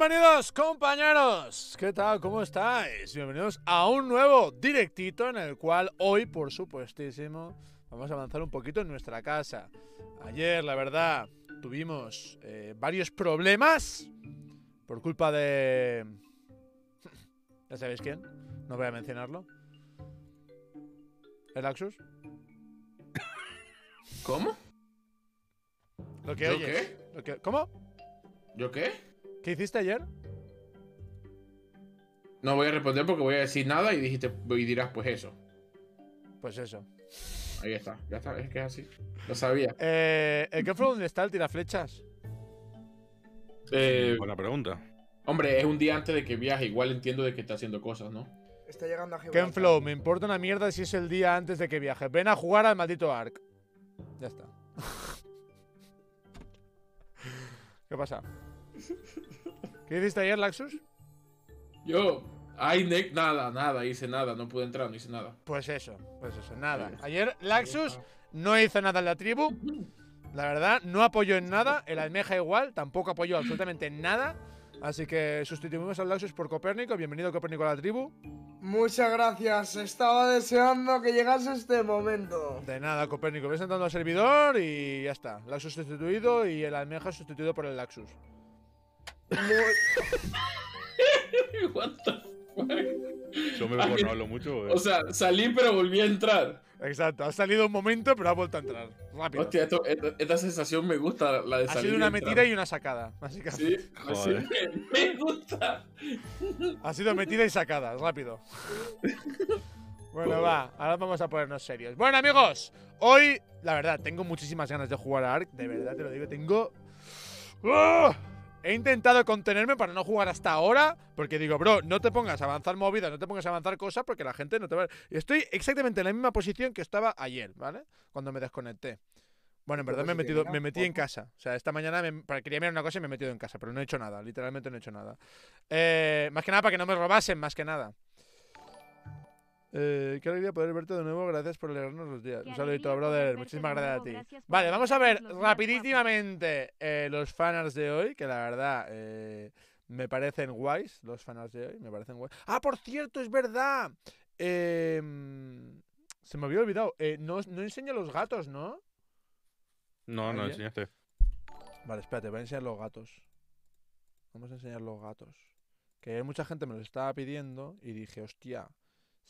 Bienvenidos compañeros, ¿qué tal? ¿Cómo estáis? Bienvenidos a un nuevo directito en el cual hoy, por supuestísimo, vamos a avanzar un poquito en nuestra casa. Ayer, la verdad, tuvimos eh, varios problemas por culpa de... ¿Ya sabéis quién? No voy a mencionarlo. ¿El Axus? ¿Cómo? Lo que ¿Yo Qué? ¿Cómo? ¿Yo qué? ¿Qué hiciste ayer? No voy a responder porque voy a decir nada y, dijiste, y dirás pues eso. Pues eso. Ahí está, ya está, es que es así. Lo sabía. ¿El eh, Ken Flow dónde está el tiraflechas? Eh, Buena pregunta. Hombre, es un día antes de que viaje, igual entiendo de que está haciendo cosas, ¿no? Está llegando a Gibraltar. Ken Flow, me importa una mierda si es el día antes de que viaje. Ven a jugar al maldito Ark. Ya está. ¿Qué pasa? ¿Qué hiciste ayer, Laxus? Yo, Ay, nada, nada, hice nada, no pude entrar, no hice nada. Pues eso, pues eso, nada. Ayer Laxus no hizo nada en la tribu, la verdad, no apoyó en nada, el almeja igual, tampoco apoyó absolutamente nada. Así que sustituimos al Laxus por Copérnico. Bienvenido Copérnico a la tribu. Muchas gracias. Estaba deseando que llegase este momento. De nada, Copérnico. he sentado al servidor y ya está. Laxus sustituido y el almeja sustituido por el Laxus. What the fuck? Yo me mucho. Eh. O sea, salí pero volví a entrar. Exacto, ha salido un momento pero ha vuelto a entrar. Rápido. Hostia, esta, sensación me gusta, la de salir. Ha sido una metida y una sacada, básicamente. Sí, me, gusta. Ha sido metida y sacada, rápido. Bueno, va, ahora vamos a ponernos serios. Bueno, amigos, hoy, la verdad, tengo muchísimas ganas de jugar a Ark, de verdad te lo digo, tengo. ¡Ah! he intentado contenerme para no jugar hasta ahora, porque digo, bro, no te pongas a avanzar movidas, no te pongas a avanzar cosas, porque la gente no te va a... Estoy exactamente en la misma posición que estaba ayer, ¿vale? Cuando me desconecté. Bueno, en verdad me, he pues metido, me metí en casa. O sea, esta mañana quería mirar una cosa y me he metido en casa, pero no he hecho nada, literalmente no he hecho nada. Eh, más que nada para que no me robasen, más que nada. Eh, qué alegría poder verte de nuevo. Gracias por leernos los días. Un saludito, brother. Muchísimas gracias a ti. vale, vamos a ver rapidísimamente eh, los fanarts de hoy, que la verdad eh, me parecen guays. Los fanarts de hoy me parecen guays. Ah, por cierto, es verdad. Em, se me había olvidado. Eh, no, no enseña los gatos, ¿no? No, no enseñaste. Vale, espérate, voy a enseñar los gatos. Vamos a enseñar los gatos. Que mucha gente me los estaba pidiendo y dije, hostia,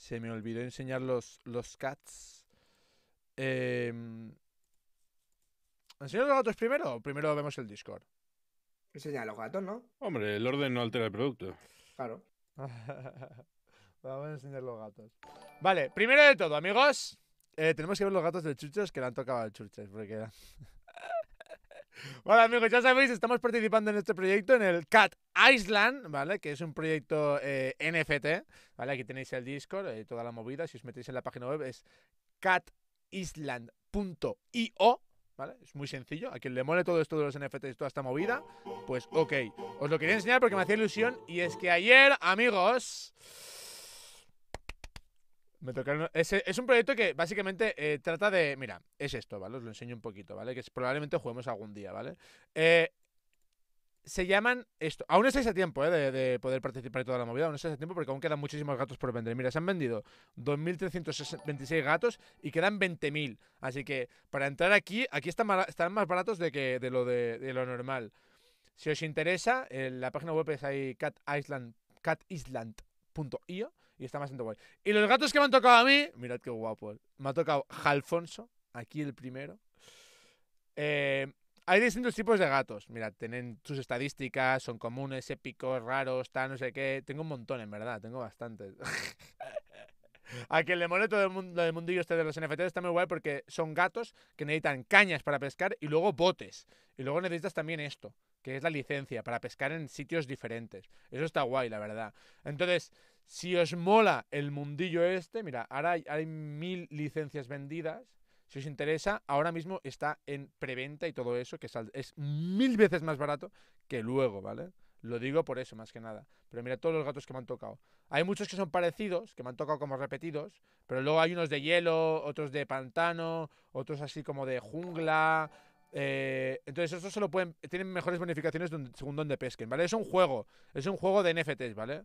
se me olvidó enseñar los, los cats. Em, ¿Enseñar los gatos primero o primero vemos el Discord? Enseñar los gatos, ¿no? Hombre, el orden no altera el producto. Claro. Vamos a enseñar los gatos. Vale, primero de todo, amigos. Eh, tenemos que ver los gatos de Chuchos que le han tocado al Chuchos, porque bueno, amigos, ya sabéis, estamos participando en este proyecto, en el Cat Island, ¿vale? Que es un proyecto eh, NFT, ¿vale? Aquí tenéis el Discord, eh, toda la movida. Si os metéis en la página web es catisland.io, ¿Vale? Es muy sencillo. A quien le mole todo esto de los NFTs y toda esta movida, pues ok. Os lo quería enseñar porque me hacía ilusión y es que ayer, amigos... Me tocaron. Es, un proyecto que básicamente eh, trata de. Mira, es esto, ¿vale? Os lo enseño un poquito, ¿vale? Que probablemente juguemos algún día, ¿vale? Eh, se llaman esto. Aún estáis a tiempo ¿eh? de, poder participar en toda la movida. Aún estáis a tiempo porque aún quedan muchísimos gatos por vender. Mira, se han vendido 2.326 gatos y quedan 20.000. Así que para entrar aquí, aquí están, están más baratos de, que, de, lo, de, lo normal. Si os interesa, en la página web es ahí catisland.io y está bastante guay. Y los gatos que me han tocado a mí, mirad qué guapo. Eh. Me ha tocado Alfonso, aquí el primero. Eh, hay distintos tipos de gatos. Mirad, tienen sus estadísticas, son comunes, épicos, raros, tal, no sé qué. Tengo un montón, en verdad, tengo bastantes. A quien le todo el, mundo, mundillo este de los NFTs está muy guay porque son gatos que necesitan cañas para pescar y luego botes. Y luego necesitas también esto, que es la licencia para pescar en sitios diferentes. Eso está guay, la verdad. Entonces, si os mola el mundillo este, mira, ahora hay, mil licencias vendidas. Si os interesa, ahora mismo está en preventa y todo eso, que es mil veces más barato que luego, ¿vale? Lo digo por eso, más que nada. Pero mira todos los gatos que me han tocado. Hay muchos que son parecidos, que me han tocado como repetidos, pero luego hay unos de hielo, otros de pantano, otros así como de jungla. Eh, entonces, estos solo pueden. Tienen mejores bonificaciones según donde pesquen, ¿vale? Es un juego. Es un juego de NFTs, ¿vale?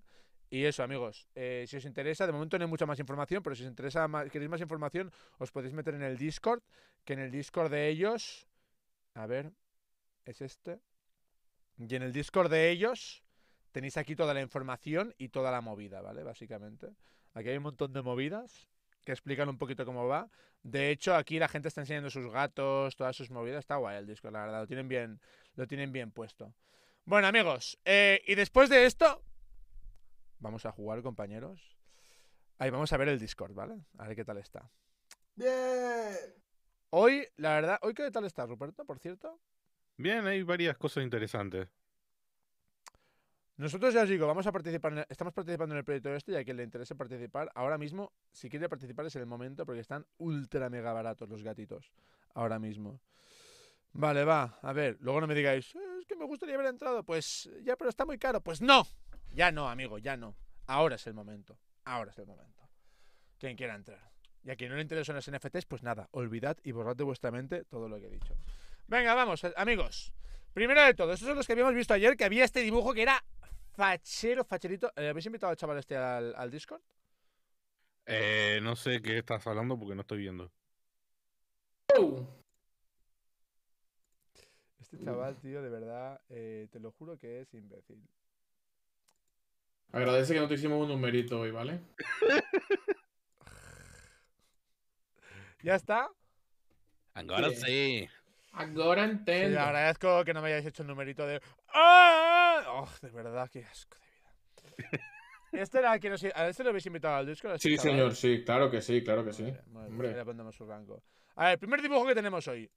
Y eso, amigos, eh, si os interesa, de momento no hay mucha más información, pero si os interesa más, queréis más información, os podéis meter en el Discord, que en el Discord de ellos, a ver, es este, y en el Discord de ellos tenéis aquí toda la información y toda la movida, ¿vale? Básicamente. Aquí hay un montón de movidas que explican un poquito cómo va. De hecho, aquí la gente está enseñando sus gatos, todas sus movidas. Está guay el Discord, la verdad, lo tienen bien, lo tienen bien puesto. Bueno, amigos, eh, y después de esto, Vamos a jugar, compañeros. Ahí vamos a ver el Discord, ¿vale? A ver qué tal está. ¡Bien! Hoy, la verdad, ¿hoy qué tal está, Ruperto, por cierto? Bien, hay varias cosas interesantes. Nosotros ya os digo, vamos a participar estamos participando en el proyecto este y a quien le interese participar, ahora mismo, si quiere participar es el momento porque están ultra mega baratos los gatitos. Ahora mismo. Vale, va, a ver, luego no me digáis, eh, es que me gustaría haber entrado, pues ya, pero está muy caro, pues no, ya no, amigo, ya no. Ahora es el momento. Ahora es el momento. Quien quiera entrar. Y a quien no le interesan los NFTs, pues nada, olvidad y borrad de vuestra mente todo lo que he dicho. Venga, vamos, eh, amigos. Primero de todo, esos son los que habíamos visto ayer, que había este dibujo que era fachero, facherito. Eh, ¿Habéis invitado al chaval este al, Discord? Eh, no sé qué estás hablando porque no estoy viendo. Este chaval, tío, de verdad, te lo juro que es imbécil. Agradece que no te hicimos un numerito hoy, ¿vale? ¿Ya está? Ahora sí. Ahora entiendo. Le agradezco que no me hayáis hecho el numerito de. ¡Ah! ¡Oh! De verdad, qué asco de vida. este era el que nos... ¿A este lo habéis invitado al disco? Sí, señor, eh? sí, claro que sí, claro que sí. Hombre. Pues le pondremos su rango. A ver, el primer dibujo que tenemos hoy.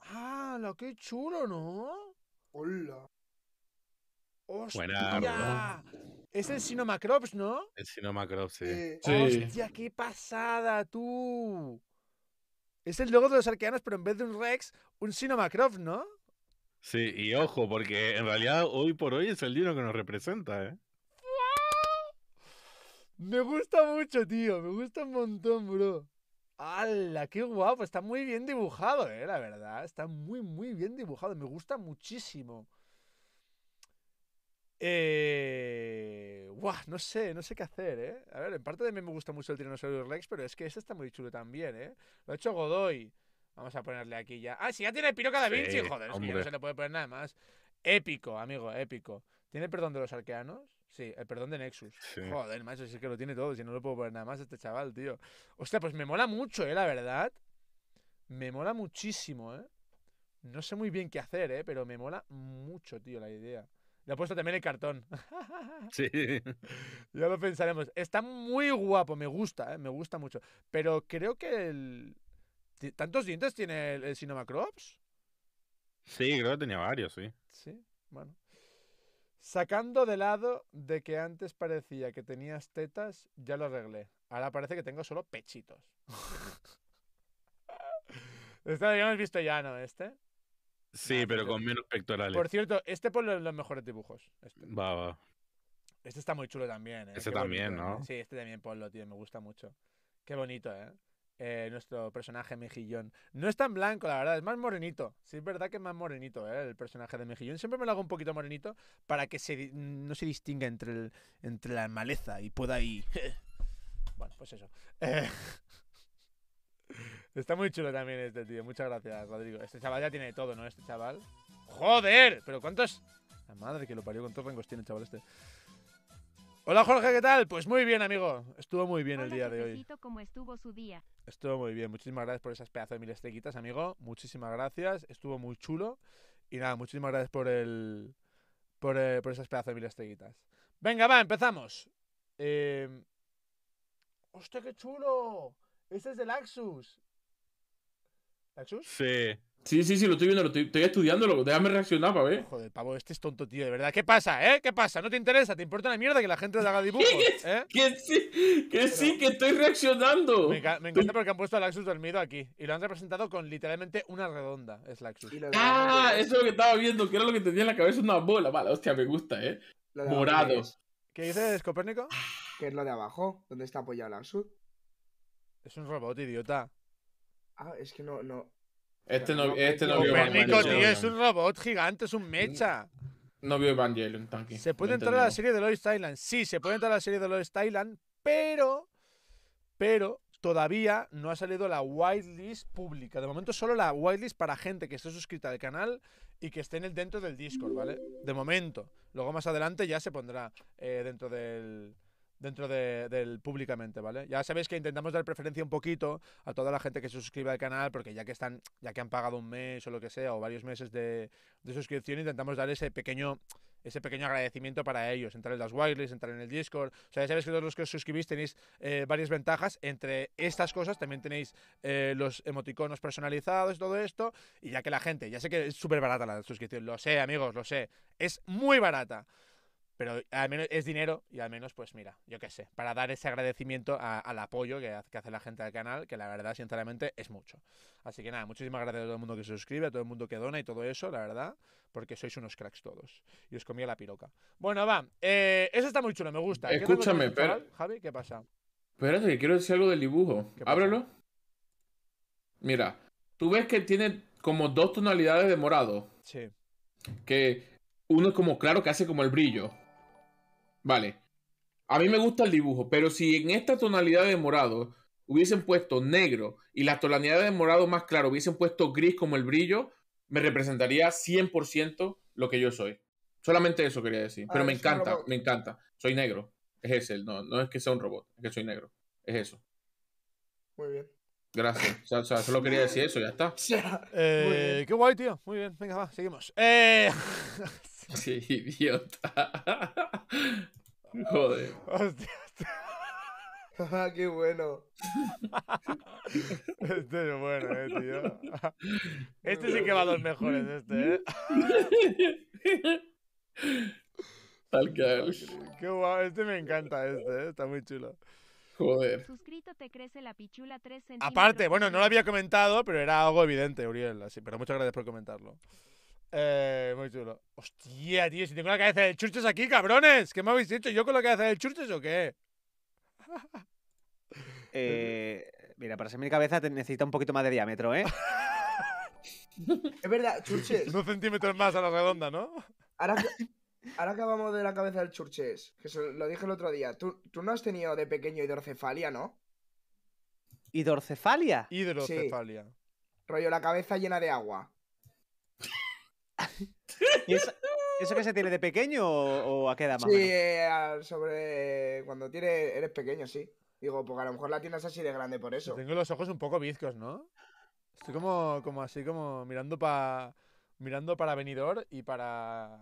¡Ah! Lo que chulo, ¿no? Hola. ¡Hostia! Es el Sinomacrops, ¿no? El Sinomacrops, eh, sí. ¡Hostia, qué pasada, tú! Es el logo de los arqueanos, pero en vez de un Rex, un Sinomacrops, ¿no? Sí, y ojo, porque en realidad hoy por hoy es el dino que nos representa, ¿eh? Me gusta mucho, tío. Me gusta un montón, bro. ¡Hala! ¡Qué guapo! Está muy bien dibujado, eh, la verdad. Está muy, muy bien dibujado. Me gusta muchísimo. Eh, Buah, no sé, no sé qué hacer, ¿eh? A ver, en parte mí me gusta mucho el Tyrannosaurus Rex, pero es que este está muy chulo también, ¿eh? Lo ha hecho Godoy. Vamos a ponerle aquí ya. Ah, si ya tiene el piroca de Vinci, joder, es no se le puede poner nada más. Épico, amigo, épico. ¿Tiene perdón de los arqueanos? Sí, el perdón de Nexus. Joder, macho, si es que lo tiene todo, si no lo puedo poner nada más este chaval, tío. Hostia, pues me mola mucho, ¿eh? La verdad. Me mola muchísimo, ¿eh? No sé muy bien qué hacer, ¿eh? Pero me mola mucho, tío, la idea. Le ha puesto también el cartón. Sí. ya lo pensaremos. Está muy guapo, me gusta, ¿eh? me gusta mucho. Pero creo que el... ¿Tantos dientes tiene el, Cinema Crops? Sí, creo que tenía varios, sí. Sí, bueno. Sacando de lado de que antes parecía que tenías tetas, ya lo arreglé. Ahora parece que tengo solo pechitos. este lo habíamos visto ya, ¿no? Este. Sí, pero con menos pectorales. Por cierto, este por los mejores dibujos. Este. Este está muy chulo también. ¿eh? Este también, ¿no? Eh. Sí, este también ponlo, tío. Me gusta mucho. Qué bonito, eh. ¿eh? Nuestro personaje Mejillón. No es tan blanco, la verdad. Es más morenito. Sí, es verdad que es más morenito, ¿eh? El personaje de Mejillón. Siempre me lo hago un poquito morenito para que no se distinga entre, el, entre la maleza y pueda ir... bueno, pues eso. Eh... Está muy chulo también este tío. Muchas gracias, Rodrigo. Este chaval ya tiene todo, ¿no? Este chaval. ¡Joder! ¿Pero cuántos? La madre que lo parió con todos rangos tiene el chaval este. Hola Jorge, ¿qué tal? Pues muy bien, amigo. Estuvo muy bien el día de hoy. estuvo su día. Estuvo muy bien. Muchísimas gracias por esas pedazos de mil estrellitas, amigo. Muchísimas gracias. Estuvo muy chulo. Y nada, muchísimas gracias por el. Por, eh, por esas pedazos de mil estrellitas. Venga, va, empezamos. Eh... ¡Hostia, qué chulo! ¡Ese es el Axus. ¿Laxus? Sí. Sí, sí, sí, lo estoy viendo, lo estoy, estudiando. estudiándolo. Déjame reaccionar para ver. Joder, pavo, este es tonto, tío, de verdad. ¿Qué pasa, eh? ¿Qué pasa? ¿No te interesa? ¿Te importa la mierda que la gente le haga dibujos? ¿eh? que sí, que sí, que estoy reaccionando. Me, encanta porque han puesto a Laxus dormido aquí y lo han representado con literalmente una redonda. Es Laxus. Ah, eso es lo que estaba viendo, que era lo que tenía en la cabeza una bola. Vale, hostia, me gusta, eh. Morados. ¿Qué dices, Copérnico? Que es lo de abajo, donde está apoyado Laxus. Es un robot, idiota. Ah, es que no, no. Este no, este no, es un robot gigante, es un mecha. No vio Evangelion, tranqui. ¿Se puede entrar a la serie de Lois Thailand? Sí, se puede entrar a la serie de Lois Thailand, pero. Pero todavía no ha salido la whitelist pública. De momento solo la whitelist para gente que esté suscrita al canal y que esté en el, dentro del Discord, ¿vale? De momento. Luego más adelante ya se pondrá eh, dentro del, dentro de, del públicamente, ¿vale? Ya sabéis que intentamos dar preferencia un poquito a toda la gente que se suscribe al canal, porque ya que están, ya que han pagado un mes o lo que sea, o varios meses de, de suscripción, intentamos dar ese pequeño, ese pequeño agradecimiento para ellos, entrar en las wireless, entrar en el Discord. O sea, ya sabéis que todos los que os suscribís tenéis eh, varias ventajas. Entre estas cosas también tenéis eh, los emoticonos personalizados, todo esto. Y ya que la gente, ya sé que es súper barata la suscripción, lo sé, amigos, lo sé. Es muy barata. Pero al menos es dinero y al menos, pues mira, yo qué sé, para dar ese agradecimiento al apoyo que, hace la gente del canal, que la verdad, sinceramente, es mucho. Así que nada, muchísimas gracias a todo el mundo que se suscribe, a todo el mundo que dona y todo eso, la verdad, porque sois unos cracks todos. Y os comía la piroca. Bueno, va, eh, eso está muy chulo, me gusta. Escúchame, pero... Javi, ¿qué pasa? Espérate, que quiero decir algo del dibujo. Ábrelo. Mira, tú ves que tiene como dos tonalidades de morado. Sí. Que uno es como claro que hace como el brillo. Vale. A mí me gusta el dibujo, pero si en esta tonalidad de morado hubiesen puesto negro y las tonalidades de morado más claro hubiesen puesto gris como el brillo, me representaría 100% lo que yo soy. Solamente eso quería decir. Ah, pero me encanta, me encanta. Soy negro. Es ese, no, no es que sea un robot, es que soy negro. Es eso. Muy bien. Gracias. solo quería decir eso, ya está. Eh, qué guay, tío. Muy bien, venga, va, seguimos. Eh... Sí, idiota. Joder. Hostia. Ah, qué bueno. Este es bueno, eh, tío. Este sí que va a los mejores, este, eh. Tal que Qué guau, este me encanta, este, eh, Está muy chulo. Joder. Suscrito te crece la pichula 3 Aparte, bueno, no lo había comentado, pero era algo evidente, Uriel. Así, pero muchas gracias por comentarlo. Eh, muy chulo. Hostia, tío, si tengo la cabeza del churches aquí, cabrones. ¿Qué me habéis dicho? ¿Yo con la cabeza del churches o qué? Eh, mira, para ser mi cabeza te necesita un poquito más de diámetro, ¿eh? es verdad, churches. Dos centímetros más a la redonda, ¿no? Ahora que, ahora de la cabeza del churches, que se lo dije el otro día, ¿tú, no has tenido de pequeño hidrocefalia, ¿no? ¿Hidrocefalia? Hidrocefalia. Rollo la cabeza llena de agua eso, que se tiene de pequeño o, a qué edad más? Sí, eh, sobre cuando tiene eres pequeño, sí. Digo, porque a lo mejor la tienes así de grande por eso. Tengo los ojos un poco bizcos, ¿no? Estoy como, como así, como mirando para mirando para venidor y para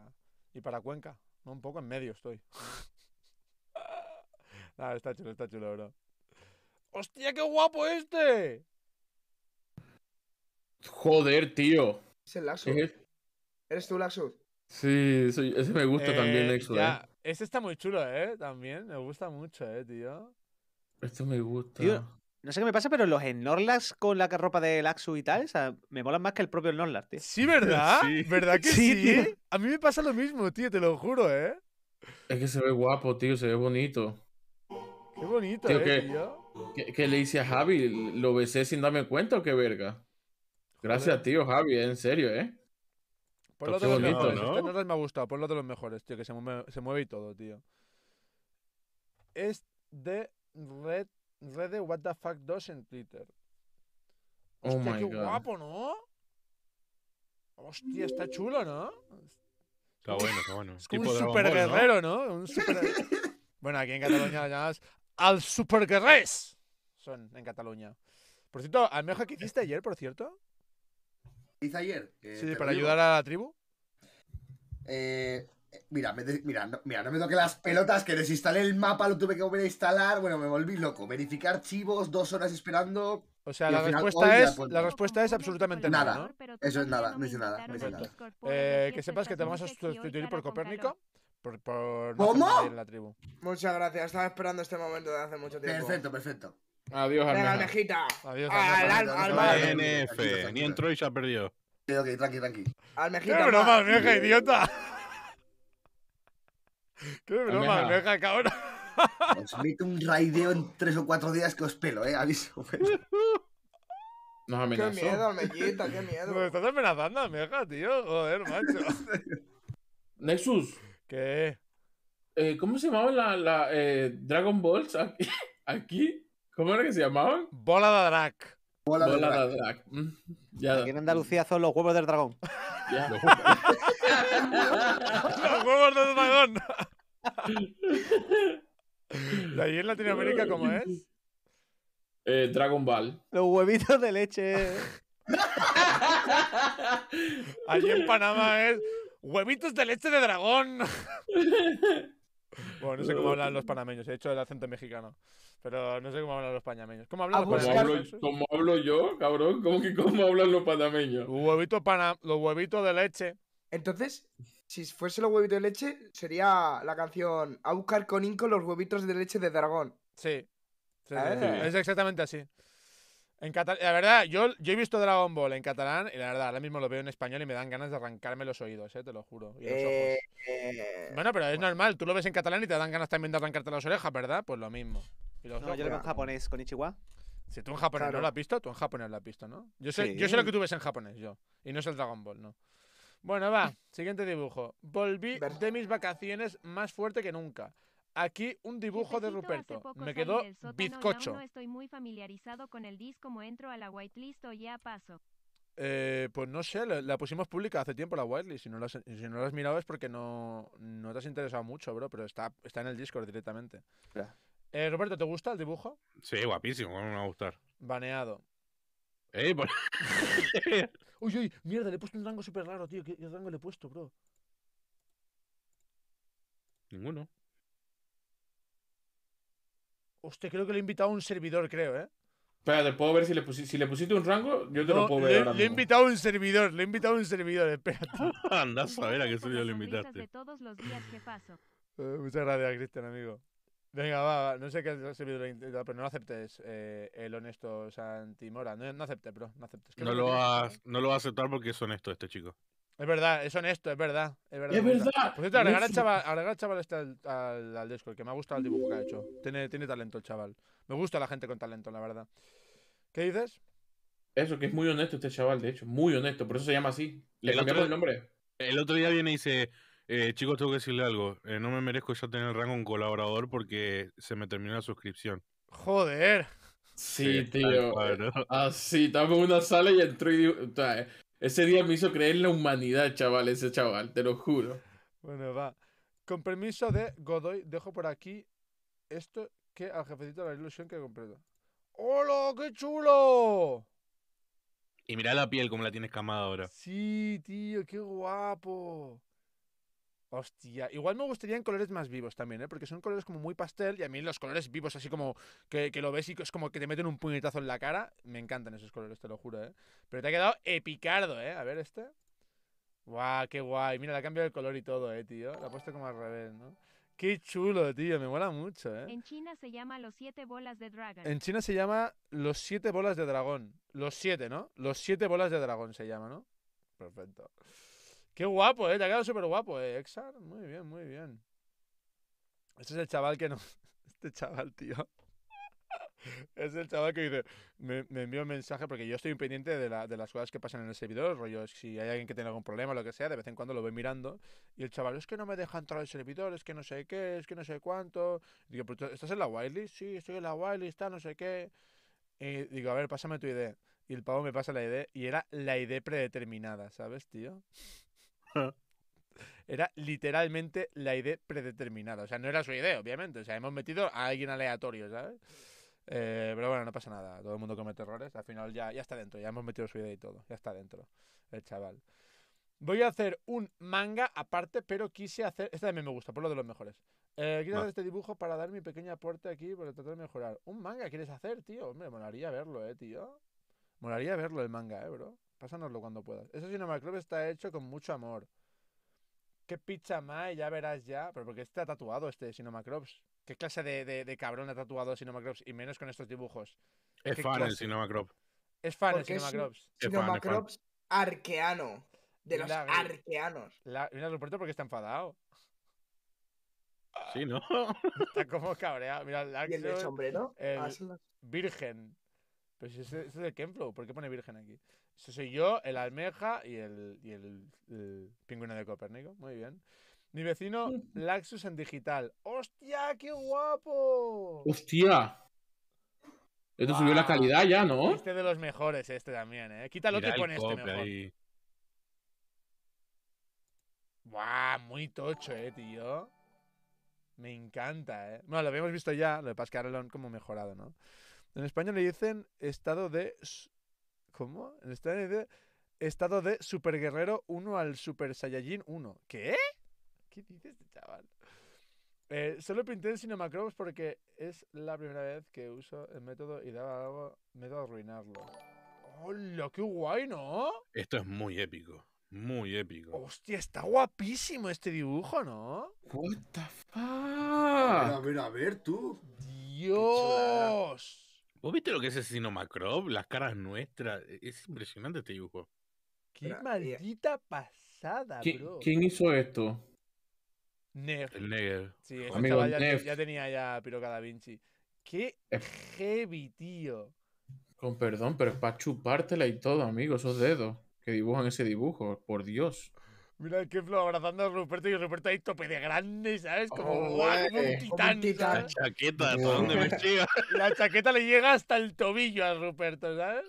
y para Cuenca. un poco en medio estoy. Nada, está chulo, está chulo, bro. ¡Hostia, qué guapo este! Joder, tío. Es el lazo. ¿Eres tú, Laxus? Sí, ese me gusta también, Nexus. Eh, ¿eh? está muy chulo, ¿eh? También, me gusta mucho, ¿eh, tío? Esto me gusta. Tío, no sé qué me pasa, pero los Snorlax con la ropa de Laxu y tal, o sea, me molan más que el propio Snorlax, tío. Sí, ¿verdad? ¿Verdad que sí? A mí me pasa lo mismo, tío, te lo juro, ¿eh? Es que se ve guapo, tío, se ve bonito. Qué bonito, tío, ¿eh, le hice a Javi, lo besé sin darme cuenta o qué verga. Gracias, tío, Javi, en serio, ¿eh? lo de los mejores. Este ¿no? no me ha gustado. lo de los mejores, tío, que se mueve, se mueve y todo, tío. Es de Red, Red de What the Fuck 2 en Twitter. Oh Hostia, oh my qué guapo, ¿no? Hostia, está chulo, ¿no? Está bueno, está bueno. un super guerrero, ¿no? Un super... bueno, aquí en Cataluña lo llamas al super guerrés. Son en Cataluña. Por cierto, mejor que hiciste ayer, por cierto? dice ayer. sí, para ayudar a la tribu. Eh, eh mira, mira, no, mira, no me toqué las pelotas, que desinstalé el mapa, lo tuve que volver a instalar. Bueno, me volví loco. Verificar archivos, dos horas esperando. O sea, la respuesta, es, la respuesta es absolutamente nada. Eso es nada, no es nada. nada. Eh, que sepas que te vamos a sustituir por Copérnico. Por, la tribu. Muchas gracias, estaba esperando este momento desde hace mucho tiempo. Perfecto, perfecto. Adiós, Almeja. Venga, Almejita. Adiós, Al, NF. Ni entró y ya perdió. perdido. tranqui, tranqui. Almejita. ¡Qué broma, Almeja, idiota! ¡Qué broma, Almeja, cabrón! Os pues meto un raideo en tres o cuatro días que os pelo, eh, aviso. Pues. Nos amenazó. Qué miedo, Almejita, qué miedo. ¿Me estás amenazando, Almeja, tío. Joder, macho. Nexus. ¿Qué? Eh, ¿Cómo se llamaba la, eh, Dragon Balls aquí? ¿Aquí? ¿Cómo era que se llamaban? Bola de drag. Bola, de, drag. Mm, ya. Aquí en Andalucía son los huevos del dragón. Los, huevos. del dragón. ¿Y allí en Latinoamérica cómo es? Eh, Dragon Ball. Los huevitos de leche. allí en Panamá es huevitos de leche de dragón. Bueno, no sé cómo hablan los panameños, he hecho el acento mexicano, pero no sé cómo hablan los panameños. ¿Cómo hablan los panameños? ¿Cómo hablo yo, cabrón? ¿Cómo hablan los panameños? Los huevitos, los huevitos de leche. Entonces, si fuese los huevitos de leche, sería la canción A buscar con Inco los huevitos de leche de dragón. sí. Ah. Es exactamente así. En la verdad, yo, yo he visto Dragon Ball en catalán y la verdad, ahora mismo lo veo en español y me dan ganas de arrancarme los oídos, eh, te lo juro. Eh, bueno, pero es normal, tú lo ves en catalán y te dan ganas también de arrancarte las orejas, ¿verdad? Pues lo mismo. Y yo lo veo en japonés, con Ichiwa. Si tú en japonés no lo has visto, tú en japonés lo has visto, ¿no? Yo sé, yo sé lo que tú ves en japonés, yo. Y no es el Dragon Ball, ¿no? Bueno, va, siguiente dibujo. Volví de mis vacaciones más fuerte que nunca aquí un dibujo de Ruperto. Me quedó bizcocho. estoy muy familiarizado con el disco, entro a la o ya paso. Eh, pues no sé, la, pusimos pública hace tiempo la whitelist. Si no la has mirado es porque no, te has interesado mucho, bro, pero está, está en el Discord directamente. Ruperto, eh, Roberto, ¿te gusta el dibujo? Sí, guapísimo, me va a gustar. Baneado. ¡Ey, uy, uy, mierda, le he puesto un rango súper raro, tío. ¿Qué rango le he puesto, bro? Ninguno. Hostia, creo que le he invitado a un servidor, creo, ¿eh? Espérate, puedo ver si le, pusiste, un rango, yo te lo puedo ver. Le, le he invitado a un servidor, le he invitado a un servidor, espérate. Anda a ver a qué servidor le invitaste. De todos los días paso. Eh, muchas gracias, Cristian, amigo. Venga, va, no sé qué servidor pero no aceptes eh, el honesto Santimora. No, no aceptes, bro, no aceptes. No lo, vas, ¿eh? no lo vas a aceptar porque es honesto este chico. Es verdad, es honesto, es verdad. Es verdad. Por cierto, agregar al chaval, este al, al, Discord, que me ha gustado el dibujo que ha hecho. Tiene, tiene talento el chaval. Me gusta la gente con talento, la verdad. ¿Qué dices? Eso, que es muy honesto este chaval, de hecho. Muy honesto, por eso se llama así. Le cambiamos el nombre. El otro día viene y dice, eh, chicos, tengo que decirle algo. Eh, no me merezco ya tener el rango un colaborador porque se me terminó la suscripción. Joder. Sí, tío. Así, estamos en una sala y entró y ese día me hizo creer en la humanidad, chaval, ese chaval, te lo juro. Bueno, va. Con permiso de Godoy, dejo por aquí esto que al jefecito de la ilusión que completo. ¡Hola! ¡Qué chulo! Y mira la piel como la tienes camada ahora. Sí, tío, qué guapo. Hostia, igual me gustarían colores más vivos también, ¿eh? Porque son colores como muy pastel y a mí los colores vivos así como que, lo ves y es como que te meten un puñetazo en la cara. Me encantan esos colores, te lo juro, ¿eh? Pero te ha quedado epicardo, ¿eh? A ver este. ¡Guau, qué guay! Mira, le ha cambiado el color y todo, ¿eh, tío? Lo ha puesto como al revés, ¿no? Qué chulo, tío, me mola mucho, ¿eh? En China se llama los siete bolas de dragón. En China se llama los siete bolas de dragón. Los siete, ¿no? Los siete bolas de dragón se llama, ¿no? Perfecto. Qué guapo, ¿eh? Te ha quedado súper guapo, ¿eh? Exar, muy bien, muy bien. Este es el chaval que no... Este chaval, tío. Es el chaval que dice, me, me envió un mensaje porque yo estoy pendiente de, las cosas que pasan en el servidor, rollo, si hay alguien que tiene algún problema, lo que sea, de vez en cuando lo voy mirando, y el chaval, es que no me deja entrar al servidor, es que no sé qué, es que no sé cuánto, digo, ¿estás en la whitelist? Sí, estoy en la whitelist, está no sé qué, y digo, a ver, pásame tu ID, y el pavo me pasa la ID, y era la ID predeterminada, ¿sabes, tío? Era literalmente la idea predeterminada. O sea, no era su idea, obviamente. O sea, hemos metido a alguien aleatorio, ¿sabes? Eh, pero bueno, no pasa nada. Todo el mundo comete errores. Al final ya, ya está dentro. Ya hemos metido su idea y todo. Ya está dentro el chaval. Voy a hacer un manga aparte, pero quise hacer. Esta también me gusta, por lo de los mejores. Eh, hacer ah. este dibujo para dar mi pequeña aporte aquí, para tratar de mejorar. ¿Un manga quieres hacer, tío? Hombre, molaría verlo, eh, tío. Molaría verlo el manga, eh, bro. Pásanoslo cuando puedas. Ese Cinema está hecho con mucho amor. Qué pizza más, ya verás ya. Pero porque este ha tatuado este Cinema ¿Qué clase de, de, cabrón ha tatuado sinomacrops Cinema Y menos con estos dibujos. Es fan el Cinema Es fan el Cinema sinomacrops arqueano. De los arqueanos. La, mira, lo porque está enfadado. Sí, ¿no? Está como cabreado. Mira, el, ¿Y el de sombrero? ¿no? Virgen. Pero pues si ese, es el Kenflow, ¿por qué pone Virgen aquí? Eso soy yo, el almeja y el, pingüino de Copérnico. Muy bien. Mi vecino, mm. Laxus en digital. ¡Hostia, qué guapo! ¡Hostia! Esto subió la calidad ya, ¿no? Este de los mejores, este también, ¿eh? Quítalo y pon este mejor. Muy tocho, ¿eh, tío? Me encanta, ¿eh? Bueno, lo habíamos visto ya, lo de Pascal como mejorado, ¿no? En español le dicen estado de ¿Cómo? En en el estado de Super Guerrero 1 al Super Saiyajin 1. ¿Qué? ¿Qué dices, este chaval? Eh, solo pinté el macros porque es la primera vez que uso el método y daba algo miedo a arruinarlo. ¡Hola! ¡Qué guay, ¿no? Esto es muy épico. Muy épico. Hostia, está guapísimo este dibujo, ¿no? What the fuck? A ver, a ver, a ver tú. Dios. ¿Vos viste lo que es asesino Macrob? Las caras nuestras. E-, es mm. impresionante este dibujo. Qué eh, maldita pasada, ¿quién, bro. ¿Quién hizo esto? Nef. El Neger. Sí, ya, tenía ya Piroca da Vinci. Qué eh. heavy, tío. Con perdón, pero es para chupártela y todo, amigo, esos dedos que dibujan ese dibujo, por Dios. Mira el Keflo abrazando a Ruperto y Ruperto ahí tope de grande, ¿sabes? Como, oh, guapo. un titán. La chaqueta, ¿hasta dónde me llega? La chaqueta le llega hasta el tobillo a Ruperto, ¿sabes?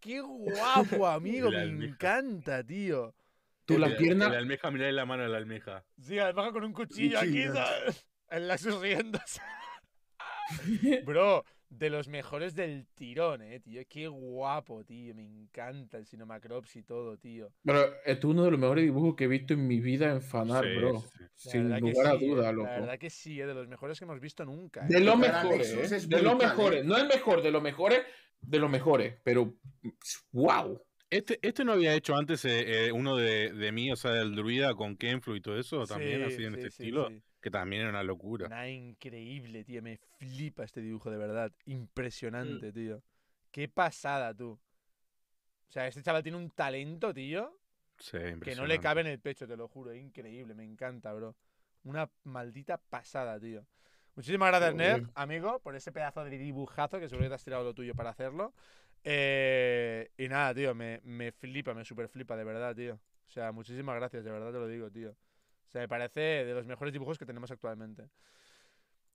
qué guapo, amigo! me encanta, tío. Tú la, pierna. La, almeja, mira en la mano de la almeja. Sí, la almeja con un cuchillo aquí, ¿sabes? En la sonriendo. Bro, de los mejores del tirón, eh, tío. Qué guapo, tío. Me encanta el Sinomacrops y todo, tío. Pero es uno de los mejores dibujos que he visto en mi vida en Fanar, bro. Sin lugar a duda, eh. loco. La verdad que sí, es eh, de los mejores que hemos visto nunca. De eh. los mejores, de los mejores. No es mejor, de los mejores, de los mejores. Pero, wow. Este, este, no había hecho antes uno de, mí, o sea, el druida con Kenflu y todo eso, también así en este estilo. Que también era una locura. Una increíble, tío. Me flipa este dibujo, de verdad. Impresionante, mm. tío. Qué pasada, tú. O sea, este chaval tiene un talento, tío. Sí, impresionante. Que no le cabe en el pecho, te lo juro. Increíble, me encanta, bro. Una maldita pasada, tío. Muchísimas gracias, Nerd, amigo, por ese pedazo de dibujazo que seguro que has tirado lo tuyo para hacerlo. Eh, y nada, tío, me, me flipa, me super flipa, de verdad, tío. O sea, muchísimas gracias, de verdad te lo digo, tío. O sea, me parece de los mejores dibujos que tenemos actualmente.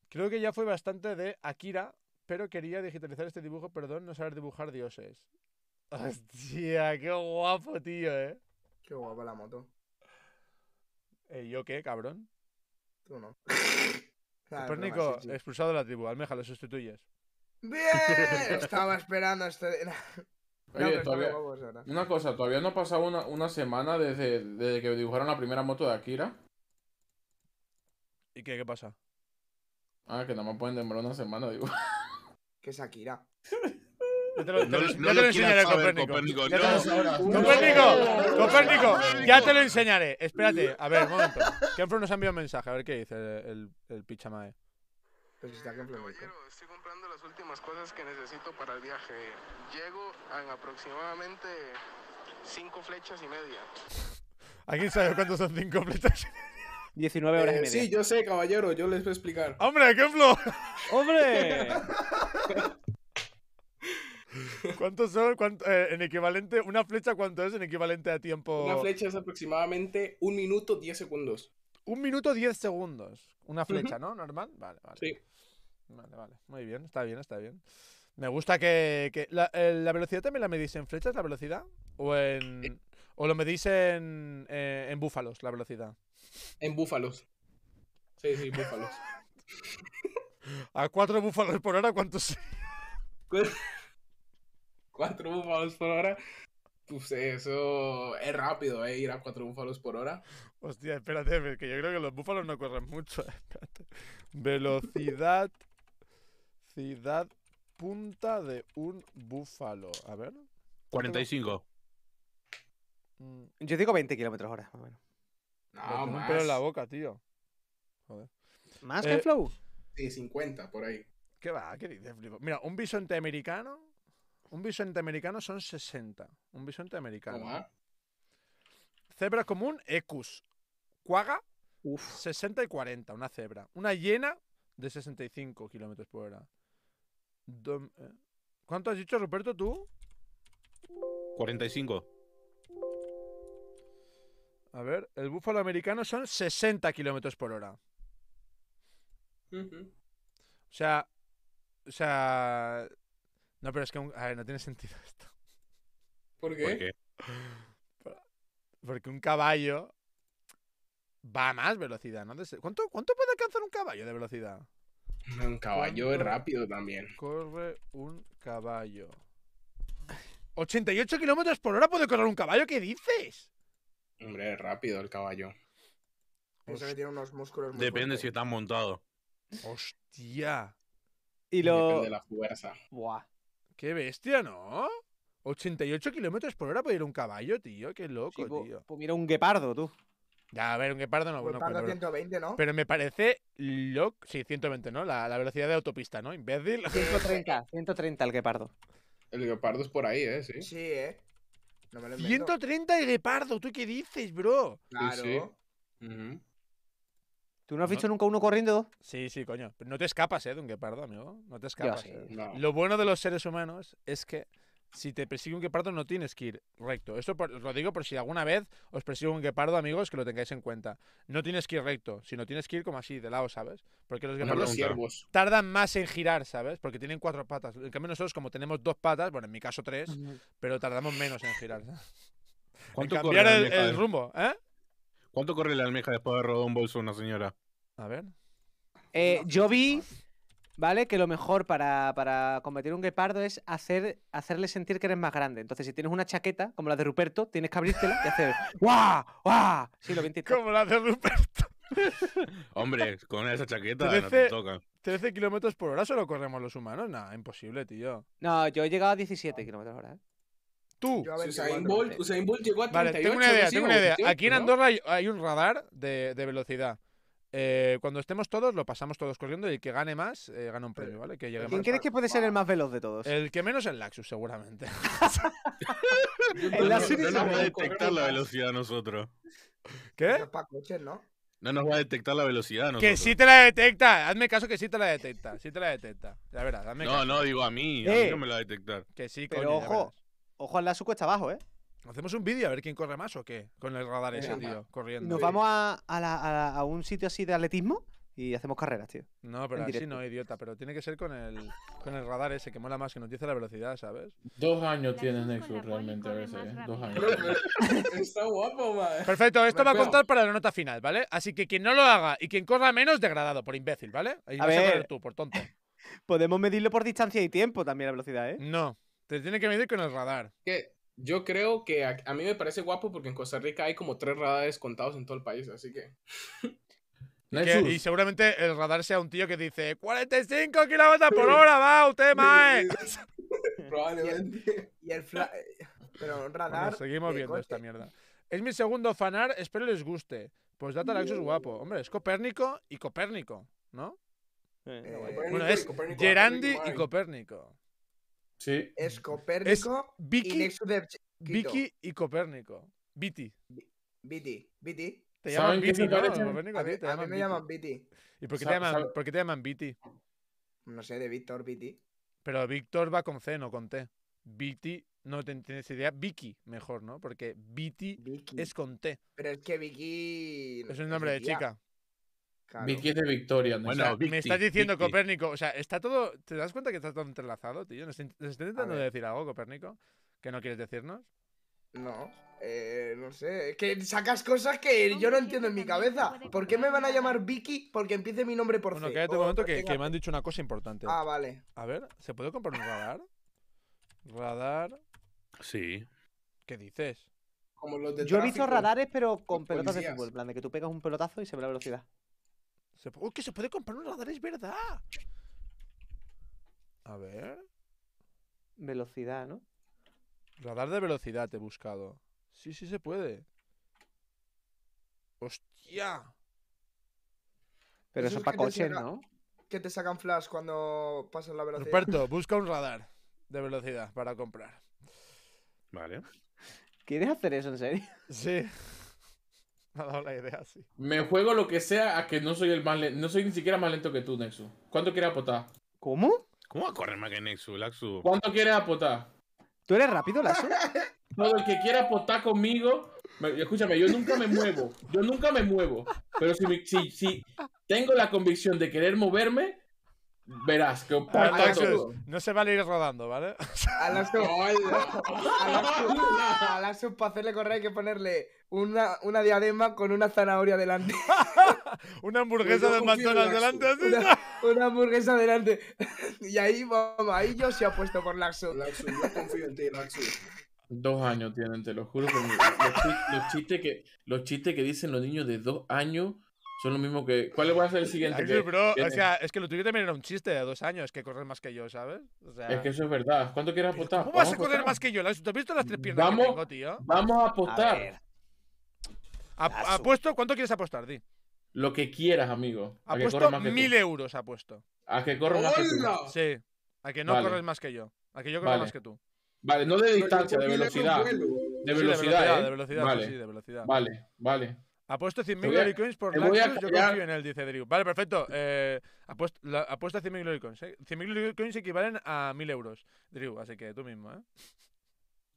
Creo que ya fue bastante de Akira, pero quería digitalizar este dibujo, perdón, no saber dibujar dioses. Hostia, qué guapo, tío, eh. Qué guapa la moto. ¿Y eh, ¿Yo qué, cabrón? Tú no. Ah, Pérnico, expulsado de la tribu. Almeja, lo sustituyes. ¡Bien! Estaba esperando este... Oye, todavía... Una cosa, ¿todavía no ha pasado una, semana desde, desde, que dibujaron la primera moto de Akira? ¿Y qué, qué pasa? Ah, que nada más pueden demorar una semana, digo. Que Shakira. no, te, lo enseñaré, Copérnico. Copérnico, Copérnico, ya te lo enseñaré. Espérate, a ver, un momento. Kenfro nos ha enviado un mensaje, a ver qué dice el, el, pichamae. Pues estoy comprando las últimas cosas que necesito para el viaje. Llego en aproximadamente cinco flechas y media. ¿A quién sabe cuántos son cinco flechas y media? 19 horas y eh, media. Sí, yo sé, caballero, yo les voy a explicar. ¡Hombre, ejemplo! ¡Hombre! ¿Cuántos son? Cuánto, eh, en equivalente, ¿Una flecha cuánto es en equivalente a tiempo? Una flecha es aproximadamente un minuto 10 segundos. Un minuto 10 segundos. Una flecha, ¿no? Normal. Vale, vale. Sí. Vale, vale. Muy bien, está bien, está bien. Me gusta que. Eh, la, velocidad también la medís en flechas, la velocidad? ¿O ¿O lo medís en, en búfalos, la velocidad? En búfalos. Sí, sí, búfalos. ¿A cuatro búfalos por hora cuántos? cuatro búfalos por hora. Pues eso es rápido, ¿eh? Ir a cuatro búfalos por hora. Hostia, espérate, que yo creo que los búfalos no corren mucho. Espérate. Velocidad. Ciudad punta de un búfalo. A ver. 45. Mm. Yo digo 20 kilómetros hora, más o menos un pelo en la boca, tío. Joder. ¿Más eh, que Flow? Sí, 50 por ahí. ¿Qué va? ¿Qué Mira, un bisonte americano. Un bisonte americano son 60. Un bisonte americano. ¿Cómo? Cebra común, Ecus. Cuaga, Uf. 60 y 40, una cebra. Una llena de 65 kilómetros por hora. Eh. ¿Cuánto has dicho, Roberto, tú? 45. A ver, el búfalo americano son 60 kilómetros por hora. O sea. O sea. No, pero es que. A ver, no tiene sentido esto. ¿Por qué? Porque un caballo va a más velocidad, ¿no? ¿Cuánto, ¿Cuánto puede alcanzar un caballo de velocidad? Un caballo es rápido también. Corre un caballo. 88 kilómetros por hora puede correr un caballo, ¿qué dices? Hombre, rápido el caballo. que tiene unos músculos muy Depende si está montado. ¡Hostia! Y lo... Depende de la fuerza. Buah. ¡Qué bestia, ¿no? 88 kilómetros por hora puede ir un caballo, tío. Qué loco, pues, tío. Pues mira un guepardo, tú. Ya, a ver, un guepardo no. Un guepardo bueno, 120, ¿no? Pero me parece loco. Sí, 120, ¿no? La, velocidad de autopista, ¿no? Imbécil. 130, 130 el guepardo. El guepardo es por ahí, ¿eh? Sí, sí ¿eh? 130 de guepardo, ¿tú qué dices, bro? Claro. ¿Tú no has visto nunca uno corriendo? Sí, sí, coño. no te escapas, ¿eh? De un guepardo, amigo. No te escapas. Lo bueno de los seres humanos es que si te persigue un guepardo no tienes que ir recto. Esto lo digo por si alguna vez os persigue un guepardo, amigos, que lo tengáis en cuenta. No tienes que ir recto, sino tienes que ir como así, de lado, ¿sabes? Porque los guepardos tardan más en girar, ¿sabes? Porque tienen cuatro patas. En cambio nosotros, como tenemos dos patas, bueno, en mi caso tres, pero tardamos menos en girar. ¿Cuánto cambiar el, rumbo, ¿eh? ¿Cuánto corre la almeja después de rodar un bolso una señora? A ver. Eh, yo vi... ¿vale? Que lo mejor para, para combatir un guepardo es hacer, hacerle sentir que eres más grande. Entonces, si tienes una chaqueta, como la de Ruperto, tienes que abrírtela y hacer ¡guau! ¡guau! Sí, lo Como la de Ruperto. Hombre, con esa chaqueta 13, no te toca. 13 kilómetros por hora solo corremos los humanos. nada imposible, tío. No yo he llegado a 17 kilómetros por hora. ¿eh? Tú. Usain Bolt, llegó a 38. Vale, tengo una idea, tengo Aquí en Andorra hay, un radar de, de velocidad. Eh, cuando estemos todos, lo pasamos todos corriendo y el que gane más, eh, gana un premio, ¿vale? ¿Quién crees que puede ser el más veloz de todos? El que menos el Laxus, seguramente. el Laxus no, nos va a detectar la velocidad a nosotros. ¿Qué? ¿no? nos va a detectar la velocidad. Nosotros. Que sí te la detecta. Hazme caso que sí te la detecta. Sí te la detecta. No, no, digo a mí. A mí eh. no me la va a detectar. Que sí, coño, Pero ojo, ojo al Laxus cuesta abajo, ¿eh? ¿Hacemos un vídeo a ver quién corre más o qué? Con el radar ese, tío, corriendo. ¿Nos vamos a, un sitio así de atletismo? y hacemos carreras, tío. No, pero así no, idiota. Pero tiene que ser con el, con el radar ese que mola más, que nos dice la velocidad, ¿sabes? Dos años tienes Nexus realmente a veces, ¿eh? Dos años. Está guapo, man. Perfecto, esto va a contar para la nota final, ¿vale? Así que quien no lo haga y quien corra menos, degradado, por imbécil, ¿vale? Ahí a ver. tú, por tonto. Podemos medirlo por distancia y tiempo también la velocidad, ¿eh? No, te tiene que medir con el radar. ¿Qué? Yo creo que a, mí me parece guapo porque en Costa Rica hay como tres radares contados en todo el país, así que. y seguramente el radar sea un tío que dice 45 kilómetros por hora, va, usted mae. Probablemente. Y el, eh, Pero radar. seguimos viendo esta mierda. Es mi segundo fanar, espero les guste. Pues Data es guapo. Mm. Hombre, es Copérnico y Copérnico, ¿no? Eh, bueno, es Gerandi y Copérnico. Sí. Es Copérnico Vicky, y de Vicky y Copérnico. Viti. Viti. Viti. Te llaman Viti, a, mí, me llaman Viti. ¿Y por qué, te llaman, por qué te llaman Viti? No sé, de Víctor Viti. Pero Víctor va con C, no con T. Viti, no tienes idea. Vicky, mejor, ¿no? Porque Viti es con T. Pero es que Vicky. Es un nombre de chica. Vicky de Victoria. me estás diciendo, Copérnico, o sea, está todo. ¿Te das cuenta que está todo entrelazado, tío? ¿Nos, estás intentando decir algo, Copérnico? ¿Que no quieres decirnos? No, eh, no sé. Es que sacas cosas que yo no entiendo en mi cabeza. ¿Por qué me van a llamar Vicky porque empiece mi nombre por C? Bueno, quédate un momento que, me han dicho una cosa importante. Ah, vale. A ver, ¿se puede comprar un radar? Radar. Sí. ¿Qué dices? yo he visto radares, pero con pelotas de fútbol. En plan, de que tú pegas un pelotazo y se ve la velocidad. ¡Uy, que se puede comprar un radar! ¡Es verdad! A ver. Velocidad, ¿no? Radar de velocidad he buscado. Sí, sí se puede. ¡Hostia! Pero eso, para coches, ¿no? Que te sacan flash cuando pasas la velocidad. Roberto, busca un radar de velocidad para comprar. Vale. ¿Quieres hacer eso en serio? Sí. Me la idea Me juego lo que sea a que no soy el más lento. No soy ni siquiera más lento que tú, Nexu. ¿Cuánto quieres apotar? ¿Cómo? ¿Cómo va a correr más que Nexu, Laxu? ¿Cuánto quieres apotar? ¿Tú eres rápido, Laxu? Todo el que quiera apotar conmigo. escúchame, yo nunca me muevo. Yo nunca me muevo. Pero si, si tengo la convicción de querer moverme, Verás, que No se a ir rodando, ¿vale? A la para hacerle correr hay que ponerle una, una diadema con una zanahoria delante. una hamburguesa de McDonald's delante, Una, hamburguesa delante. y ahí, vamos, ahí yo se apuesto por laxo Laxu, yo confío en ti, Laxu. Dos años tienen, te lo juro. Los, los, chistes que, los chistes que dicen los niños de dos años es lo mismo que. ¿Cuál va a hacer el siguiente? o sea, es que lo tuyo también era un chiste de dos años, que corres más que yo, ¿sabes? Es que eso es verdad. ¿Cuánto quieres apostar? ¿Cómo vas a correr más que yo? ¿Te has visto las tres piernas vamos, Vamos a apostar. apuesto, ¿cuánto quieres apostar, Di? Lo que quieras, amigo. A apuesto mil euros, apuesto. A que corro más que tú. Sí. A que no corres más que yo. A que yo corro más que tú. Vale, no de distancia, de velocidad. De velocidad, ¿eh? de velocidad, ¿eh? sí, de velocidad. Vale, vale. Apuesto 100.000 Glory Coins por Laxus, yo confío en él, dice Drew. Vale, perfecto. Eh, apuesto, 100.000 Glory Coins. 100.000 eh. Glory Coins equivalen a 1.000 euros, Drew, así que tú mismo, ¿eh?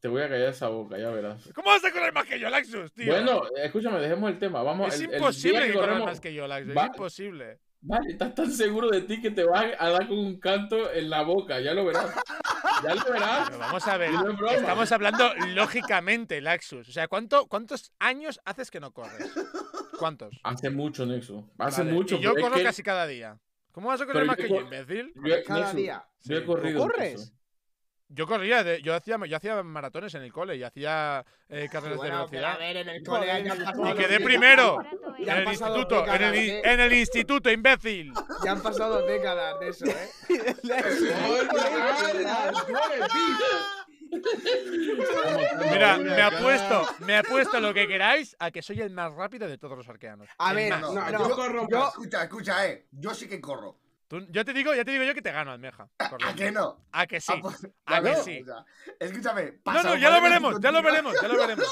Te voy a callar esa boca, ya verás. ¿Cómo vas a correr más que yo, Laxus, tío? Bueno, escúchame, dejemos el tema. Vamos, es imposible que corremos... más que yo, Laxus. Es imposible. Vale, estás tan seguro de ti que te vas a dar con un canto en la boca, ya lo verás. Ya lo verás. vamos a ver, estamos hablando lógicamente, Laxus. O sea, ¿cuánto, ¿cuántos años haces que no corres? ¿Cuántos? Hace mucho, Nexo. Hace mucho. Y yo corro casi cada día. ¿Cómo vas a correr más que yo, imbécil? cada día. Yo ¿Corres? Yo corría, yo hacía yo hacía maratones en el cole y hacía eh, ah, carreras de velocidad. y quedé primero en el instituto, en el, instituto, imbécil. Ya han pasado décadas de eso, ¿eh? Mira, me apuesto, me apuesto lo que queráis a que soy el más rápido de todos los arqueanos. A ver, yo corro. Escucha, escucha, eh. Yo sí que corro yo te digo, ya te digo yo que te gano, Almeja. ¿A que no? A que sí. Ah, pues, a, que sí. escúchame. Pasa, no, no, ya lo veremos, ya lo veremos, ya lo veremos.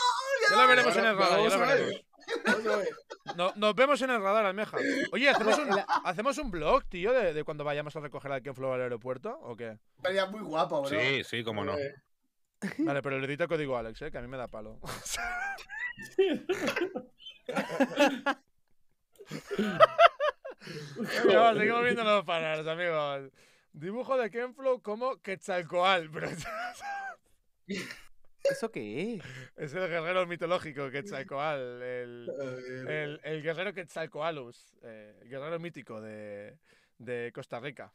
Ya lo veremos en el radar, ya lo veremos. nos vemos en el radar, Almeja. Oye, ¿hacemos un, ¿hacemos un blog, tío, de, de, cuando vayamos a recoger a Kenflow al aeropuerto o qué? Sería muy guapo, bro. Sí, sí, cómo no. Vale, pero le edito código a Alex, ¿eh? que a mí me da palo. seguimos viendo los fanarts, amigos. Dibujo de Kenflow como Quetzalcoal, ¿Eso qué es? Es el guerrero mitológico Quetzalcoal, el, guerrero Quetzalcoalus, eh, el guerrero mítico de Costa Rica.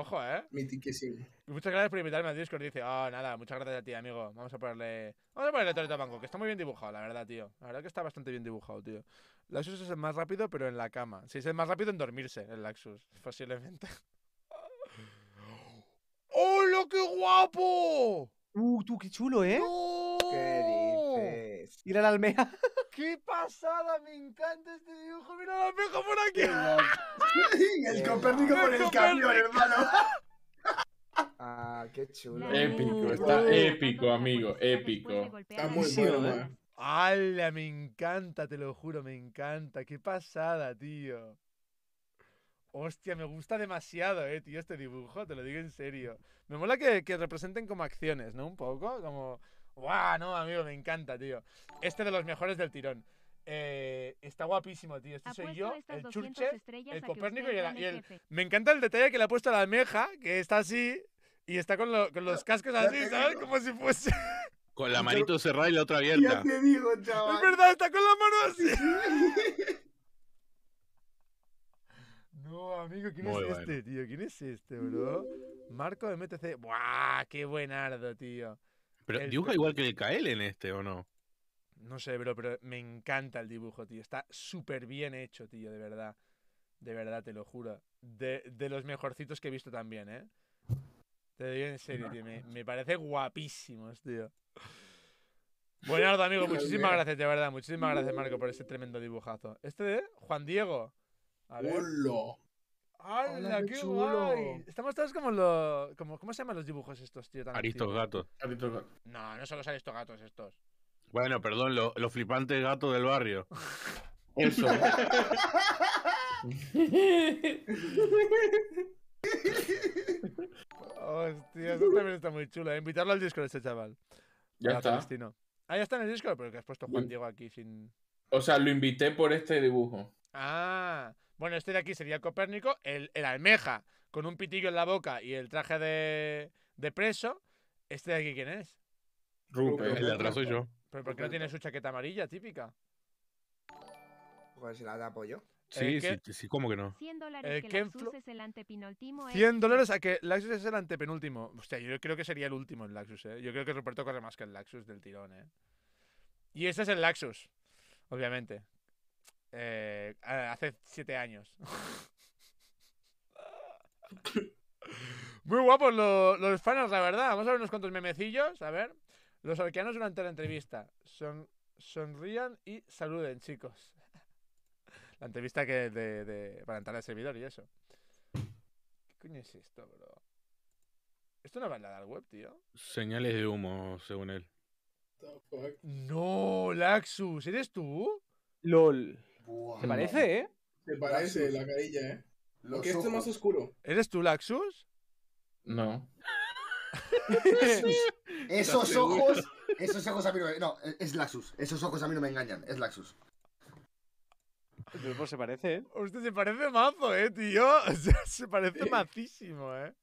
Ojo, ¿eh? sí. Muchas gracias por invitarme al Discord. Dice, oh, nada, muchas gracias a ti, amigo. Vamos a ponerle. Vamos a ponerle Torito Banco, que está muy bien dibujado, la verdad, tío. La verdad que está bastante bien dibujado, tío. Laxus es el más rápido, pero en la cama. Sí, es el más rápido en dormirse, el Laxus, posiblemente. ¡Hola, qué guapo! Uh, tú, qué chulo, ¿eh? ¡No! ¿Qué dices? a la almeja. ¡Qué pasada! Me encanta este dibujo. Mira la pejo por aquí. el Copérnico con el camión, hermano. Ah, qué chulo. Épico, está épico, amigo, épico. Está muy bueno, ¿eh? Eh. ¡Hala! Me encanta, te lo juro, me encanta. ¡Qué pasada, tío! Hostia, me gusta demasiado, eh, tío, este dibujo, te lo digo en serio. Me mola que, que representen como acciones, ¿no? Un poco, como Buah, No, amigo, me encanta, tío. Este de los mejores del tirón. Eh, está guapísimo, tío. Este soy yo, el Churche, el Copérnico y el, Me encanta el detalle que le ha puesto la almeja, que está así y está con, los cascos así, ¿sabes? Como si fuese. Con la manito cerrada y la otra abierta. Ya te digo, chaval. Es verdad, está con la mano así. no, amigo, ¿quién es este, tío? ¿Quién es este, bro? Marco MTC. ¡Buah! ¡Qué buen ardo, tío! Pero dibuja igual que el Kael en este, ¿o no? No sé, bro, pero me encanta el dibujo, tío. Está súper bien hecho, tío, de verdad. De verdad, te lo juro. De, los mejorcitos que he visto también, ¿eh? Te digo en serio, tío. Me, parece guapísimos, tío. Bueno, amigo. Muchísimas gracias, de verdad. Muchísimas gracias, Marco, por ese tremendo dibujazo. Este de Juan Diego. ¡Hala, qué, Guay. Estamos todos como los. Como, ¿Cómo se llaman los dibujos estos, tío? Aristos gatos. No, no son los Gatos estos. Bueno, perdón, los lo flipantes gatos del barrio. Eso. Hostia, esto también está muy chulo. Eh. Invitarlo al Discord este chaval. Ya está. ahí ya está en el Discord, pero que has puesto Juan mm. Diego aquí sin. O sea, lo invité por este dibujo. Ah. Bueno, este de aquí sería Copérnico, el, almeja con un pitillo en la boca y el traje de, preso. ¿Este de aquí quién es? Rupert, el de atrás soy yo. ¿Pero por qué no tiene su chaqueta amarilla típica? Pues si la da apoyo. Sí, sí, sí, ¿cómo que no? 100 dólares el Laxus es el antepenúltimo. 100 ¿eh? dólares a que Laxus es el antepenúltimo. Hostia, yo creo que sería el último el Laxus, ¿eh? Yo creo que Ruperto corre más que el Laxus del tirón, ¿eh? Y este es el Laxus, obviamente. Eh, hace siete años. Muy guapos los, los fans, la verdad. Vamos a ver unos cuantos memecillos. A ver. Los arqueanos durante la entrevista. Son, sonrían y saluden, chicos. la entrevista que de, para entrar al servidor y eso. ¿Qué coño es esto, bro? ¿Esto no va a la web, tío? Señales de humo, según él. No, Laxus, ¿eres tú? LOL. ¿Te parece, eh? se parece la carilla, eh. Lo que este es más oscuro. ¿Eres tú, Laxus? No. esos ojos, esos ojos a mí no me, no, es Laxus. Esos ojos a mí no me engañan, es Laxus. Pues, pues, se parece, ¿eh? Usted se parece mazo, eh, tío. se parece macísimo, eh.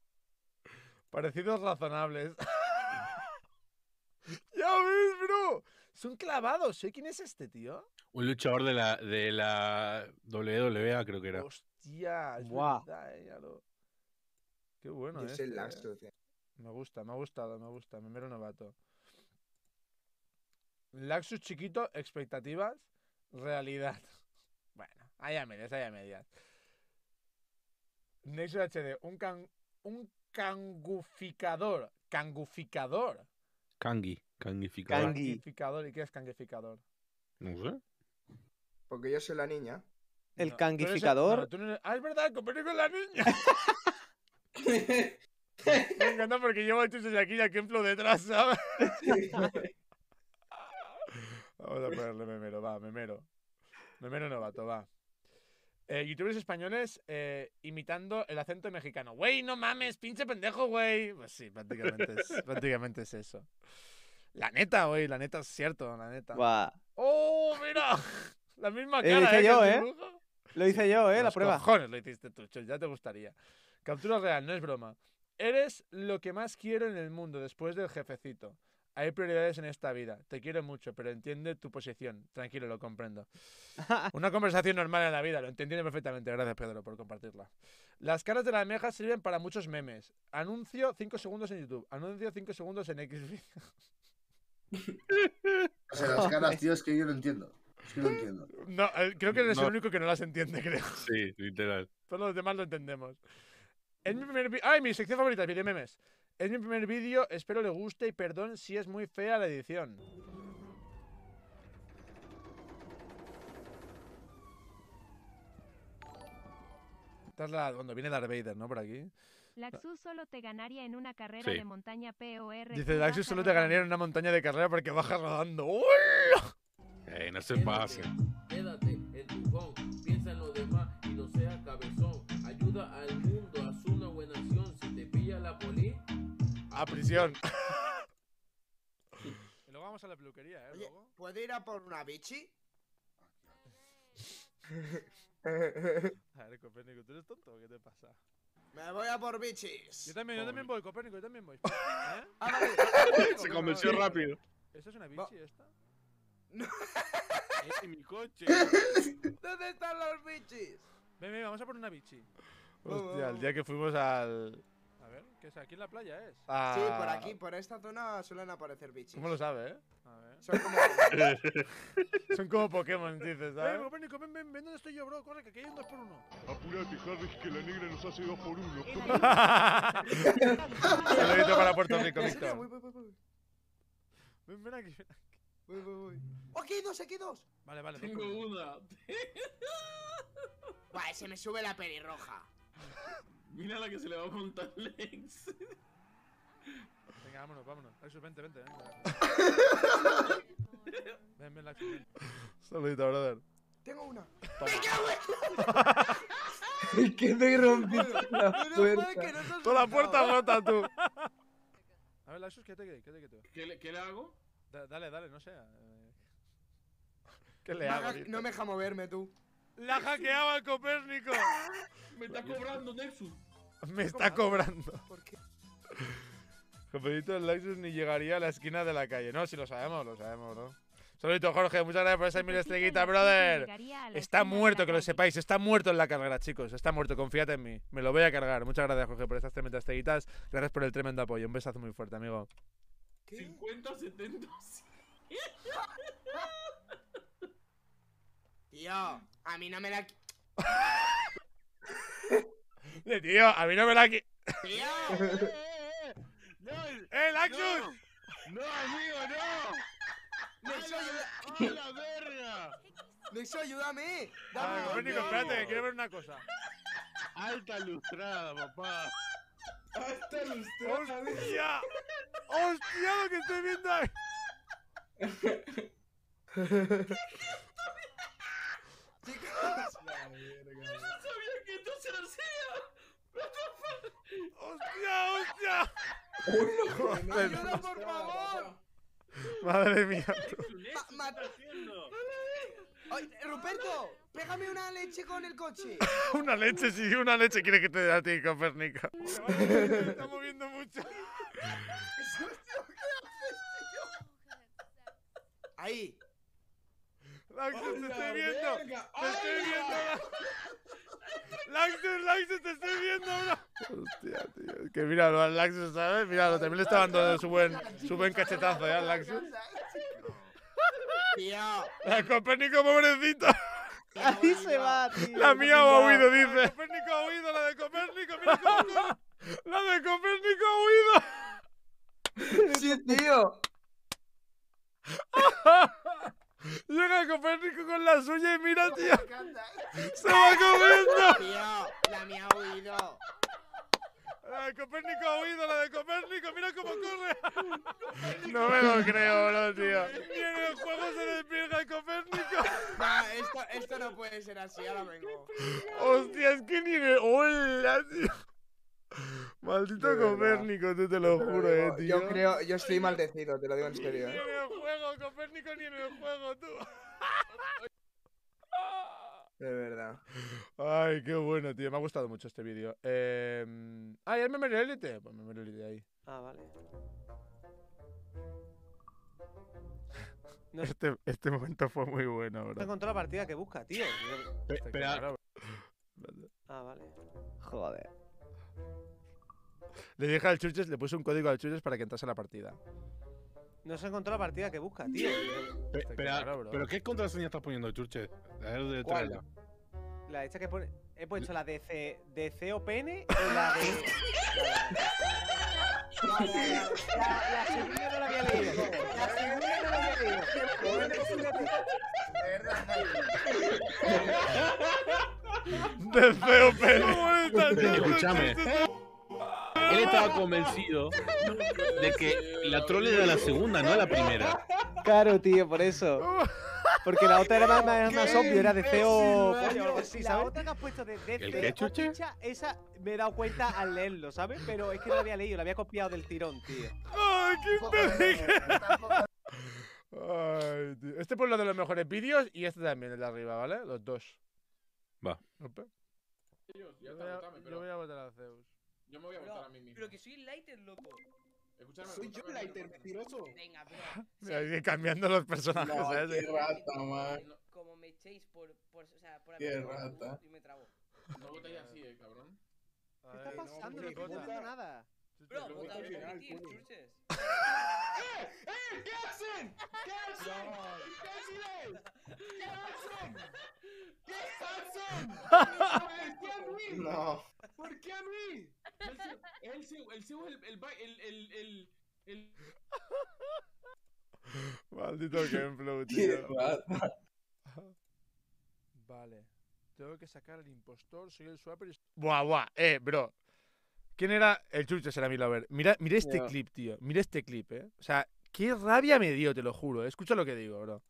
Parecidos razonables. ya ves, bro. Son clavados. ¿Soy quién es este, tío? Un luchador de la, de la WWA, e, creo que era. Hostia, ¡Guau! eh, Qué bueno, es el laxo, Me gusta, me ha gustado, me gusta. Me mero novato. Laxus chiquito, expectativas, realidad. Bueno, allá medias, allá medias. Nexus HD, un, can, un canguficador. Canguficador. Cangui, canguificador. Canguificador. ¿Y qué es canguificador? No sé porque yo soy la niña. El cangificador? Ah, es verdad, competir con la niña. Me encanta porque llevo el de aquí y en ejemplo detrás, ¿sabes? Vamos a ponerle memero, va, memero. Memero novato, va. Eh, youtubers españoles eh, imitando el acento mexicano. Güey, no mames, pinche pendejo, güey. Pues sí, prácticamente es, prácticamente es eso. La neta, güey, la neta es cierto, la neta. ¡Oh, mira! La misma cara. ¿eh? ¿eh? Lo hice yo, ¿eh? Lo hice yo, ¿eh? la prueba. Cojones lo hiciste tú, ya te gustaría. Captura real, no es broma. Eres lo que más quiero en el mundo después del jefecito. Hay prioridades en esta vida. Te quiero mucho, pero entiende tu posición. Tranquilo, lo comprendo. Una conversación normal en la vida, lo entiende perfectamente. Gracias, Pedro, por compartirla. Las caras de la meja sirven para muchos memes. Anuncio 5 segundos en YouTube. Anuncio 5 segundos en X. o sea, las caras, tío, es que yo no entiendo no entiendo. Eh, creo que eres el único que no las entiende, creo. Sí, literal. Todos los demás lo entendemos. Es mi primer ¡Ay, mi sección favorita, de memes! Es mi primer vídeo, espero le guste y perdón si es muy fea la edición. Esta es la, cuando viene Darth Vader, ¿no? Por aquí. Laxus solo te ganaría en una carrera de montaña POR. Dice Laxus solo te ganaría en una montaña de carrera porque bajas rodando. ¡Uy! Ey, no se pase. Quédate en tu home, piensa en lo demás y no seas cabezón. Ayuda al mundo, haz una buena acción. Si te pilla la poli, a prisión. y luego vamos a la peluquería, ¿eh? Oye, ¿Puedo ir a por una bichi? a ver, Copérnico, ¿tú eres tonto o qué te pasa? Me voy a por bichis. Yo también, yo también voy, Copérnico, yo también voy. ¿Eh? ah, vale. Se convenció rápido. ¿Esa es una bichi esta? No. mi coche! ¿Dónde están los bichis? Ven, ven, vamos a poner una bichi. Hostia, el día que fuimos al. A ver, que es aquí en la playa, ¿es? Sí, por aquí, por esta zona suelen aparecer bichis. ¿Cómo lo sabe, eh? A ver. Son como. Son como Pokémon, dices, ¿sabes? Ven, Copérnico, ven, ven, ven, ¿dónde estoy yo, bro? Corre, que aquí hay un 2x1. Apúrate, Harry, que la negra nos hace 2 x he Saludito para Puerto Rico, Víctor. Ven, ven aquí, ven aquí. Voy, voy, voy. ¡Oh, dos, aquí dos! Vale, vale. Tengo una. Vale, se me sube la pelirroja. Mira la que se le va a montar Lex. Venga, vámonos, vámonos. Lexus, vente, vente. vente. la. ven, Saludito, brother. Tengo una. ¡Me cago en! Es que te la puerta. Toda la puerta rota, tú. A ver, Lexus, ¿qué te quedé ¿Qué ¿Qué le hago? dale, dale, no sé. Eh. ¿Qué le hago? No me deja moverme tú. ¡La hackeaba el Copérnico! Me está cobrando Nexus. Me está cobrando. ¿Por qué? Copérnico, el ni llegaría a la esquina de la calle. No, si lo sabemos, lo sabemos, ¿no? Saludito, Jorge. Muchas gracias por esas mil estrellitas, brother. Está muerto, que lo sepáis. Está muerto en la carrera, chicos. Está muerto, confíate en mí. Me lo voy a cargar. Muchas gracias, Jorge, por estas tremendas estrellitas. Gracias por el tremendo apoyo. Un besazo muy fuerte, amigo. ¿Qué? 50, 70, Tío, a mí no me la. Tío, a mí no me la. Tío. No, ¡Eh, Laxus! No, amigo, no. No, soy... ¡A la verga! hizo ayúdame. Ah, dame, ah, espérate, quiero ver una cosa. Alta lustrada, papá. ¡Hasta ¡Hostia! ¡Hostia lo que estoy viendo no sabía que esto se hostia! hostia por favor! Madre mía. Ruperto, pégame una leche con el coche. una leche, sí, una leche quiere que te dé a ti, Copernica. Me está moviendo mucho. Ahí. Laxus, te estoy viendo. Te estoy viendo. Laxus, Laxus, te estoy viendo, ahora. Hostia, tío. que míralo al Laxus, ¿sabes? Míralo, también le está dando su buen, su buen cachetazo, ¿eh? Al Laxus. Tío. La Copérnico, pobrecita Ahí se va, La mía ha huido, dice. La de Copérnico ha huido, la de Copérnico, mira cómo La de Copérnico ha huido. Sí, tío. Llega Copérnico con la suya y mira, tío. Se va comiendo. Tío, la mía ha huido. La de Copérnico ha oído la de Copérnico, mira cómo corre. No me lo creo, bro, tío. Ni en el juego se despliega el Copérnico. No, esto, esto no puede ser así, ahora vengo. Hostia, es que ni en ¡Hola, tío! Maldito Copérnico, tú te lo juro, eh, tío. Yo creo, yo estoy maldecido, te lo digo en serio. Ni eh. en el juego, Copérnico, ni en el juego, tú. De verdad. Ay, qué bueno, tío. Me ha gustado mucho este vídeo. Eh... Em, ah, ¿y el Memory Elite? Pues Memory Elite ahí. Ah, vale. Este, este, momento fue muy bueno, bro. encontró la partida que busca, tío. Espera. Ah, vale. Joder. Le dije al chuches le puse un código al chuches para que entrase a la partida. No se encontró la partida que busca, tío. ¿pero qué contraseña estás poniendo, Churche? A ver, de ¿Cuál? La hecha que pone... He puesto la de, C... de COPN o la de... La, la, segunda no la había leído. La segunda no la había leído. De verdad, pene. Escúchame. Él estaba convencido de que la troll era la segunda, no la primera. Claro, tío, por eso. Porque la otra era más, más, zombie, era de feo. Pues, la otra que has puesto de, de ¿El Esa me he dado cuenta al leerlo, ¿sabes? Pero es que no la había leído, la había copiado del tirón, tío. ¡Ay, qué Ay, tío. Este por lo de los mejores vídeos y este también, el de arriba, ¿vale? Los dos. Va. Yo voy a votar a Zeus. Yo me voy a votar a mí mismo. Pero que soy el lighter, loco. Soy yo el lighter, mentiroso. Venga, cambiando los personajes. Qué rata, man. como me por, por, o sea, por qué rata. Y me trabo. No votáis así, eh, cabrón. ¿Qué está pasando? No, no nada. Este bro, ¿Qué ¿Qué ¿Por qué a mí? No. ¿Por qué a mí? El el el, el, el, Maldito Gameplay, tío. vale. Tengo que sacar al impostor, soy el swapper. eh, bro. ¿Quién era el Churches era mi lover? Mira, mira este clip, tío. Mira este clip, ¿eh? O sea, qué rabia me dio, te lo juro. Eh. Escucha lo que digo, bro.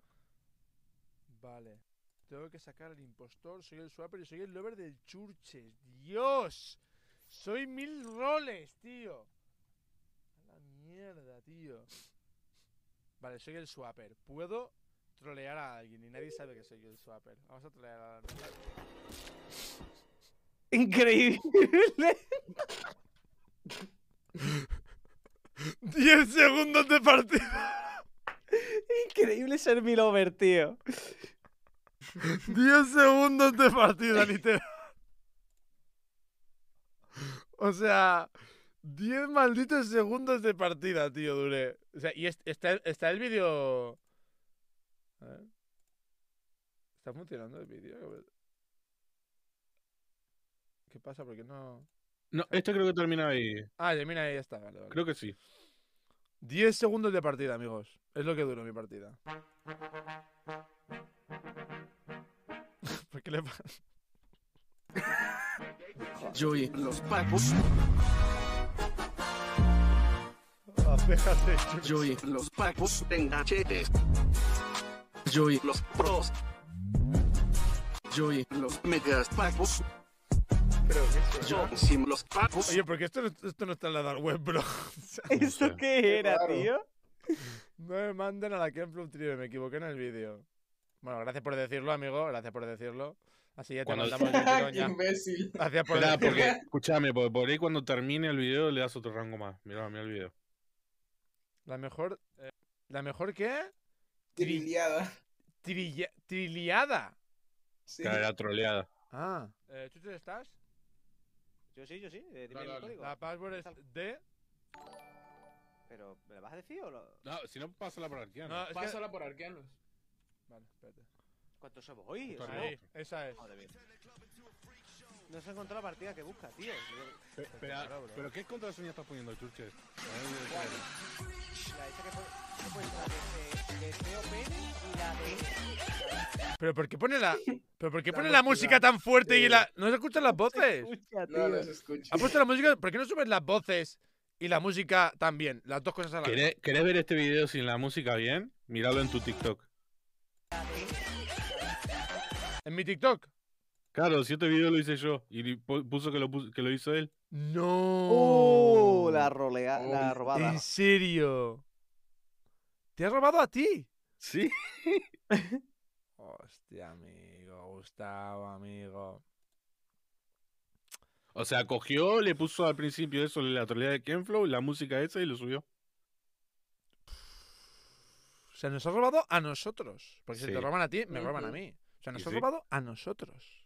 Vale. Tengo que sacar al impostor, soy el swapper y soy el lover del Churches. ¡Dios! Soy mil roles, tío. A la mierda, tío. Vale, soy el swapper. Puedo trolear a alguien y nadie sabe que soy el swapper. Vamos a trolear a alguien. Increíble. 10 segundos de partida. Increíble ser mi tío. 10 segundos de partida, literal. O sea, 10 malditos segundos de partida, tío, Dure! O sea, y está, está el vídeo. ¿Está funcionando el vídeo? qué pasa porque no. No, este creo que termina ahí. Ah, termina ahí, ya está. Creo que sí. 10 segundos de partida, amigos. Es lo que duro mi partida. ¿Por qué le pasa? Joey, los pacos. Ah, Joey, los pacos tengachetes. Joey, los pros. Joey, los megas pacos. Yo los Oye, porque esto, esto no está en la dark web, bro. ¿Esto qué era, tío? No me manden a la Kenflub Trio, me equivoqué en el vídeo. Bueno, gracias por decirlo, amigo, gracias por decirlo. Así ya te mandamos el imbécil! Gracias por decirlo. porque, escúchame, por ahí cuando termine el vídeo le das otro rango más. Mira, mira el vídeo. La mejor... Eh, ¿La mejor qué? Triliada. Trilla, triliada. Sí. era troleada. Ah. ¿Tú eh, te estás? Yo sí, yo sí. Eh, dime código. La password es D. Pero, ¿me la vas a decir o lo.? No, si no, pásala por arqueanos. No, Pásala por arqueanos. Vale, espérate. ¿Cuántos somos hoy? Ah, esa es. No se ha encontrado la partida que busca, tío. Pero, pero, pero ¿qué contra estás poniendo, Churches? La que fue, Pero ¿por qué pone la, pero ¿por qué pone la, música tan fuerte y la... ¿No se escuchan las voces? No, no se la música... ¿Por qué no subes las voces y la música también? Las dos cosas a la vez. ¿Querés ver este video sin la música bien? Míralo en tu TikTok. ¿En mi TikTok? Claro, si este video lo hice yo y puso que lo, hizo él. ¡Uh! No. la, rolea, oh, la robada. ¿En serio? ¿Te has robado a ti? Sí. Hostia, amigo, Gustavo, amigo. O sea, cogió, le puso al principio eso, la troleada de Kenflow, la música esa y lo subió. Se nos ha robado a nosotros. Porque si te roban a ti, me roban a mí. O sea, nos ha robado a nosotros.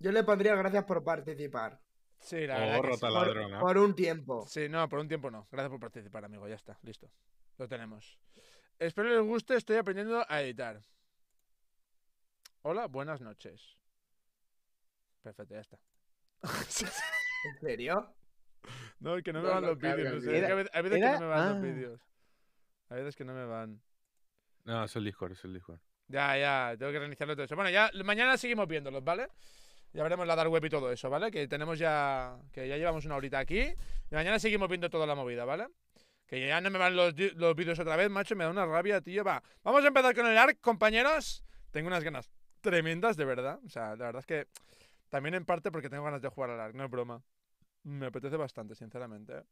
Yo le pondría gracias por participar. Sí, la oh, verdad. Por, un tiempo. Sí, no, por un tiempo no. Gracias por participar, amigo. Ya está, listo. Lo tenemos. Espero les guste, estoy aprendiendo a editar. Hola, buenas noches. Perfecto, ya está. ¿En serio? No, es que no me van los vídeos. hay veces que no me van los ah. vídeos. Hay veces que no me van. No, es el Discord, es el Discord. Ya, ya, tengo que reiniciarlo todo eso. Bueno, ya mañana seguimos viéndolos, ¿vale? Ya veremos la dark web y todo eso, ¿vale? Que tenemos ya. Que ya llevamos una horita aquí. Y mañana seguimos viendo toda la movida, ¿vale? Que ya no me van los, vídeos otra vez, macho. Me da una rabia, tío. Va. Vamos a empezar con el ARC, compañeros. Tengo unas ganas tremendas, de verdad. O sea, la verdad es que. También en parte porque tengo ganas de jugar al ARC, no es broma. Me apetece bastante, sinceramente. ¿eh?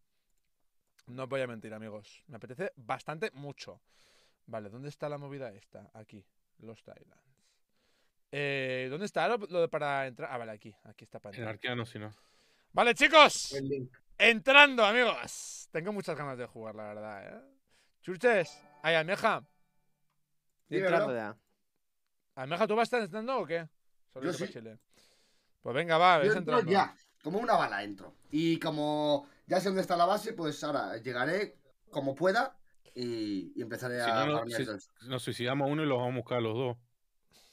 No os voy a mentir, amigos. Me apetece bastante mucho. Vale, ¿dónde está la movida esta? Aquí, Los Island. Eh, ¿Dónde está lo, para entrar? Ah, vale, aquí. Aquí está para entrar. En Arqueano, si no. Vale, chicos. Entrando, amigos. Tengo muchas ganas de jugar, la verdad. ¿eh? Churches, ay, almeja. Entrando ya. Almeja, ¿tú vas a estar entrando o qué? Yo sí. Pues venga, va, ves entrando. Ya, como una bala entro. Y como ya sé dónde está la base, pues ahora llegaré como pueda y, empezaré a. No, sé si, nos suicidamos uno y los vamos a buscar los dos.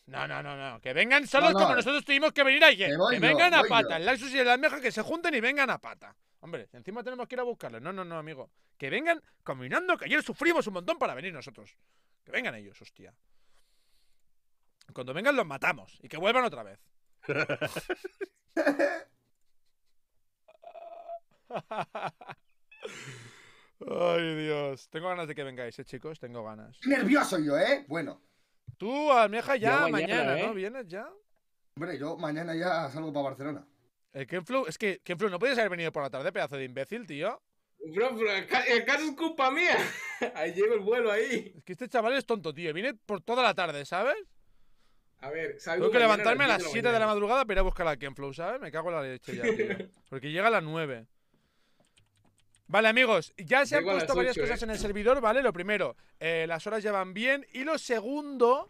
No, no, no, no. Que vengan solos como eh. nosotros tuvimos que venir ayer. Que, vengan a pata. El Laxus y el que se junten y vengan a pata. Hombre, encima tenemos que ir a buscarlos. No, no, no, amigo. Que vengan combinando, que ayer sufrimos un montón para venir nosotros. Que vengan ellos, hostia. Cuando vengan los matamos y que vuelvan otra vez. Ay, Dios. Tengo ganas de que vengáis, eh, chicos. Tengo ganas. Nervioso yo, ¿eh? Bueno. Tú, Almeja, ah, ya mañana, ¿no? ¿eh? ¿Vienes ya? Hombre, yo mañana ya salgo para Barcelona. El eh, Kenflu, es que Kenflu, no podías haber venido por la tarde, pedazo de imbécil, tío. el, caso es culpa mía. ahí llevo el vuelo ahí. Es que este chaval es tonto, tío. Viene por toda la tarde, ¿sabes? A ver, Tengo que levantarme a las 7 de la, madrugada para ir a buscar a Kenflow, ¿sabes? Me cago en la leche ya, Porque llega a las 9. Vale, amigos, ya se han puesto varias cosas eh. en el servidor, ¿vale? Lo primero, eh, las horas ya van bien. Y lo segundo,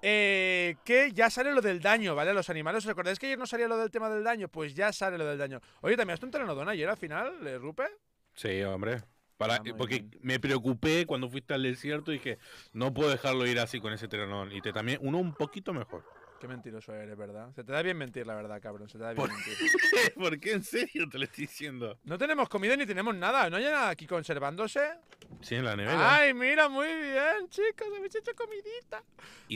eh, que ya sale lo del daño, ¿vale? Los animales, recordáis que ayer no salía lo del tema del daño? Pues ya sale lo del daño. Oye, también has un entrenador ayer al final, Rupe. Sí, hombre. Para, ah, porque me preocupé cuando fuiste al desierto y dije, no puedo dejarlo ir así con ese terrenodón. Y te también uno un poquito mejor. Qué mentiroso eres, ¿verdad? Se te da bien mentir, la verdad, cabrón. Se te da bien mentir. ¿Por qué en serio te lo estoy diciendo? No tenemos comida ni tenemos nada. ¿No hay nada aquí conservándose? Sí, en la nevera. ¡Ay, mira! Muy bien, chicos. Habéis hecho comidita.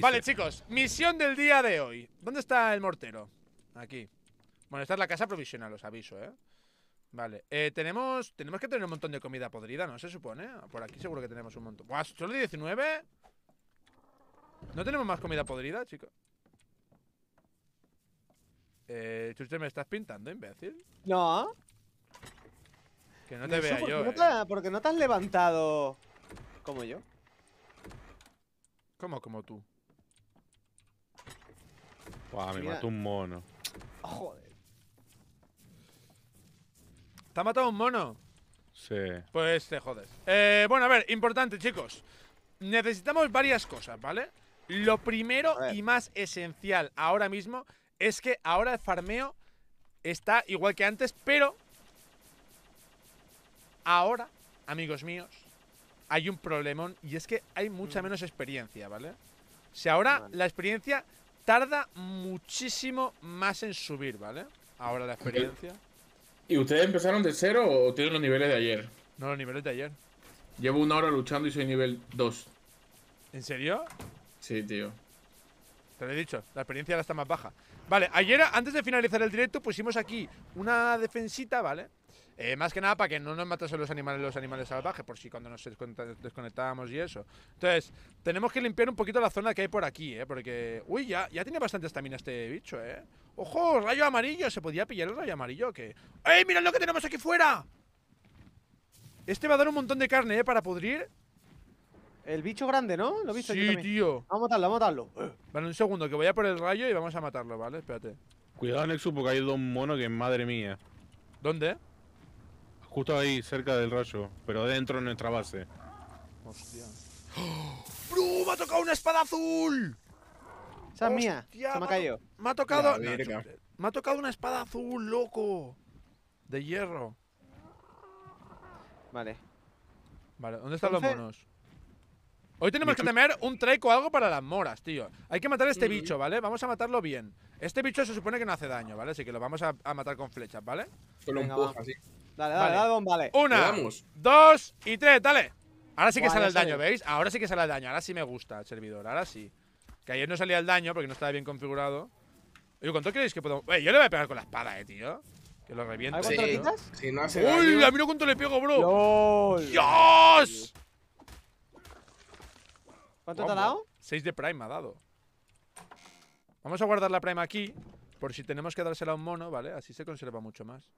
vale, chicos. Misión del día de hoy. ¿Dónde está el mortero? Aquí. Bueno, esta es la casa provisional, os aviso, ¿eh? Vale. Eh, tenemos, tenemos que tener un montón de comida podrida, ¿no? Se supone. Por aquí seguro que tenemos un montón. ¡Buah! ¿Solo 19? ¿No tenemos más comida podrida, chicos? Eh, te ¿me estás pintando, imbécil? No. Que no te vea yo. Eh. Porque no te has levantado como yo. ¿Cómo como tú? Buah, me mató un mono. joder. ¿Te ha matado un mono? Sí. Pues te jodes. Eh, bueno, a ver, importante, chicos. Necesitamos varias cosas, ¿vale? Lo primero y más esencial ahora mismo es que ahora el farmeo está igual que antes, pero ahora, amigos míos, hay un problemón y es que hay mucha mm. menos experiencia, ¿vale? Si ahora la experiencia tarda muchísimo más en subir, ¿vale? Ahora la experiencia. ¿Y ustedes empezaron de cero o tienen los niveles de ayer? No, los niveles de ayer. Llevo una hora luchando y soy nivel 2. ¿En serio? Sí, tío. Te lo he dicho, la experiencia ahora está más baja. Vale, ayer antes de finalizar el directo pusimos aquí una defensita, ¿vale? Eh, más que nada para que no nos matasen los animales los animales salvajes, por si cuando nos desconectábamos y eso. Entonces, tenemos que limpiar un poquito la zona que hay por aquí, ¿eh? Porque, uy, ya, ya tiene bastante estamina este bicho, ¿eh? ¡Ojo! ¡Rayo amarillo! ¿Se podía pillar el rayo amarillo que ¡Ey, mirad lo que tenemos aquí fuera! Este va a dar un montón de carne, ¿eh? Para pudrir. El bicho grande, ¿no? Lo he visto Sí, tío. Vamos a matarlo, vamos a matarlo. Vale, un segundo, que voy a por el rayo y vamos a matarlo, ¿vale? Espérate. Cuidado, Nexus, porque hay dos monos que, madre mía. ¿Dónde? Justo ahí, cerca del rayo, pero dentro de nuestra base. Hostia. ¡Oh! ¡Me ha tocado una espada azul! Esa es mía. Se me ha caído. Me ha tocado. me ha tocado una espada azul, loco. De hierro. Vale. Vale, ¿dónde están los monos? Hoy tenemos que tener un treco o algo para las moras, tío. Hay que matar a este mm. bicho, ¿vale? Vamos a matarlo bien. Este bicho se supone que no hace daño, ¿vale? Así que lo vamos a, matar con flechas, ¿vale? Solo un Dale, dale, dale, vale. Una, dos y tres, dale. Ahora sí que sale el daño, ¿veis? Ahora sí que sale el daño. Ahora sí me gusta el servidor, ahora sí. Que ayer no salía el daño porque no estaba bien configurado. Oye, ¿cuánto creéis que puedo…? yo le voy a pegar con la espada, eh, tío. Que lo reviento. sí. ¡Uy! ¡A mí no cuánto le pego, bro! ¡Dios! ¿Cuánto te ha dado? 6 de Prime ha dado. Vamos a guardar la Prime aquí, por si tenemos que dársela a un mono, ¿vale? Así se conserva mucho más.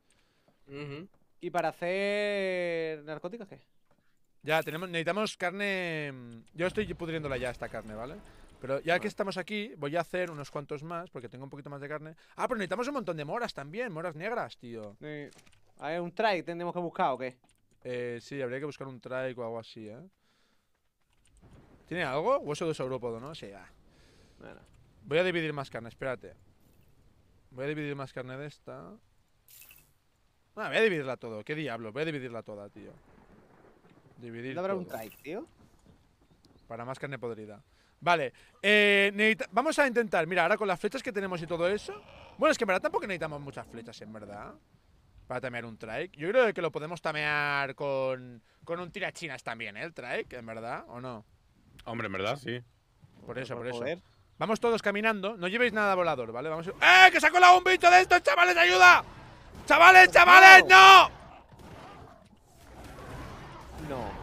¿Y para hacer narcóticos qué? Ya, tenemos, necesitamos carne... Mm, yo estoy pudriéndola ya esta carne, ¿vale? Pero ya que estamos aquí, voy a hacer unos cuantos más, porque tengo un poquito más de carne. Ah, pero necesitamos un montón de moras también, moras negras, tío. Sí. ¿Hay un trike tenemos que buscar o qué? Eh, sí, habría que buscar un trike o algo así, ¿eh? ¿Tiene algo? Hueso de saurópodo, ¿no? Sí, va. Voy a dividir más carne, espérate. Voy a dividir más carne de esta. Ah, voy a dividirla todo. ¿Qué diablo? Voy a dividirla toda, tío. Dividir. un trike, Para más carne podrida. Vale. Eh, vamos a intentar. Mira, ahora con las flechas que tenemos y todo eso. Bueno, es que en verdad tampoco necesitamos muchas flechas, en verdad. Para tamear un trike. Yo creo que lo podemos tamear con, con un tirachinas también, ¿eh? El trike, en verdad, ¿o no? Hombre, en verdad, sí. Por eso, por eso. Vamos todos caminando. No llevéis nada volador, ¿vale? Vamos a... ¡Eh! ¡Que saco la bombita de estos, chavales! ¡Ayuda! ¡Chavales, chavales! ¡No! No.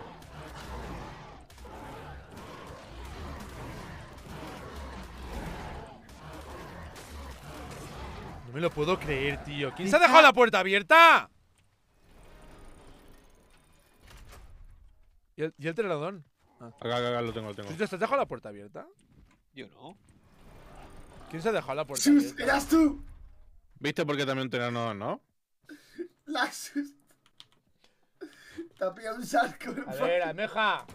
No me lo puedo creer, tío. ¿Quién se ha dejado la puerta abierta? ¿Y el, y Ah. Acá, acá, lo tengo, lo tengo. ¿Tú te has dejado la puerta abierta? Yo no. ¿Quién se ha dejado la puerta Sus, abierta? ¡Eras tú! ¿Viste por qué también un no, no? La sus... Te ha pillado un hermano. A ver, ameja.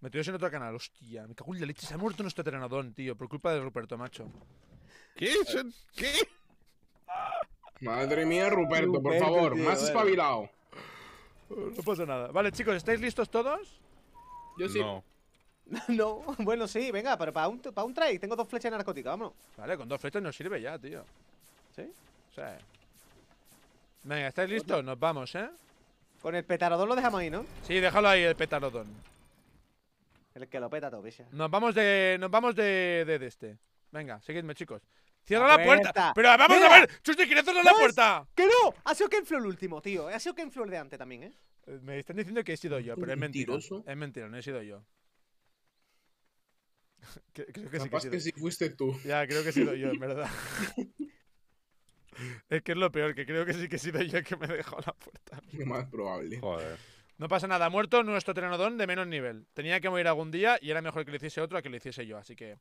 Me en otro canal, hostia. Me cago en la leche. Se ha muerto nuestro entrenador, tío, por culpa de Ruperto, macho. ¿Qué? ¿Qué? Madre mía, Ruperto, por favor, más espabilado. No pasa nada. Vale, chicos, ¿estáis listos todos? Yo sí. No. bueno, sí, venga, pero para un, para try tengo dos flechas narcóticas, vámonos. Vale, con dos flechas nos sirve ya, tío. ¿Sí? O sea… Venga, ¿estáis listos? Nos vamos, ¿eh? Con el petarodón lo dejamos ahí, ¿no? Sí, déjalo ahí, el petarodón. El que lo peta todo, Nos vamos de. Nos vamos de, de, de este. Venga, seguidme, chicos. Cierra la, puerta. Pero vamos a ver, Chuste, ¿quieres cerrar la puerta? que no, ha sido Ken el último, tío. Ha sido Ken el de antes también, ¿eh? ¿eh? Me están diciendo que he sido yo, pero es mentira. Es mentira, no he sido yo. creo que sí que, que sí fuiste tú. Ya, creo que he sido yo, en verdad. es que es lo peor, que creo que sí que he sido yo el que me dejó la puerta. Lo más probable. Joder. No pasa nada, muerto nuestro trenodón de menos nivel. Tenía que morir algún día y era mejor que lo hiciese otro a que lo hiciese yo, así que.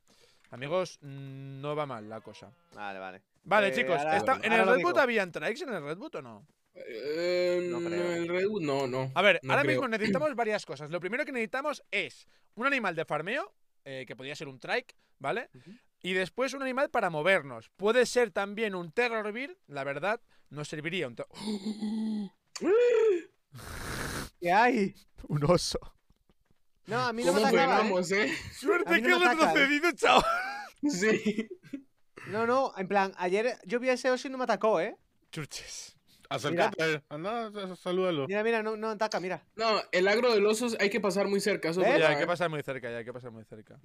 Amigos, mm, no va mal la cosa. Vale, vale. Vale, eh, chicos, ¿en el RedBoot habían eh, trikes en el RedBoot o no? no el no, no. A ver, ahora mismo necesitamos varias cosas. Lo primero que necesitamos es un animal de farmeo, eh, que podría ser un trike, ¿vale? Y después un animal para movernos. Puede ser también un terror la verdad, nos serviría un... ¿Qué hay? Un oso. No, a mí no me atacamos, ¿eh? ¿eh? Suerte que no ¿eh? retrocedido, chao. Sí. No, no, en plan, ayer yo vi a ese oso y no me atacó, ¿eh? Chuches. Acércate, anda, salúdalo. Mira, mira, no, no ataca, mira. No, el agro del oso hay que pasar muy cerca. Eso ya, hay que eh. pasar muy cerca, ya hay que pasar muy cerca.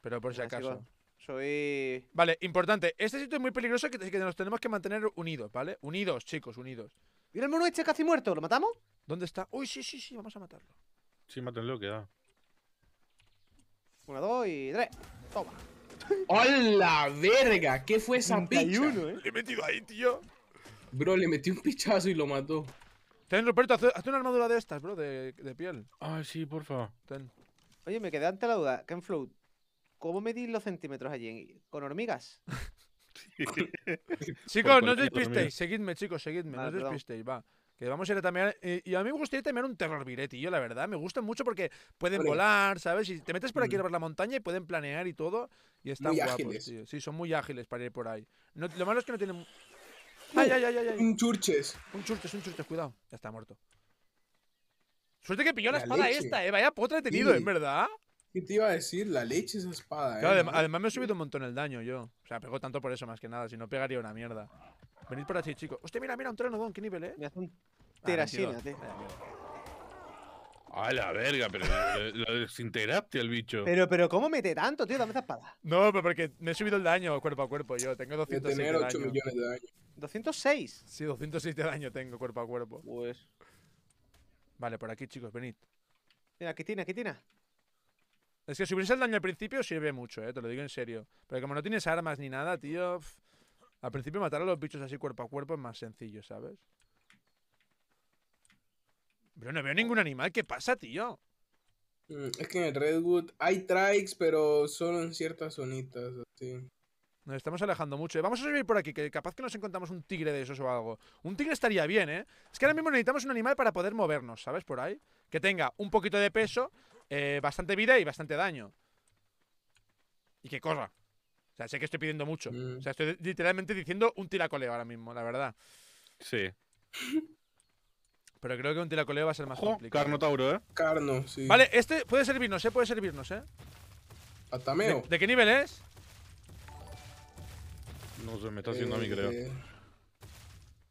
Pero por si acaso. Soy. Vale, importante. Este sitio es muy peligroso que, que nos tenemos que mantener unidos, ¿vale? Unidos, chicos, unidos. Mira el mono este casi muerto, ¿lo matamos? ¿Dónde está? Uy, sí, sí, sí, vamos a matarlo. Sí, que queda. Una, dos y tres. Toma. ¡Hola, verga! ¿Qué fue esa picha? Eh. Le he metido ahí, tío. Bro, le metí un pichazo y lo mató. Ten, Roberto, hazte una armadura de estas, bro, de, piel. Ah, sí, porfa. Ten. Oye, me quedé ante la duda. Ken Float, ¿cómo medís los centímetros allí? ¿Con hormigas? chicos, no os despistéis. Seguidme, chicos, seguidme. no os despistéis, va que vamos a ir a eh, y a mí me gustaría tener un terror y yo la verdad. Me gusta mucho porque pueden volar, ¿sabes? Y te metes por aquí mm. a ver la montaña y pueden planear y todo. Y están muy guapos, ágiles. Sí, son muy ágiles para ir por ahí. lo malo es que no tienen. Ay, ay, ay, Un churches. Un churches, un churches, cuidado. Ya está muerto. Suerte que pilló la, espada esta, eh. Vaya potra he tenido, ¿eh? en verdad. ¿Qué te iba a decir? La leche esa espada, eh. Además, me he subido un montón el daño yo. O sea, pegó tanto por eso más que nada. Si no, pegaría una mierda. Venid por aquí, chicos. Hostia, mira, mira, un trenodón, qué nivel, eh. Me hace un terasina, tío. A la verga, pero lo desintegraste el bicho. Pero, pero, ¿cómo mete tanto, tío? Dame esa espada. No, pero porque me he subido el daño cuerpo a cuerpo yo. Tengo 206 de, 8 millones de daño. ¿206? Sí, 206 de daño tengo cuerpo a cuerpo. Pues. Vale, por aquí, chicos, venid. Mira, aquí tiene, aquí tiene. Es que subirse el daño al principio sirve mucho, eh, te lo digo en serio. Pero como no tienes armas ni nada, tío. Al principio matar a los bichos así cuerpo a cuerpo es más sencillo, ¿sabes? Pero no veo ningún animal. ¿Qué pasa, tío? Mm, es que en el Redwood hay trikes, pero solo en ciertas zonitas, así. Nos estamos alejando mucho. ¿eh? Vamos a subir por aquí, que capaz que nos encontramos un tigre de esos o algo. Un tigre estaría bien, ¿eh? Es que ahora mismo necesitamos un animal para poder movernos, ¿sabes? Por ahí. Que tenga un poquito de peso, eh, bastante vida y bastante daño. Y que corra. O sea, sé que estoy pidiendo mucho. O sea, mm. estoy literalmente diciendo un tiracoleo ahora mismo, la verdad. Sí. Pero creo que un tiracoleo va a ser más Carno Tauro, ¿eh? Carno, sí. Vale, este puede servirnos, ¿eh? Puede servirnos, ¿eh? Atameo. ¿De, ¿De, qué nivel es? No sé, me está haciendo a mí, creo. Eh.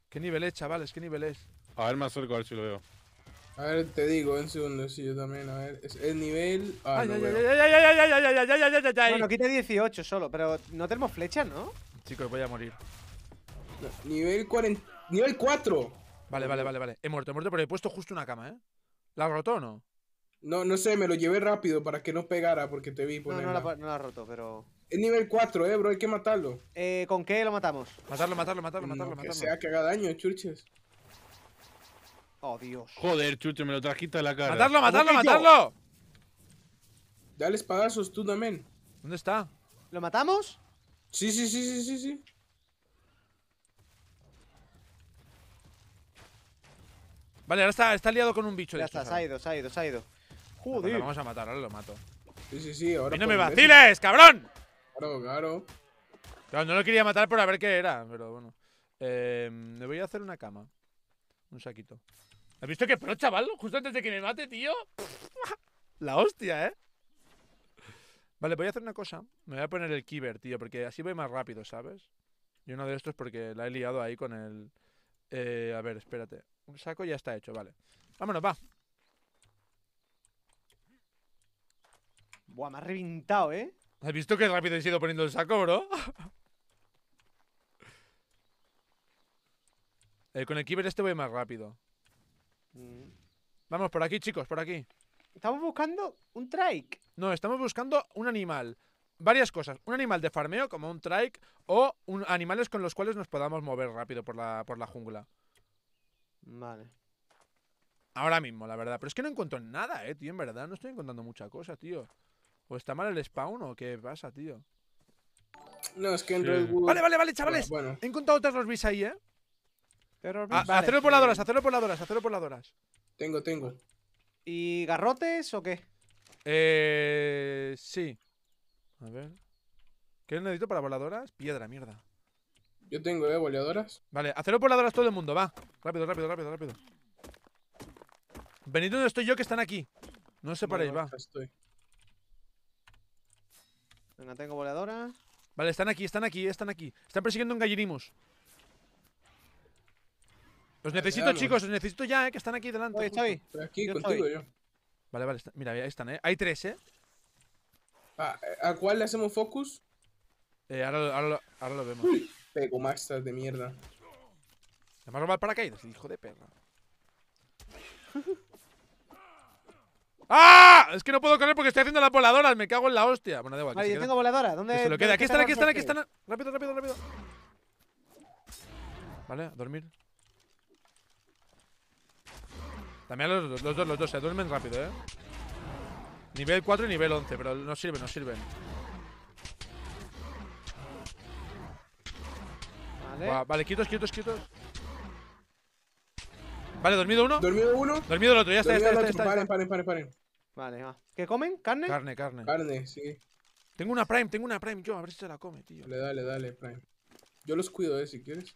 ¿Qué nivel es, chavales? ¿Qué nivel es? A ver, me acerco, a ver si lo veo. A ver, te digo, en segundo, sí, yo también, a ver. Es el nivel. ay, ay, no ay, Bueno, quita 18 solo, pero no tenemos flecha, ¿no? Chicos, voy a morir. nivel 40. ¡Nivel 4! Vale, vale, vale, vale. He muerto, he muerto, pero he puesto justo una cama, ¿eh? ¿La has roto o no? No, no sé, me lo llevé rápido para que no pegara porque te vi ponerla. No, no la, no la roto, pero. Es nivel 4, eh, bro, hay que matarlo. Eh, ¿Con qué lo matamos? Matarlo, matarlo, matarlo, matarlo, matarlo. Que sea que haga daño, churches. Oh, Dios. Joder, Chucho, me lo trajiste a la cara. ¡Matarlo, matarlo, matarlo! Dale espadazos tú también. ¿Dónde está? ¿Lo matamos? Sí, sí, sí, sí, sí, sí. Vale, ahora está, está liado con un bicho. Ya está, se ha ido, se ha ido, se ha ido. Ah, pues Joder. Lo vamos a matar, ahora lo mato. Sí, sí, sí, ahora. no me vaciles, cabrón! Claro, claro. no lo quería matar por a ver qué era, pero bueno. Eh, me voy a hacer una cama. Un saquito. ¿Has visto qué pro, chaval? Justo antes de que me mate, tío. La hostia, ¿eh? Vale, voy a hacer una cosa. Me voy a poner el Kiber, tío, porque así voy más rápido, ¿sabes? Y uno de estos porque la he liado ahí con el... Eh, a ver, espérate. Un saco ya está hecho, vale. Vámonos, va. Buah, me ha reventado, ¿eh? ¿Has visto qué rápido he sido poniendo el saco, bro? Eh, con el Kiber este voy más rápido. Vamos, por aquí, chicos, por aquí. Estamos buscando un trike. No, estamos buscando un animal. Varias cosas. Un animal de farmeo, como un trike, o animales con los cuales nos podamos mover rápido por la, por la jungla. Vale. Ahora mismo, la verdad. Pero es que no encuentro nada, eh, tío, en verdad. No estoy encontrando mucha cosa, tío. ¿O está mal el spawn o qué pasa, tío? No, es que en Redwood... Vale, vale, vale, chavales. Bueno, He encontrado otras los ahí, eh. Terror ah, voladoras, hacer voladoras, por voladoras. Tengo, tengo. ¿Y garrotes o qué? Eh. Sí. A ver. ¿Qué necesito para voladoras? Piedra, mierda. Yo tengo, eh, voladoras. Vale, por voladoras todo el mundo, va. Rápido, rápido, rápido, rápido. Venid donde estoy yo, que están aquí. No os separéis, va. Estoy. Venga, tengo voladora. Vale, están aquí, están aquí, están aquí. Están persiguiendo un gallinimos los necesito, chicos, los necesito ya, eh, que están aquí delante. Oye, Xavi. aquí, contigo yo. Vale, vale, mira, ahí están, eh. Hay tres, eh. Ah, eh. ¿A cuál le hacemos focus? Eh, ahora, lo- ahora vemos. Pego maxas de mierda. Le va para robar paracaídas, hijo de perra. ¡Ah! Es que no puedo correr porque estoy haciendo las voladoras, me cago en la hostia. Bueno, de igual. ahí yo tengo voladora. ¿Dónde? se lo queda. Aquí están, aquí están, aquí están. Rápido, rápido, rápido. Vale, a dormir. También los, los, dos, los dos se duermen rápido, ¿eh? Nivel 4 y nivel 11, pero no sirven, no sirven. Vale. quitos, vale, quietos, quietos, quietos. Vale, dormido uno. Dormido uno. Dormido el otro, ya está, ya está, ya está, Paren, paren, paren, Vale, va. ¿Qué comen? ¿Carne? Carne, carne. Carne, sí. Tengo una Prime, tengo una Prime yo, a ver si se la come, tío. Dale, dale, dale, Prime. Yo los cuido, eh, si quieres.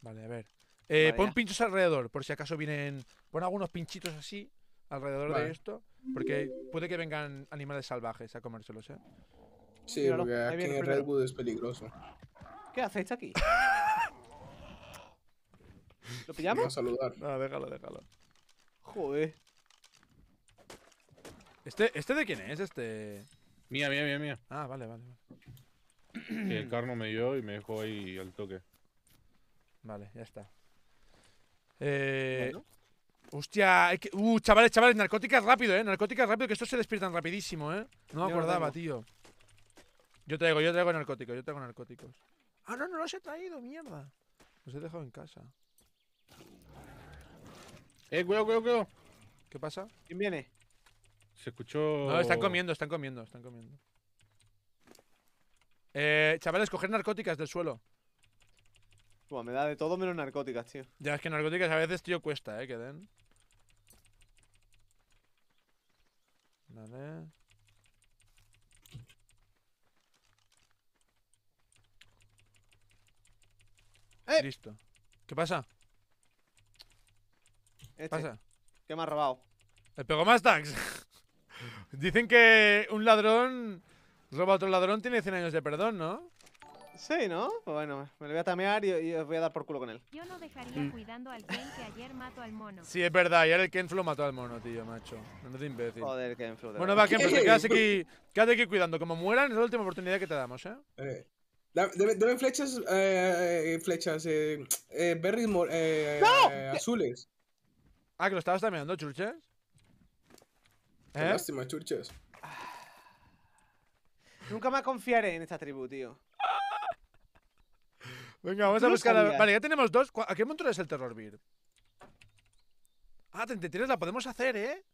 Vale, a ver. Eh, pon pinchos alrededor, por si acaso vienen. Pon algunos pinchitos así alrededor de esto, porque puede que vengan animales salvajes a comérselos, ¿eh? Sí, porque aquí en Redwood es peligroso. ¿Qué hacéis aquí? ¿Lo pillamos? a saludar. No, déjalo, déjalo. Joder. ¿Este, ¿Este de quién es? Este. Mía, mía, mía, mía. Ah, vale, vale, vale. el carno me dio y me dejó ahí al toque. Vale, ya está. Eh, Hostia, uh, chavales, chavales, narcóticas rápido, eh. Narcóticas rápido, que estos se despiertan rapidísimo, eh. No me acordaba, tío. Yo traigo, yo traigo narcóticos, yo traigo narcóticos. Ah, no, no los he traído, mierda. Los he dejado en casa. Eh, cuidado, cuidado, cuidado. ¿Qué pasa? ¿Quién viene? Se escuchó. No, están comiendo, están comiendo, están comiendo. Eh, chavales, coger narcóticas del suelo me da de todo menos narcóticas, tío. Ya, es que narcóticas a veces, tío, cuesta, eh, que den. Vale. ¡Eh! Listo. ¿Qué pasa? ¿Qué este. pasa? ¿Qué me ha robado? ¡Le pegó más tags! Dicen que un ladrón roba otro ladrón, tiene 100 años de perdón, ¿no? Sí, ¿no? Bueno, me lo voy a tamear y, os voy a dar por culo con él. Yo no dejaría mm. cuidando al Ken que ayer mató al mono. Sí, es verdad, ayer el Kenflo mató al mono, tío, macho. No te imbécil. Joder, Kenflo. Bueno, va, Kenflo, te quedas aquí, quédate aquí cuidando. Como mueran, es la última oportunidad que te damos, ¿eh? eh Deben flechas, eh, eh, flechas, eh, eh, berries eh, ¡No! azules. Ah, que lo estabas tameando, churches. Qué ¿Eh? lástima, churches. Nunca más confiaré en esta tribu, tío. Venga, vamos a buscar. Vale, ya tenemos dos. ¿A qué montura es el Terror Beer? Ah, 33 la podemos hacer, ¿eh?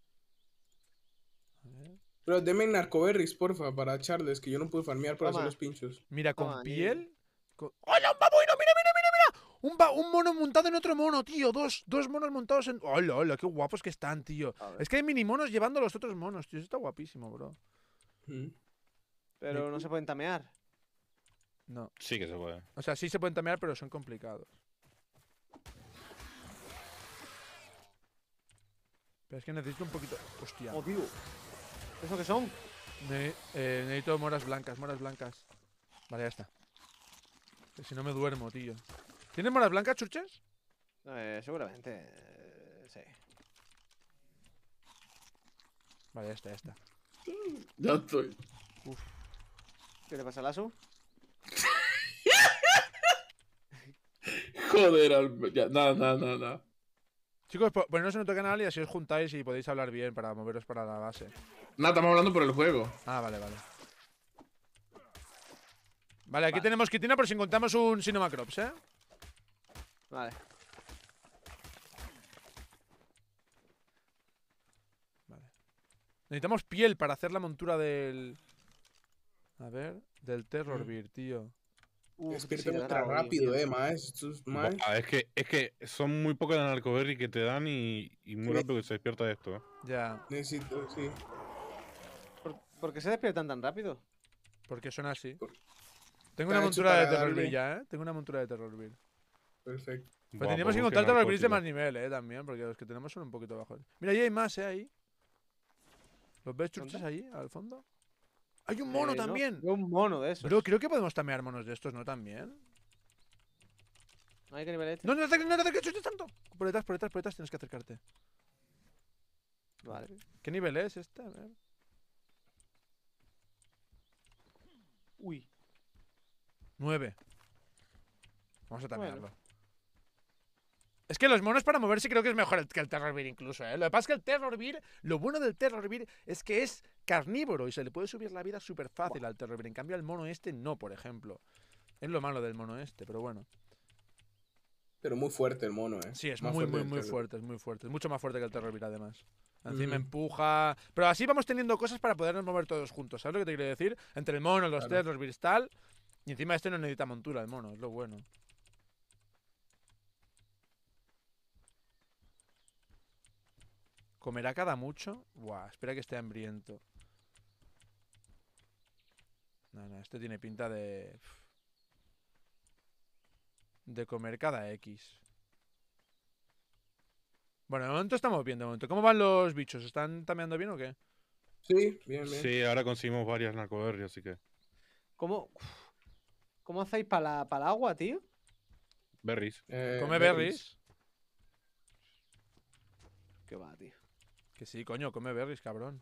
Pero deme narcoberries, porfa, para Charles, que yo no puedo farmear para hacer los pinchos. Mira, con piel. ¡Hola, un babuino! ¡Mira, mira, mira, mira! Un, mono montado en otro mono, tío. Dos, monos montados en. ¡Hola, hola! ¡Qué guapos que están, tío! Es que hay mini monos llevando a los otros monos, tío. está guapísimo, bro. Mm. Pero no se pueden tamear. No. Sí que se puede. O sea, sí se pueden tamear, pero son complicados. Pero es que necesito un poquito... Hostia. Oh, ¿Eso qué son? Eh, necesito moras blancas, moras blancas. Vale, ya está. si no me duermo, tío. ¿Tienes moras blancas, Chuches? Eh, seguramente. sí. Vale, ya está, ya está. Ya estoy. ¿Qué le pasa a Joder, al... ya, nada, nada, nada. Chicos, ponernos en otro canal y así os juntáis y podéis hablar bien para moveros para la base. Nada, estamos hablando por el juego. Ah, vale, vale. Vale, aquí tenemos quitina por si encontramos un Sinomacrops, ¿eh? Vale. Vale. Necesitamos piel para hacer la montura del... A ver, del Terror tío. Uh, es que rápido, eh, más. es, que, es que son muy pocas las narcoberry que te dan y, muy rápido que se despierta esto. Eh. Ya. Necesito, sí. ¿Por, qué se despiertan tan rápido? Porque son así. Tengo, una montura, ya, ¿eh? Tengo una montura de terror ya, Perfecto. Pero pues pues que encontrar terror de más nivel, eh, también, porque los que tenemos son un poquito bajos. Mira, ahí hay más, eh, ahí. ¿Los ves chuches ahí, al fondo? Hay un mono también. No, un mono de esos. Bro, creo que podemos tamear monos de estos, ¿no? También. No hay que nivel este. No, no, no, no, no, te tanto. Por detrás, por detrás, por detrás tienes que acercarte. Vale. ¿Qué nivel es este? A ver. Uy. Nueve. Vamos a tamearlo. Es que los monos para moverse creo que es mejor que el Terror incluso. ¿eh? Lo que pasa es que el Terror lo bueno del Terror es que es carnívoro y se le puede subir la vida súper fácil al Terror En cambio, al mono este no, por ejemplo. Es lo malo del mono este, pero bueno. Pero muy fuerte el mono, ¿eh? Sí, es muy, muy, muy fuerte, es muy fuerte. Es mucho más fuerte que el Terror además. Encima mm. empuja. Pero así vamos teniendo cosas para podernos mover todos juntos. ¿Sabes lo que te quiero decir? Entre el mono, los claro. tal. Y encima este no necesita montura, el mono, es lo bueno. ¿Comerá cada mucho? Buah, espera que esté hambriento. No, no, este tiene pinta de... De comer cada X. Bueno, de momento estamos viendo. momento. ¿Cómo van los bichos? ¿Están tameando bien o qué? Sí, bien, bien. Sí, ahora conseguimos varias narcoberries, así que... ¿Cómo, ¿Cómo hacéis para para el agua, tío? Berries. Eh, Come berries. Qué va, tío. Que sí, coño, come berries, cabrón.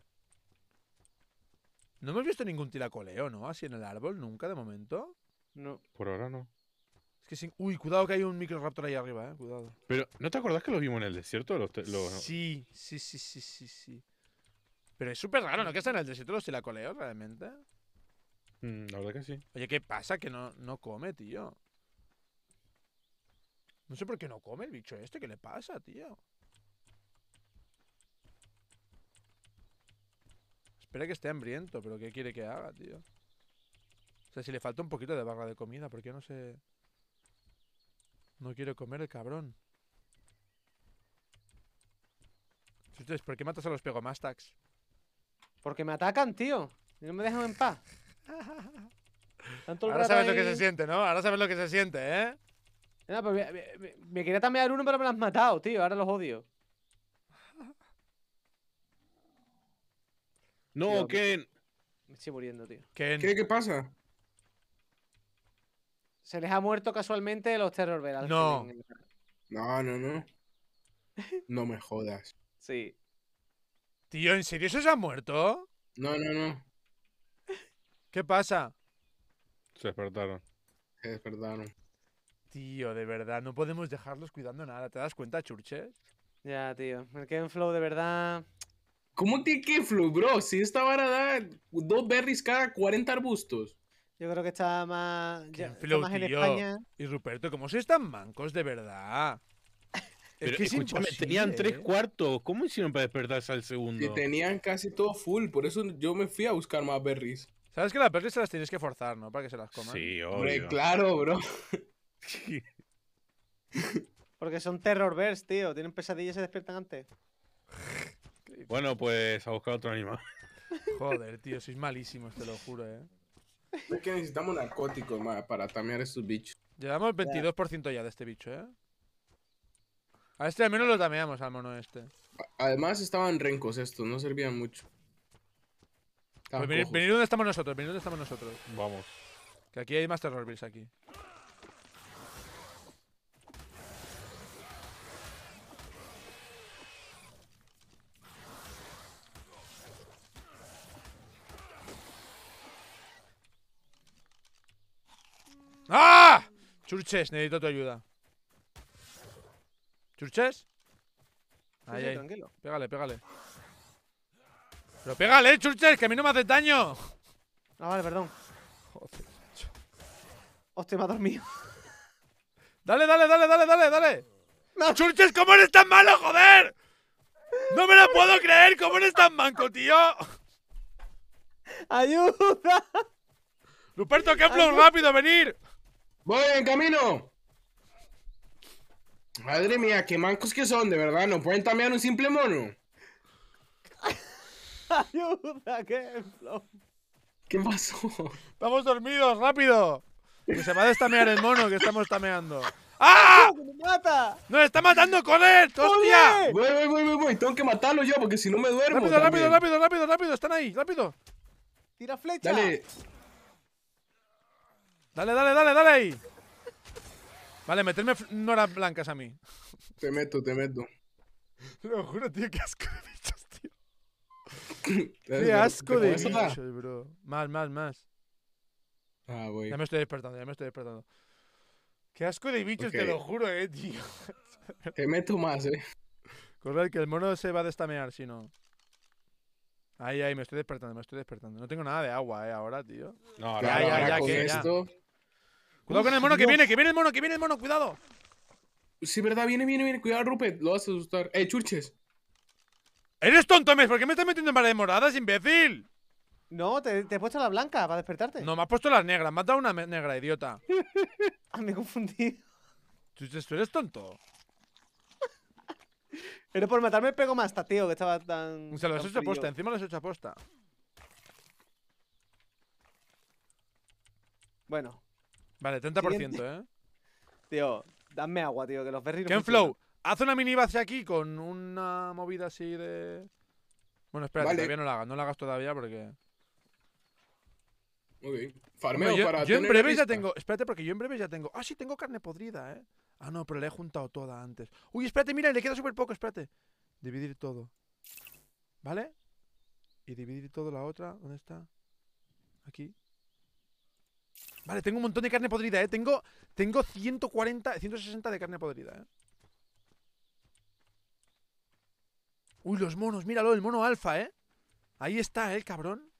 No hemos visto ningún tiracoleo, ¿no? Así en el árbol, nunca, de momento. No. Por ahora no. Es que sin... Uy, cuidado que hay un microraptor ahí arriba, eh. Cuidado. Pero, ¿no te acordás que lo vimos en el desierto? Sí, sí, sí, sí, sí, sí. Pero es súper raro, ¿no? Que están en el desierto los tilacoleos. realmente. Mm, la verdad que sí. Oye, ¿qué pasa? Que no, no come, tío. No sé por qué no come el bicho este. ¿Qué le pasa, tío? Espera que esté hambriento, pero ¿qué quiere que haga, tío? O sea, si le falta un poquito de barra de comida, ¿por qué no se...? No quiere comer el cabrón. entonces ¿por qué matas a los pegomastax? Porque me atacan, tío. Y no me dejan en paz. Ahora sabes lo que se siente, ¿no? Ahora sabes lo que se siente, ¿eh? Pues me, quería también quería uno, pero me lo han matado, tío. Ahora los odio. No, Ken. Me estoy muriendo, tío. ¿Qué, ¿Qué pasa? Se les ha muerto casualmente los Terror Bells. No. No, no, no. No me jodas. sí. Tío, ¿en serio se les ha muerto? No, no, no. ¿Qué pasa? Se despertaron. Se despertaron. Tío, de verdad, no podemos dejarlos cuidando nada. ¿Te das cuenta, churches? Ya, tío. El Ken Flow, de verdad. ¿Cómo que flow, bro? Si esta vara da dos berries cada 40 arbustos. Yo creo que está más, más en España. Y Ruperto, ¿cómo se están mancos de verdad? es que tenían tres ¿eh? cuartos. ¿Cómo hicieron para despertarse al segundo? Y tenían casi todo full. Por eso yo me fui a buscar más berries. Sabes que las berries se las tienes que forzar, ¿no? Para que se las coman. Sí, Hombre, claro, bro. Porque son terror bears, tío. Tienen pesadillas y se despiertan antes. Bueno, pues a buscar otro animal. Joder, tío, sois malísimos, te lo juro, eh. Es que necesitamos narcóticos para tamear estos bichos. Llevamos el 22% ya de este bicho, eh. A este al menos lo tameamos, al mono este. Además estaban rencos estos, no servían mucho. Pues venid, donde estamos nosotros, venid donde estamos nosotros. Vamos. Que aquí hay más terrorbills aquí. Churches, necesito tu ayuda. ¿Churches? Ahí, tranquilo. Pégale, pégale. Pero pégale, eh, Churches, que a mí no me hace daño. Ah, vale, perdón. Hostia, me ha dormido. Dale, dale, dale, dale, dale, dale. Churches, ¿cómo eres tan malo, joder? No me lo puedo creer, ¿cómo eres tan manco, tío? ¡Ayuda! Luperto, que rápido, venir. ¡Voy en camino! Madre mía, qué mancos que son, de verdad. No pueden tamear un simple mono. Ayuda, qué ¿Qué pasó? Estamos dormidos, rápido. Que se va a destamear el mono que estamos tameando. ¡Ah! ¡Ah ¡Me mata! ¡Nos está matando con él! ¡Hostia! Voy, voy, voy, voy, Tengo que matarlo yo porque si no me duermo. Rápido, rápido, rápido, rápido, rápido. Están ahí, rápido. Tira flecha. Dale. Dale, dale, dale, dale ahí. Vale, meterme noras blancas a mí. Te meto, te meto. Lo juro, tío, qué asco de bichos, tío. qué asco de bichos, bro. Más, más, más. Ah, voy. Ya me estoy despertando, ya me estoy despertando. Qué asco de bichos, te lo juro, eh, tío. te meto más, eh. Correr, que el mono se va a destamear, si no. Ahí, ahí, me estoy despertando, me estoy despertando. No tengo nada de agua, eh, ahora, tío. ya, ya, ya, que, Ya. Cuidado con el mono que viene, que viene el mono, que viene el mono, cuidado. Sí, verdad, viene, viene, viene. Cuidado, Rupert, lo vas a asustar. Eh, churches. ¡Eres tonto, Mes! ¿Por qué me estás metiendo en de moradas, imbécil? No, te, he puesto la blanca para despertarte. No, me has puesto las negras. Me has dado una negra, idiota. me he confundido. tú eres tonto. Pero por matarme pego más, tío, que estaba tan. Se lo has hecho posta. encima lo has hecho aposta. Bueno, Vale, 30%, ¿eh? Tío, dame agua, tío, que los berries Ken Flow, haz una mini base aquí con una movida así de... Bueno, espérate, todavía no la hagas. No la hagas todavía porque... Muy bien. Farmeo para yo, Yo en breve ya tengo... Espérate, porque yo en breve ya tengo... Ah, sí, tengo carne podrida, ¿eh? Ah, no, pero la he juntado toda antes. Uy, espérate, mira, le queda súper poco, espérate. Dividir todo. ¿Vale? Y dividir todo la otra. ¿Dónde está? Aquí. Vale, tengo un montón de carne podrida, ¿eh? Tengo, tengo 140, 160 de carne podrida, ¿eh? Uy, los monos, míralo, el mono alfa, ¿eh? Ahí está, ¿eh, el cabrón.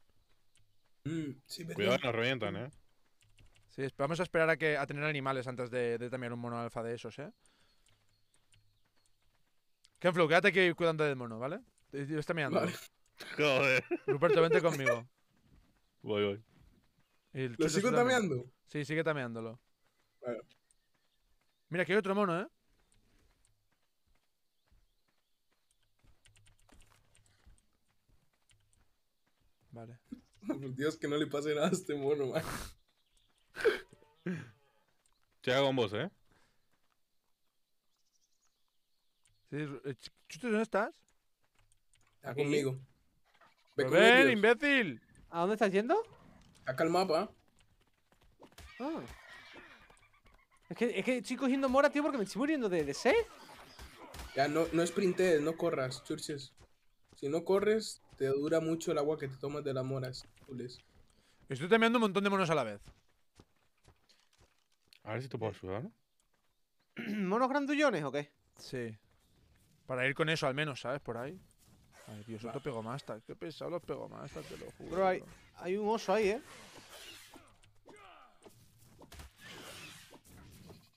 Mm, Cuidado nos revientan, ¿eh? Sí, vamos a esperar a, que, a tener animales antes de, de también un mono alfa de esos, ¿eh? Kenflow, quédate aquí cuidando del mono, ¿vale? Yo estoy mirando. Joder. Ruperto, vente conmigo. Voy, voy. ¿Lo sigo tameando? Sí, sigue tameándolo. Mira, aquí hay otro mono, ¿eh? Vale. Dios, que no le pase nada a este mono, man. Te con vos, ¿eh? Sí, eh, dónde estás? Está conmigo. ¡Ven, imbécil! ¿A dónde estás yendo? Acá el mapa. Ah. Es que, estoy cogiendo mora, tío, porque me estoy muriendo de sed. Ya, no, no no corras, churches. Si no corres, te dura mucho el agua que te tomas de las moras. Estoy temeando un montón de monos a la vez. A ver si te puedo ayudar, ¿Monos grandullones o qué? Sí. Para ir con eso al menos, ¿sabes? Por ahí. Ay, Dios, otro pegomastas. Qué pesado los pegomastas, te lo juro. Bro, hay, hay un oso ahí, ¿eh?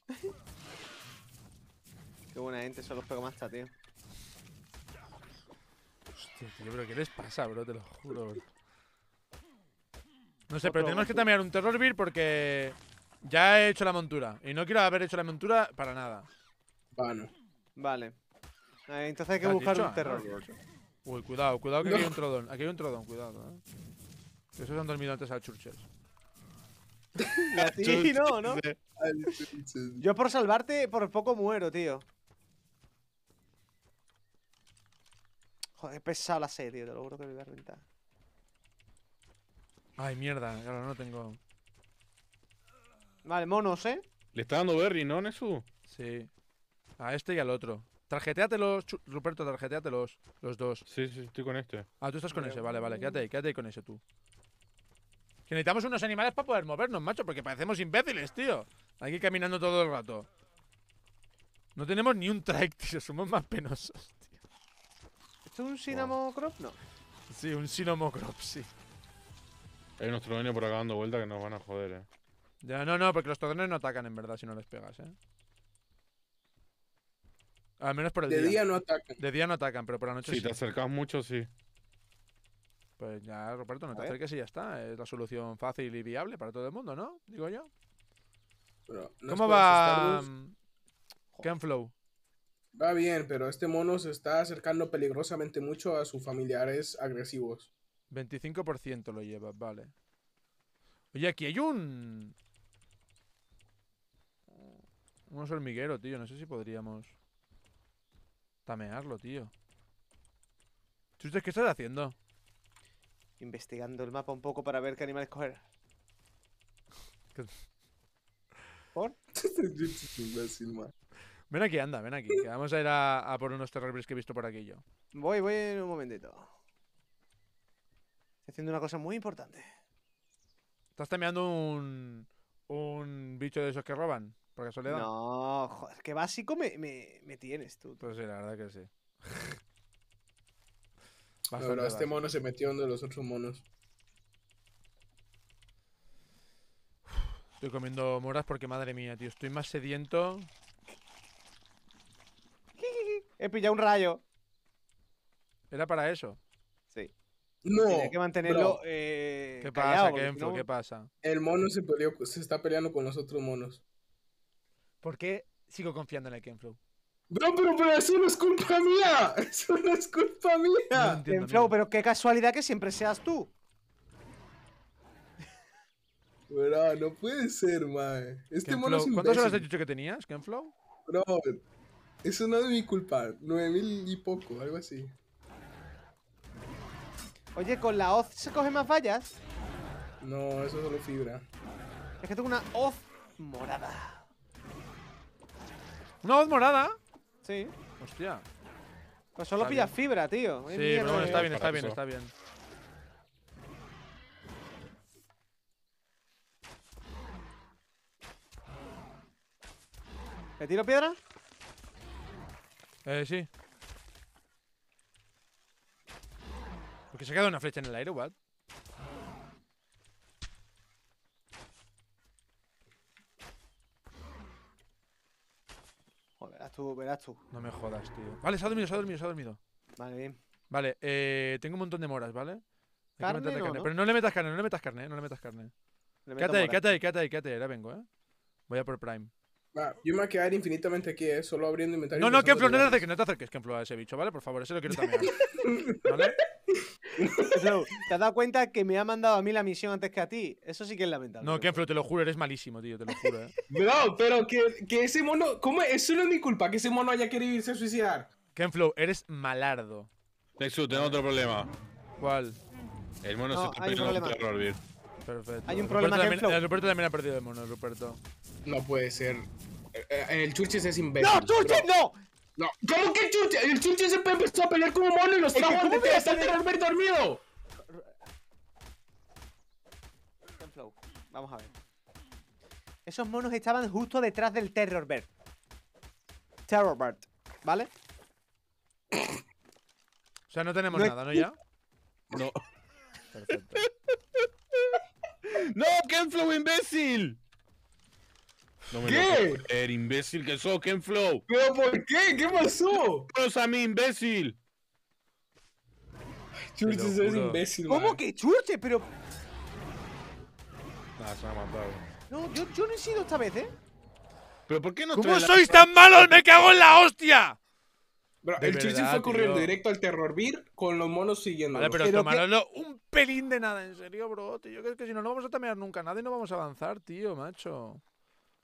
Qué buena gente son los pegomastas, tío. Hostia, tío, pero ¿qué les pasa, bro? Te lo juro, No sé, pero tenemos que también un terror beer porque ya he hecho la montura. Y no quiero haber hecho la montura para nada. Bueno. Vale. Eh, entonces hay que buscar un terror. Uy, cuidado, cuidado que aquí hay un trodón. Aquí hay un trodón, cuidado, eh. Que esos han dormido antes al Churches. sí, no, ¿no? Eh. Yo por salvarte por poco muero, tío. Joder, pesado la sed, tío. Te lo juro que me voy a reventar. Ay, mierda. Claro, no tengo... Vale, monos, ¿eh? Le está dando berry, ¿no, Nesu? Sí. A este y al otro los, Ruperto, tarjeteate los, dos. Sí, sí, estoy con este. Ah, tú estás con ese, vale, vale, quédate ahí, quédate ahí con ese tú. Que necesitamos unos animales para poder movernos, macho, porque parecemos imbéciles, tío. Aquí caminando todo el rato. No tenemos ni un track, tío, somos más penosos, tío. ¿Esto es un sinomocrop? No. Sí, un sinomocrop, sí. Hay unos torneos por acá dando vuelta que nos van a joder, eh. Ya, no, no, porque los torneos no atacan en verdad si no les pegas, eh. Al menos por el de día. no atacan. De día no atacan, pero por la noche sí. Si te acercas mucho, sí. Pues ya, Roberto, no te acerques y ya está. Es la solución fácil y viable para todo el mundo, ¿no? Digo yo. ¿Cómo va mm, Kenflow? Va bien, pero este mono se está acercando peligrosamente mucho a sus familiares agresivos. 25% lo lleva, vale. Oye, aquí hay un... Unos hormiguero, tío. No sé si podríamos... Tamearlo, tío. ¿Tú qué estás haciendo? Investigando el mapa un poco para ver qué animales coger. ¿Por? ven aquí, anda, ven aquí. Que vamos a ir a, por unos terribles que he visto por aquí yo. Voy, voy en un momentito. Estoy haciendo una cosa muy importante. Estás tameando un. un bicho de esos que roban. ¿Por casualidad? No, joder, qué básico me, tienes tú. Pues sí, la verdad que sí. Pero este mono se metió donde los otros monos. Estoy comiendo moras porque madre mía, tío, estoy más sediento. He pillado un rayo. ¿Era para eso? Sí. No. que mantenerlo. Eh, ¿Qué pasa, Kenfo? ¿Qué pasa? El mono se, se está peleando con los otros monos. ¿Por qué sigo confiando en el Kenflow? No, pero, pero eso no es culpa mía. Eso no es culpa mía. Kenflow, pero qué casualidad que siempre seas tú. Bro, no puede ser, mae. Este mono ¿Cuántas que tenías, Kenflow? Bro, eso no es mi culpa. 9000 y poco, algo así. Oye, ¿con la OZ se coge más vallas? No, eso es solo fibra. Es que tengo una OZ morada. ¿Una voz morada? Sí. Hostia. Pues solo pilla fibra, tío. Sí, pero bueno, está bien, está bien, está bien. ¿Le tiro piedra? Eh, sí. Porque se ha quedado una flecha en el aire, what? No me jodas, tío. Vale, se ha dormido, se ha dormido, se ha dormido. Vale, bien. Vale, eh, tengo un montón de moras, ¿vale? carne, carne. Pero no le metas carne, no le metas carne, eh, no le metas carne. Le quédate, ahí, quédate ahí, quédate ahí, quédate ahí, ahora vengo, ¿eh? Voy a por Prime. Va, yo me voy a quedar infinitamente aquí, ¿eh? Solo abriendo inventario. No, no, Kenflo, no te acerques, no te acerques, Kenflo, a ese bicho, ¿vale? Por favor, ese lo quiero también. ¿Vale? ¿te has dado cuenta que me ha mandado a mí la misión antes que a ti? Eso sí que es lamentable. No, Kenflo, te lo juro, eres malísimo, tío, te lo juro. ¿eh? no, pero que, ese mono. ¿Cómo? Eso no es mi culpa, que ese mono haya querido irse a suicidar. Kenflo, eres malardo. Texu, tengo otro problema. ¿Cuál? El mono se está perdiendo Perfecto. Hay un problema, Ken también, Roberto también ha perdido el mono, Ruperto. No puede ser. Eh, eh, el Churches es imbécil. ¡No, Churches no! No. ¿Cómo que el chuche? El chuche se empezó a pelear como mono y los trajo antes de terror bird dormido. Vamos a ver. Esos monos estaban justo detrás del Terrorbird. Terrorbird, ¿vale? O sea, no tenemos nada, ¿no ya? No. Perfecto. ¡No, Kenflow, imbécil! No ¿Qué? imbécil que sos, Ken Flow. ¿Pero por qué? ¿Qué pasó? ¡Pros a mí, imbécil! Churche, es imbécil. ¿Cómo que churche? Pero. se me ha matado. No, yo, yo no he sido esta vez, ¿eh? ¿Pero por qué no ¿Cómo sois tan malos? ¡Me cago en la hostia! el Churche fue corriendo directo al Terror Beer con los monos siguiendo. Vale, pero, pero un pelín de nada, en serio, bro. Tío, yo creo que si no, no vamos a tamear nunca nada y no vamos a avanzar, tío, macho.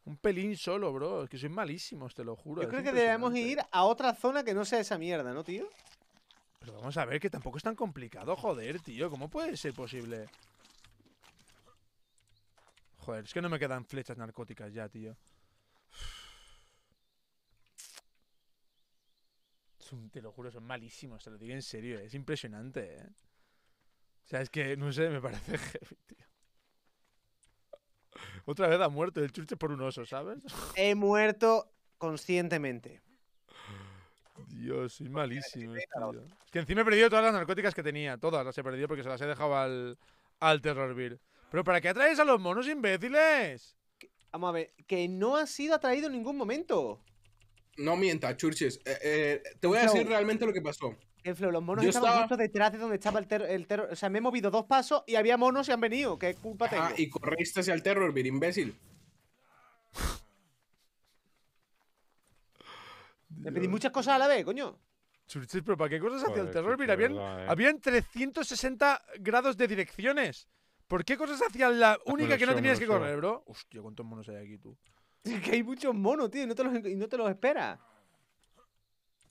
Un pelín solo, bro. Es que soy malísimos, te lo juro. Yo creo que debemos ir a otra zona que no sea esa mierda, ¿no, tío? Pero vamos a ver, que tampoco es tan complicado, joder, tío. ¿Cómo puede ser posible? Joder, es que no me quedan flechas narcóticas ya, tío. te lo juro, son malísimos, te lo digo en serio. Eh. Es impresionante, ¿eh? O sea, es que, no sé, me parece heavy, tío. Otra vez ha muerto el churche por un oso, ¿sabes? He muerto conscientemente. Dios, soy malísimo. que encima he perdido todas las narcóticas que tenía. Todas las he perdido porque se las he dejado al, al Pero ¿para qué atraes a los monos imbéciles? vamos a ver, que no ha sido atraído en ningún momento. No mienta, Churches. Eh, eh, te voy a decir realmente lo que pasó los monos estaban justo detrás de donde estaba el terror. O sea, me he movido dos pasos y había monos y han venido. ¿Qué culpa tengo? Ah, Y corriste hacia el terror, mira imbécil. Le pedí muchas cosas a la vez, coño. pero ¿para qué cosas hacia el terror? Mira, habían, 360 eh. grados de direcciones. ¿Por qué cosas hacia la única que no tenías que correr, bro? Hostia, ¿cuántos monos hay aquí, tú? Es que hay muchos monos, tío, no te los, y no te los esperas.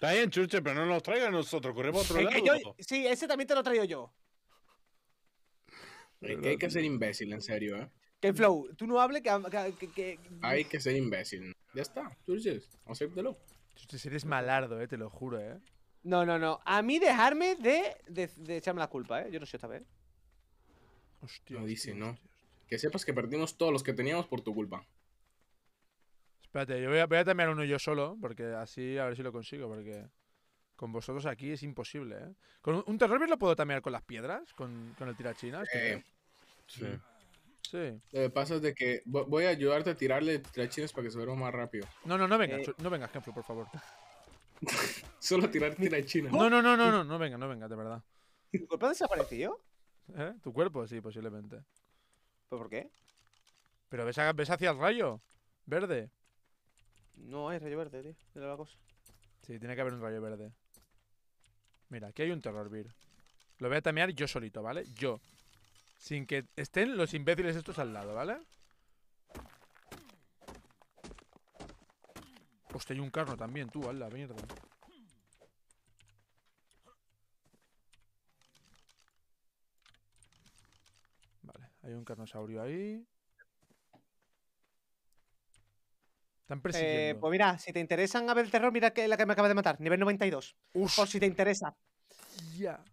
Está bien, pero no nos traiga nosotros, corremos otro lado. sí, ese también te lo traigo yo. hay que ser imbécil, en serio, ¿eh? Que Flow, tú no hables que, Hay que ser imbécil. Ya está, Churches, acéptalo. Churches, eres malardo, eh, te lo juro, eh. No, no, no. A mí dejarme de, echarme la culpa, eh. Yo no sé esta vez. Hostia. No dice, no. Que sepas que perdimos todos los que teníamos por tu culpa. Espérate, yo voy a, voy a terminar uno yo solo, porque así a ver si lo consigo, porque con vosotros aquí es imposible, ¿eh? ¿Con un, un lo puedo tamear con las piedras? ¿Con, con el tirachinas? que eh, sí. Sí. Lo que pasa es de que voy a ayudarte a tirarle tirachinas para que se vuelva más rápido. No, no, no vengas, eh. no vengas, por favor. Solo tirar tirachinas. No, no, no, no, no, no venga, no venga, de verdad. ¿Tu cuerpo ha desaparecido? ¿Eh? ¿Tu cuerpo? Sí, posiblemente. ¿Pero por qué? Pero ves, ves hacia el rayo. Verde. No hay rayo verde, tío. de la cosa. Sí, tiene que haber un rayo verde. Mira, aquí hay un terror Vir Lo voy a tamear yo solito, ¿vale? Yo. Sin que estén los imbéciles estos al lado, ¿vale? Hostia, hay un carno también, tú, a la mierda. Vale, hay un carnosaurio ahí. Eh, pues mira, si te interesan a ver el terror, mira que la que me acaba de matar, nivel 92. Uf. si te interesa. Ya.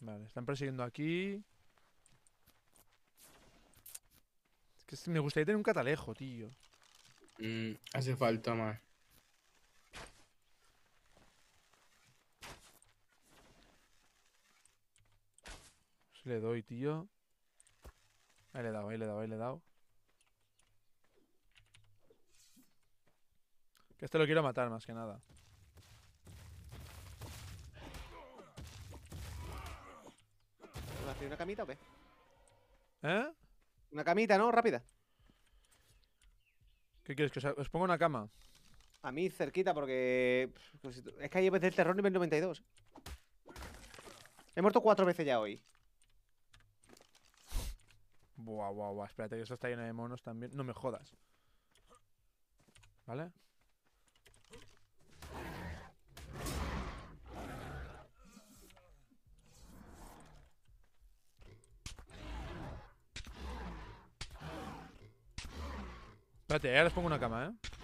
Vale, están persiguiendo aquí. Es que me gustaría tener un catalejo, tío. Mm, hace falta más. Le doy, tío. Ahí le he dado, ahí le he dado, ahí le he dado. Que este lo quiero matar más que nada. una camita o qué? ¿Eh? Una camita, ¿no? Rápida. ¿Qué quieres? ¿Que os, pongo ponga una cama? A mí cerquita porque... Pues, es que hay veces el terror nivel 92. He muerto cuatro veces ya hoy. Buah, buah, buah. Espérate que eso está lleno de monos también. No me jodas. ¿Vale? Espérate, ahora les pongo una cama, ¿eh?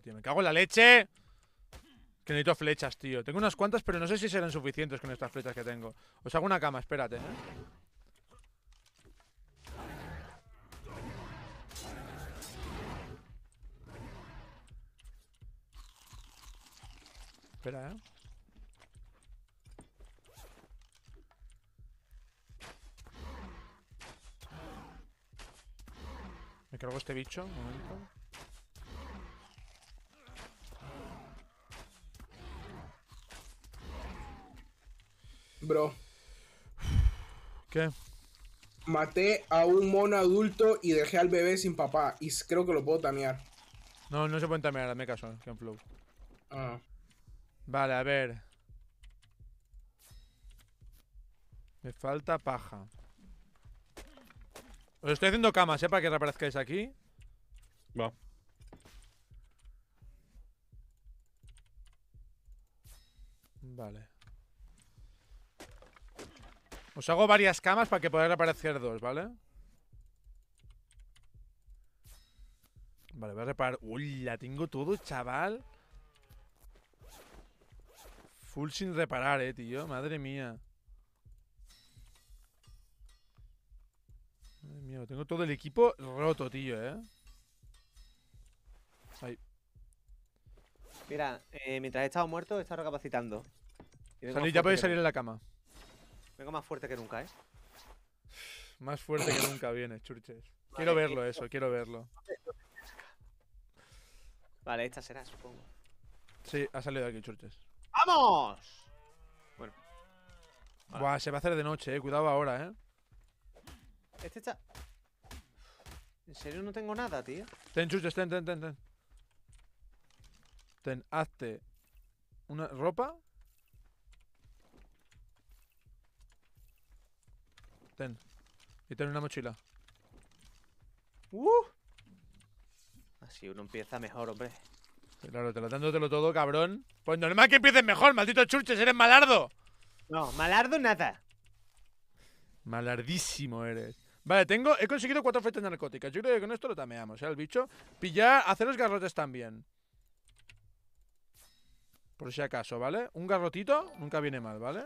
tío. Me cago en la leche. Que necesito flechas, tío. Tengo unas cuantas, pero no sé si serán suficientes con estas flechas que tengo. Os hago una cama, espérate. ¿eh? Espera, ¿eh? Me cargo este bicho, un momento. Bro. ¿Qué? Maté a un mono adulto y dejé al bebé sin papá. Y creo que lo puedo tamear. No, no se pueden tamear, me caso, eh, que flow. Ah. Vale, a ver. Me falta paja. Os estoy haciendo camas, ¿eh? Para que reaparezcáis aquí. Va. Vale. Os pues hago varias camas para que puedan aparecer dos, ¿vale? Vale, voy a reparar. Uy, la tengo todo, chaval. Full sin reparar, eh, tío. Madre mía. Madre mía, tengo todo el equipo roto, tío, eh. Ahí. Mira, eh, mientras he estado muerto, he estado recapacitando. ya podéis salir en la cama. Vengo más fuerte que nunca, ¿eh? Más fuerte que nunca viene, churches. Quiero verlo eso, quiero verlo. Vale, esta será, supongo. Sí, ha salido de aquí, churches. ¡Vamos! Bueno. Buah, se va a hacer de noche, eh. Cuidado ahora, eh. Este está... En serio no tengo nada, tío. Ten, churches, ten, ten, ten, ten. Ten, hazte una ropa Ten. Y ten una mochila. ¡Uh! Así uno empieza mejor, hombre. Claro, te lo lo todo, cabrón. Pues normal que empieces mejor, maldito churches, eres malardo. No, malardo nada. Malardísimo eres. Vale, tengo, he conseguido cuatro fechas narcóticas. Yo creo que con esto lo tameamos, ¿eh? El bicho. Pillar, los garrotes también. Por si acaso, ¿vale? Un garrotito nunca viene mal, ¿vale?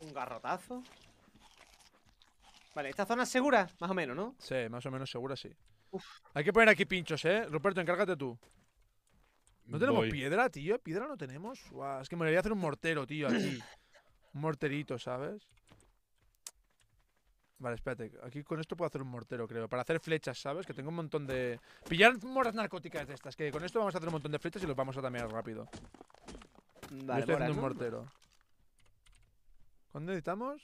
Un garrotazo. Vale, ¿esta zona es segura? Más o menos, ¿no? Sí, más o menos segura, sí. Hay que poner aquí pinchos, ¿eh? Ruperto, encárgate tú. ¿No tenemos piedra, tío? ¿Piedra no tenemos? es que me debería hacer un mortero, tío, aquí. un morterito, ¿sabes? Vale, espérate. Aquí con esto puedo hacer un mortero, creo. Para hacer flechas, ¿sabes? Que tengo un montón de... Pillar morras narcóticas de estas. Que con esto vamos a hacer un montón de flechas y los vamos a tamear rápido. Vale, Yo estoy un mortero. ¿Cuándo necesitamos?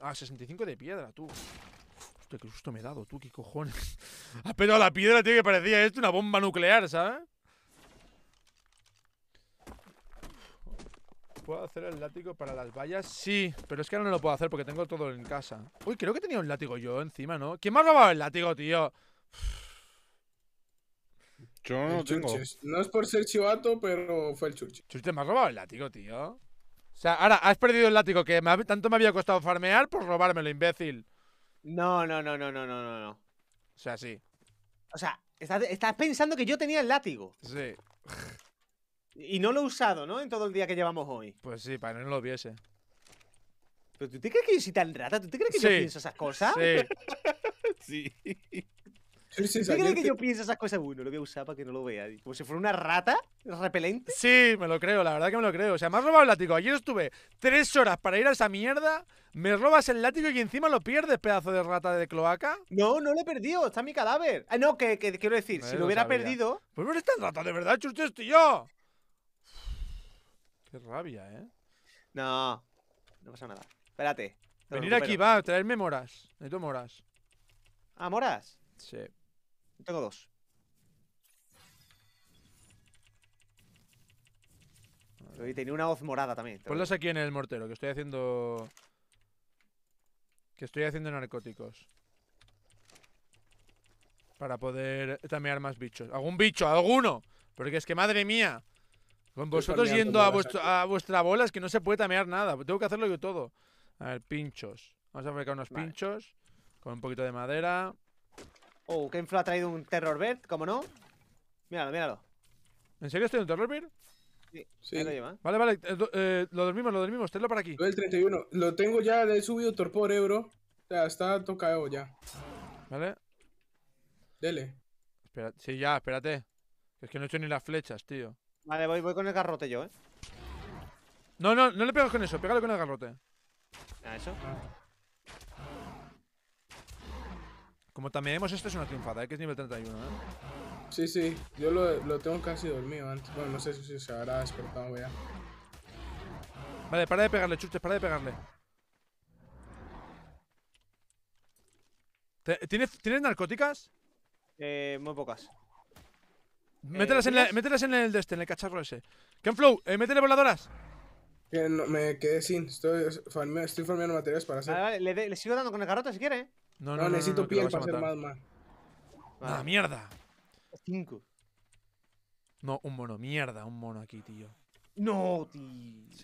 Ah, 65 de piedra, tú. Hostia, qué susto me he dado, tú, qué cojones. pero la piedra, tío, que parecía esto una bomba nuclear, ¿sabes? ¿Puedo hacer el látigo para las vallas? Sí, pero es que ahora no lo puedo hacer porque tengo todo en casa. Uy, creo que tenía un látigo yo encima, ¿no? ¿Quién me ha robado el látigo, tío? Yo no tengo. No es por ser chivato, pero fue el chuchi. ¿Te me ha robado el látigo, tío. O sea, ahora has perdido el látigo que tanto me había costado farmear por robármelo, imbécil. No, no, no, no, no, no, no. O sea, sí. O sea, estás, pensando que yo tenía el látigo. Sí. Y no lo he usado, ¿no? En todo el día que llevamos hoy. Pues sí, para que no lo viese. ¿Pero tú te crees que yo soy tan rata? ¿Tú te crees que yo pienso esas cosas? Sí. sí. ¿Qué crees que yo pienso esas cosas? Uy, no lo voy a usar para que no lo vea. Como si fuera una rata repelente. Sí, me lo creo, la verdad que me lo creo. O sea, me has robado el látigo. Ayer estuve tres horas para ir a esa mierda. Me robas el látigo y encima lo pierdes, pedazo de rata de cloaca. No, no lo he perdido. Está mi cadáver. Ah, no, que, quiero decir, si lo hubiera perdido. Pues no esta rata, de verdad, estoy yo Qué rabia, eh. No, no pasa nada. Espérate. Venir aquí, va, traerme moras. Necesito moras. ¿Ah, moras? Sí. Tengo dos. Y tenía una hoz morada también. Ponlos aquí en el mortero, que estoy haciendo... Que estoy haciendo narcóticos. Para poder tamear más bichos. ¿Algún bicho? ¿Alguno? Porque es que, madre mía. Con vosotros yendo a, a vuestra bola es que no se puede tamear nada. Tengo que hacerlo yo todo. A ver, pinchos. Vamos a fabricar unos pinchos. Con un poquito de madera. Oh, Kenflo ha traído un Terror Bird, ¿cómo no? Míralo, míralo. ¿En serio has este traído un Terror Bird? Sí. sí. Vale, vale, eh, eh, lo dormimos, lo dormimos, tenlo para aquí. El 31, lo tengo ya, le he subido torpor, eh, bro. O sea, está tocado ya. Vale. Dele. sí, ya, espérate. Es que no he hecho ni las flechas, tío. Vale, voy, con el garrote yo, eh. No, no, no le pegas con eso, pégale con el garrote. ¿A eso? Como también vemos, esto es una triunfada, ¿eh? que es nivel 31, ¿eh? Sí, sí, yo lo, lo tengo casi dormido antes. Bueno, no sé si se habrá despertado ya. Vale, para de pegarle, chuches, para de pegarle. ¿Tienes, narcóticas? Eh, muy pocas. Eh, mételas, en, en el de este, en el cacharro ese. Kenflow, eh, métele voladoras. me quedé sin. Estoy, formando farmeando materiales para hacer. Vale, vale, le, sigo dando con el garrote si quiere. ¿eh? No, no, necesito no, piel para hacer más, más. ¡Ah, mierda! Cinco. No, un mono, mierda, un mono aquí, tío. No, tío.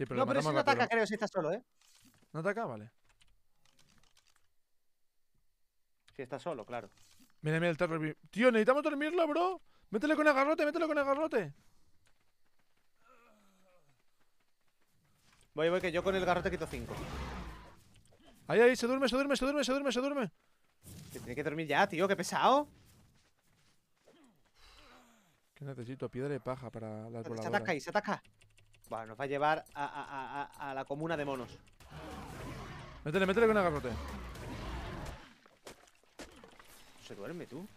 pero no, pero no ataca, creo, si está solo, ¿eh? ¿No ataca? Vale. Si está solo, claro. Mira, mira el terror. Tío, necesitamos dormirlo, bro. Métele con el garrote, métele con el garrote. Voy, voy, que yo con el garrote quito cinco. Ahí, ahí, se duerme, se duerme, se duerme, se duerme, se duerme. Se tiene que dormir ya, tío, qué pesado. ¿Qué necesito? Piedra de paja para las voladoras. Se atasca ahí, se atasca. Bueno, nos va a llevar a, la comuna de monos. Métele, métele con agarrote. garrote. Se duerme, tú.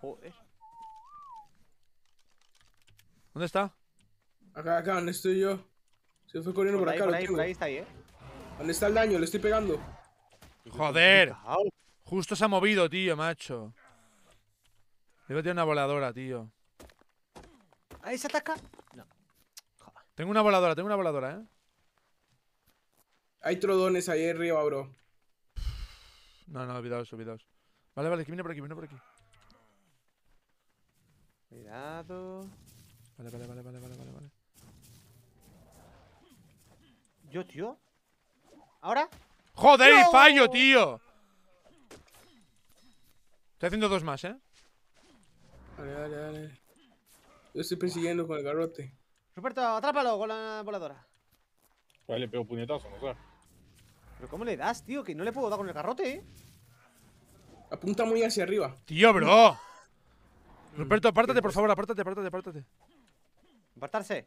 Joder. ¿Dónde está? Acá, acá, donde estoy yo. Yo estoy corriendo por, acá, por ahí, ahí está ahí, eh. ¿Dónde está el daño? Le estoy pegando. ¡Joder! Justo se ha movido, tío, macho. debe tener una voladora, tío. ¿Ahí se ataca? No. Tengo una voladora, tengo una voladora, eh. Hay trodones ahí arriba, bro. No, no, olvidaos, olvidaos. Vale, vale, que viene por aquí, viene por aquí. Cuidado. Vale, vale, vale, vale, vale, vale. Yo, tío. ¿Ahora? ¡Joder, y fallo, tío! Estoy haciendo dos más, ¿eh? Dale, dale, dale. Yo estoy persiguiendo con el garrote. Roberto, atrápalo con la voladora. Vale, le pego puñetazo, no sé. Pero ¿cómo le das, tío? Que no le puedo dar con el garrote, ¿eh? Apunta muy hacia arriba. Tío, bro. Roberto, apártate, por favor, apártate, apártate, apártate. Apartarse.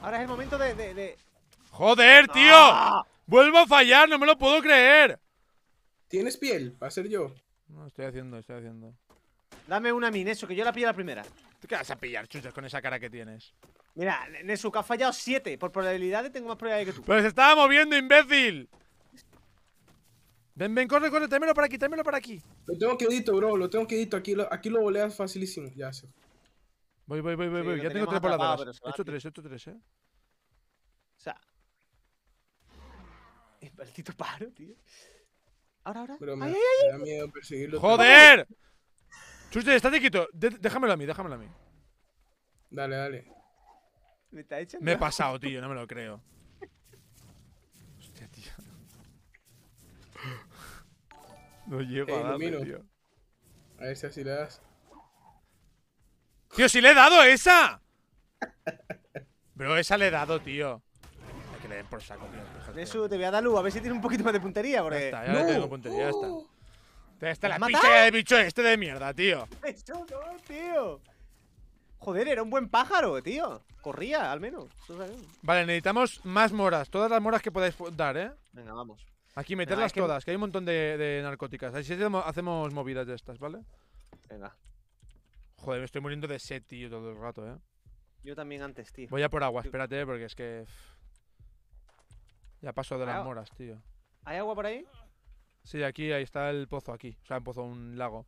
Ahora es el momento de... ¡Joder, tío! ¡Vuelvo a fallar! ¡No me lo puedo creer! ¿Tienes piel? Va a ser yo. No, estoy haciendo, estoy haciendo. Dame una a mí, que yo la pillo la primera. ¿Tú qué vas a pillar, chuchas con esa cara que tienes? Mira, Nesu, que ha fallado 7. Por probabilidades tengo más probabilidades que tú. ¡Pero se estaba moviendo, imbécil! Ven, ven, corre, corre, tráemelo para aquí, para aquí. Lo tengo que edito, bro, lo tengo que Aquí aquí lo voleas facilísimo. Ya, sé. Voy, voy, voy, voy. voy. Ya tengo tres por He hecho tres, he hecho tres, eh. O sea. El maldito paro, tío. Ahora, ahora. Pero me, me da miedo perseguirlo. ¡Joder! Todo. ¡Está está déjamelo a mí, déjamelo a mí. Dale, dale. Me está Me he pasado, tío, no me lo creo. Hostia, tío. No llego eh, a darle, tío. A ver si así le das. Tío, si le he dado esa. Bro, esa le he dado, tío. Hay que le den por saco, tío. Eso, te voy a dar luz, a ver si tiene un poquito más de puntería, porque... Ya está, ya no. tengo puntería, ya está. está la picha de bicho este de mierda, tío. Eso no, tío. Joder, era un buen pájaro, tío. Corría, al menos. Vale, necesitamos más moras. Todas las moras que podáis dar, ¿eh? Venga, vamos. Aquí, meterlas todas, que... hay un montón de, de narcóticas. Así hacemos movidas de estas, ¿vale? Venga. Joder, me estoy muriendo de sed, tío, todo el rato, eh. Yo también antes, tío. Voy a por agua, espérate, porque es que. Ya paso de las moras, tío. ¿Hay agua por ahí? Sí, aquí, ahí está el pozo, aquí. O sea, un pozo, un lago.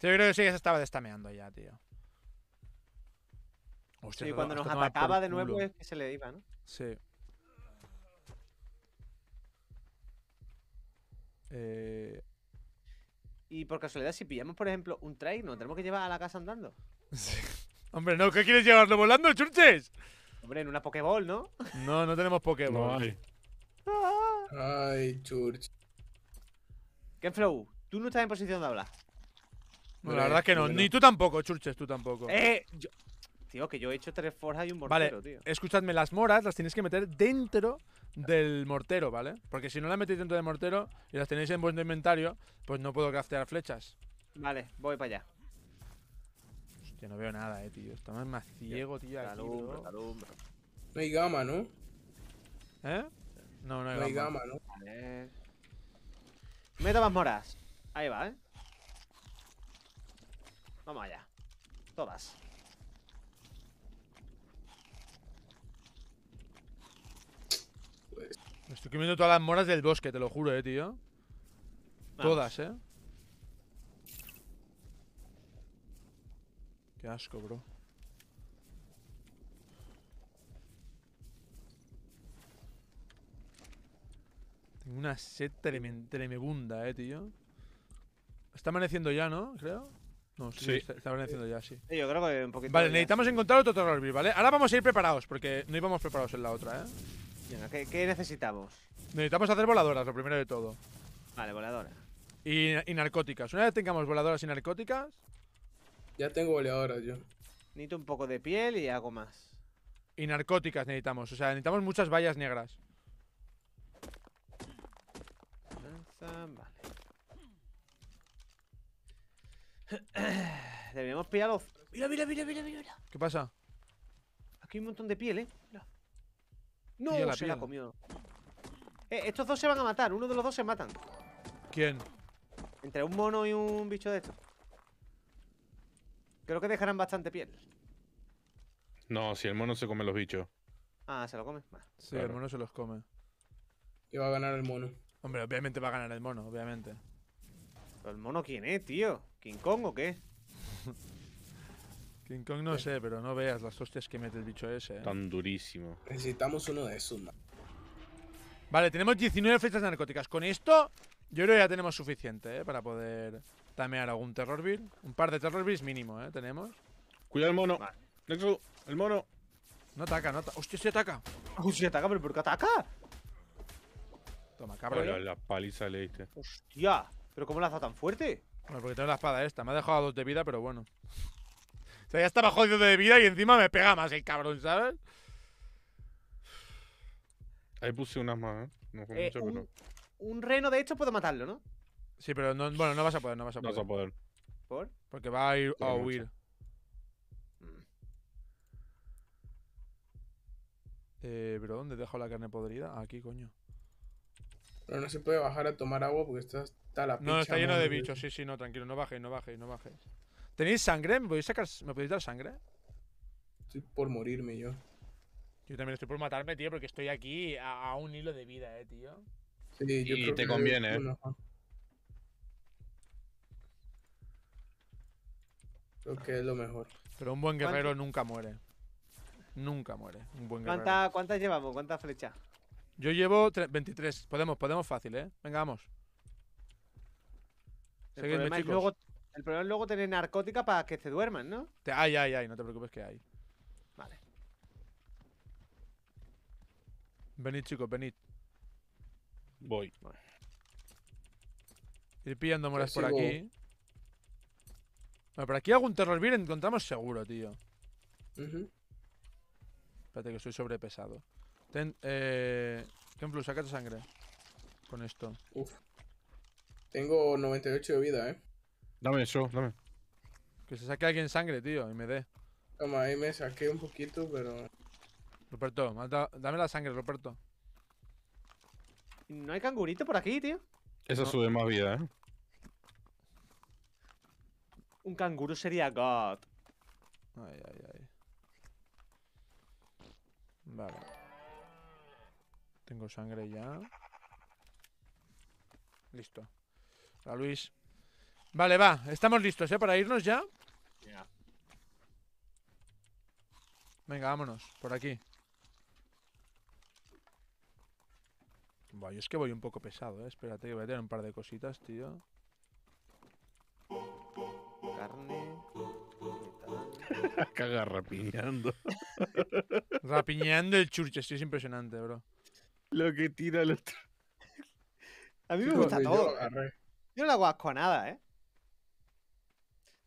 Yo creo que sí que se estaba destameando ya, tío. Hostia, sí, cuando nos atacaba de nuevo es que se le iba, ¿no? Sí. Eh, y por casualidad, si pillamos, por ejemplo, un train, ¿nos tenemos que llevar a la casa andando? Hombre, no, ¿qué quieres llevarlo volando, churches? Hombre, en una Pokéball, ¿no? No, no tenemos Pokéball. No Ay, church. Kenflow, tú no estás en posición de hablar. la verdad es que no. Ni tú tampoco, churches, tú tampoco. Eh, Tío, que yo he hecho tres forjas y un mortero, vale, tío. Escuchadme, las moras las tenéis que meter dentro del mortero, ¿vale? Porque si no las metéis dentro del mortero y las tenéis en vuestro inventario, pues no puedo craftear flechas. Vale, voy para allá. Hostia, no veo nada, eh, tío. Estamos más ciego, tío. No hay gama, ¿no? ¿Eh? No, no hay, no hay gama. ¿no? Vale. Meto más moras. Ahí va, ¿eh? Vamos allá. Todas. estoy comiendo todas las moras del bosque, te lo juro, eh, tío. Todas, eh. Qué asco, bro. Tengo una sed tremenda, eh, tío. Está amaneciendo ya, ¿no? Creo. No, sí, Está, amaneciendo ya, sí. Yo creo que un poquito. Vale, necesitamos encontrar otro terror, ¿vale? Ahora vamos a ir preparados, porque no íbamos preparados en la otra, eh. ¿qué, necesitamos? Necesitamos hacer voladoras, lo primero de todo. Vale, voladoras. Y, narcóticas. Una vez tengamos voladoras y narcóticas. Ya tengo voladoras yo. Necesito un poco de piel y algo más. Y narcóticas necesitamos. O sea, necesitamos muchas vallas negras. Vale. pillar los... ¡Mira, Mira, mira, mira, mira, mira. ¿Qué pasa? Aquí hay un montón de piel, eh. No, se la comió. Eh, estos dos se van a matar. Uno de los dos se matan. ¿Quién? Entre un mono y un bicho de estos. Creo que dejarán bastante piel. No, si el mono se come los bichos. Ah, se lo come. Sí, el mono se los come. Y va a ganar el mono. Hombre, obviamente va a ganar el mono, obviamente. ¿Pero el mono quién es, tío? ¿King Kong o qué? King no sé, pero no veas las hostias que mete el bicho ese. Eh. Tan durísimo. Necesitamos uno de esos, Vale, tenemos 19 flechas narcóticas. Con esto, yo creo que ya tenemos suficiente, ¿eh? Para poder tamear algún terror Un par de terror mínimo, ¿eh? Tenemos. Cuidado el mono. el mono. No ataca, no ataca. Hostia, se ataca. Hostia, se ataca, pero ¿por qué ataca? Toma, cabrón. la paliza le diste. Hostia, pero ¿cómo la dado tan fuerte? Bueno, porque tengo la espada esta. Me ha dejado dos de vida, pero bueno. O sea, ya estaba jodido de vida y encima me pega más el cabrón, ¿sabes? Ahí puse unas más, ¿eh? eh un, reno de hecho puedo matarlo, ¿no? Sí, pero no, bueno, no vas a poder, no vas a poder. No vas a poder. ¿Por? Porque va a ir a huir. Eh, pero ¿dónde dejo la carne podrida? Aquí, coño. Pero no se puede bajar a tomar agua porque está, está la No, está lleno de bichos, sí, sí, no, tranquilo, no bajes, no bajes, no bajes. ¿Tenéis sangre? ¿Me podéis, dar sangre? Estoy por morirme yo. Yo también estoy por matarme, tío, porque estoy aquí a, un hilo de vida, eh, tío. Sí, yo y te conviene, eh. Creo que es lo mejor. Pero un buen guerrero nunca muere. Nunca muere. Un buen ¿Cuántas llevamos? ¿Cuántas flechas? Yo llevo 23. Podemos, podemos fácil, ¿eh? Venga, vamos. Seguidme, chicos. El problema es luego tener narcótica para que se duerman, ¿no? Ay, ay, ay, no te preocupes que hay. Vale. Venid, chicos, venid. Voy. Ir pillando moras por aquí. Bueno, por aquí algún terror bien encontramos seguro, tío. Espérate que soy sobrepesado. Ten, eh... plus, saca tu sangre. Con esto. Uf. Tengo 98 de vida, eh. Dame eso, dame. Que se saque alguien sangre, tío, y me dé. Toma, ahí me saqué un poquito, pero... Roberto, dame la sangre, Roberto. ¿No hay cangurito por aquí, tío? Eso sube más vida, ¿eh? Un canguro sería God. Ay, ay, ay. Vale. Tengo sangre ya. Listo. Ahora Luis, Vale, va. Estamos listos, ¿eh? Para irnos ya. Venga, vámonos. Por aquí. Buah, yo es que voy un poco pesado, ¿eh? Espérate, que voy a tener un par de cositas, tío. Carne. Caga rapiñando. rapiñando el churche. sí, es impresionante, bro. Lo que tira el otro. A mí me gusta todo. Yo, yo no le hago asco a nada, ¿eh?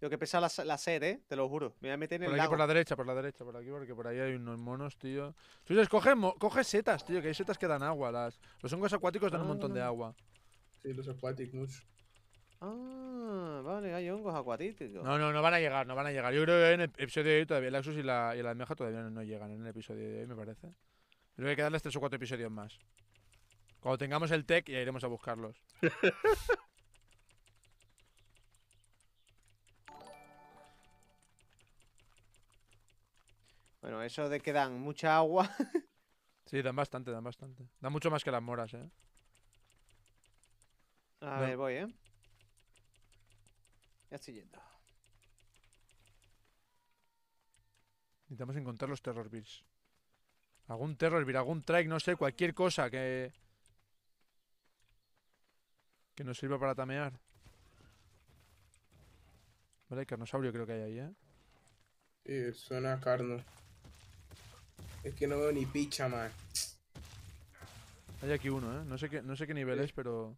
Yo que pesa la, sed, ¿eh? Te lo juro. Me voy a meter por el Por la derecha, por la derecha, por aquí, porque por ahí hay unos monos, tío. Tú coge, setas, tío, que hay setas que dan agua. Las, los hongos acuáticos dan un ah. montón de agua. Sí, los acuáticos, Ah, vale, hay hongos acuáticos. No, no, no van a llegar, no van a llegar. Yo creo que en el episodio de hoy todavía laxus y la, almeja todavía no, llegan en el episodio de hoy, me parece. Creo que hay que darles tres o cuatro episodios más. Cuando tengamos el tech ya iremos a buscarlos. Bueno, eso de que dan mucha agua. sí, dan bastante, dan bastante. Dan mucho más que las moras, eh. A ver, voy, eh. Ya estoy yendo. Necesitamos encontrar los terror Algún terror algún trike, no sé, cualquier cosa que. Que nos sirva para tamear. Vale, carnosaurio creo que hay ahí, eh. Sí, suena a es que no veo ni picha, man. Hay aquí uno, ¿eh? No sé qué, no sé qué nivel es, pero...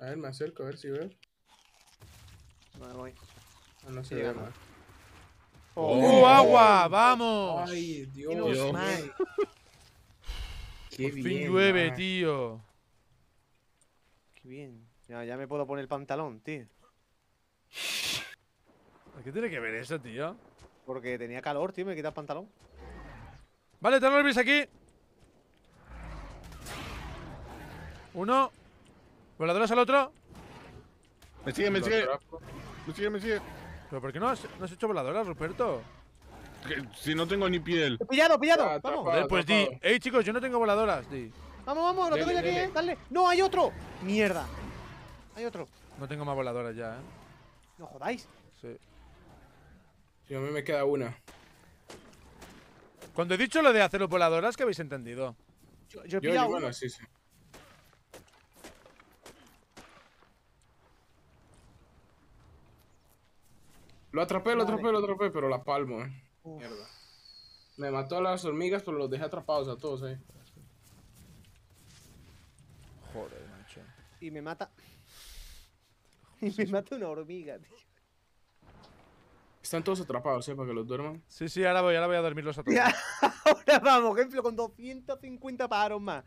A ver, me acerco, a ver si veo. Ah, no voy. No, sé se ve más. ¡Uh, oh, agua! ¡Vamos! ¡Ay, Dios! mío. man. ¡Qué Por bien, fin llueve, tío! ¡Qué bien! Ya, ya me puedo poner el pantalón, tío. ¿A qué tiene que ver eso, tío? Porque tenía calor, tío, me quita el pantalón. Vale, bis aquí. Uno. Voladoras al otro. Me sigue, me sigue. Me sigue, me sigue. ¿Pero por qué no has, hecho voladoras, Ruperto? si no tengo ni piel. Pillado, pillado. vamos. pues di. Ey, chicos, yo no tengo voladoras, di. Vamos, vamos, lo tengo ya aquí, eh. Dale. No, hay otro. Mierda. Hay otro. No tengo más voladoras ya, eh. No jodáis. Sí. Si a mí me queda una. Cuando he dicho lo de hacerlo voladoras, que habéis entendido? Yo, he sí, sí. Lo atrapé, lo atrapé, lo atrapé, pero la palmo, eh. Mierda. Me mató a las hormigas, pero los dejé atrapados a todos Eh. Joder, macho. Y me mata. Y me mata una hormiga, tío. Están todos atrapados, ¿eh? Para que los duerman. Sí, sí, ahora voy, ahora voy a dormirlos a todos. ahora vamos, ejemplo, con 250 pájaros más.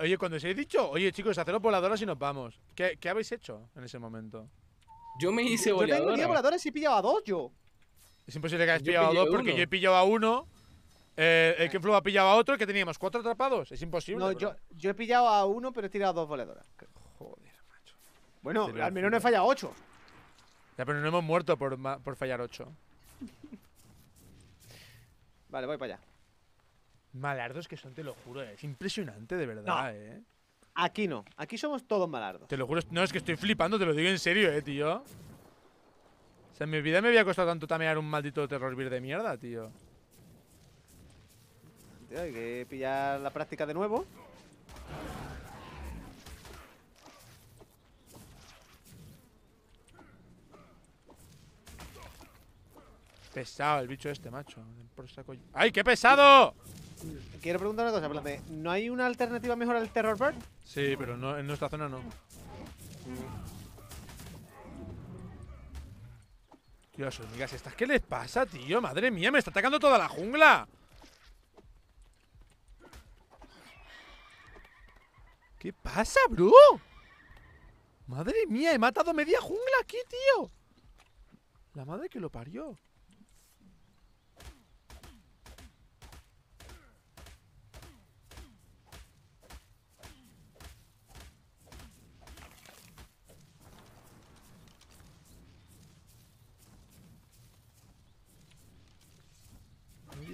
oye, cuando os he dicho, oye, chicos, haceros voladoras y nos vamos. ¿Qué, habéis hecho en ese momento? Yo me hice voladoras. Yo tengo voladoras y he pillado a dos yo. Es imposible que hayas pillado a dos porque yo he pillado a uno. Eh, el Kenflow ha pillado a otro que teníamos cuatro atrapados. Es imposible. No, yo, he pillado a uno, pero he tirado dos voladoras. Joder, macho. Bueno, al menos no he fallado ocho. Ya, pero no hemos muerto por, fallar 8. vale, voy para allá. Malardos que son, te lo juro, es impresionante, de verdad, eh. Aquí no, aquí somos todos malardos. Te lo juro, no, es que estoy flipando, te lo digo en serio, eh, tío. O sea, en mi vida me había costado tanto tamear un maldito terror de mierda, tío. Tío, hay que pillar la práctica de nuevo. Pesado el bicho este, macho. ¡Ay, qué pesado! Quiero preguntar una cosa, ¿No hay una alternativa mejor al Terror Bird? Sí, pero no, en nuestra zona no. Tío, las estas, ¿qué les pasa, tío? Madre mía, me está atacando toda la jungla. ¿Qué pasa, bro? Madre mía, he matado media jungla aquí, tío. La madre que lo parió.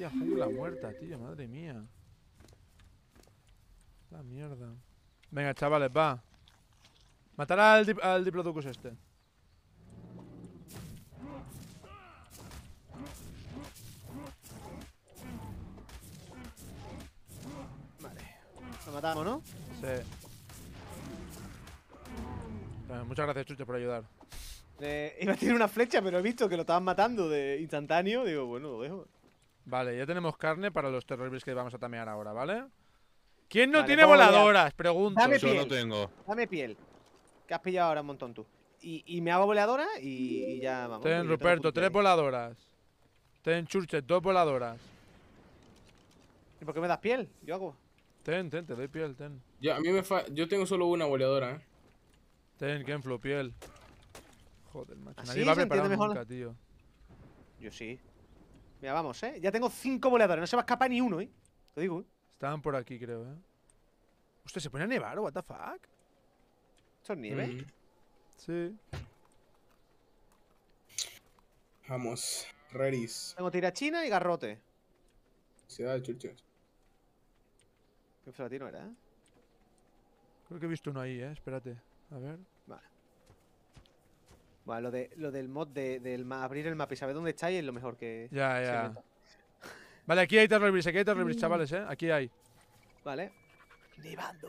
Hostia, jungla muerta, tío, madre mía. La mierda. Venga, chavales, va. Matar al, Diplodocus este. Vale. Lo matamos, ¿no? Sí. muchas gracias, Chucho, por ayudar. Eh, iba a una flecha, pero he visto que lo estaban matando de instantáneo. Digo, bueno, lo dejo. Vale, ya tenemos carne para los terroristas que vamos a tamear ahora, ¿vale? ¿Quién no tiene voladoras? Pregunto. Dame piel. Yo no tengo. Dame piel. Que has pillado ahora un montón tú. Y, me hago voladora y, ya vamos. Ten, Ruperto, tres voladoras. Ten, Churche, dos voladoras. ¿Y por qué me das piel? Yo hago. Ten, ten, te doy piel, ten. Yo, tengo solo una voladora, ¿eh? Ten, Kenflo, piel. Joder, macho. ¿Ah, nadie va a preparar nunca, tío. Yo sí. Mira, vamos, ¿eh? Ya tengo cinco boleadores. No se va a escapar ni uno, ¿eh? Te digo, ¿eh? Estaban por aquí, creo, ¿eh? Hostia, ¿se pone a nevar o what the fuck? ¿Esto es nieve? Mm. Sí. Vamos. Reris. Tengo tirachina y garrote. Ciudad de Churchill. Qué platino era, ¿eh? Creo que he visto uno ahí, ¿eh? Espérate. A ver. Bueno, lo, de, lo del mod de, abrir el mapa y saber dónde estáis es lo mejor que. Ya, ya. Vale, aquí hay Terror aquí hay Terror mm. chavales, ¿eh? Aquí hay. Vale. Nivando.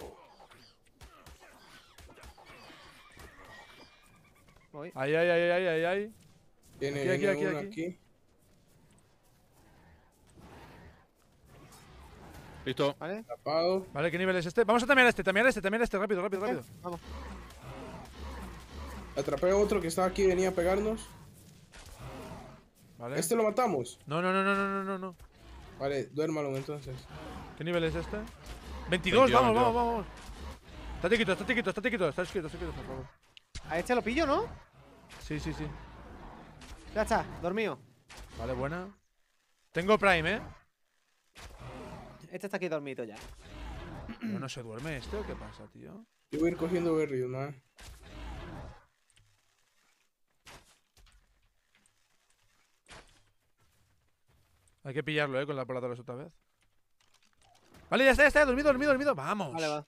Voy. Ahí, ahí, ahí, ahí, ahí, ahí. Tiene aquí, aquí, aquí, Listo. Vale. Tapado. Vale, ¿qué nivel es este? Vamos a también este, también este, también este, rápido, rápido, rápido. Vamos. Atrapé a otro que estaba aquí venía a pegarnos. ¿Este lo matamos? No, no, no, no, no, no, no. Vale, duérmalo entonces. ¿Qué nivel es este? 22, vamos, vamos, vamos. Está tiquito, está tiquito, está tiquito, está tiquito, está tiquito por favor. A este lo pillo, ¿no? Sí, sí, sí. Ya está, dormido. Vale, buena. Tengo Prime, ¿eh? Este está aquí dormido ya. ¿No, no se duerme este o qué pasa, tío? Yo voy a ir cogiendo berries, ¿no? Hay que pillarlo, eh, con la Polatorres otra vez. Vale, ya está, ya está, dormido, dormido, dormido. Vamos. Vale, va.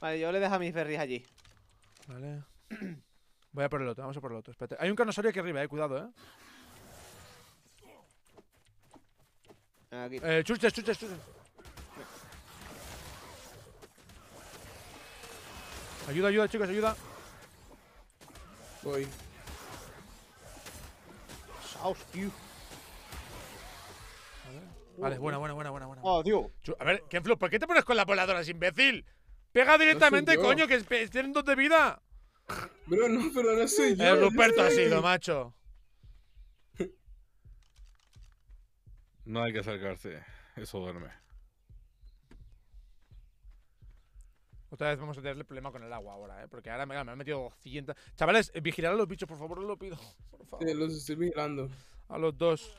Vale, yo le dejo a mis berries allí. Vale. Voy a por el otro, vamos a por el otro. Espérate. Hay un canosario aquí arriba, eh, cuidado, eh. Eh, chuches, chuches, chuches. Ayuda, ayuda, chicos, ayuda. Voy. Saus, tío. Vale, buena, buena, buena, buena. buena. Oh, tío. A ver, Kenflux, ¿por qué te pones con las voladoras, imbécil? Pega directamente, coño, que estén dos de vida. Bro, no, pero no soy yo. El Ruperto ha sido, macho. No hay que acercarse. Eso duerme. Otra vez vamos a tener el problema con el agua ahora, ¿eh? Porque ahora me, han metido 200. Chavales, eh, vigilar a los bichos, por favor, os lo pido. Por favor. Sí, los estoy vigilando. A los dos.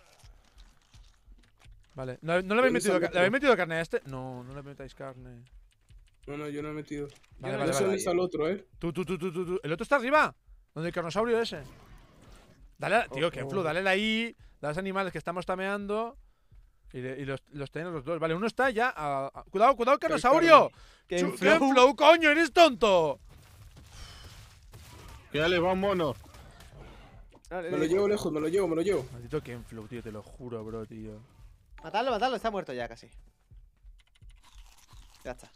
Vale. ¿No, no le habéis metido, ¿Le habéis metido carne a este? No, no le metáis carne. No, no, yo no he metido. Vale, vale, vale. al otro, eh. El otro está arriba. Donde el carnosaurio ese. Dale, tío, oh, dale la I. Dale a los animales que estamos tameando. Y, los, los, tenemos los dos. Vale, uno está ya. cuidado, cuidado, carnosaurio. ¡Qué flow, coño! ¡Eres tonto! Que dale, va mono. me lo llevo lejos, me lo llevo, me lo llevo. Maldito Kenflow, tío, te lo juro, bro, tío. Matadlo, matadlo, está muerto ya casi. Ya está.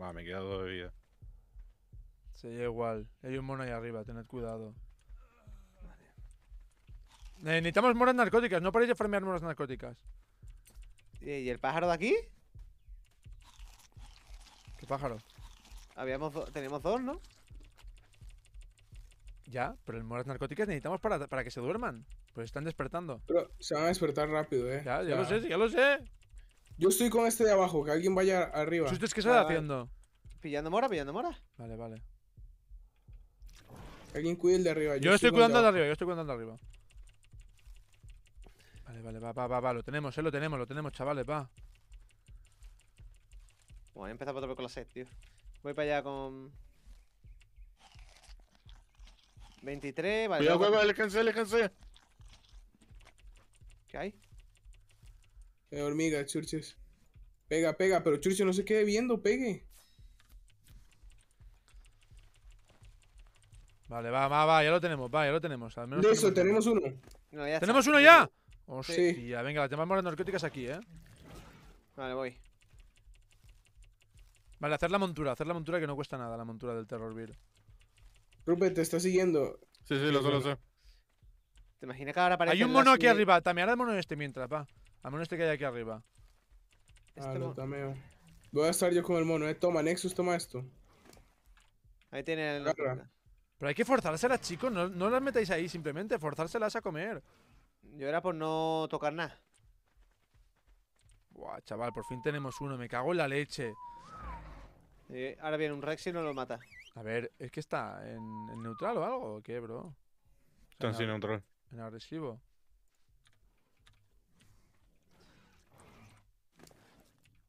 Va, me he quedado de vida. Se igual. Hay un mono ahí arriba, tened cuidado. Eh, necesitamos moras narcóticas, no paréis de farmear moras narcóticas. ¿Y el pájaro de aquí? ¿Qué pájaro? Habíamos dos, ¿no? Ya, pero el moras narcóticas necesitamos para, para que se duerman. Pues están despertando. Pero se van a despertar rápido, eh. Ya, lo sé, ya lo sé. Yo estoy con este de abajo, que alguien vaya arriba. ¿Ustedes pues qué están haciendo? Pillando mora, pillando mora. Vale, vale. Alguien cuide el de arriba. Yo, estoy, cuidando de arriba, yo estoy cuidando de arriba. Vale, vale, va, va, va, va. Lo tenemos, eh, lo tenemos, lo tenemos, chavales, va. Pues voy a empezar otra vez con la set, tío. Voy para allá con. 23, vale. Cuidado, cuidado, descansé descansé ¿Qué hay? Eh, hormiga, Churches. Pega, pega, pero Churches no se quede viendo, pegue. Vale, va, va, va, ya lo tenemos, va, ya lo tenemos. Al de eso, tenemos uno. ¿Tenemos uno ya? sí. venga, la tenemos las narcóticas aquí, eh. Vale, voy. Vale, hacer la montura, hacer la montura que no cuesta nada, la montura del Terror Beer. Rupert, te está siguiendo. Sí, sí, lo sé, lo sé. ¿Te imaginas que ahora aparece Hay un mono aquí arriba. ahora el mono este mientras, va. Al mono este que hay aquí arriba. Este ah, Voy a estar yo con el mono, eh. Toma, Nexus, toma esto. Ahí tiene el. Pero hay que forzárselas, chicos. No, no las metáis ahí, simplemente. Forzárselas a comer. Yo era por no tocar nada. Buah, chaval, por fin tenemos uno. Me cago en la leche. ahora viene un Rex y no lo mata. A ver, ¿es que está en, neutral o algo? qué, bro? Están sin neutral en agresivo.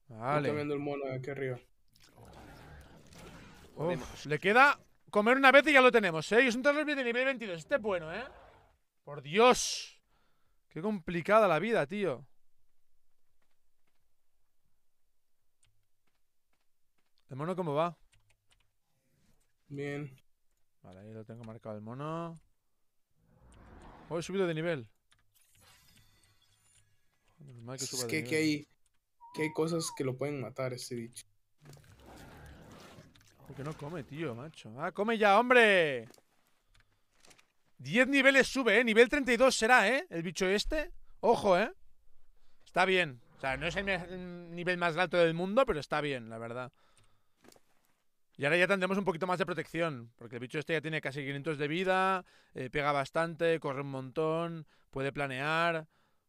Vale. Estoy comiendo el mono aquí arriba. le queda comer una vez y ya lo tenemos, ¿eh? Y es un terror de nivel 22. Este es bueno, ¿eh? Por Dios. Qué complicada la vida, tío. ¿El mono cómo va? Bien. Vale, ahí lo tengo marcado el mono. Hoy he subido de nivel. es que, hay, cosas que lo pueden matar, ese bicho. Porque no come, tío, macho. ¡Ah, come ya, hombre! 10 niveles sube, ¿eh? Nivel 32 será, ¿eh? El bicho este. Ojo, ¿eh? Está bien. O sea, no es el nivel más alto del mundo, pero está bien, la verdad. Y ahora ya tendremos un poquito más de protección, porque el bicho este ya tiene casi 500 de vida, eh, pega bastante, corre un montón, puede planear.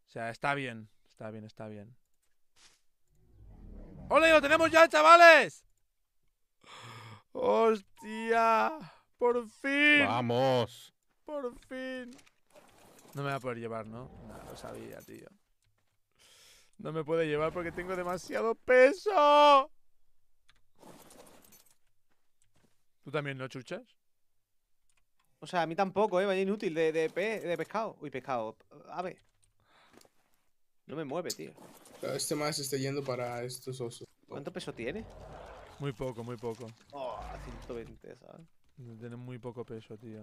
O sea, está bien, está bien, está bien. ¡Ole, lo tenemos ya, chavales! ¡Hostia! ¡Por fin! ¡Vamos! ¡Por fin! No me va a poder llevar, ¿no? No, lo sabía, tío. No me puede llevar porque tengo demasiado peso. ¿Tú también no chuchas? O sea, a mí tampoco, eh. Vaya inútil de, de, pe, de pescado. Uy, pescado. Ave. No me mueve, tío. Este más está yendo para estos osos. ¿Cuánto peso tiene? Muy poco, muy poco. Oh, 120, ¿sabes? Tiene muy poco peso, tío.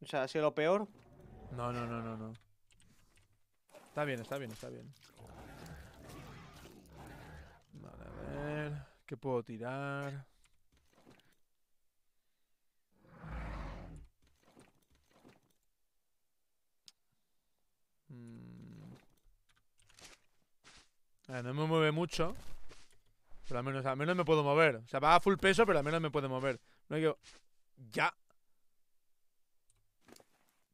O sea, ¿ha sido lo peor? No, no, no, no, no. Está bien, está bien, está bien. Vale, a ver. ¿Qué puedo tirar? Mm. Ah, no me mueve mucho. Pero al menos, al menos me puedo mover. O sea, va a full peso, pero al menos me puede mover. No hay que... ¡Ya!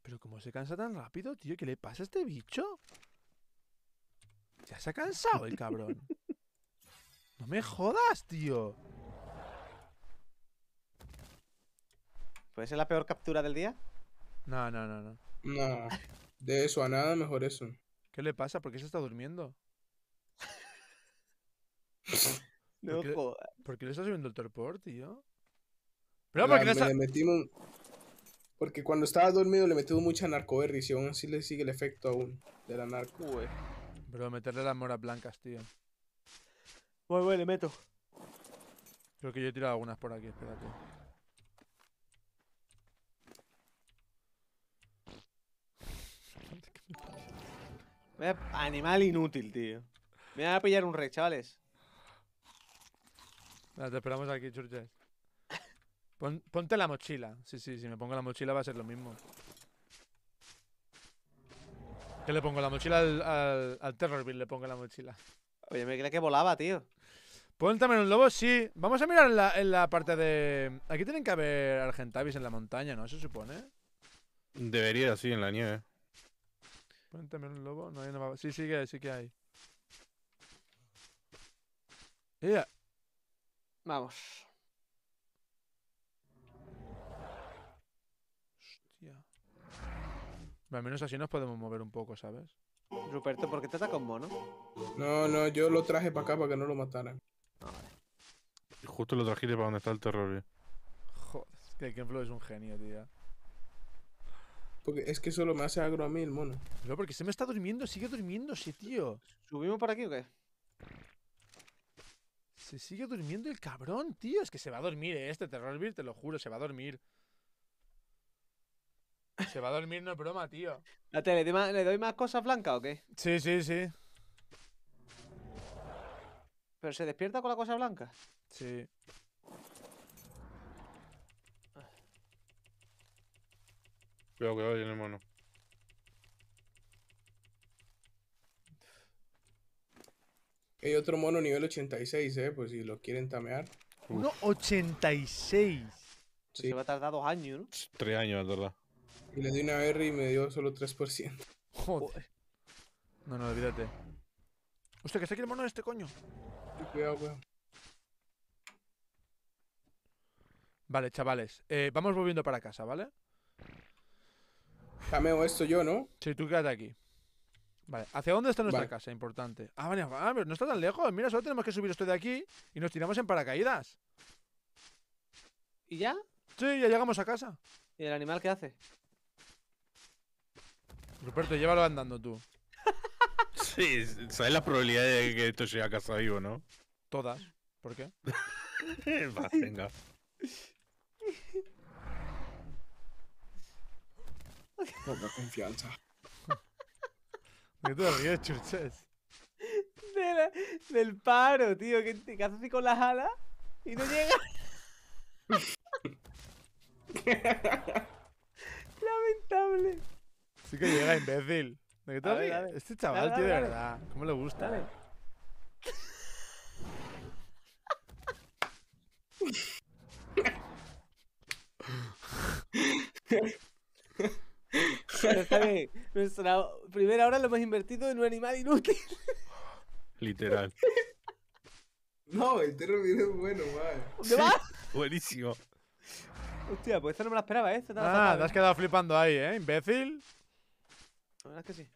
Pero cómo se cansa tan rápido, tío, ¿qué le pasa a este bicho? Ya se ha cansado el cabrón. No me jodas, tío. ¿Puede ser la peor captura del día? No, no, no, no. No. De eso a nada, mejor eso. ¿Qué le pasa? ¿Por qué se está durmiendo? no ¿Por le está subiendo el torpor, tío? Pero porque le, le metimos... Porque cuando estaba dormido le metió mucha narcoberries y aún así le sigue el efecto aún de la narco. Pero Bro, meterle las moras blancas, tío. Voy, voy, le meto. Creo que yo he tirado algunas por aquí, espérate. Animal inútil, tío. Me voy a pillar un rey, chavales. te esperamos aquí, Churches. ponte la mochila. Sí, sí, si me pongo la mochila va a ser lo mismo. ¿Qué le pongo? ¿La mochila al, al, Le pongo la mochila. Oye, me creía que volaba, tío. ¿Pueden también un lobo? Sí. Vamos a mirar en la, parte de... Aquí tienen que haber argentavis en la montaña, ¿no? Se supone. Debería, sí, en la nieve. ¿Pueden también un lobo? No hay Sí, sí que, hay, sí que hay. Vamos. Hostia. Al menos así nos podemos mover un poco, ¿sabes? Ruperto, ¿por qué te ataca un mono? No, no, yo lo traje para acá para que no lo mataran. Ah, y justo lo trajiste para donde está el terror. Eh. Joder, es que Kenflow es un genio, tío. Porque es que solo me hace agro a mí el mono. No, porque se me está durmiendo, sigue durmiendo Sí, tío. ¿Subimos para aquí o qué? Se sigue durmiendo el cabrón, tío. Es que se va a dormir, eh, este terror, te lo juro, se va a dormir. Se va a dormir, no es broma, tío. ¿Le doy más cosas blancas o qué? Sí, sí, sí. ¿Pero se despierta con la cosa blanca? Sí. Cuidado, que hoy en el mono. Hay otro mono nivel 86, eh, pues si lo quieren tamear. Uno 86. Pues sí. Se va a tardar dos años, Tres años, la verdad. Y le di una R y me dio solo 3%. Joder. No, no, olvídate. Hostia, que está aquí el mono de este coño. Vale, chavales. Eh, vamos volviendo para casa, ¿vale? Cameo esto yo, ¿no? Sí, tú quédate aquí. Vale, ¿hacia dónde está nuestra casa? Importante. Ah, vale, ah, no está tan lejos. Mira, solo tenemos que subir esto de aquí y nos tiramos en paracaídas. ¿Y ya? Sí, ya llegamos a casa. ¿Y el animal qué hace? Ruperto, llévalo andando tú. Sí, ¿sabes las probabilidades de que esto llegue a casa vivo, no? Todas. ¿Por qué? Va, venga. Poca confianza. ¿Qué te ríes, churches? De la, del paro, tío. Que haces así con las alas y no llega. Lamentable. Sí que llega, imbécil. ¿De qué te Este chaval, tío, de verdad. ¿Cómo le gusta? Dale. Nuestra primera hora lo hemos invertido en un animal inútil. Literal. No, el terror viene bueno, guay. ¿De verdad? Buenísimo. Hostia, pues esta no me la esperaba, ¿eh? ah, te has quedado flipando ahí, ¿eh, imbécil? La verdad es que sí.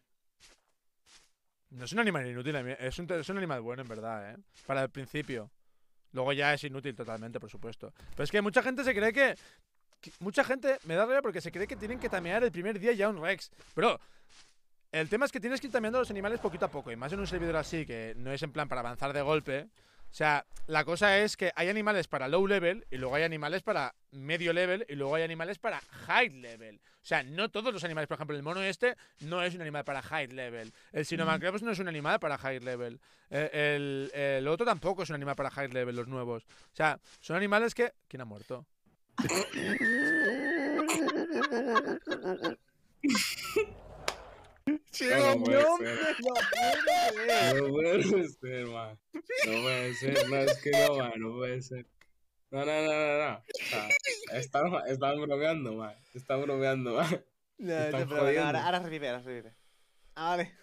No es un animal inútil, es un, es animal bueno en verdad, ¿eh? Para el principio. Luego ya es inútil totalmente, por supuesto. Pero es que mucha gente se cree que... mucha gente me da rabia porque se cree que tienen que tamear el primer día ya un Rex. Pero... El tema es que tienes que ir tameando los animales poquito a poco. Y más en un servidor así, que no es en plan para avanzar de golpe, o sea, la cosa es que hay animales para low level y luego hay animales para medio level y luego hay animales para high level. O sea, no todos los animales, por ejemplo, el mono este no es un animal para high level. El Sinomacropus no es un animal para high level. Eh, el, el, otro tampoco es un animal para high level, los nuevos. O sea, son animales que... ¿Quién ha muerto? Chico, no, puede ser. No puede ser, man. No puede ser, no es que no, man, no puede ser. No, no, no, no, no. Están, están bromeando, man. Están bromeando, man. No, ahora, ahora revive, ahora revive. Ah, vale.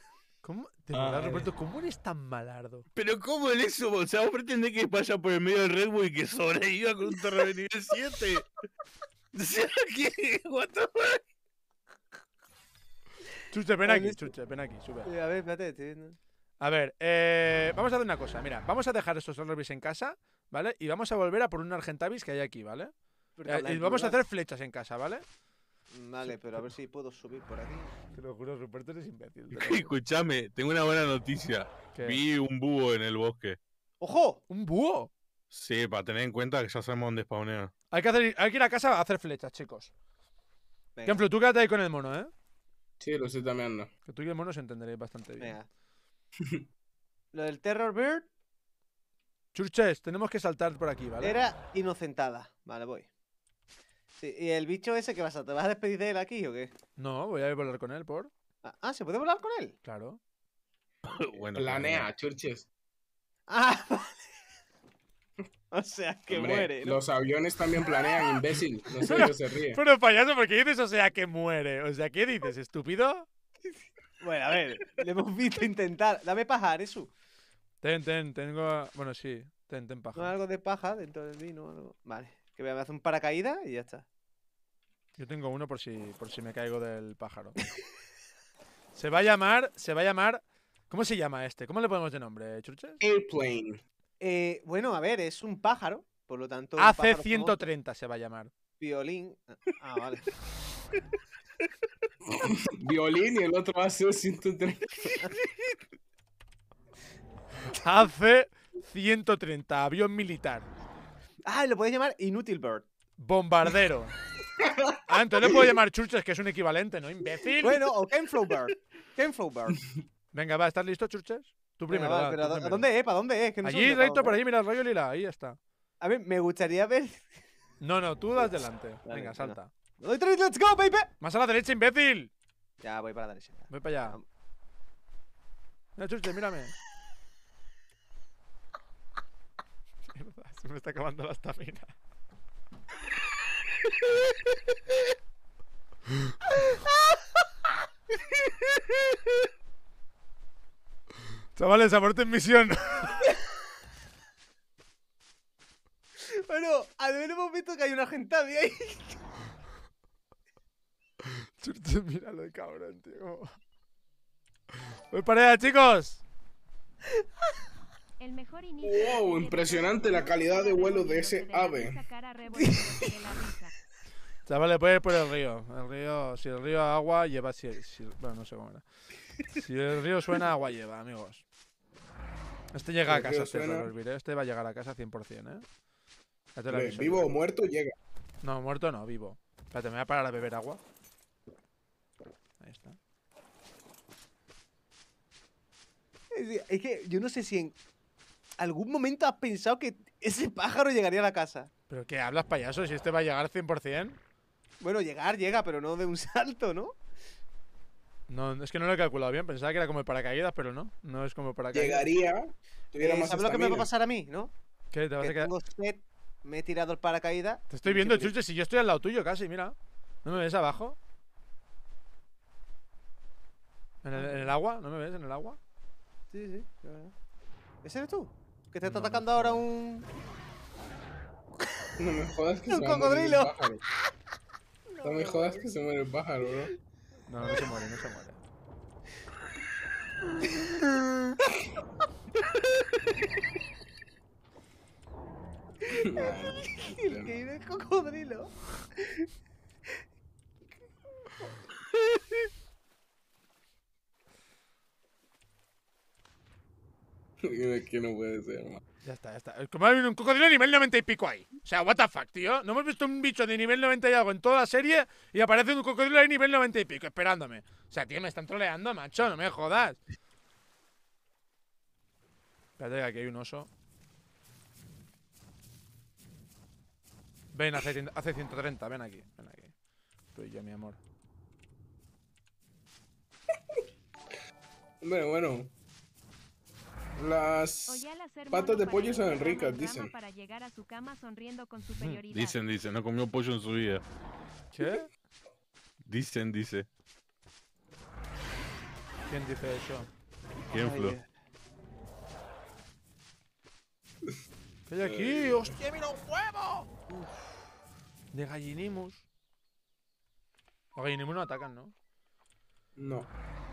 ¿Cómo? De verdad, ¿cómo eres tan malardo? Pero ¿cómo eres eso? O sea, vos pretendés que vaya por el medio del Red Bull y que sobreviva con un torneo de nivel 7. O sea, ¿qué? What the fuck? Chuche, ven aquí, Chuche, ven aquí, A ver, espérate, A ver, eh, vamos a hacer una cosa. Mira, vamos a dejar estos Arnorbis en casa, ¿vale? Y vamos a volver a por un Argentavis que hay aquí, ¿vale? Eh, y vamos a hacer flechas en casa, ¿vale? Mm, vale, pero a ver si puedo subir por aquí. Te lo juro, Ruperto eres imbécil. Escúchame, tengo una buena noticia. Vi un búho en el bosque. ¡Ojo! ¿Un búho? Sí, para tener en cuenta que ya sabemos dónde spawnea. Hay que, ir a casa a hacer flechas, chicos. Por Ejemplo, tú quédate ahí con el mono, ¿eh? Sí, lo sé también, Que tú y el mono se entenderéis bastante bien. lo del Terror Bird. Churches, tenemos que saltar por aquí, ¿vale? Era inocentada. Vale, voy. ¿Y el bicho ese que vas a... ¿Te vas a despedir de él aquí o qué? No, voy a volar con él, por. Ah, ah ¿se puede volar con él? Claro. Planea, Churches. Ah, O sea, que muere. Los aviones también planean, imbécil. No sé, yo se ríe. Pero payaso, ¿por qué dices o sea que muere? O sea, ¿qué dices, estúpido? Bueno, a ver, le hemos visto intentar. Dame pajar, eso. Ten, ten, tengo. Bueno, sí, ten, ten paja. No, algo de paja dentro de mí, ¿no? Vale, que me hace un paracaídas y ya está. Yo tengo uno por si, por si me caigo del pájaro. se va a llamar, se va a llamar. ¿Cómo se llama este? ¿Cómo le ponemos de nombre, Churches? Airplane. Eh, bueno, a ver, es un pájaro, por lo tanto. AC130 se va a llamar. Violín. Ah, ah vale. Violín y el otro AC130. AC130, avión militar. Ah, lo puedes llamar Inútil Bird. Bombardero. ah, entonces puedo llamar Churches, que es un equivalente, ¿no? Imbécil. Bueno, o Kenflow Bird. Venga, va, ¿estás listo, Churches? Tú primero. ¿para dónde es? ¿Para dónde es? Que allí, recto, por, ahí, allí, mira, el rayo lila, ahí está. A ver, me gustaría ver. No, no, tú das delante. Venga, salta. let's go, baby. Más a la derecha, imbécil. Ya, voy para la derecha. Voy para allá. No, chuste, mírame. se me está acabando la estamina. Chavales, a en misión. bueno, al menos hemos visto que hay una gente ahí. mira lo de cabrón, tío. Voy pues para allá, chicos. El mejor wow, impresionante la calidad de vuelo de ese ave. Chavales, puede ir por el río. El río, si el río agua lleva, si, bueno, no sé cómo era. Si el río suena agua lleva, amigos. Este llega a pues casa, este, este va a llegar a casa 100%, ¿eh? ¿Vivo o muerto llega? No, muerto no, vivo. Espérate, me voy a parar a beber agua. Ahí está. Es que yo no sé si en algún momento has pensado que ese pájaro llegaría a la casa. ¿Pero qué hablas, payaso? Si este va a llegar 100%. Bueno, llegar llega, pero no de un salto, ¿no? No, es que no lo he calculado bien, pensaba que era como el paracaídas, pero no, no es como el paracaídas. Llegaría, tuviera eh, ¿Sabes lo que me va a pasar a mí, no? ¿Qué? ¿Te vas a quedar? me he tirado el paracaídas. Te estoy viendo, Chuche, si yo estoy al lado tuyo casi, mira. ¿No me ves abajo? ¿En el, agua? ¿No me ves en el agua? Sí, sí. Claro. ¿Ese eres tú? Que te está atacando ahora un... No me jodas que se un cocodrilo. No me jodas que se muere el pájaro, bro. No, no se muere, no se muere. El que vive el cocodrilo. que no puede ser, hermano. Ya está, ya está. Eh, como habido un cocodrilo de nivel 90 y pico ahí. O sea, what the fuck, tío. No hemos visto un bicho de nivel 90 y algo en toda la serie y aparece un cocodrilo de nivel 90 y pico esperándome. O sea, tío, me están troleando, macho. No me jodas. Espérate, aquí hay un oso. Ven, hace, hace 130. Ven aquí, ven aquí. Tú y yo, mi amor. Hombre, bueno. Las patas de pollo son ricas, dicen. Dicen, dicen, no comió pollo en su vida. ¿Qué? Dicen, dice. ¿Quién dice eso? ¿Quién, Flo? ¿Qué hay aquí? ¡Hostia, mira un huevo! De gallinimos. Los gallinimos no atacan, ¿no? No.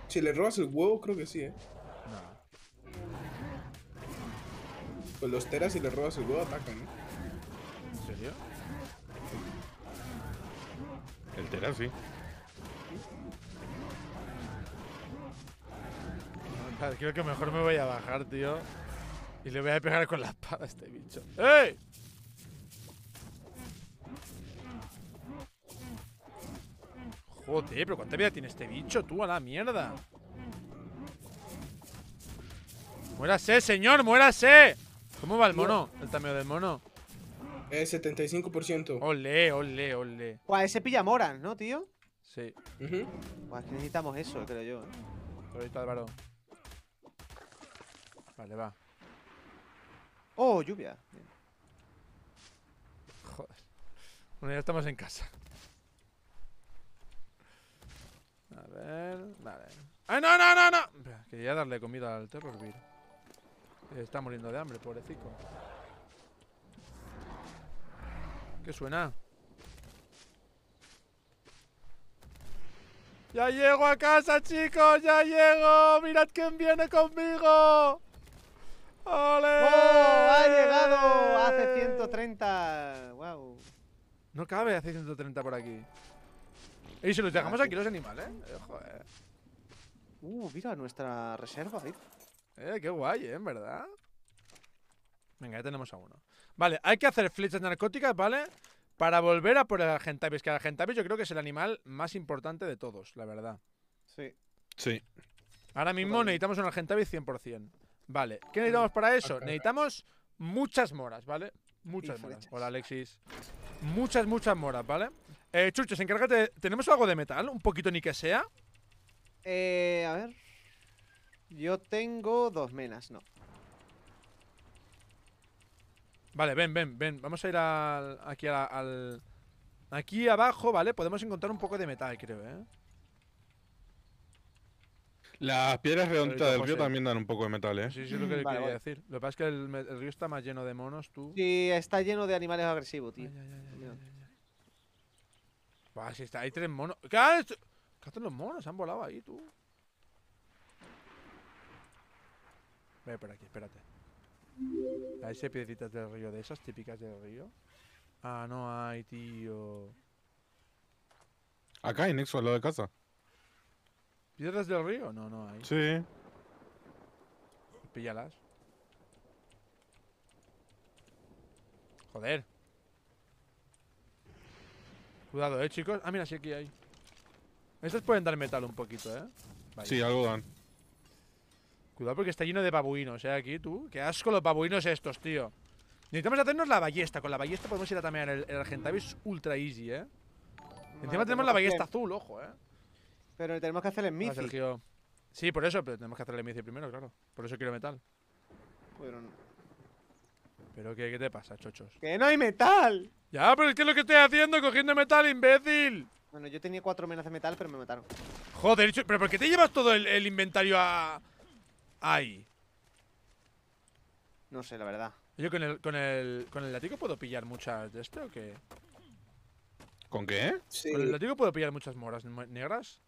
Si le robas el huevo, creo que sí, ¿eh? No. Pues los teras y le roba el nuevo atacan, ¿no? ¿En serio? El Tera sí. Creo que mejor me voy a bajar, tío. Y le voy a pegar con la espada a este bicho. ¡Ey! Joder, pero cuánta vida tiene este bicho, tú, a la mierda. Muérase, señor, muérase. ¿Cómo va el mono? El tamaño del mono. Es eh, 75%. Ole, ole, ole. Pues ese pilla Moran, ¿no, tío? Sí. Pues necesitamos eso, creo yo. Por ¿eh? está Álvaro. Vale, va. Oh, lluvia. Joder. Bueno, ya estamos en casa. A ver. Vale. Ay ah, no, no, no, no! Quería darle comida al Terrorbeer. Está muriendo de hambre, pobrecito. ¿Qué suena? ¡Ya llego a casa, chicos! ¡Ya llego! ¡Mirad quién viene conmigo! ¡Ole! ¡Oh, ¡Ha llegado! ¡Hace 130! ¡Wow! No cabe hace 130 por aquí. Y si los dejamos ah, aquí los animales, eh, joder. Uh, mira, nuestra reserva, ¿eh? Eh, qué guay, ¿eh? ¿En verdad? Venga, ya tenemos a uno. Vale, hay que hacer flechas narcóticas, ¿vale? Para volver a por el Argentavis, que el Argentavis yo creo que es el animal más importante de todos, la verdad. Sí. Sí. Ahora mismo necesitamos un Argentavis 100%. Vale, ¿qué necesitamos para eso? Necesitamos muchas moras, ¿vale? Muchas moras. Hola, Alexis. Muchas, muchas moras, ¿vale? Eh, Chuchos, encárgate. ¿Tenemos algo de metal? Un poquito ni que sea. Eh, a ver. Yo tengo dos menas, no. Vale, ven, ven, ven. Vamos a ir aquí al, Aquí abajo, ¿vale? Podemos encontrar un poco de metal, creo, ¿eh? Las piedras redondas del río también dan un poco de metal, ¿eh? Sí, sí, es lo que quería decir. Lo que pasa es que el, río está más lleno de monos, tú. Sí, está lleno de animales agresivos, tío. está, hay tres monos. ¿Qué, ¿Qué hacen los monos? Se Han volado ahí, tú. Voy por aquí, espérate. ¿Hay piedritas del río, de esas típicas del río. Ah, no hay, tío. Acá hay Nexo al lado de casa. ¿Piedras del río? No, no hay. Sí. Píllalas. Joder. Cuidado, eh, chicos. Ah, mira, sí aquí hay. Estas pueden dar metal un poquito, eh. Sí, algo dan. Cuidado porque está lleno de babuinos, eh, aquí, tú. Qué asco los babuinos estos, tío. Necesitamos hacernos la ballesta. Con la ballesta podemos ir a tamear el, Argentavis ultra easy, eh. Encima tenemos la ballesta azul, ojo, eh. Pero tenemos que hacer el mici. Sí, por eso, pero tenemos que hacer el mici primero, claro. Por eso quiero metal. Pero no. ¿Pero qué, te pasa, chochos? ¡Que no hay metal! Ya, pero es que es lo que estoy haciendo, cogiendo metal, imbécil. Bueno, yo tenía cuatro menas de metal, pero me mataron. Joder, pero ¿por qué te llevas todo el inventario a, hay? No sé, la verdad. Yo con el, con el, con el látigo puedo pillar muchas de este qué? ¿Con qué? ¿Con el látigo puedo pillar muchas moras negras?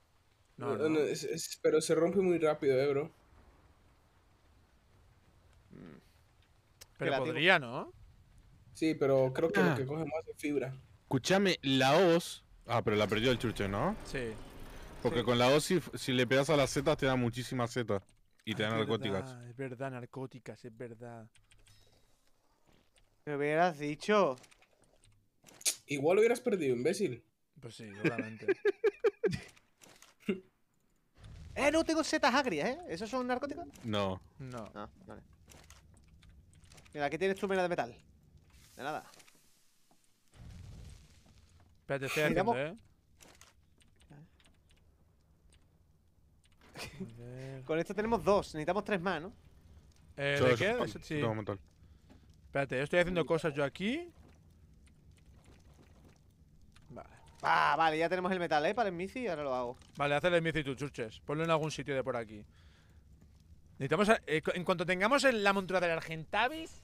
No, no, pero se rompe muy rápido, eh, bro. Mm. Pero podría, ¿no? Sí, pero creo que lo ah. que coge más es fibra. Escúchame, la hoz. Ah, pero la perdió el churche, ¿no? Sí. Porque con la hoz, si, si, le pegas a las setas, te da muchísimas setas. Y te ah, dan narcóticas. Es verdad, narcóticas, es verdad. Me hubieras dicho. Igual lo hubieras perdido, imbécil. Pues sí, obviamente. eh, no tengo setas agrias, ¿eh? ¿Esos son narcóticos? No. No. No, vale. Mira, aquí tienes tu mena de metal. De nada. Espérate, estoy haciendo, ¿eh? Con esto tenemos dos, necesitamos tres más, ¿no? Eh, ¿De qué? sí. Espérate, yo estoy haciendo cosas yo aquí. Ah, vale. ya tenemos el metal, ¿eh? Para el mici ahora lo hago. Vale, haz el y tú, chuches Ponlo en algún sitio de por aquí. Necesitamos. Eh, en cuanto tengamos la montura del Argentavis,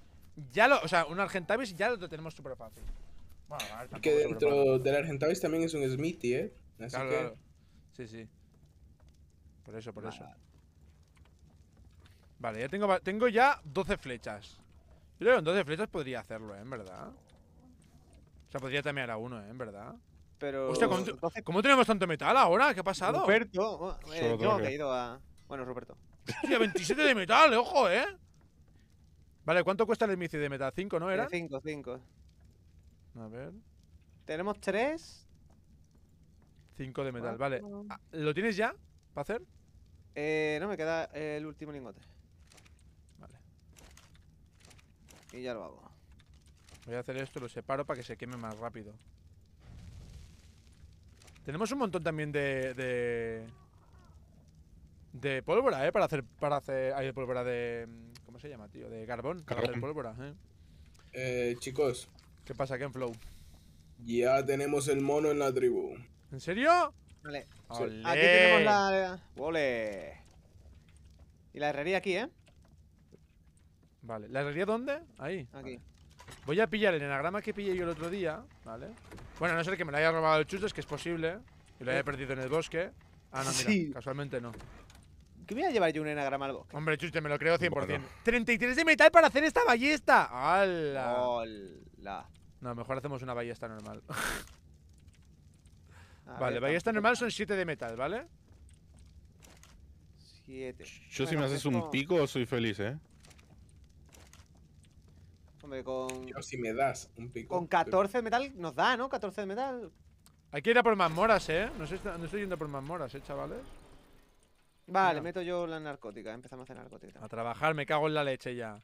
ya lo. O sea, un Argentavis ya lo tenemos súper fácil. Bueno, que dentro del Argentavis también es un Smithy, ¿eh? Así que... Sí, sí. Por eso, por eso. Vale, ya tengo, tengo ya 12 flechas. Yo creo que 12 flechas podría hacerlo, ¿eh? En verdad. O sea, podría tamear a uno, ¿eh? En verdad. Pero. ¿cómo, tenemos tanto metal ahora? ¿Qué ha pasado? Ruperto. Eh, yo he ido a. Bueno, Roberto. Hostia, 27 de metal, ojo, ¿eh? Vale, ¿cuánto cuesta el misil de metal? ¿5, no era? 5, 5. A ver. Tenemos 3. 5 de metal, vale. Ah, ¿Lo tienes ya? ¿Para hacer? Eh, no, me queda el último lingote. Vale. Y ya lo hago. Voy a hacer esto, lo separo para que se queme más rápido. Tenemos un montón también de... de... De pólvora, ¿eh? Para hacer... Para hacer hay pólvora de... Mm, ¿Cómo se llama, tío? De carbón. Para hacer pólvora, ¿eh? Eh, chicos. ¿Qué pasa, en Flow? Ya tenemos el mono en la tribu. ¿En serio? Vale. Aquí tenemos la... ¡Ole! Y la herrería aquí, ¿eh? Vale. ¿La herrería dónde? Ahí. Aquí. Voy a pillar el enagrama que pillé yo el otro día, ¿vale? Bueno, a no ser que me lo haya robado el es que es posible. Y lo haya perdido en el bosque. Ah, no, mira, casualmente no. ¿Qué voy a llevar yo un enagrama al bosque? Hombre, chuste, me lo creo 100%. 33 de metal para hacer esta ballesta. ¡Hala! No, mejor hacemos una ballesta normal. Vale, vale, ver, normal son 7 de metal, ¿vale? 7. Yo si me haces un pico soy feliz, ¿eh? Hombre, con... Yo si me das un pico. Con 14 de metal nos da, ¿no? 14 de metal. Hay que ir a por mazmoras, ¿eh? No estoy, estoy yendo por mazmoras, ¿eh, chavales? Vale, meto yo la narcótica. Empezamos a hacer narcótica. A trabajar, me cago en la leche ya.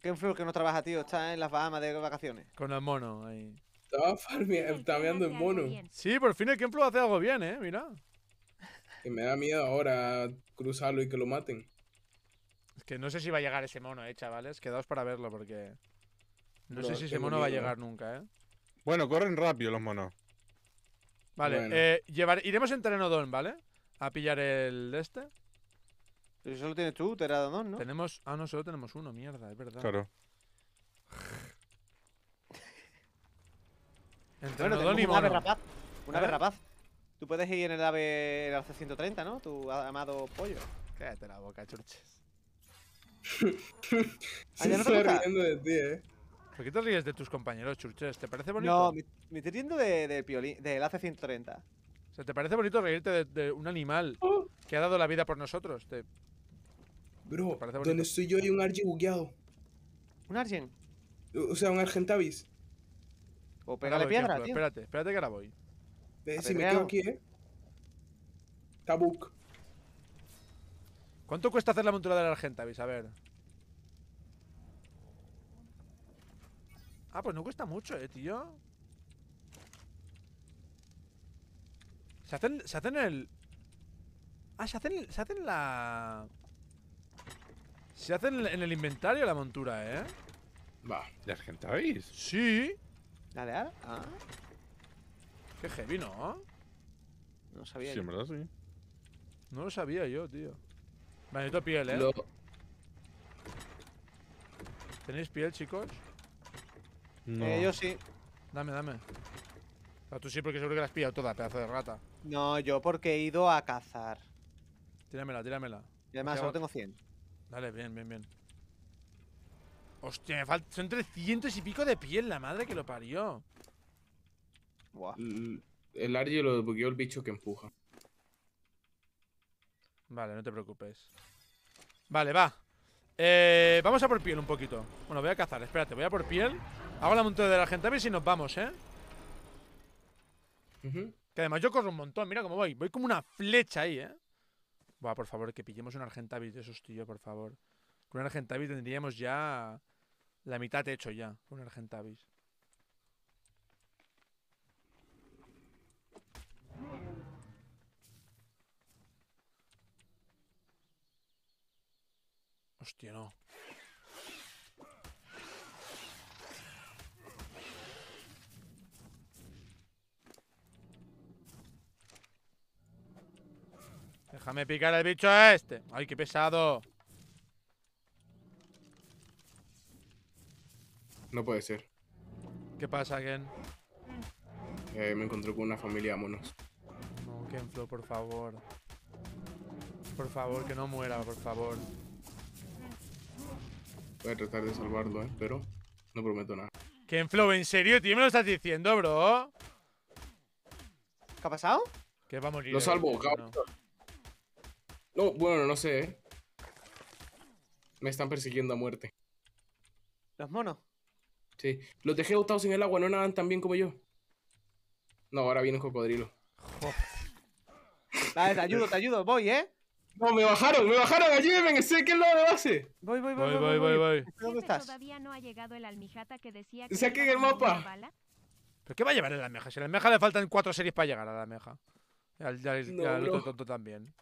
¿Qué flor que no trabaja, tío? Está en las Bahamas de vacaciones. Con el mono ahí. Estaba farmeando el mono. Sí, por fin el ejemplo hace algo bien, eh, mira. Que me da miedo ahora cruzarlo y que lo maten. Es que no sé si va a llegar ese mono, eh, chavales. Quedaos para verlo porque. No, sé si ese mono va a llegar nunca, eh. Bueno, corren rápido los monos. Vale, eh, llevar... iremos en Terenodon, ¿vale? A pillar el este. Pero solo tienes tú, Terenodon, ¿no? Tenemos. Ah, no, solo tenemos uno, mierda, es verdad. Claro. Entre bueno, tengo un ave rapaz. Un ave rapaz. Tú puedes ir en el ave el 130 ¿no? Tu amado pollo. Cállate la boca, churches. ayer no te riendo de ti, eh. ¿Por qué te ríes de tus compañeros, churches? ¿Te parece bonito? No, me, estoy riendo de, de piolín, del AC-130. O ¿te parece bonito reírte de, un animal oh. que ha dado la vida por nosotros? ¿Te, Bro, ¿te donde estoy yo hay un Argy bugueado. ¿Un Argen? O sea, un Argentavis. O pégale piedra, Espérate, espérate que ahora voy. si me quedo aquí, eh. Tabuk. ¿Cuánto cuesta hacer la montura de la Argentavis? A ver. Ah, pues no cuesta mucho, eh, tío. Se hacen, se hacen el... Ah, se hacen, se hacen la... Se hacen en el inventario la montura, ¿eh? Va, ¿la Argentavis? Sí. ¿La de Ah. Qué heavy, ¿no? No sabía. Sí, en verdad sí. No lo sabía yo, tío. Vale, necesito piel, ¿eh? ¿Tenéis piel, chicos? No. Eh, yo sí. Dame, dame. Ah, tú sí, porque seguro que la has pillado toda, pedazo de rata. No, yo porque he ido a cazar. Tíramela, tíramela. Y además, solo tengo 100. Dale, bien, bien, bien. Hostia, me falta. Son 300 y pico de piel, la madre que lo parió. Buah. El Argy lo desbugueó el bicho que empuja. Vale, no te preocupes. Vale, va. Eh, vamos a por piel un poquito. Bueno, voy a cazar, espérate, voy a por piel. Hago la montada de la y si nos vamos, ¿eh? Que además yo corro un montón, mira cómo voy. Voy como una flecha ahí, ¿eh? Buah, por favor, que pillemos un Argentavis de esos, tío, por favor. Con un Argentavis tendríamos ya la mitad he hecho ya, un Argentavis. Hostia, no. Déjame picar el bicho este. Ay, qué pesado. No puede ser. ¿Qué pasa, Ken? Eh, me encontré con una familia de monos. No, Kenflo, por favor. Por favor, que no muera, por favor. Voy a tratar de salvarlo, ¿eh? pero no prometo nada. Kenflo, ¿en serio, tío? ¿Me lo estás diciendo, bro? ¿Qué ha pasado? Que va a morir. Lo eh, salvo, cabrón. No. no, bueno, no sé, ¿eh? Me están persiguiendo a muerte. ¿Los monos? Sí. Los dejé botados en el agua, no nadan tan bien como yo. No, ahora viene un cocodrilo. te ayudo, te ayudo, voy, ¿eh? No, me bajaron, me bajaron, allí, estoy aquí al lado de base. Voy, voy, voy, voy, voy, voy. ¿Dónde estás? Todavía no ha llegado el almijata que decía que Saquen el mapa. ¿Pero qué va a llevar el almeja? Si a la almeja le faltan cuatro series para llegar a la almeja. Ya, al, otro tonto también.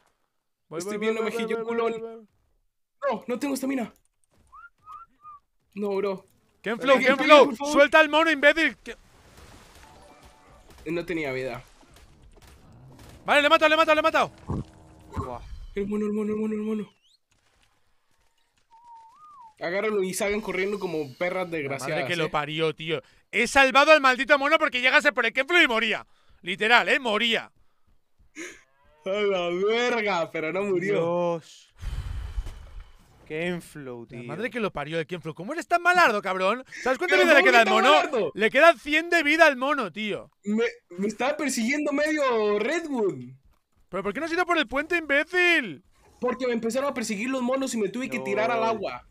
Voy, estoy viendo mejillo, culón. No, no tengo estamina. No, bro. Ken Flow, suelta al mono, imbécil. No tenía vida. Vale, le he matado, le he matado, le he matado. El mono, el mono, el mono, el mono. Agárralo y salgan corriendo como perras desgraciadas. madre que lo eh. parió, tío. He salvado al maldito mono porque llegase por el Kenflow y moría. Literal, ¿eh? Moría. A la verga, pero no murió. Dios. Kenflow, tío. La madre que lo parió el Kenflow. ¿Cómo eres tan malardo, cabrón? ¿Sabes cuánta vida le queda al mono? Le quedan 100 de vida al mono, tío. Me, estaba persiguiendo medio Redwood. ¿Pero por qué no has ido por el puente, imbécil? Porque me empezaron a perseguir los monos y me tuve que tirar al agua.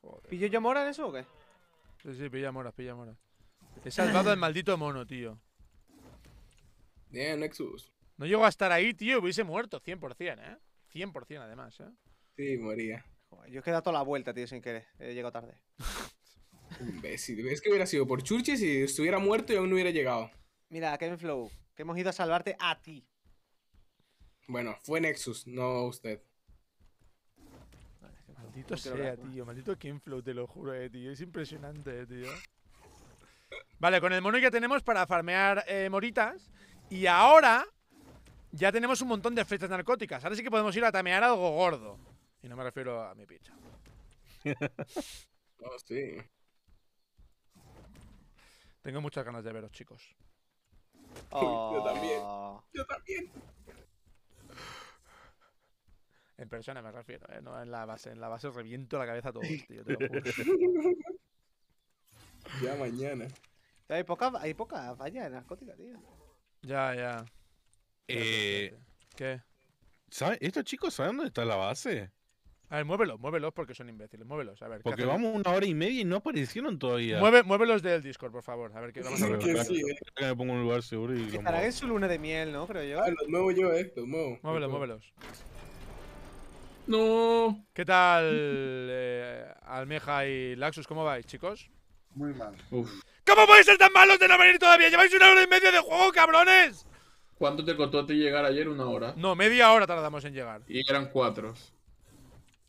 Joder. ¿Pilló ya mora en eso o qué? Sí, sí, pilla moras, pilla mora. He salvado al maldito mono, tío. Bien, Nexus. No llego a estar ahí, tío, hubiese muerto, 100%, ¿eh? 100% además, ¿eh? Sí, moría. yo he quedado toda la vuelta, tío, sin querer. He tarde. Imbécil. Es que hubiera sido por Churches si estuviera muerto y aún no hubiera llegado. Mira, Kevin Flow, que hemos ido a salvarte a ti. Bueno, fue Nexus, no usted. Maldito sea, tío. Maldito Kevin Flow, te lo juro, eh, tío. Es impresionante, eh, tío. Vale, con el mono ya tenemos para farmear eh, moritas. Y ahora ya tenemos un montón de flechas narcóticas. Ahora sí que podemos ir a tamear algo gordo. Y no me refiero a mi picha. oh, sí. Tengo muchas ganas de veros, chicos. Yo también. Oh. Yo también. En persona me refiero, ¿eh? No en la base. En la base reviento la cabeza a todos, tío. ya mañana. Hay poca, hay poca narcótica, tío. Ya, ya. Eh, ¿Qué? ¿Estos chicos saben dónde está la base? A ver, muévelos, muévelos porque son imbéciles, muévelos. A ver, porque vamos una hora y media y no aparecieron todavía. Mueve, muévelos del Discord, por favor. A ver, qué. vamos a ver. Que sí, me pongo un lugar seguro y. Estará en su luna de miel, ¿no? Creo yo. Ah, los muevo yo, eh. muevo. Muévelos, muévelos. No. ¿Qué tal, eh, Almeja y Laxus? ¿Cómo vais, chicos? Muy mal. Uf. ¿Cómo podéis ser tan malos de no venir todavía? Lleváis una hora y media de juego, cabrones. ¿Cuánto te costó a ti llegar ayer? Una hora. No, media hora tardamos en llegar. Y eran cuatro.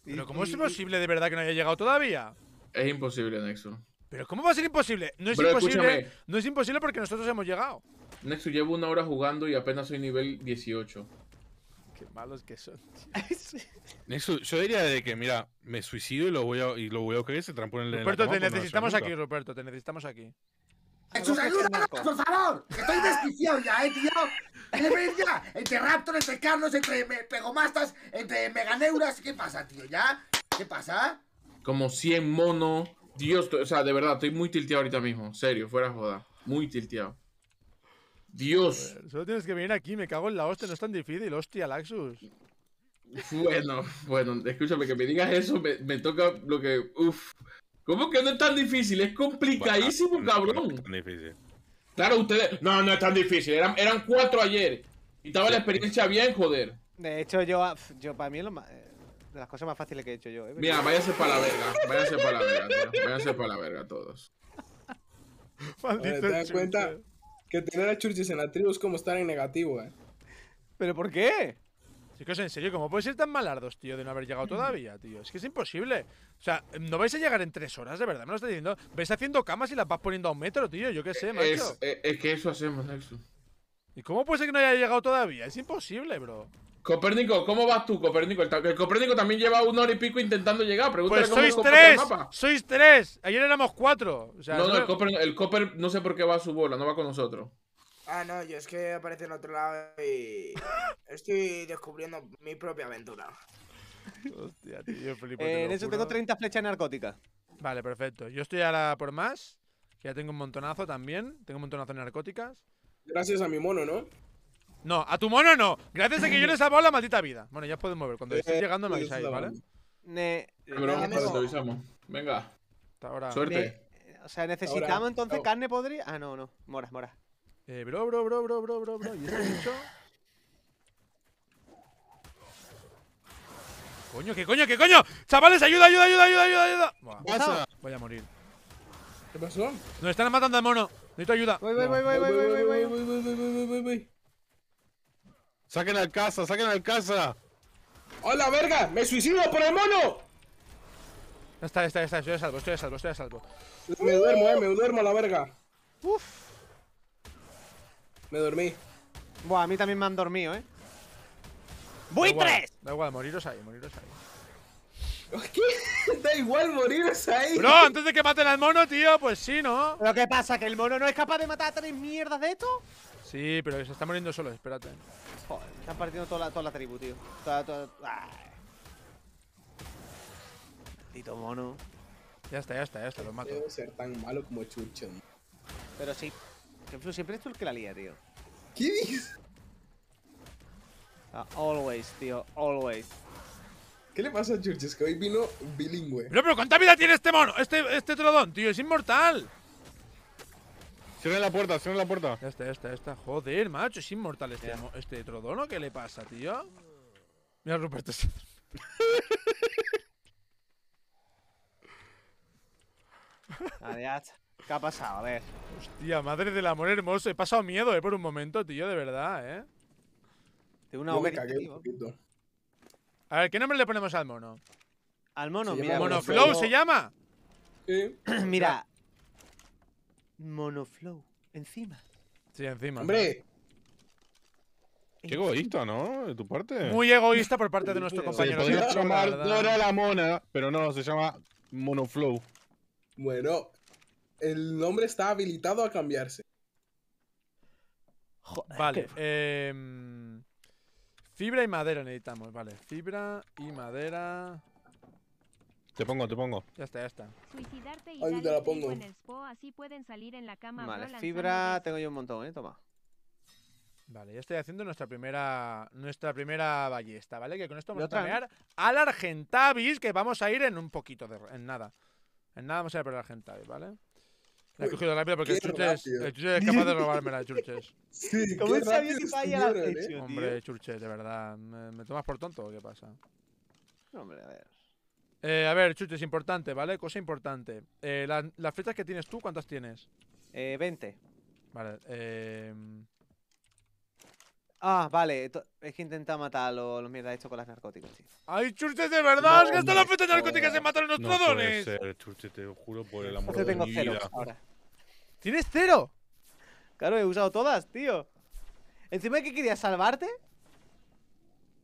Pero ¿cómo es posible de verdad que no haya llegado todavía? Es imposible, Nexo. Pero ¿cómo va a ser imposible? No es imposible. No es imposible porque nosotros hemos llegado. Nexo, llevo una hora jugando y apenas soy nivel 18. Qué malos que son. yo diría de que, mira, me suicido y lo voy a, y lo voy a se trampó en el. la te necesitamos aquí, Roberto, te necesitamos aquí. por favor! ¡Estoy desquiciado ya, eh, tío! ya, entre Raptor, entre Carlos, entre Pegomastas, entre Meganeuras, ¿qué pasa, tío? ¿Ya? ¿Qué pasa? Como 100 mono. Dios, o sea, de verdad, estoy muy tilteado ahorita mismo. Serio, fuera joda. Muy tilteado. Dios. Solo tienes que venir aquí, me cago en la hostia, no es tan difícil, hostia, Laxus. Bueno, bueno, escúchame, que me digas eso, me, toca lo que. uff ¿Cómo que no es tan difícil? Es complicadísimo, cabrón. No es tan difícil. Claro, ustedes. No, no es tan difícil. Eran, cuatro ayer. Y estaba la experiencia bien, joder. De hecho, yo, yo para mí es eh, de las cosas más fáciles que he hecho yo. Eh, Mira, váyase para la verga. Váyase para la verga, tío. Váyase para la verga todos. Maldito ¿Te das cuenta que tener a Churches en la tribu es como estar en negativo, eh? ¿Pero por qué? Chicos, en serio, ¿cómo puede ser tan malardos, tío, de no haber llegado todavía, tío? Es que es imposible. O sea, no vais a llegar en tres horas, de verdad, me lo estás diciendo. Vais haciendo camas y las vas poniendo a un metro, tío, yo qué sé, macho. Eh, es, que eso hacemos, Nelson. ¿Y cómo puede ser que no haya llegado todavía? Es imposible, bro. Copérnico, ¿cómo vas tú, Copérnico? El, Copérnico también lleva una hora y pico intentando llegar. Pregúntale pues sois tres, sois tres. Ayer éramos cuatro. no, no, el Copper, el no sé por qué va a su bola, no va con nosotros. Ah, no, yo es que aparece en otro lado y estoy descubriendo mi propia aventura. Hostia, tío, Felipe. Eh, en eso tengo 30 flechas narcóticas. Vale, perfecto. Yo estoy ahora por más. Ya tengo un montonazo también. Tengo un montonazo de narcóticas. Gracias a mi mono, ¿no? No, a tu mono no. Gracias a que yo le he salvado la maldita vida. Bueno, ya os podemos ver. Cuando eh, estés llegando me pues, avisáis, ¿vale? Ne Pero vamos, pues, te avisamos. Venga. Hasta ahora. Suerte. o sea, necesitamos entonces carne podrida. Ah, no, no. Moras, moras. Eh, bro, bro, bro, bro, bro, bro, bro. ¿Y es mucho Coño, ¿qué coño, qué coño? Chavales, ayuda, ayuda, ayuda, ayuda, ayuda, ayuda. Voy a morir. ¿Qué pasó? Nos están matando al mono. Necesito ayuda. Voy, voy, voy, voy, voy, voy, voy, voy, voy, voy, voy, Saquen al casa, saquen al casa. ¡Hola, verga! ¡Me suicido por el mono! Ya está, ya está, está. Estoy a salvo, estoy a salvo, estoy a salvo. Me duermo, eh, me duermo a la verga. Uf. Me dormí. Buah, a mí también me han dormido, ¿eh? ¡Buitres! Da igual, moriros ahí, moriros ahí. ¿Qué? Da igual, moriros ahí. Bro, antes de que maten al mono, tío, pues sí, ¿no? ¿Pero qué pasa? ¿Que el mono no es capaz de matar a tres mierdas de esto? Sí, pero se está muriendo solo, espérate. Joder, están partiendo toda la, toda la tribu, tío. Toda, toda, Tito mono. Ya está, ya está, ya está, lo mato. Debe ser tan malo como chucho. Pero sí siempre es tú el que la lía, tío. ¿Qué dices? Ah, always, tío, always. ¿Qué le pasa a es Que hoy vino bilingüe. No, pero ¿cuánta vida tiene este mono? Este, este trodón, tío, es inmortal. Cierra la puerta, cierra la puerta. Esta, esta, esta. Joder, macho, es inmortal este, yeah. este trodono. ¿Qué le pasa, tío? Mira, Rupert. Adiós. ¿Qué ha pasado? A ver. Hostia, madre del amor hermoso. He pasado miedo, eh, por un momento, tío, de verdad, eh. Tengo una oveja A ver, ¿qué nombre le ponemos al mono? Al mono, Mono mira. ¿Monoflow se llama? Sí. mira. Monoflow. Encima. Sí, encima. Hombre. Qué egoísta, ¿no? De tu parte. Muy egoísta por parte de nuestro compañero. Se la Mona, pero no, se llama Monoflow. Bueno el nombre está habilitado a cambiarse. vale. Eh, fibra y madera necesitamos, vale. Fibra y madera. Te pongo, te pongo. Ya está, ya está. Suicidarte y te la pongo. En el así pueden salir en la cama vale, fibra tengo yo un montón, eh, toma. Vale, ya estoy haciendo nuestra primera nuestra primera ballesta, ¿vale? Que con esto vamos a traer al Argentavis, que vamos a ir en un poquito de en nada. En nada vamos a ir por el Argentavis, ¿vale? La he cogido rápido porque el Chuches es capaz de robármela, Churches. Sí, ¿Cómo sabía que falla ¿eh? Hombre, Churches, de verdad. ¿Me, tomas por tonto o qué pasa? hombre, a ver. Eh, a ver, Churches, importante, ¿vale? Cosa importante. Eh, ¿Las flechas que tienes tú, cuántas tienes? Eh, 20. Vale, eh... Ah, vale. Es que intenta matar los, mierda mierdas hechos con las narcóticas, sí. ¡Ay, churches, de verdad! has gastado que las fetas narcóticas se mataron los no trodones! No churches, te juro por el amor de tengo cero ahora. ¿Tienes cero? Claro, he usado todas, tío. Encima de que quería salvarte.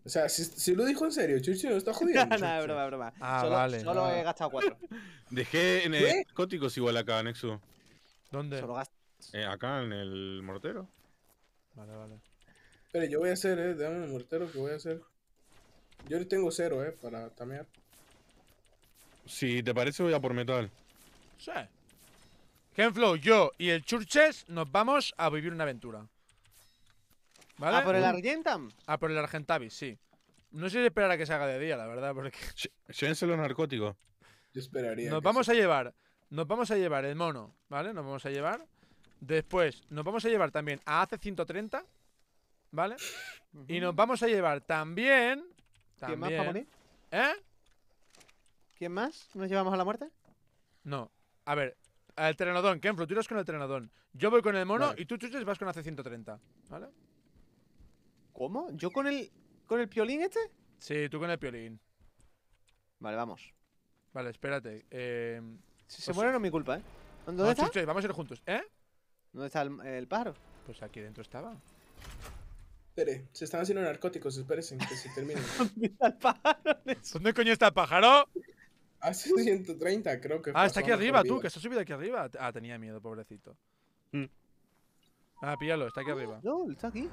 O sea, si, lo dijo en serio, Churche, no está jodido. no, es broma, broma. Ah, solo, vale. Solo he gastado cuatro. Dejé en el narcóticos igual acá, Nexo. ¿Dónde? Solo eh, acá, en el mortero. Vale, vale. Pero yo voy a hacer, eh, dame un mortero que voy a hacer. Yo tengo cero, eh, para tamear. Si te parece, voy a por metal. Sí. Genflow, yo y el Churches nos vamos a vivir una aventura. ¿Vale? ¿A por el mm. Argentam? A por el Argentavis, sí. No sé si esperar a que se haga de día, la verdad, porque. Llévense los narcóticos. Yo esperaría. Nos vamos a llevar. Nos vamos a llevar el mono, ¿vale? Nos vamos a llevar. Después, nos vamos a llevar también a AC-130, ¿Vale? Y nos vamos a llevar también. ¿Quién más para morir? ¿Eh? ¿Quién más? ¿Nos llevamos a la muerte? No. A ver, el trenadón qué tú irás con el trenadón Yo voy con el mono y tú, Chuches, vas con AC-130. ¿Vale? ¿Cómo? ¿Yo con el. con el piolín este? Sí, tú con el piolín. Vale, vamos. Vale, espérate. Eh, si se pues muere no es mi culpa, ¿eh? ¿Dónde está? Chuches, vamos a ir juntos, ¿eh? ¿Dónde está el, el pájaro? Pues aquí dentro estaba. Espere, se están haciendo narcóticos, espérense que se termine. ¿Dónde pájaro? coño está el pájaro? Hace 130, creo que. Ah, está aquí arriba, tú, que estás subido aquí arriba. Ah, tenía miedo, pobrecito. Mm. Ah, píllalo, está aquí arriba. No, está aquí.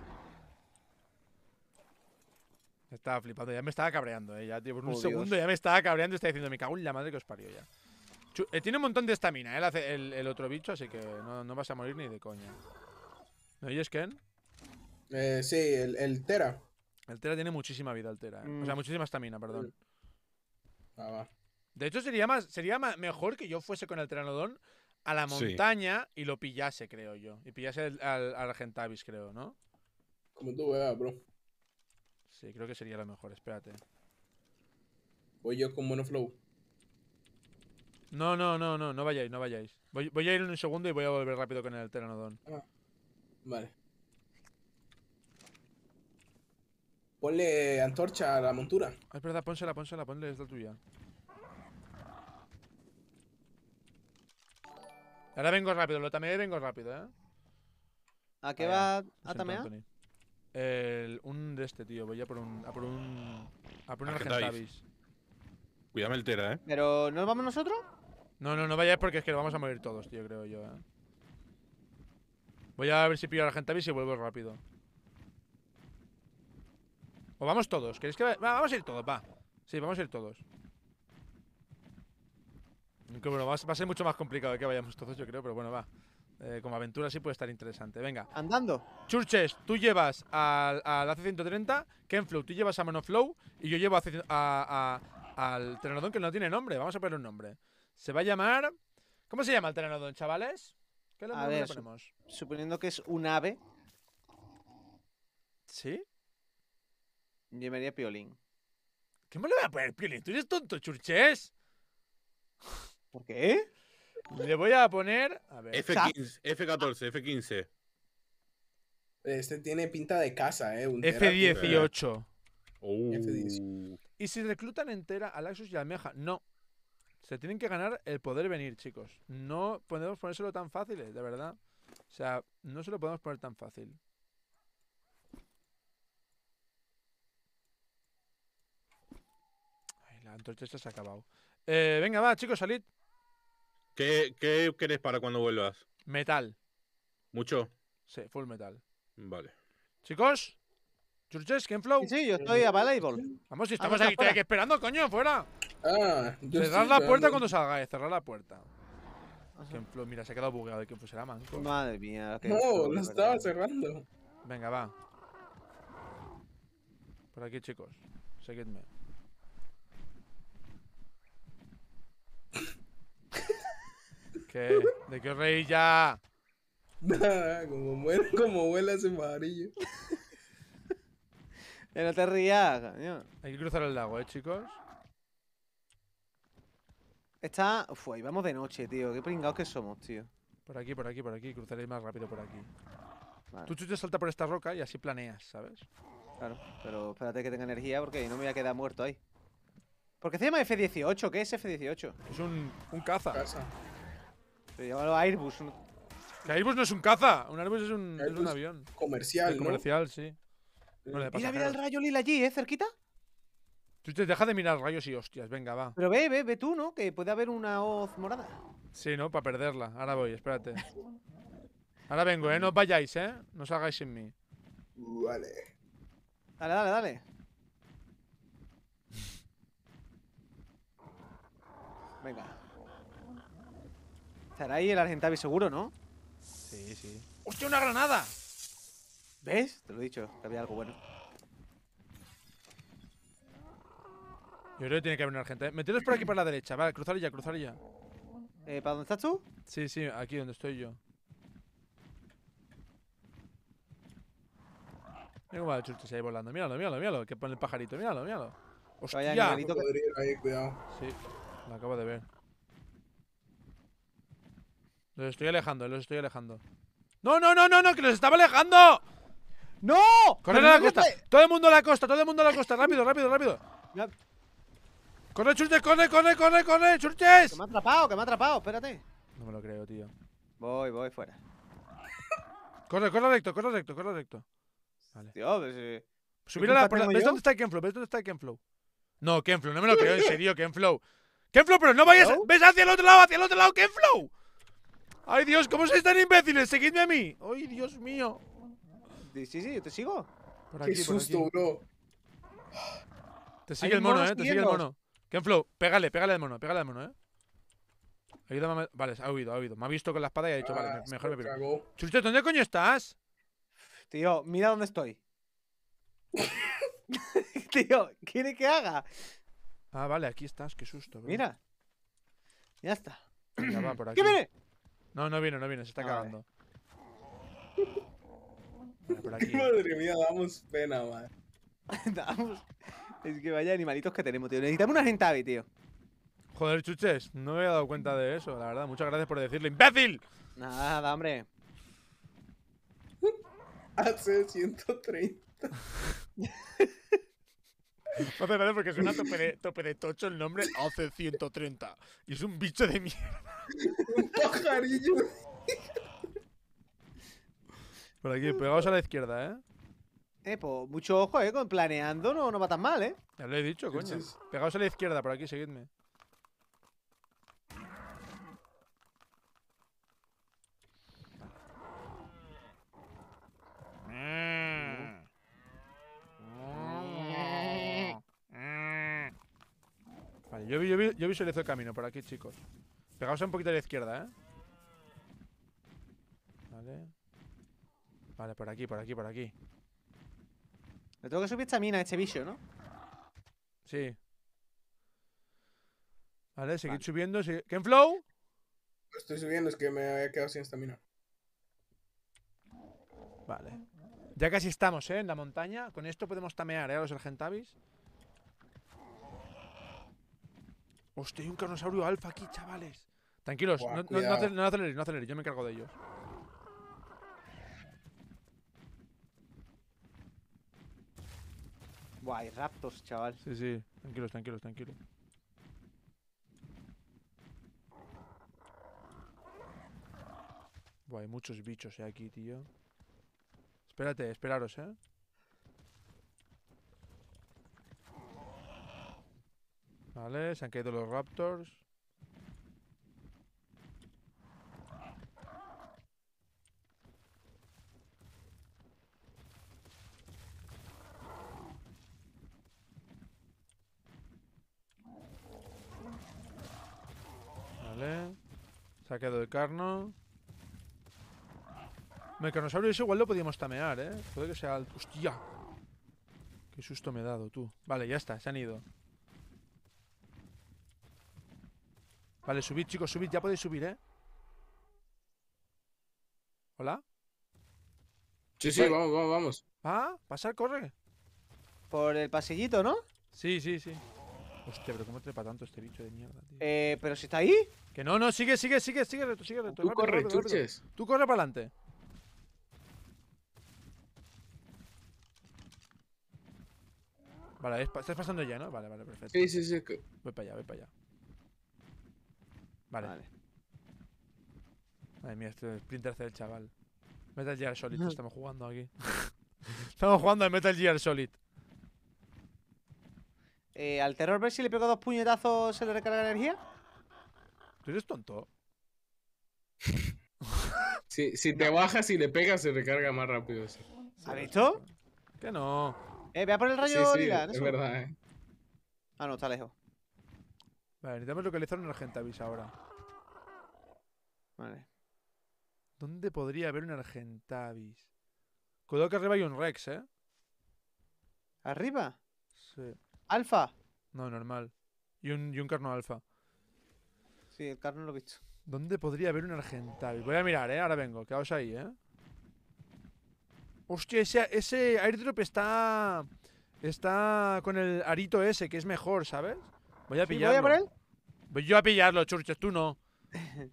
estaba flipando, ya me estaba cabreando, eh. un oh, segundo ya me estaba cabreando y estaba diciendo, me cago en la madre que os parió ya. Eh, tiene un montón de estamina, eh, el, otro bicho, así que no, vas a morir ni de coña. ¿No oyes, Ken? Eh, sí, el, Tera. El Tera tiene muchísima vida, el Tera. Eh. O sea, mm. muchísima estamina, perdón. Ah, va. De hecho, sería más, sería mejor que yo fuese con el Teranodón a la montaña y lo pillase, creo yo. Y pillase al, Argentavis creo, ¿no? Como tú veas, bro. Sí, creo que sería lo mejor, espérate. Voy yo con Monoflow. No, no, no, no, no vayáis, no vayáis. Voy, a ir en un segundo y voy a volver rápido con el Teranodón. Ah, vale. Ponle antorcha a la montura. Ah, es verdad, pónsela, pónsela, ponle, es la tuya. Ahora vengo rápido, lo tameé vengo rápido, ¿eh? ¿A qué va a tamear? un de este, tío. Voy a por un. A por un. A por un Argentavis. Cuidame el Tera, ¿eh? ¿Pero ¿nos vamos nosotros? No, no, no vayáis porque es que vamos a morir todos, tío, creo yo, ¿eh? Voy a ver si pillo al Argentavis y vuelvo rápido. O vamos todos. ¿Queréis que va? Vamos a ir todos, va. Sí, vamos a ir todos. va a ser mucho más complicado que vayamos todos, yo creo, pero bueno, va. Eh, como aventura sí puede estar interesante. Venga. Andando. Churches, tú llevas al, al AC-130, Kenflow, tú llevas a Monoflow y yo llevo a, al Trenodón que no tiene nombre. Vamos a poner un nombre. Se va a llamar... ¿Cómo se llama el Trenodón, chavales? ¿Qué a ver, suponiendo que es un ave. ¿Sí? Llevaría Piolín. ¿Qué me le voy a poner Piolín? ¿Tú eres tonto, churches? ¿Por qué? Le voy a poner. F15, F14, F15. Este tiene pinta de casa, ¿eh? F18. Uh. ¿Y si reclutan entera a Laxus y Almeja? No. Se tienen que ganar el poder venir, chicos. No podemos ponérselo tan fácil, eh, de verdad. O sea, no se lo podemos poner tan fácil. entonces esto se ha acabado. Eh, venga, va, chicos, salid. ¿Qué, ¿Qué querés para cuando vuelvas? Metal. ¿Mucho? Sí, full metal. Vale. Chicos, Churches, KenFlow? flow? Sí, yo estoy a available. Vamos, si estamos Vamos aquí, esperando, coño, fuera. Ah, cerrar la puerta cuando salga, eh, cerrar la puerta. Ken flow, mira, se ha quedado bugueado. ¿Quién la manco? Madre mía. Qué no, lo estaba cerrando. Venga, va. Por aquí, chicos. Seguidme. ¿Qué? ¿De qué reí ya? como, muere, como vuela ese pajarillo. no te rías, cañón. Hay que cruzar el lago, ¿eh, chicos? Está... Uf, ahí vamos de noche, tío. Qué pringados que somos, tío. Por aquí, por aquí, por aquí. cruzaréis más rápido por aquí. Tú chuches salta por esta roca y así planeas, ¿sabes? Claro, pero espérate que tenga energía porque no me voy a quedar muerto ahí. ¿Por qué se llama F-18? ¿Qué es F-18? Es un, un caza. caza. Se llama Airbus. Airbus no es un caza. Un Airbus es un, avión. Comercial, ¿no? Comercial, sí. No mira, mira el rayo lila allí, ¿eh? Cerquita. Tú te deja de mirar rayos y hostias, venga, va. Pero ve, ve, ve tú, ¿no? Que puede haber una hoz morada. Sí, ¿no? Para perderla. Ahora voy, espérate. Ahora vengo, ¿eh? No vayáis, ¿eh? No salgáis hagáis sin mí. Vale. Dale, dale, dale. Venga. Estará ahí el Argentavi seguro, ¿no? Sí, sí. ¡Hostia, una granada! ¿Ves? Te lo he dicho, que había algo bueno. Yo creo que tiene que haber un Argentavi. Meteros por aquí por la derecha, vale, cruzar ya, cruzar ya. Eh, ¿Para dónde estás tú? Sí, sí, aquí donde estoy yo. Mira cómo va el ahí volando. Míralo, míralo, míralo. Que pone el pajarito, míralo, míralo. Hostia, Vaya, pajarito, ahí, cuidado. Sí. Lo acabo de ver. Los estoy alejando, los estoy alejando. ¡No, no, no, no, no! ¡Que los estaba alejando! ¡No! corre a la costa! ¡Todo el mundo a la costa! ¡Todo el mundo a la costa! ¡Rápido, rápido, rápido! ¡Corre, churches! ¡Corre, corre, corre, corre! ¡Churches! Que me ha atrapado, que me ha atrapado, espérate. No me lo creo, tío. Voy, voy fuera. Corre, corre recto, corre recto, corre recto. Vale. Tío, Subir a la. ¿Ves dónde está Kenflow? ¿Ves dónde está Kenflow? No, Kenflow, no me lo creo, en serio, Kenflow. Ken Flow, pero no vayas. ¿Ves hacia el otro lado, hacia el otro lado, Ken Flow? Ay, Dios, ¿cómo sois tan imbéciles? Seguidme a mí. Ay, Dios mío. Sí, sí, yo te sigo. Por aquí, Qué susto, bro. Te sigue el mono, eh. Te sigue el mono. Ken Flow, pégale, pégale al mono, pégale al mono, eh. Ayúdame Vale, ha huido, ha huido. Me ha visto con la espada y ha dicho, vale, ah, mejor me pido. Chuste, ¿dónde coño estás? Tío, mira dónde estoy. Tío, ¿quiere que haga? Ah, vale, aquí estás, qué susto. Bro. Mira. Ya está. ¿Qué viene? No, no viene, no viene, se está cagando. Madre mía, damos pena, man. damos. Es que vaya animalitos que tenemos, tío. Necesitamos una gentavi, tío. Joder, chuches, no me había dado cuenta de eso, la verdad. Muchas gracias por decirlo, imbécil. Nada, hombre. Hace 130. No hace gracia porque suena tope tope de tocho el nombre ac 130. Y es un bicho de mierda. un pajarillo. Por aquí, pegados a la izquierda, ¿eh? Eh, pues mucho ojo, ¿eh? Con planeando no, no va tan mal, ¿eh? Ya lo he dicho, coño. Pegaos a la izquierda, por aquí, seguidme. Yo, yo, yo, visualizo el camino por aquí, chicos. Pegaos un poquito a la izquierda, ¿eh? Vale. Vale, por aquí, por aquí, por aquí. Le tengo que subir esta mina a este bicho, ¿no? Sí. Vale, seguid subiendo. En flow. Estoy subiendo, es que me he quedado sin estamina. Vale. Ya casi estamos, ¿eh? En la montaña. Con esto podemos tamear, ¿eh? A los argentavis. Hostia, hay un carnosaurio alfa aquí, chavales. Tranquilos, no, no, no, aceleréis, no aceleréis, yo me encargo de ellos. Buah, hay raptos, chaval. Sí, sí, tranquilos, tranquilos, tranquilos. Buah, hay muchos bichos eh, aquí, tío. Espérate, esperaros, eh. Vale, se han caído los Raptors. Vale. Se ha quedado el carno. Mecanosaurio ese igual lo podíamos tamear, ¿eh? Puede que sea... ¡Hostia! Qué susto me he dado, tú. Vale, ya está, se han ido. Vale, subid, chicos, subid. Ya podéis subir, ¿eh? ¿Hola? Sí, sí, vamos, vamos, vamos. Ah, pasar, corre. Por el pasillito, ¿no? Sí, sí, sí. Hostia, pero cómo trepa tanto este bicho de mierda, tío. Eh, pero si está ahí. Que no, no, sigue, sigue, sigue, sigue reto, sigue reto. Tú corre, tú Tú corre para adelante. Vale, estás pasando ya, ¿no? Vale, vale, perfecto. Sí, sí, sí. Voy para allá, voy para allá. Vale. vale. Madre mía, este Splinter el chaval. Metal Gear Solid, estamos jugando aquí. estamos jugando a Metal Gear Solid. Eh, ¿Al Terror ver si le pego dos puñetazos se le recarga energía? ¿Tú eres tonto? si, si te bajas y le pegas, se recarga más rápido. ¿Has visto? Que no. Eh, voy a por el rayo sí, sí, Es verdad, eh. Ah, no, está lejos. Vale, necesitamos localizar un Argentavis ahora. Vale. ¿Dónde podría haber un Argentavis? Cuidado que arriba hay un Rex, ¿eh? ¿Arriba? Sí. ¿Alfa? No, normal. Y un, un carno alfa. Sí, el carno lo he visto. ¿Dónde podría haber un Argentavis? Voy a mirar, ¿eh? Ahora vengo. Quedaos ahí, ¿eh? Hostia, ese, ese airdrop está... Está con el arito ese, que es mejor, ¿sabes? Voy a pillarlo. ¿Voy a por él? Voy yo a pillarlo, churches, tú no.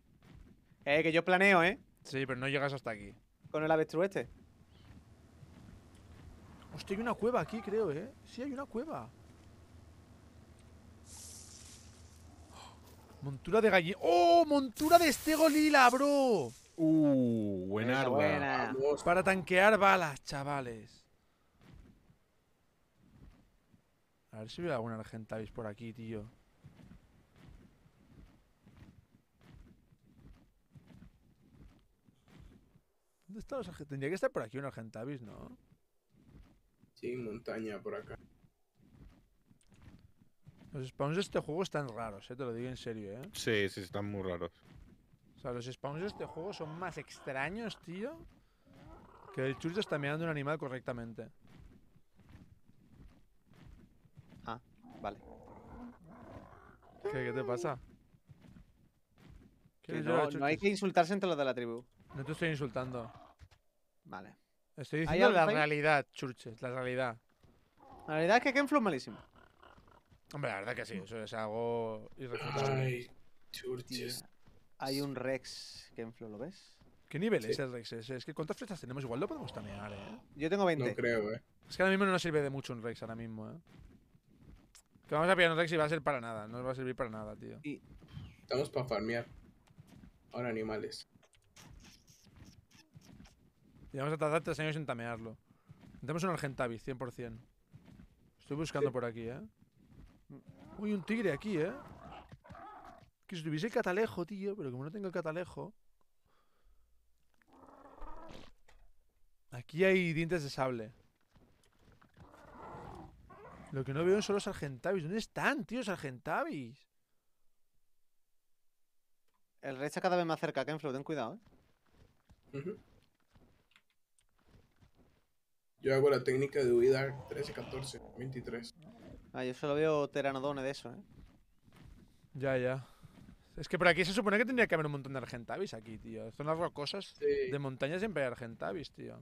eh, que yo planeo, ¿eh? Sí, pero no llegas hasta aquí. Con el avestruz este. Hostia, hay una cueva aquí, creo, ¿eh? Sí, hay una cueva. Montura de gallina. ¡Oh! ¡Montura de estego lila, bro! ¡Uh! buena, arma. Para tanquear balas, chavales. A ver si veo algún Argentavis por aquí, tío. ¿Dónde están los Argentavis? Tendría que estar por aquí un Argentavis, ¿no? Sí, montaña por acá. Los spawns de este juego están raros, eh, te lo digo en serio, ¿eh? Sí, sí, están muy raros. O sea, los spawns de este juego son más extraños, tío. Que el churro está mirando un animal correctamente. ¿Qué, ¿Qué, te pasa? no, hay que insultarse entre los de la tribu. No te estoy insultando. Vale. Estoy diciendo la realidad, churches, la realidad. La realidad es que Kenflo es malísimo. Hombre, la verdad que sí, eso es algo irrefutable. Ay, churches. hay un Rex, Kenflo, ¿lo ves? ¿Qué nivel es el Rex ese? Es que ¿cuántas flechas tenemos? Igual lo podemos tamear, ¿eh? Yo tengo 20. No creo, ¿eh? Es que ahora mismo no nos sirve de mucho un Rex, ahora mismo, ¿eh? Que vamos a pillar un taxi va a ser para nada. No nos va a servir para nada, tío. Y... Estamos para farmear. Ahora animales. Y vamos a tardar tres años en tamearlo. Tenemos un Argentavis, 100%. Estoy buscando por aquí, ¿eh? Uy, un tigre aquí, ¿eh? Que si tuviese catalejo, tío, pero como no tengo el catalejo... Aquí hay dientes de sable. Lo que no veo son los Argentavis. ¿Dónde están, tío, los Argentavis? El rey está cada vez más cerca, Kenflow, ten cuidado, ¿eh? Yo hago la técnica de huida 13, 14, 23. Ah, yo solo veo teranodones de eso, ¿eh? Ya, ya. Es que por aquí se supone que tendría que haber un montón de argentavis aquí, tío. Son rocosas de montaña siempre hay argentavis, tío.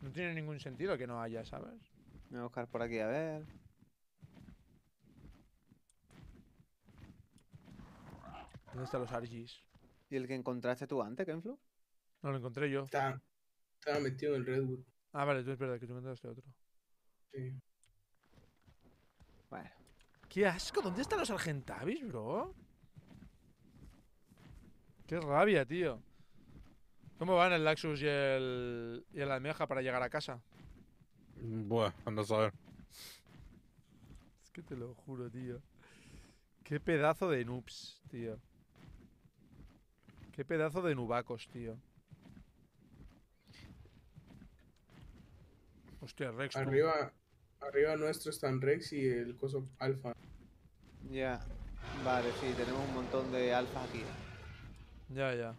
No tiene ningún sentido que no haya, ¿sabes? Me Voy a buscar por aquí, a ver. ¿Dónde están los Argis? ¿Y el que encontraste tú antes, Kenflo? No, lo encontré yo. Está, estaba metido en el Redwood. Ah, vale, tú es verdad que tú encontraste otro. Sí. Bueno. ¡Qué asco! ¿Dónde están los Argentavis, bro? ¡Qué rabia, tío! ¿Cómo van el Laxus y el, y el Almeja para llegar a casa? Buah, anda a saber. Es que te lo juro, tío. Qué pedazo de noobs, tío. Qué pedazo de nubacos, tío. Hostia, Rex. Arriba, arriba nuestro están Rex y el coso alfa. Ya. Vale, sí, tenemos un montón de alfa aquí. Ya, ya.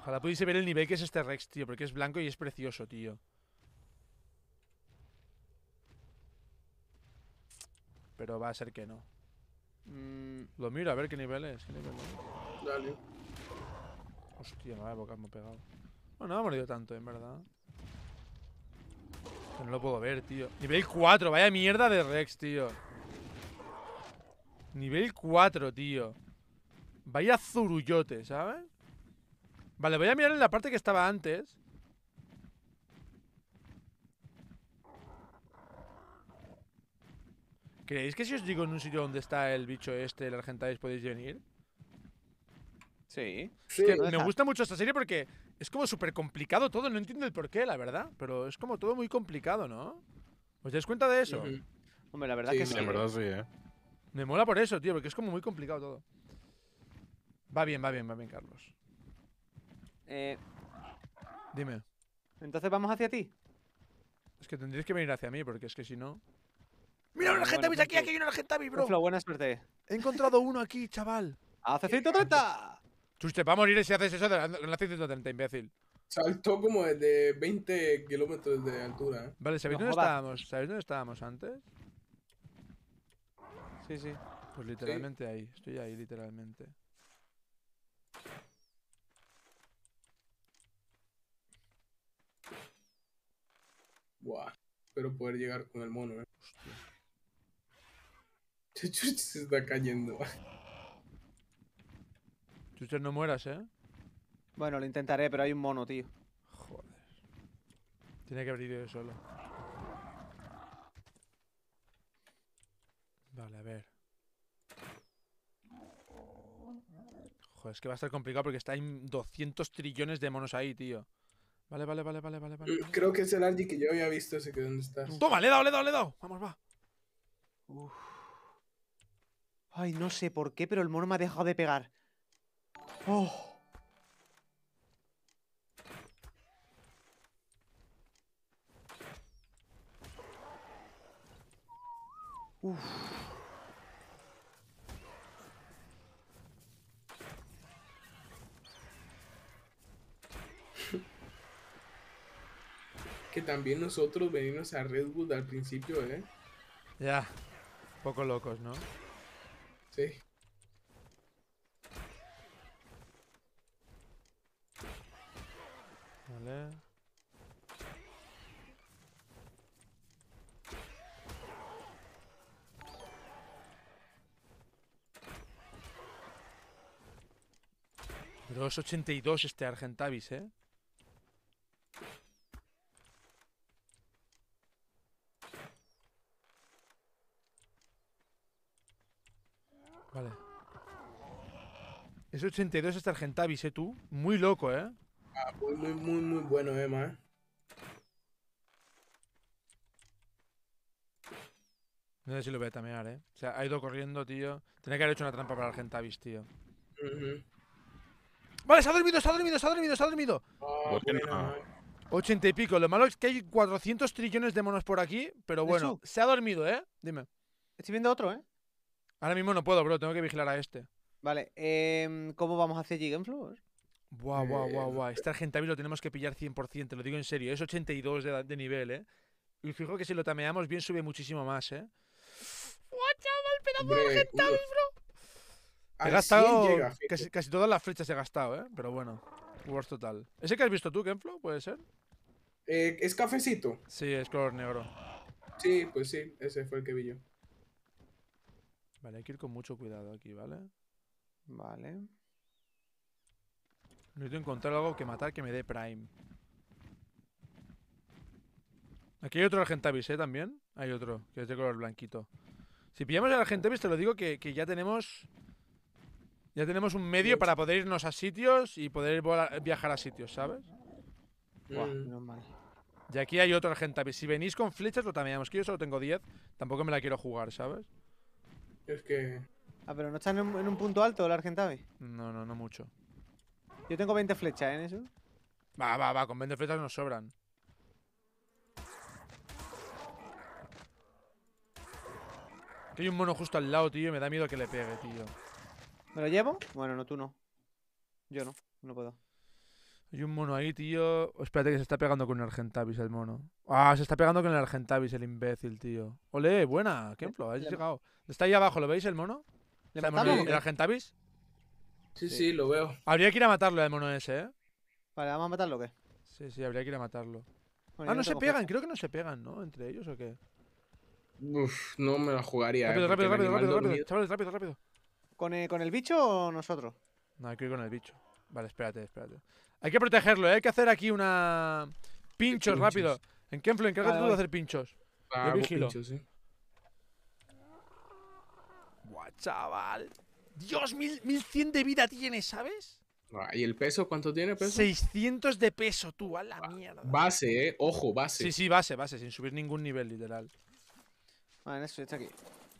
Ojalá pudiese ver el nivel que es este Rex, tío, porque es blanco y es precioso, tío. Pero va a ser que no. Mm. lo miro a ver qué nivel es. ¿Qué nivel Dale. Hostia, me ha pegado. Bueno, no ha morido tanto, en verdad. no lo puedo ver, tío. Nivel 4, vaya mierda de Rex, tío. Nivel 4, tío. Vaya zurullote, ¿sabes? Vale, voy a mirar en la parte que estaba antes. ¿Creéis que si os digo en un sitio donde está el bicho este, el Argentáis, podéis venir? Sí. es que me gusta mucho esta serie porque es como súper complicado todo. No entiendo el porqué, la verdad. Pero es como todo muy complicado, ¿no? ¿Os dais cuenta de eso? Hombre, la verdad que sí. La verdad sí, ¿eh? Me mola por eso, tío, porque es como muy complicado todo. Va bien, va bien, va bien, Carlos. Eh... Dime. Entonces vamos hacia ti. Es que tendréis que venir hacia mí, porque es que si no. Mira un Argentavis aquí, aquí hay una Argentavis, bro. Flo, buena suerte. He encontrado uno aquí, chaval. ¡Hace 130! Chuste, va a morir si haces eso en la 130, imbécil. Saltó como de 20 kilómetros de altura, ¿eh? Vale, ¿sabéis, dónde estábamos? ¿sabéis dónde estábamos antes? Sí, sí. Pues literalmente ahí. Estoy ahí, literalmente. Buah. Espero poder llegar con el mono, eh. Chuchuch se está cayendo. Chuches, no mueras, ¿eh? Bueno, lo intentaré, pero hay un mono, tío. Joder. Tiene que abrir yo solo. Vale, a ver. Joder, es que va a estar complicado porque está en 200 trillones de monos ahí, tío. Vale, vale, vale, vale, vale, vale. Creo que es el argy que yo había visto ese que dónde está. Toma, le he dado, le he dado, le he dado. Vamos, va. Uf. Ay, no sé por qué, pero el mono me ha dejado de pegar. ¡Oh! Uf. que también nosotros venimos a Redwood al principio, ¿eh? Ya, poco locos, ¿no? Sí. Vale. 82 este Argentavis, ¿eh? Es 82 hasta este Argentavis, ¿eh, tú? Muy loco, ¿eh? Ah, pues muy, muy, muy, bueno, eh, ¿eh? No sé si lo voy a tamear, ¿eh? O sea, ha ido corriendo, tío. Tenía que haber hecho una trampa para Argentavis, tío. Vale, se ha dormido, se ha dormido, se ha dormido, se ha dormido. 80 ah, pues y pico. Lo malo es que hay 400 trillones de monos por aquí, pero bueno, se ha dormido, ¿eh? Dime. Estoy viendo otro, ¿eh? Ahora mismo no puedo, bro. Tengo que vigilar a este. Vale, eh, ¿cómo vamos a hacer Gigenflower? Guau, guau, guau, guau. Eh, este Argentavis lo tenemos que pillar 100%, lo digo en serio. Es 82 de, de nivel, ¿eh? Y fijo que si lo tameamos bien sube muchísimo más, ¿eh? ¡Guau, chaval! ¡Pedazo de Argentavis, bro! He gastado casi, todas las flechas he gastado, ¿eh? Pero bueno, worth total. ¿Ese que has visto tú, Kenflo? ¿Puede ser? Eh, ¿Es cafecito? Sí, es color negro. Sí, pues sí, ese fue el que vi yo. Vale, hay que ir con mucho cuidado aquí, ¿vale? Vale. Necesito encontrar algo que matar que me dé Prime. Aquí hay otro Argentavis, ¿eh? También. Hay otro, que es de color blanquito. Si pillamos el Argentavis, te lo digo que, ya tenemos... Ya tenemos un medio para poder irnos a sitios y poder viajar a sitios, ¿sabes? Mm. Y aquí hay otro Argentavis. Si venís con flechas, lo tameamos. Que yo solo tengo 10. Tampoco me la quiero jugar, ¿sabes? Es que... Ah, pero no están en, un punto alto el Argentavis? No, no, no mucho. Yo tengo 20 flechas ¿eh? en eso. Va, va, va, con 20 flechas nos sobran. hay un mono justo al lado, tío, me da miedo que le pegue, tío. ¿Me lo llevo? Bueno, no, tú no. Yo no, no puedo. Hay un mono ahí, tío. Espérate que se está pegando con el Argentavis el mono. Ah, se está pegando con el Argentavis el imbécil, tío. Ole, buena, ejemplo has llegado. Está ahí abajo, ¿lo veis el mono? ¿Le matamos? ¿El Argentavis? Sí, sí, lo veo. Habría que ir a matarlo al mono ese, ¿eh? Vale, ¿vamos a matarlo o qué? Sí, sí, habría que ir a matarlo. ah, no se pegan, creo que no se pegan, ¿no? Entre ellos o qué? Uf, no me la jugaría. ¿eh? Rápido, rápido, rápido, rápido, rápido, rápido, ¿Con el, ¿Con el bicho o nosotros? No, hay que ir con el bicho. Vale, espérate, espérate. Hay que protegerlo, ¿eh? hay que hacer aquí una. Pinchos, rápido. En Kenflo, encárgate tú de hacer pinchos. Ah, yo vigilo chaval. Dios, mil, 1100 de vida tiene, ¿sabes? ¿Y el peso cuánto tiene peso? 600 de peso, tú, a la ah, mierda. Base, eh. Ojo, base. Sí, sí, base, base, sin subir ningún nivel, literal. Vale, eso está aquí.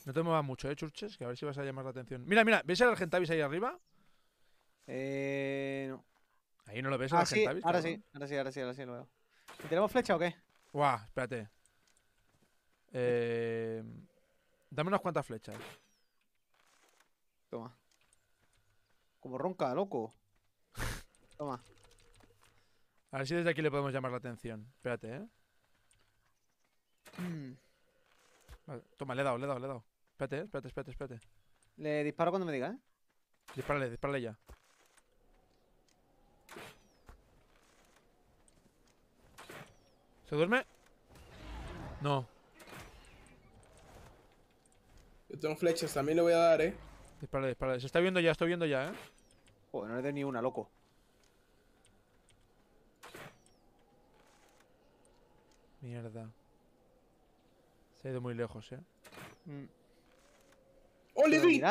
No te muevas mucho, eh, churches, que a ver si vas a llamar la atención. Mira, mira, ¿ves el Argentavis ahí arriba? Eh. No. Ahí no lo ves, el ah, Argentavis. ahora sí, ahora sí, ahora sí, ahora sí lo veo. ¿Tenemos flecha o qué? Guau, espérate. Eh. Dame unas cuantas flechas. Toma. Como ronca, loco. Toma. A ver si desde aquí le podemos llamar la atención. Espérate, ¿eh? toma, le he dado, le he dado, le he dado. Espérate, ¿eh? espérate, espérate, espérate. Le disparo cuando me diga, ¿eh? Dispárale, dispárale ya. ¿Se duerme? No. Yo tengo flechas, también le voy a dar, ¿eh? Disparale, disparale. Se está viendo ya, estoy viendo ya, ¿eh? Joder, no le doy ni una, loco. Mierda. Se ha ido muy lejos, ¿eh? Mm. ¡Oh, le doy!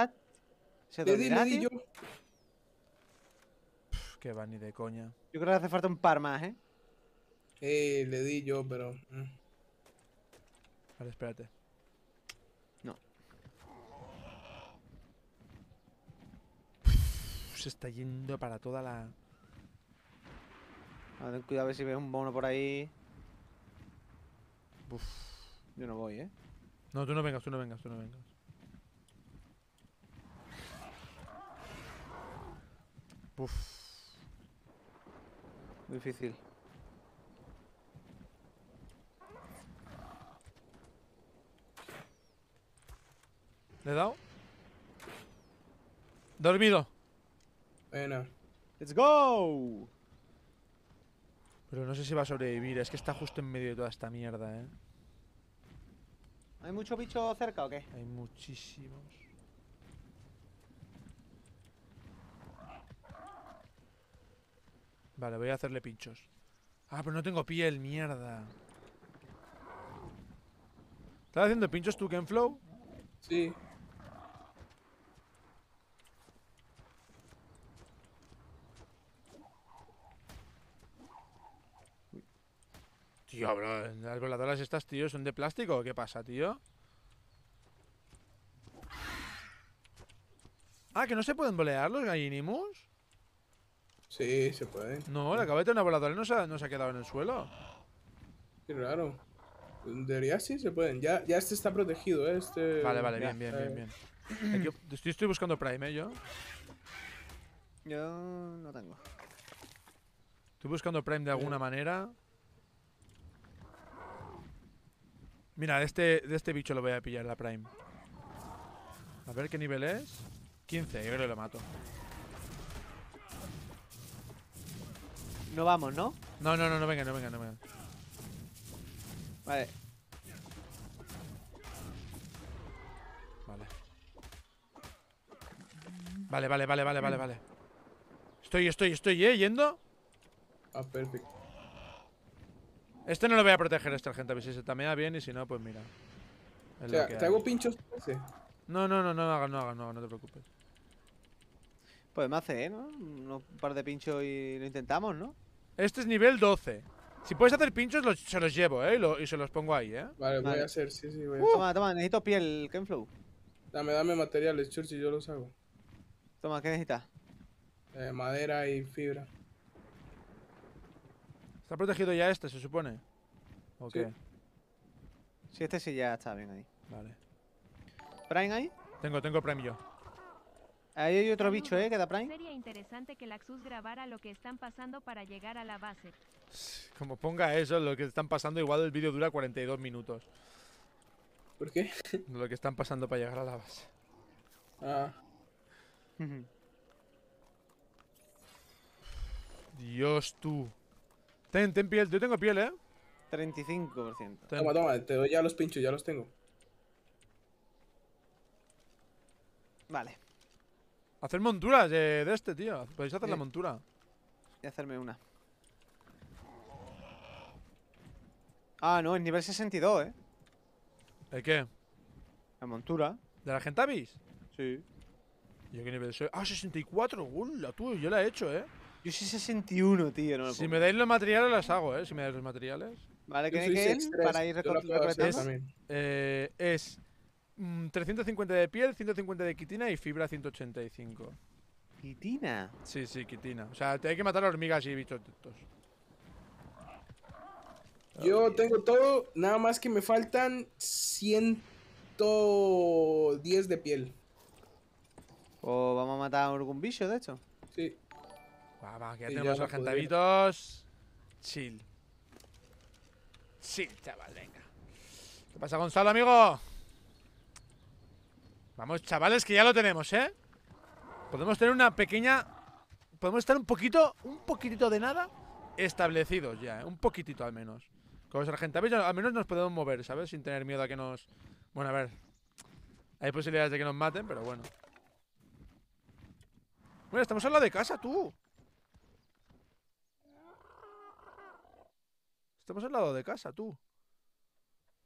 ¿Se le yo. Pff, que va ni de coña. Yo creo que hace falta un par más, ¿eh? Eh, le di yo, pero... Mm. Vale, espérate. se está yendo para toda la... A ver, cuidado a ver si ves un mono por ahí. Uf. Yo no voy, ¿eh? No, tú no vengas, tú no vengas, tú no vengas. Uf. difícil. ¿Le he dado? Dormido. Bueno. ¡Let's go! Pero no sé si va a sobrevivir, es que está justo en medio de toda esta mierda, ¿eh? ¿Hay mucho bicho cerca o qué? Hay muchísimos. Vale, voy a hacerle pinchos. Ah, pero no tengo piel, mierda. ¿Estás haciendo pinchos tú, Kenflow? Sí. Tío, bro, las voladoras estas, tío, son de plástico. ¿Qué pasa, tío? Ah, que no se pueden bolear los gallinimus. Sí, se pueden. No, la cabeza de una voladora no se, ha, quedado en el suelo. Qué raro. En sí se pueden. Ya, ya este está protegido, ¿eh? este. Vale, vale, bien, bien, bien, bien. estoy, estoy, buscando Prime, ¿eh? Yo. Yo no tengo. Estoy buscando Prime de alguna manera. Mira, de este, de este bicho lo voy a pillar, la Prime. A ver qué nivel es. 15, yo creo que lo mato. No vamos, ¿no? No, no, no, no venga, no venga, no venga. Vale. Vale. Vale, vale, vale, vale, vale, vale. Estoy, estoy, estoy, ¿eh? Yendo. Ah, perfecto. Este no lo voy a proteger, esta gente a ver si se tamea bien y si no, pues mira. O sea, ¿Te hago pinchos? Sí. No, no, no, no hagas, no hagas, no, no te preocupes. Pues me hace, ¿eh? ¿no? Un par de pinchos y lo intentamos, ¿no? Este es nivel 12. Si puedes hacer pinchos, se los llevo, ¿eh? Y, se los pongo ahí, ¿eh? Vale, voy a hacer, sí, sí, voy a uh. hacer. Toma, toma, necesito piel, Kenflow. Dame, dame materiales, Church, y yo los hago. Toma, ¿qué necesitas? Eh, madera y fibra. Está protegido ya este, se supone. ¿O qué? Sí, este sí ya está bien ahí. Vale. ¿Prime ahí? Tengo, tengo Prime yo. Ahí hay otro bicho, ¿eh? Que Prime. Sería interesante que Laxus grabara lo que están pasando para llegar a la base. Como ponga eso, lo que están pasando, igual el vídeo dura 42 minutos. ¿Por qué? Lo que están pasando para llegar a la base. Ah. Dios, tú. Ten, ten piel. Yo tengo piel, ¿eh? 35%. Toma, toma. Te doy ya los pinchos, ya los tengo. Vale. Hacer monturas de, este, tío. Podéis hacer la montura. a hacerme una. Ah, no, es nivel 62, ¿eh? ¿El qué? La montura. ¿De la Gentavis? Sí. ¿Yo qué nivel soy? Ah, 64, gula, tú, yo la he hecho, ¿eh? Yo soy 61, tío. No si me dais los materiales, las hago, ¿eh? Si me dais los materiales. Vale, ¿qué es para ir Eh, es 350 mm, de piel, 150 de quitina y fibra 185. ¿Quitina? Sí, sí, quitina. O sea, te hay que matar a hormigas y bichos tontos. Yo tengo todo, nada más que me faltan 110 de piel. O oh, vamos a matar a algún bicho, de hecho. Sí. Va, va, ya tenemos los Chill. Chill, chaval, venga. ¿Qué pasa, Gonzalo, amigo? Vamos, chavales, que ya lo tenemos, ¿eh? Podemos tener una pequeña... Podemos estar un poquito, un poquitito de nada establecidos ya, ¿eh? Un poquitito al menos. Con los argentavitos, al menos nos podemos mover, ¿sabes? Sin tener miedo a que nos... Bueno, a ver. Hay posibilidades de que nos maten, pero bueno. Bueno, estamos al lado de casa, tú. Estamos al lado de casa, tú.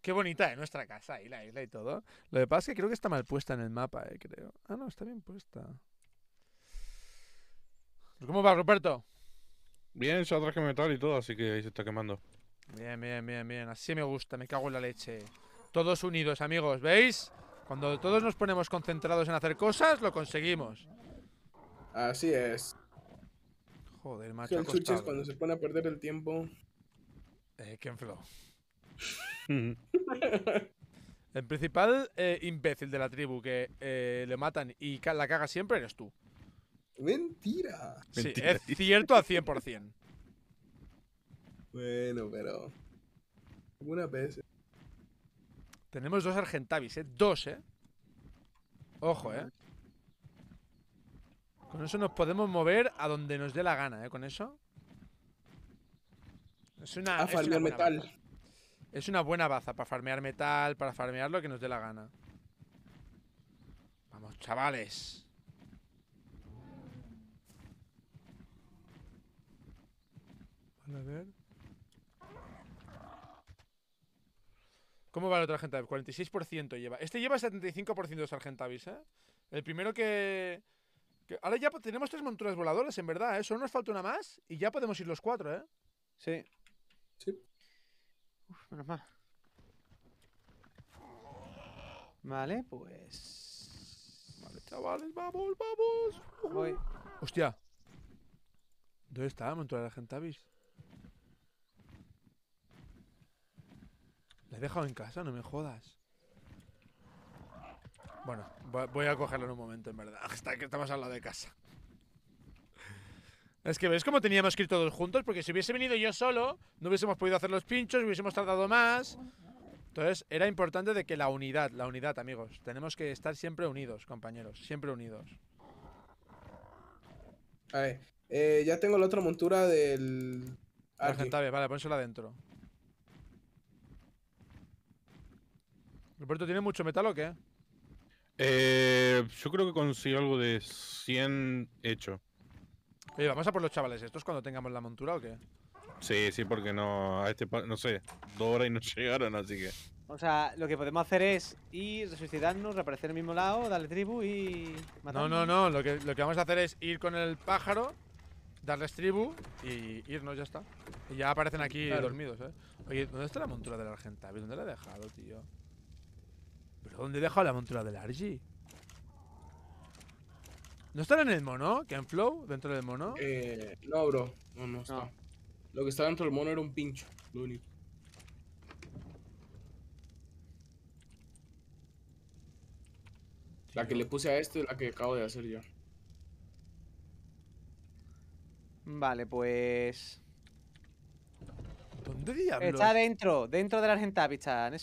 Qué bonita es ¿eh? nuestra casa y la isla y todo. Lo que pasa es que creo que está mal puesta en el mapa, eh, creo. Ah, no, está bien puesta. Pues, ¿Cómo va, Roberto? Bien, se ha traje metal y todo, así que ahí se está quemando. Bien, bien, bien, bien. Así me gusta, me cago en la leche. Todos unidos, amigos, ¿veis? Cuando todos nos ponemos concentrados en hacer cosas, lo conseguimos. Así es. Joder, macho. cuando ¿eh? se pone a perder el tiempo. Eh, Ken El principal eh, imbécil de la tribu que eh, le matan y la caga siempre eres tú. Mentira. Sí, es cierto al 100%. Bueno, pero. Una vez eh. Tenemos dos Argentavis, ¿eh? Dos, ¿eh? Ojo, ¿eh? Con eso nos podemos mover a donde nos dé la gana, ¿eh? Con eso. Es una, buena baza para farmear metal, para farmear lo que nos dé la gana. Vamos, chavales. a ver. ¿Cómo va el otro Argentavis? 46% lleva. Este lleva 75% de Argentavis, ¿eh? El primero que, que... Ahora ya tenemos tres monturas voladoras, en verdad, ¿eh? Solo nos falta una más y ya podemos ir los cuatro, ¿eh? Sí. Sí. menos mal. Vale, pues. Vale, chavales, vamos, vamos. Hostia. ¿Dónde está? Montura la gente La he dejado en casa, no me jodas. Bueno, voy a cogerlo en un momento, en verdad. Hasta que estamos al lado de casa. Es que ves cómo teníamos que ir todos juntos, porque si hubiese venido yo solo, no hubiésemos podido hacer los pinchos, hubiésemos tardado más. Entonces, era importante de que la unidad, la unidad, amigos. Tenemos que estar siempre unidos, compañeros, siempre unidos. A ver, eh, ya tengo la otra montura del... Argentave, vale, pónsela adentro. ¿Roberto tiene mucho metal o qué? Eh, yo creo que consigo algo de 100 hecho. Oye, vamos a por los chavales. ¿Esto es cuando tengamos la montura o qué? Sí, sí, porque no. A este no sé, dos horas y no llegaron, así que. O sea, lo que podemos hacer es ir, resucitarnos, reaparecer el mismo lado, darle tribu y. Matarnos. No, no, no. Lo que, lo que vamos a hacer es ir con el pájaro, darles tribu y irnos, ya está. Y ya aparecen aquí dormidos, ¿eh? Oye, ¿dónde está la montura del Argentavis? ¿Dónde la he dejado, tío? ¿Pero dónde he dejado la montura del Argi? ¿No están en el mono? ¿Que en Flow? ¿Dentro del mono? Eh, no, bro. No, no está. Lo que está dentro del mono era un pincho, lo único. La que le puse a esto es la que acabo de hacer yo. Vale, pues... ¿Dónde diablos? Está dentro, dentro del Argentavi está, en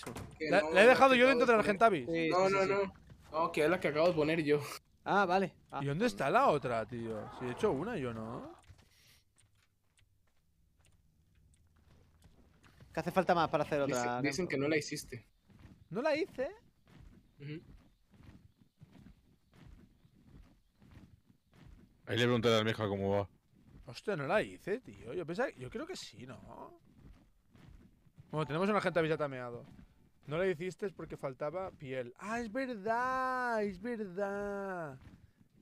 La, he dejado yo dentro del la Sí, no, no, no. No, que es la que acabo de poner yo. Ah, vale. Ah. ¿Y dónde está la otra, tío? Si he hecho una, yo no. ¿Qué hace falta más para hacer otra? Dicen, que no la hiciste. ¿No la hice? Ahí le pregunté a la almeja cómo va. Hostia, no la hice, tío. Yo yo creo que sí, ¿no? Bueno, tenemos una gente avisa no la hiciste porque faltaba piel. ¡Ah, es verdad! ¡Es verdad!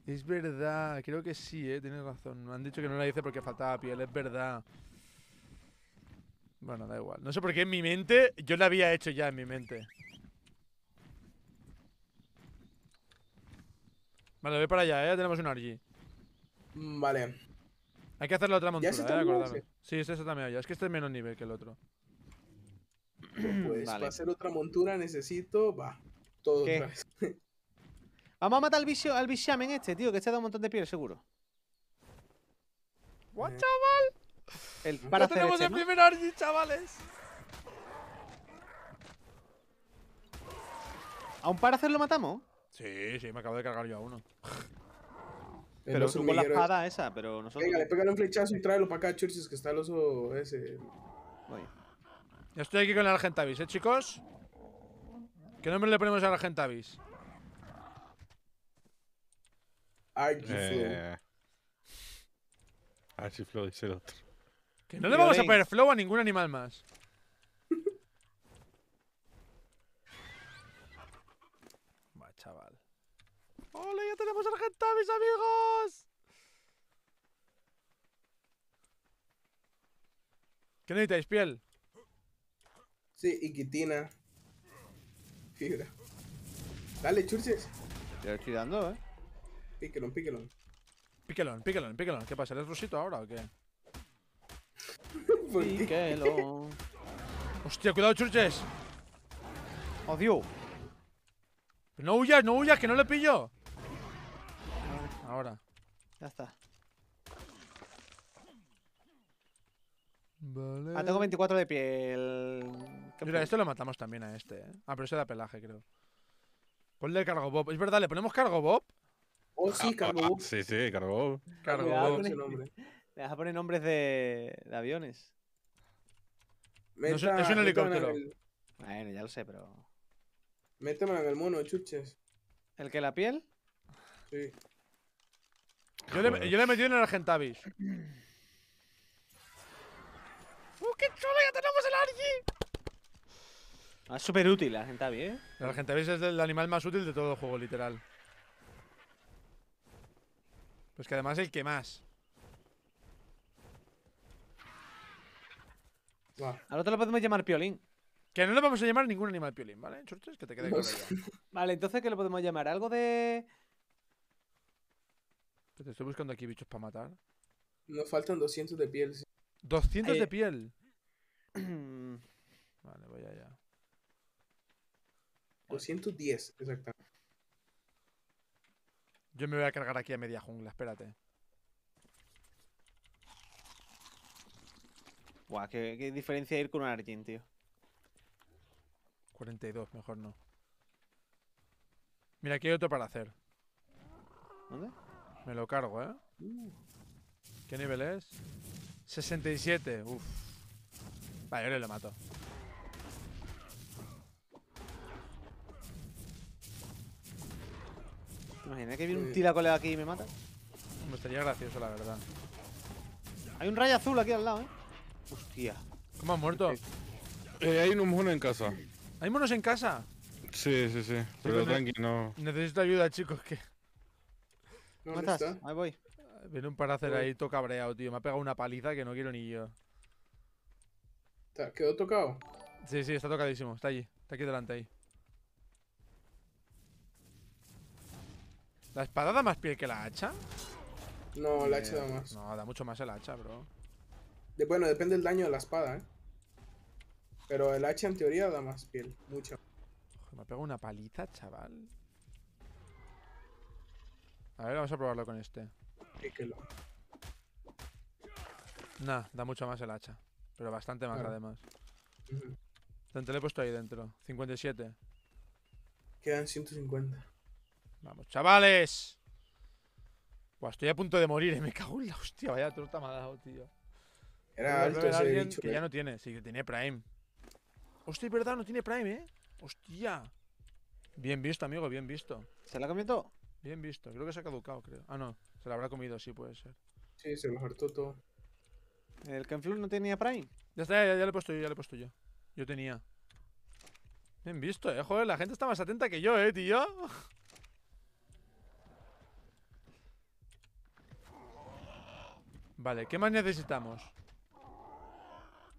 Es verdad, creo que sí, ¿eh? tienes razón. Me han dicho que no la hice porque faltaba piel, es verdad. Bueno, da igual. No sé por qué en mi mente, yo la había hecho ya en mi mente. Vale, voy para allá, ¿eh? Ya tenemos un Argy. Vale. Hay que hacer la otra montura, ¿eh? acordarme. Sí, es eso también allá. Es que este es menos nivel que el otro. pues para hacer otra montura necesito, va, todo otra vez. Vamos a matar al bicho, al este, tío, que este da un montón de piel, seguro. ¿What, eh. chaval? El este, para no tenemos el primer Argy, chavales. ¿A un Paracer lo matamos? Sí, sí, me acabo de cargar yo a uno. pero tú con la espada esa, pero nosotros. Venga, le pega un flechazo y tráelo para acá, Churches, que está el oso ese. Voy. Ya estoy aquí con el Argentavis, ¿eh, chicos? ¿Qué nombre le ponemos al Argentavis? Archiflow. dice eh, el otro. Que no le vamos a poner flow a ningún animal más. Va, chaval. ¡Hola! ¡Ya tenemos Argentavis, amigos! ¿Qué necesitáis? ¿Piel? Sí, y quitina. Fibra. Dale, churches. Te estoy dando, eh. Piquelón, piquelón. Piquelón, piquelón, piquelón. ¿Qué pasa? ¿Eres rusito ahora o qué? piquelón. Hostia, cuidado, churches. ¡Odio! No huyas, no huyas, que no le pillo. Ahora. Ya está. Vale. Ah, tengo 24 de piel. Mira, esto lo matamos también a este, ¿eh? Ah, pero ese da pelaje, creo. Ponle cargo Bob. Es verdad, ¿le ponemos cargo Bob? Oh, sí, ah, cargo ah, Sí, sí, cargo Bob. Cargo Bob. nombre. Le vas a poner nombres de, de aviones. es un helicóptero. Bueno, ya lo sé, pero. Méteme en el mono, chuches. ¿El que la piel? Sí. Yo le, yo le metí en el Argentavis. ¡Uh, qué chulo! ¡Ya tenemos el Argy! Ah, es súper útil la Gentavi, ¿eh? La veis es el animal más útil de todo el juego, literal. Pues que además el que más. Ahora te lo podemos llamar Piolín. Que no lo vamos a llamar ningún animal Piolín, ¿vale? Churches, que te quede claro Vale, entonces, ¿qué le podemos llamar? ¿Algo de...? Te estoy buscando aquí bichos para matar. Nos faltan 200 de piel, ¿200 de eh. piel? vale, voy allá. 210, exactamente. Yo me voy a cargar aquí a media jungla, espérate. Buah, qué, qué diferencia ir con un Argin, tío. 42, mejor no. Mira, aquí hay otro para hacer. ¿Dónde? Me lo cargo, ¿eh? Uh. ¿Qué nivel es? 67, uff. Vale, ahora lo mato. Imagina que viene un tiracole aquí y me mata. Me estaría gracioso, la verdad. Hay un rayo azul aquí al lado, ¿eh? Hostia. ¿Cómo ha muerto? Eh, eh, hay un mono en casa. ¿Hay monos en casa? Sí, sí, sí. Pero tranqui, no. Necesito ayuda, chicos, que. ¿Dónde Ahí voy. Viene un paracer ahí todo cabreado, tío. Me ha pegado una paliza que no quiero ni yo. ¿Te has quedado tocado? Sí, sí, está tocadísimo. Está allí. Está aquí delante ahí. ¿La espada da más piel que la hacha? No, la hacha eh, da más. No, da mucho más el hacha, bro. bueno, depende del daño de la espada, ¿eh? Pero el hacha en teoría da más piel, mucho. me pego una paliza, chaval. A ver, vamos a probarlo con este. lo. Nah, da mucho más el hacha. Pero bastante más, además. Uh le he puesto ahí dentro. 57. Quedan 150. Vamos, chavales. estoy a punto de morir, ¿eh? me cago en la hostia. Vaya torta me ha dado, tío. Era alto ese bicho. Que ya eh. no tiene, sí, que tenía Prime. Hostia, es verdad, no tiene Prime, ¿eh? Hostia. Bien visto, amigo, bien visto. ¿Se la comido todo? Bien visto. Creo que se ha caducado, creo. Ah, no. Se la habrá comido, sí, puede ser. Sí, se lo hartó todo. ¿El Kenflur no tenía Prime? Ya está, ya, le he puesto yo, ya le he puesto yo. Yo tenía. Bien visto, eh. Joder, la gente está más atenta que yo, eh, tío. Vale, ¿qué más necesitamos?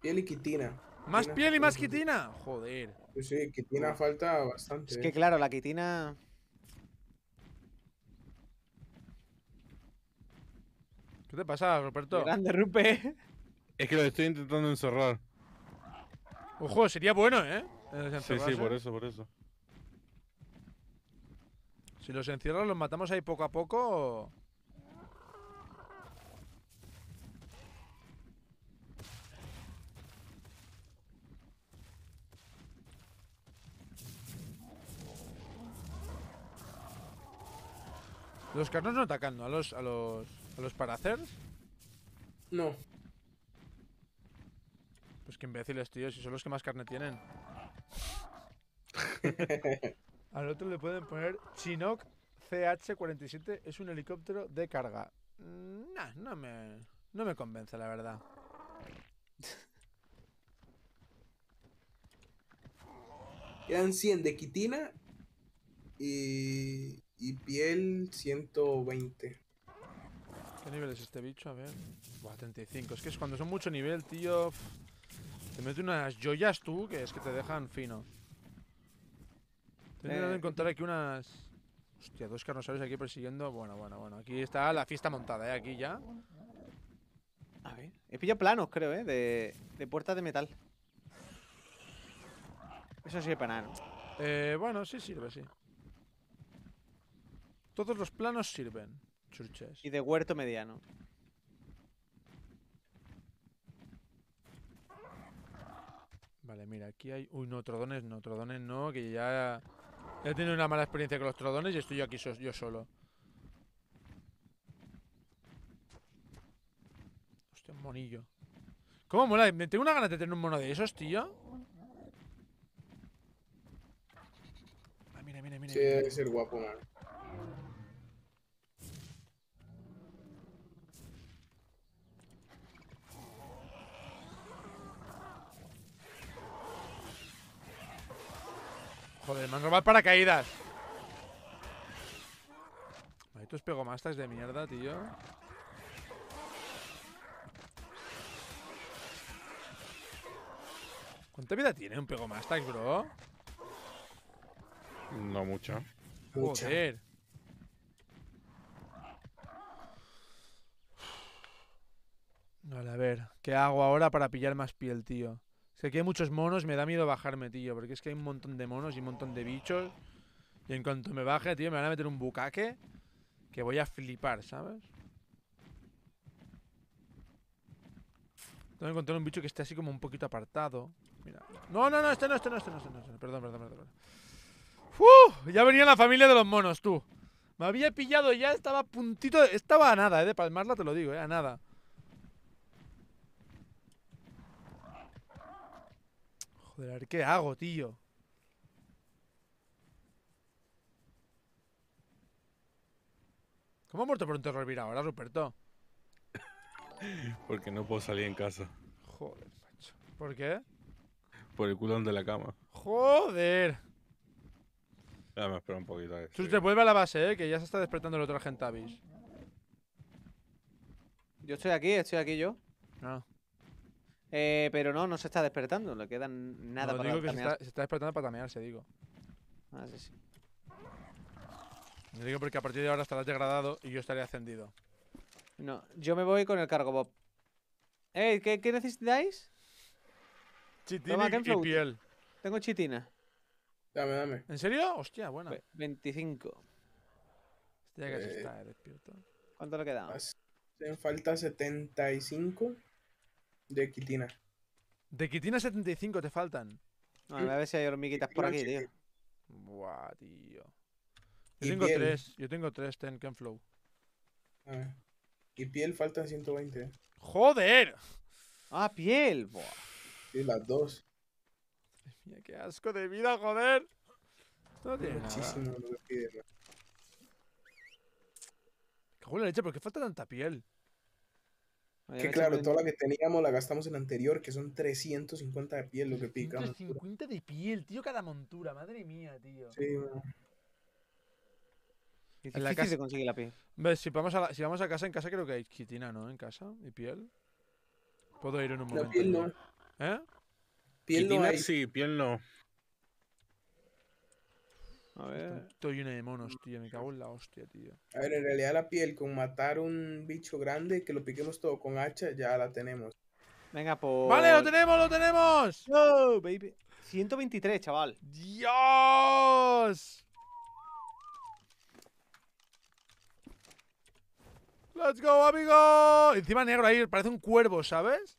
Piel y quitina. ¿Más piel y más quitina? Joder. Sí, sí, quitina falta bastante. Es eh. que claro, la quitina... ¿Qué te pasa, Roberto? Grande, Rupe. Es que lo estoy intentando encerrar. Ojo, sería bueno, ¿eh? Sí, sí, por eso, por eso. Si los encierras, los matamos ahí poco a poco. Los carnos no atacando a los a los a los paracers. No. Pues qué imbéciles, tío, si son los que más carne tienen. Al otro le pueden poner Chinook CH-47 es un helicóptero de carga. Nah, no me, no me convence, la verdad. Quedan 100 de quitina y y piel 120. ¿Qué nivel es este bicho? A ver. Buah, 35. Es que es cuando son mucho nivel, tío. Te mete unas joyas tú que es que te dejan fino. Tengo que eh, encontrar aquí unas. Hostia, dos carnosaurios aquí persiguiendo. Bueno, bueno, bueno. Aquí está la fiesta montada, ¿eh? Aquí ya. A ver. He pillado planos, creo, ¿eh? De, de puertas de metal. Eso sirve para nada. Eh, bueno, sí sirve, sí. Todos los planos sirven, churches. Y de huerto mediano. Vale, mira, aquí hay... Uy, no, trodones no, trodones no, que ya... He tenido una mala experiencia con los trodones y estoy yo aquí yo solo. Hostia, un monillo. ¿Cómo mola? tengo una gana de tener un mono de esos, tío. Ah, mira, mira, mira. Sí, es el guapo, man. Joder, normal para caídas. paracaídas. tus pegomastax de mierda, tío. ¿Cuánta vida tiene un pegomastax, bro? No mucha. Joder. Vale, a ver. ¿Qué hago ahora para pillar más piel, tío? que hay muchos monos, me da miedo bajarme, tío, porque es que hay un montón de monos y un montón de bichos. Y en cuanto me baje, tío, me van a meter un bucaque que voy a flipar, ¿sabes? Tengo que encontrar un bicho que esté así como un poquito apartado. Mira. No, no, no, este no, este no, este no, este no. Este perdón, perdón, perdón. perdón. Ya venía la familia de los monos, tú. Me había pillado ya, estaba a puntito. Estaba a nada, eh, de palmarla, te lo digo, eh, a nada. Joder, a ver qué hago, tío. ¿Cómo ha muerto por un terror ahora, Ruperto? Porque no puedo salir en casa. Joder, macho. ¿Por qué? Por el culón de la cama. Joder. Ya me espero un poquito. A te vuelve a la base, eh, que ya se está despertando el otro avis. Yo estoy aquí, estoy aquí yo. No. Ah. Eh, pero no, no se está despertando, le quedan nada para digo se está, despertando para tamearse, digo. Ah, sí, sí. Me digo porque a partir de ahora estarás degradado y yo estaré ascendido. No, yo me voy con el cargo Bob. Eh, ¿qué, necesitáis? Chitina y piel. Tengo chitina. Dame, dame. ¿En serio? Hostia, buena. 25. Hostia, que se eh, está despierto. ¿Cuánto le queda? Hacen falta 75. De quitina. De quitina 75 te faltan. a ver si hay hormiguitas por aquí, tío. Buah, tío. Yo tengo 3, tres, yo tengo tres Ten Ken Flow. A ver. Y piel faltan 120. Eh. ¡Joder! Ah, piel, buah. Sí, las dos. mía qué asco de vida, joder. No tiene Muchísimo nada. lo la leche, ¿por qué falta tanta piel? que claro, toda la que teníamos la gastamos en anterior, que son 350 de piel lo que picamos. 350 de piel, tío, cada montura, madre mía, tío. Sí, bueno. En la casa se consigue la piel. Si vamos, a si vamos a casa, en casa creo que hay quitina, ¿no? En casa, y piel. Puedo ir en un momento. La piel no. ¿Eh? Piel quitina, no sí, piel no. A ver. Estoy una de monos, mm. tío. Me cago en la hostia, tío. A ver, en realidad la piel con matar un bicho grande que lo piquemos todo con hacha ya la tenemos. Venga, por. ¡Vale, lo pues. tenemos, lo tenemos! ¡No, baby! 123, chaval. ¡Dios! ¡Let's go, amigo! Encima negro ahí, parece un cuervo, ¿sabes?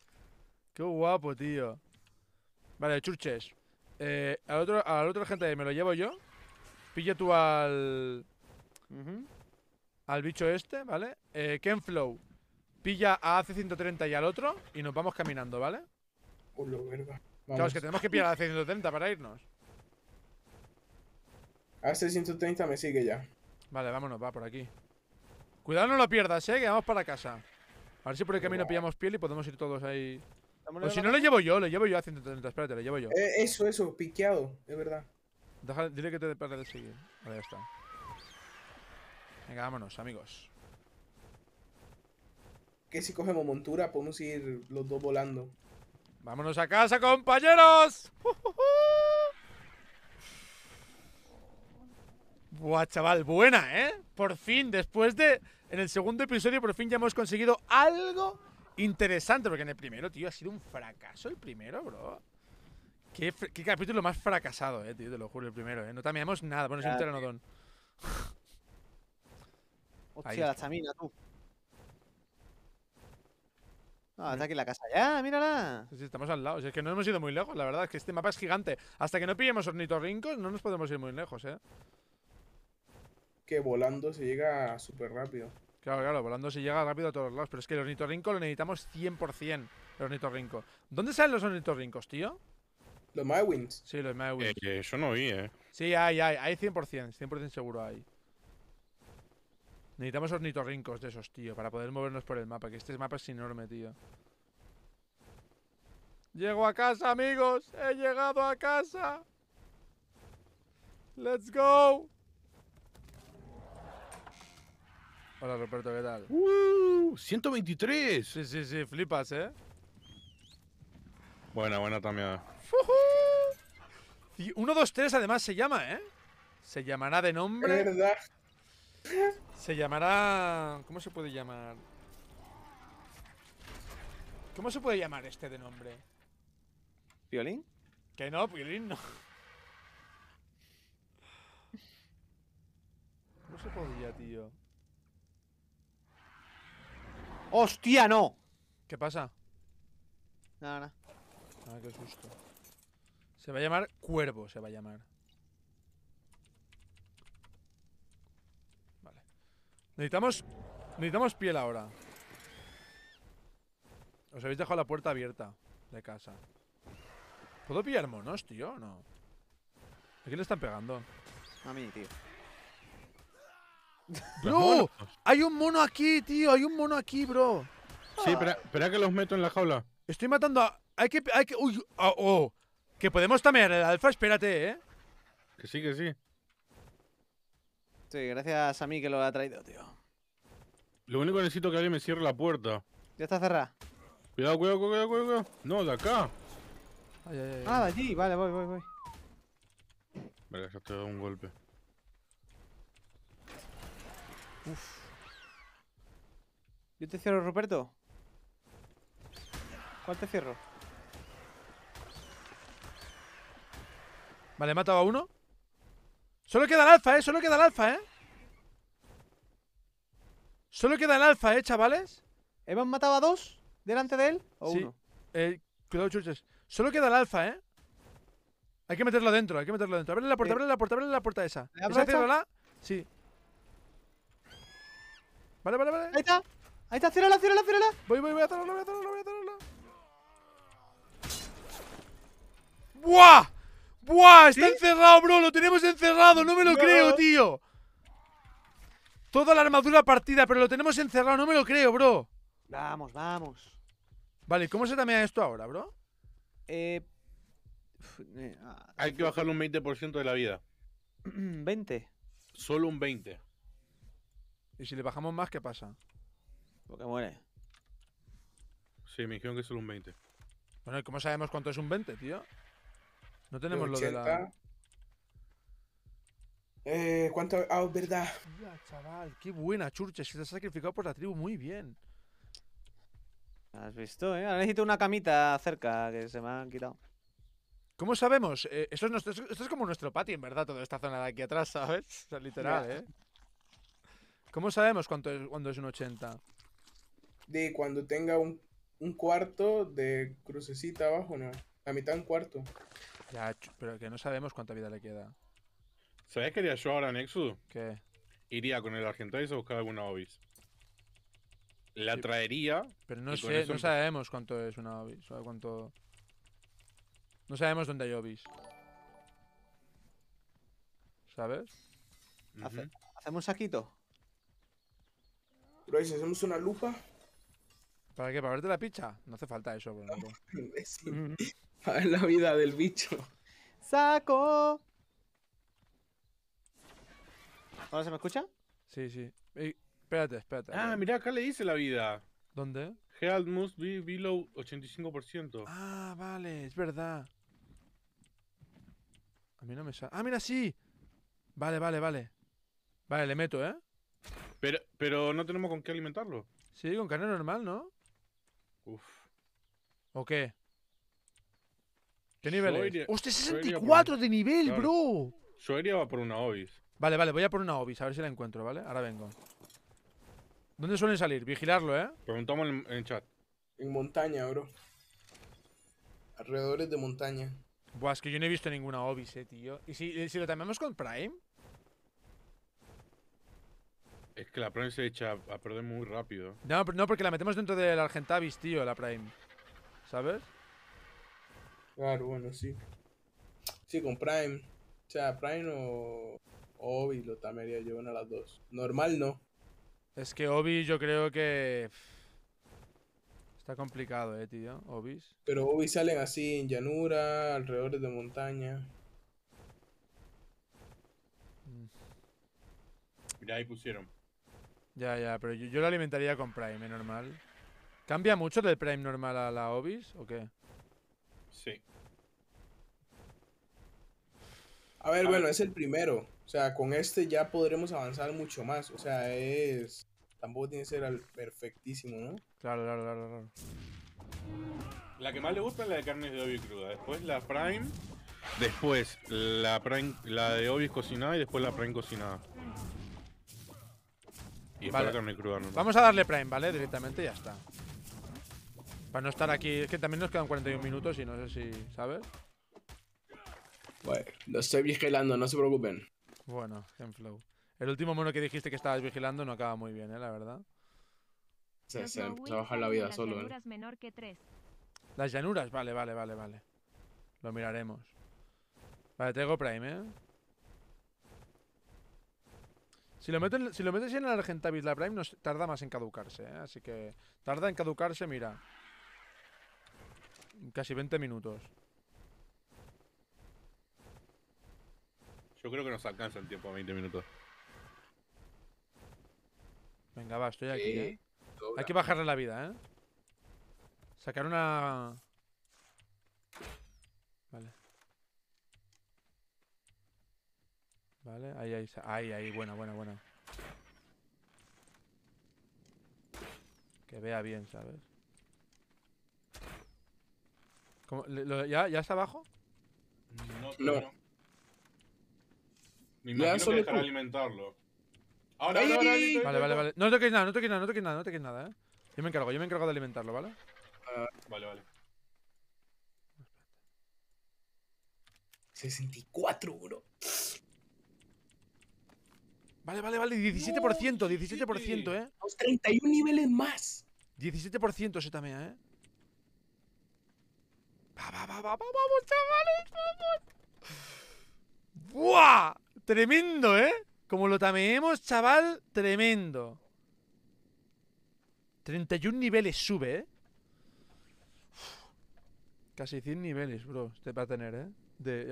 Qué guapo, tío. Vale, churches. Eh, al otro, al otro gente me lo llevo yo. Pilla tú al... Al bicho este, ¿vale? Eh, Kenflow pilla a AC-130 y al otro y nos vamos caminando, ¿vale? Hola, verga. es que tenemos que pillar a AC-130 para irnos. AC-130 me sigue ya. Vale, vámonos, va por aquí. Cuidado, no lo pierdas, ¿eh? Que vamos para casa. A ver si por el camino pillamos piel y podemos ir todos ahí. O pues si no, le llevo yo, le llevo yo a 130. Espérate, le llevo yo. Eh, eso, eso, piqueado, es verdad dile que te dé el seguir. Vale, ya está. Venga, vámonos, amigos. Que si cogemos montura, podemos ir los dos volando. ¡Vámonos a casa, compañeros! Buah, chaval, buena, ¿eh? Por fin, después de... En el segundo episodio, por fin ya hemos conseguido algo interesante. Porque en el primero, tío, ha sido un fracaso el primero, bro. Qué, capítulo más fracasado, eh, tío, te lo juro, el primero, eh. No tameamos nada, bueno, es un pteranodón. Hostia, la chamina, tú. ¡Ah, está aquí la casa ya, mírala. Sí, estamos al lado. es que no hemos ido muy lejos, la verdad. Es que este mapa es gigante. Hasta que no pillemos ornitorrincos, no nos podemos ir muy lejos, ¿eh? Que volando se llega súper rápido. Claro, claro, volando se llega rápido a todos lados. Pero es que el ornitorrinco lo necesitamos 100%. El ornitorrinco. ¿Dónde salen los ornitorrincos, tío? Los Mywins. Sí, los Mywins. Eso eh, no vi, eh. Sí, hay, hay. Hay 100%, 100% seguro hay. Necesitamos ornitorrincos de esos, tío, para poder movernos por el mapa, que este mapa es enorme, tío. Llego a casa, amigos. He llegado a casa. Let's go. Hola, Roberto, ¿qué tal? 123. Uh, sí, sí, sí, flipas, ¿eh? Buena, buena también. 1, 2, 3 además se llama, ¿eh? Se llamará de nombre. ¿Verdad? Se llamará... ¿Cómo se puede llamar? ¿Cómo se puede llamar este de nombre? ¿Piolín? Que no, violín no. No se podía, tío. ¡Hostia, no! ¿Qué pasa? Nada, nada. Ah, qué susto. Se va a llamar Cuervo, se va a llamar. Vale. Necesitamos... Necesitamos piel ahora. Os habéis dejado la puerta abierta de casa. ¿Puedo pillar monos, tío? No. ¿A quién le están pegando? A mí, tío. ¡Bro! ¡Hay un mono aquí, tío! ¡Hay un mono aquí, bro! Sí, espera, que los meto en la jaula. Estoy matando a... Hay que... Hay que... ¡Uy! Ah, oh. Que podemos tamear el eh, alfa, espérate, ¿eh? Que sí, que sí. Sí, gracias a mí que lo ha traído, tío. Lo único que necesito es que alguien me cierre la puerta. Ya está cerrada. Cuidado, cuidado, cuidado, cuidado, No, de acá. Ah, de allí. Vale, voy, voy, voy. Vale, ya te he dado un golpe. Uf. ¿Yo te cierro, Roberto ¿Cuál te cierro? Vale, he matado a uno. Solo queda el alfa, ¿eh? Solo queda el alfa, ¿eh? Solo queda el alfa, ¿eh, chavales? ¿Hemos matado a dos delante de él? ¿O sí. uno? Eh, cuidado, chuches. Solo queda el alfa, ¿eh? Hay que meterlo dentro, hay que meterlo dentro. Abre la puerta, abre la puerta, abre la puerta esa. ¿La ¿Esa Sí. Vale, vale, vale. Ahí está. Ahí está, círala, círala, círala Voy, voy, voy a atarlo, voy a atarlo, voy a atarlo. ¡Buah! ¡Buah! Está encerrado, bro. Lo tenemos encerrado. No me lo creo, tío. Toda la armadura partida, pero lo tenemos encerrado. No me lo creo, bro. Vamos, vamos. Vale, ¿cómo se tamea esto ahora, bro? Eh... Ah, Hay que bajarle un 20% de la vida. ¿20? Solo un 20. ¿Y si le bajamos más, qué pasa? Porque muere. Sí, me dijeron que es solo un 20. Bueno, cómo sabemos cuánto es un 20, tío? No tenemos lo de la. Eh, ¿Cuánto? Ah, verdad. chaval, qué buena churcha. Se te ha sacrificado por la tribu muy bien. Has visto, eh. Ahora necesito una camita cerca que se me han quitado. ¿Cómo sabemos? Eh, esto, es es como nuestro patio, en verdad, toda esta zona de aquí atrás, ¿sabes? literal, ¿eh? ¿Cómo sabemos cuánto es, cuando es un 80? De cuando tenga un, un cuarto de crucecita abajo, ¿no? La mitad de un cuarto. Ya, pero que no sabemos cuánta vida le queda. ¿Sabías que haría yo ahora en Exodus? ¿Qué? Iría con el Argentais a buscar alguna Obis. La traería. Pero no no sabemos cuánto es una Obis. cuánto... No sabemos dónde hay Obis. ¿Sabes? ¿Hacemos un saquito? Pero hacemos una lupa. ¿Para qué? ¿Para verte la picha? No hace falta eso, por A la vida del bicho. ¡Saco! ¿Ahora se me escucha? Sí, sí. espérate, espérate. Ah, mira acá le dice la vida. ¿Dónde? Health must be below 85%. Ah, vale, es verdad. A mí no me sale. ¡Ah, mira, sí! Vale, vale, vale. Vale, le meto, ¿eh? Pero, pero no tenemos con qué alimentarlo. Sí, con carne normal, ¿no? Uf. ¿O qué? nivel ¡Hostia, 64 de nivel, bro! Yo va por una obis. Vale, vale, voy a por una obis, a ver si la encuentro, ¿vale? Ahora vengo. ¿Dónde suelen salir? Vigilarlo, ¿eh? Preguntamos en, el chat. En montaña, bro. Alrededores de montaña. Buah, es que yo no he visto ninguna obis, eh, tío. ¿Y si, eh, lo también con Prime? Es que la Prime se echa a perder muy rápido. No, no, porque la metemos dentro del Argentavis, tío, la Prime. ¿Sabes? Claro, bueno, sí. Sí, con Prime. O sea, Prime o, Obi lo tamería yo, a las dos. Normal no. Es que Obi yo creo que... Está complicado, eh, tío. Obis. Pero Obis salen así en llanura, alrededor de montaña. Mira, mm. ahí pusieron. Ya, ya, pero yo, yo, lo alimentaría con Prime, eh, normal. ¿Cambia mucho del Prime normal a la Obis o qué? Sí. A ver, bueno, es el primero. O sea, con este ya podremos avanzar mucho más. O sea, es. Tampoco tiene que ser al perfectísimo, ¿no? Claro, claro, claro, claro. La que más le gusta es la de carne de obvio cruda. Después la Prime. Después la Prime, la de obvio cocinada y después la Prime cocinada. Y la carne cruda, Vamos a darle Prime, ¿vale? Directamente y ya está. Para no estar aquí. Es que también nos quedan 41 minutos y no sé si. ¿Sabes? Bueno, lo estoy vigilando, no se preocupen. Bueno, flow. El último mono que dijiste que estabas vigilando no acaba muy bien, ¿eh? La verdad. Se, se trabaja la vida solo, ¿eh? menor que Las llanuras, vale, vale, vale, vale. Lo miraremos. Vale, tengo Prime, ¿eh? Si lo, si lo metes en la Argentavis la Prime, nos tarda más en caducarse, ¿eh? Así que tarda en caducarse, mira casi 20 minutos. Yo creo que nos alcanza el tiempo a 20 minutos. Venga, va, estoy aquí, ¿eh? Hay que bajarle la vida, ¿eh? Sacar una... Vale. Vale, ahí, ahí, ahí, ahí, buena, buena, buena. Que vea bien, ¿sabes? ya, ¿Ya está abajo? No, no. Me imagino que dejará alimentarlo. Ahora, ahora, ahora, Vale, vale, vale. No toques nada, no toques nada, no toques nada, no toques nada, eh. Yo me encargo, yo me encargo de alimentarlo, ¿vale? vale, vale. 64, bro. Vale, vale, vale. 17%, 17%, eh. 31 niveles más. 17% se tamea, eh vamos, chavales, vamos. ¡Buah! Tremendo, ¿eh? Como lo tameemos, chaval, tremendo. 31 niveles sube, ¿eh? Casi 100 niveles, bro. Este va a tener, ¿eh?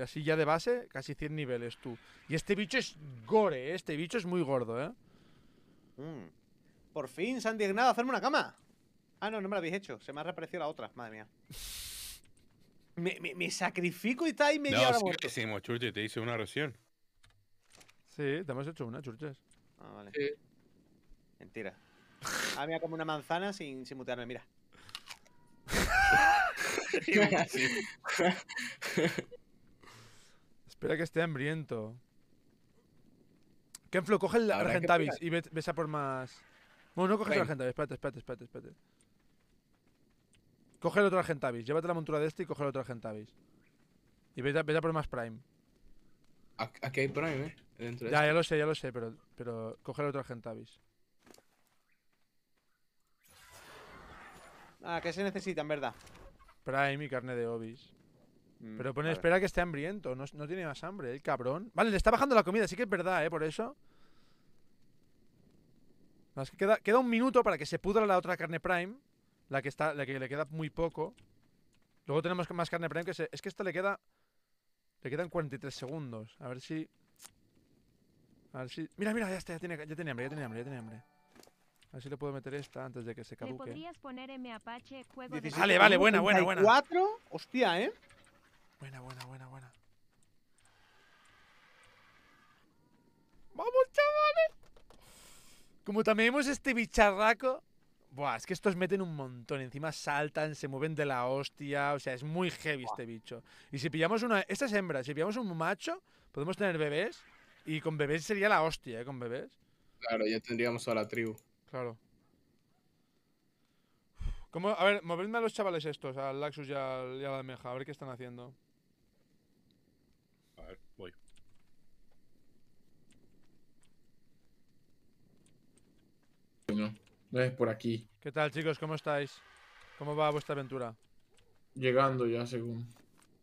así ya de base, casi 100 niveles tú. Y este bicho es gore, ¿eh? Este bicho es muy gordo, ¿eh? Mm. Por fin se han dignado a hacerme una cama. Ah, no, no me la habéis hecho. Se me ha reaparecido la otra. Madre mía. Me, me, sacrifico y está ahí media no, hora sí te hice una erosión. Sí, te hemos hecho una, Churches. Ah, vale. Sí. Mentira. Ah, como una manzana sin, sin mutearme, mira. Espera que esté hambriento. Kenflo, coge el Argentavis y ves, a por más... No, no coges el Argentavis, espérate, espérate, espérate, espérate. Coge el otro Argentavis. Llévate la montura de este y coge el otro Argentavis. Y vete a, vete por más Prime. Aquí hay Prime, ¿eh? ya, este. ya lo sé, ya lo sé, pero, pero coge el otro Argentavis. Ah, que se necesita, en ¿verdad? Prime y carne de obis. Mm, pero pone, espera que esté hambriento. No, tiene más hambre, el cabrón. Vale, le está bajando la comida, así que es verdad, ¿eh? Por eso. queda, queda un minuto para que se pudra la otra carne Prime la que, está, la que le queda muy poco. Luego tenemos más carne premium Es que esto le queda... Le quedan 43 segundos. A ver si... A ver si... Mira, mira, ya está, ya tenía, hambre, ya tenía hambre, ya tenía hambre. A ver si le puedo meter esta antes de que se caduque. podrías Apache, de... Vale, vale, buena, buena, buena. 4, hostia, ¿eh? Buena, buena, buena, buena. ¡Vamos, chavales! Como también vemos este bicharraco... Buah, es que estos meten un montón, encima saltan, se mueven de la hostia, o sea, es muy heavy este bicho. Y si pillamos una, esta es hembra, si pillamos un macho, podemos tener bebés, y con bebés sería la hostia, ¿eh? Con bebés. Claro, ya tendríamos a la tribu. Claro. ¿Cómo? A ver, moverme a los chavales estos, al Laxus y, al, a la Almeja, a ver qué están haciendo. A ver, voy. es por aquí. ¿Qué tal, chicos? ¿Cómo estáis? ¿Cómo va vuestra aventura? Llegando ya, según.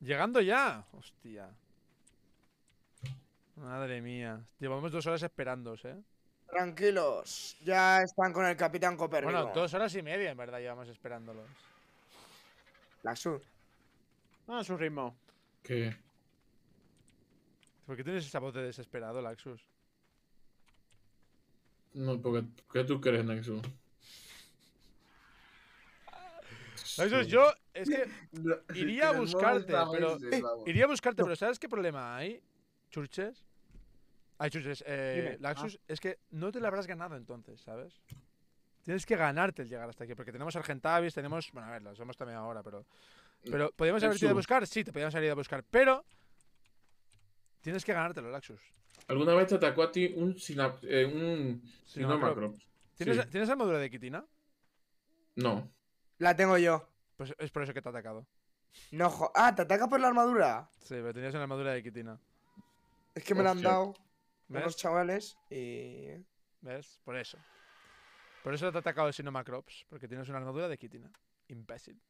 ¿Llegando ya? Hostia. Madre mía. Llevamos dos horas esperándos, ¿eh? Tranquilos. Ya están con el Capitán Copérnico. Bueno, dos horas y media, en verdad, llevamos esperándolos. Laxus Ah, su es ritmo. ¿Qué? ¿Por qué tienes esa voz de desesperado, Laxus? No, porque ¿qué tú crees, Nexus? yo, es que eh, iría a buscarte, pero. Iría a buscarte, pero ¿sabes qué problema hay, Churches? hay Churches, eh, Laxus, ah. es que no te lo habrás ganado entonces, ¿sabes? Tienes que ganarte el llegar hasta aquí, porque tenemos Argentavis, tenemos. Bueno, a ver, los somos también ahora, pero. Mm. Pero, ¿podríamos haber ido a buscar? Sí, te podíamos haber ido a buscar, pero. Tienes que ganártelo, Laxus. ¿Alguna vez te atacó a ti un, sinap eh, un... ¿Tienes, ¿Tienes armadura de Quitina? No. La tengo yo. Pues es por eso que te ha atacado. No, ah, te ataca por la armadura. Sí, pero tenías una armadura de quitina. Es que me la han dado menos chavales y. ¿Ves? Por eso. Por eso te ha atacado el Sinomacrops, porque tienes una armadura de quitina. Imbécil.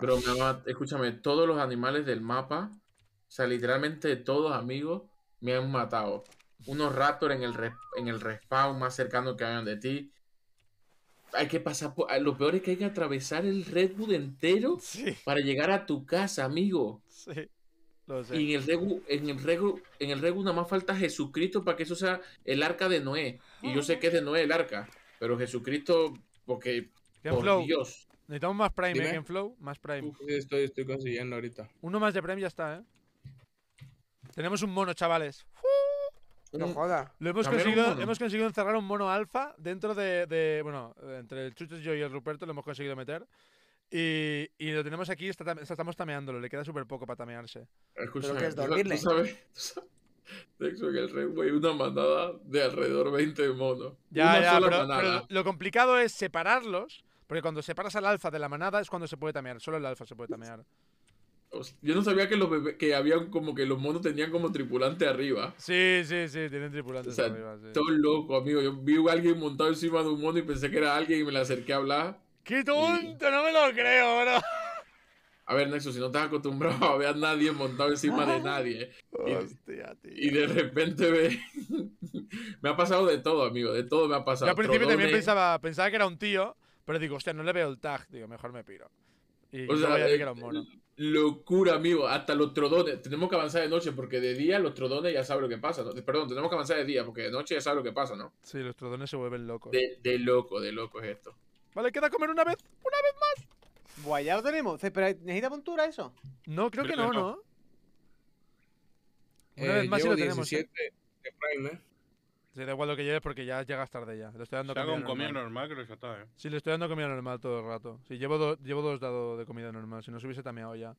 pero escúchame, todos los animales del mapa, o sea, literalmente todos amigos, me han matado. Unos raptors en el, en el respawn más cercano que hayan de ti, hay que pasar por, lo peor es que hay que atravesar el Redwood entero para llegar a tu casa, amigo. Sí. Lo sé. Y en el Redwood, en el en el nada más falta Jesucristo para que eso sea el arca de Noé. Y yo sé que es de Noé el arca, pero Jesucristo porque por Dios. Necesitamos más Prime, ¿eh? Flow, más Prime. estoy, consiguiendo ahorita. Uno más de Prime ya está, ¿eh? Tenemos un mono, chavales. No mm, joda. Lo hemos conseguido, hemos conseguido encerrar un mono alfa dentro de, Bueno, entre el Chucho, yo y el Ruperto lo hemos conseguido meter. Y, lo tenemos aquí, estamos tameándolo, le queda súper poco para tamearse. ¿Pero que es dormirle? ¿tú que el rey una manada de alrededor 20 monos. Ya, ya, lo complicado es separarlos, porque cuando separas al alfa de la manada es cuando se puede tamear, solo el alfa se puede tamear. Yo no sabía que los que como que los monos tenían como tripulante arriba. Sí, sí, sí, tienen tripulantes arriba. Sí. Todo loco, amigo. Yo vi a alguien montado encima de un mono y pensé que era alguien y me le acerqué a hablar. ¡Qué tonto! No me lo creo, bro. A ver, Nexo, si no estás acostumbrado a ver a nadie montado encima de nadie. ¿eh? Hostia, tío. Y de repente ve. me ha pasado de todo, amigo, de todo me ha pasado. Yo al principio también pensaba, pensaba que era un tío, pero digo, hostia, no le veo el tag. Digo, mejor me piro. Y o voy a decir eh, que era un mono. Locura, amigo. Hasta los trodones. Tenemos que avanzar de noche porque de día los trodones ya saben lo que pasa. Perdón, tenemos que avanzar de día porque de noche ya saben lo que pasa, ¿no? Sí, los trodones se vuelven locos. De, loco, de loco es esto. Vale, queda comer una vez. Una vez más. Buah, ya lo tenemos. necesita puntura eso? No, creo que no, no. Una vez eh, más sí lo tenemos. ¿eh? da igual lo que lleves porque ya llegas tarde ya. Le estoy dando comida, normal. creo que está, ¿eh? Sí, le estoy dando comida normal todo el rato. Sí, llevo, llevo dos dados de comida normal. Si no subiese hubiese tameado ya.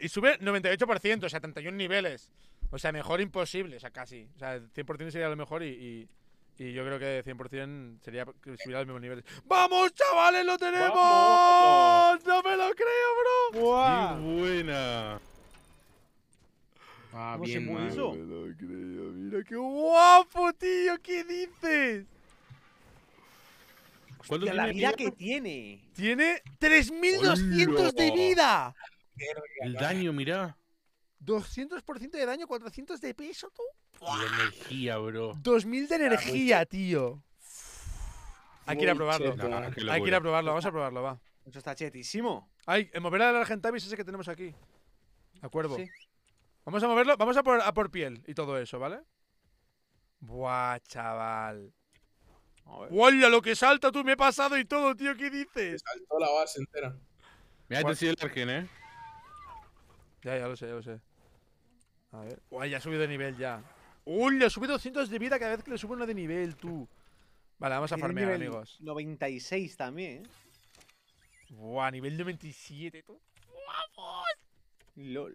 Y sube 98%, o sea, 31 niveles. O sea, mejor imposible, o sea, casi. O sea, 100% sería lo mejor y, y... yo creo que 100% sería subir al mismo nivel. ¡Vamos, chavales! ¡Lo tenemos! ¡No me lo creo, bro! ¡Wow! ¡Qué buena! Ah, bien, se Mira qué guapo, tío. ¿Qué dices? la vida que tiene. Tiene 3200 de vida. El daño, mira. 200% de daño, 400 de peso, tú. De energía, bro. 2000 de energía, tío. Hay que ir a probarlo. Hay que ir a probarlo, vamos a probarlo, va. Eso está chetísimo. Ay, moverá el Argentavis ese que tenemos aquí. De acuerdo. Vamos a moverlo, vamos a por, a por piel y todo eso, ¿vale? Buah, chaval. Hola, lo que salta tú! Me he pasado y todo, tío, ¿qué dices? Me saltó la base entera. Mira, te este sigue el argen, ¿eh? Ya, ya lo sé, ya lo sé. A ver. Uy, ya ha subido de nivel ya. Uy, le subido 200 de vida cada vez que le subo uno de nivel, tú. Vale, vamos a farmear, amigos. 96 también, ¿eh? Buah, nivel 97, tú. ¡Vamos! LOL.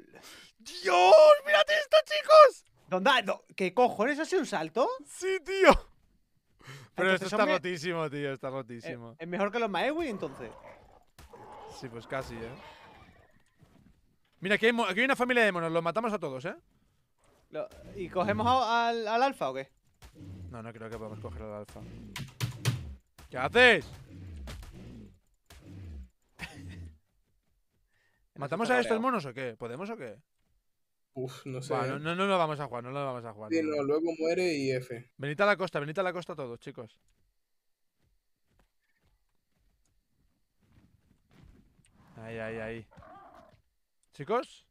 ¡Dios! ¡Mírate esto, chicos! ¿Dónde? ¿Qué cojones? ¿Ha sido un salto? Sí, tío. Pero esto está rotísimo, tío. Está rotísimo. Eh, es mejor que los Maewi, entonces. Sí, pues casi, ¿eh? Mira, aquí hay, una familia de monos. Los matamos a todos, ¿eh? ¿Y cogemos al, al alfa o qué? No, no creo que podamos coger al alfa. ¿Qué haces? ¿Matamos a estos monos o qué? ¿Podemos o qué? Uf, no sé. Bueno, no, no lo vamos a jugar, no lo vamos a jugar. Sí, luego muere y F. Venid a la costa, venid a la costa todos, chicos. Ahí, ahí, ahí. Chicos.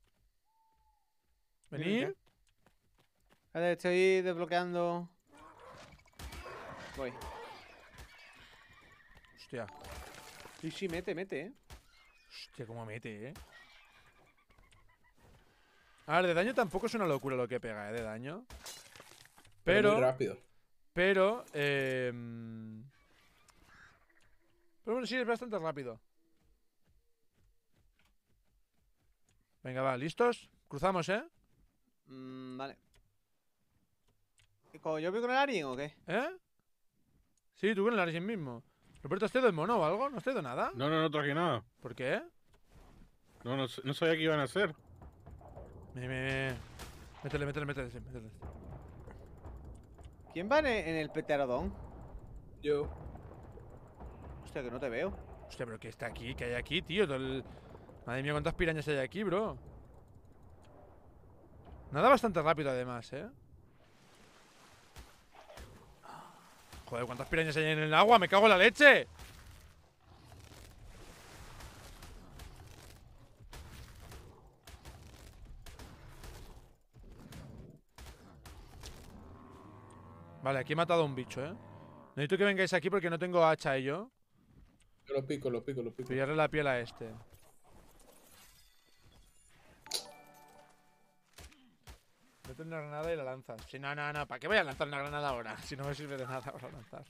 Venid. Vale, estoy desbloqueando. Voy. Hostia. Y sí, mete, mete, eh. Hostia, cómo mete, eh. A ver, de daño tampoco es una locura lo que pega, ¿eh? De daño. Pero. Muy rápido. Pero. Eh, pero bueno, sí, es bastante rápido. Venga, va, ¿listos? Cruzamos, ¿eh? Mmm… vale. ¿Yo voy con el Arjen o qué? ¿Eh? Sí, tú con el Arjen mismo. Roberto, ¿has traído el mono o algo? ¿No has traído nada? No, no, no traje nada. ¿Por qué? No, no, no sabía qué iban a hacer. Métele, métele, métele, métele. ¿Quién va en e-, el pterodón? Yo. Hostia, que no te veo. Hostia, pero que está aquí, que hay aquí, tío. Madre mía, cuántas pirañas hay aquí, bro. Nada bastante rápido, además, eh. Joder, cuántas pirañas hay en el agua, me cago en la leche. Vale, aquí he matado a un bicho, ¿eh? Necesito que vengáis aquí porque no tengo hacha y ¿eh, yo. Yo lo pico, lo pico, lo pico. Pillarle la piel a este. Mete una granada y la lanzas. Si no, no, no, ¿para qué voy a lanzar una granada ahora? Si no me sirve de nada para lanzar.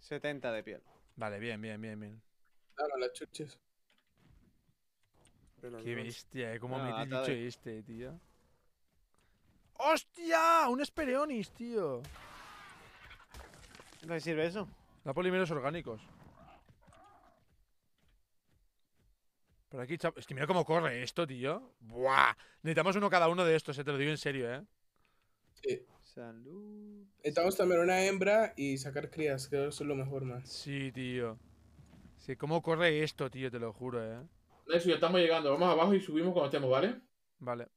70 de piel. Vale, bien, bien, bien, bien. Ahora las chuches. qué bestia, ¿eh? Cómo me he dicho este, tío. ¡Hostia! Un Espereonis, tío qué sirve eso? Da polímeros orgánicos. Por aquí, Es que mira cómo corre esto, tío. ¡Buah! Necesitamos uno cada uno de estos, se eh, te lo digo en serio, ¿eh? Sí. Salud. Necesitamos también una hembra y sacar crías, que eso es lo mejor, más. Sí, tío. Sí, cómo corre esto, tío, te lo juro, ¿eh? Eso, ya estamos llegando. Vamos abajo y subimos cuando estemos, ¿vale? Vale.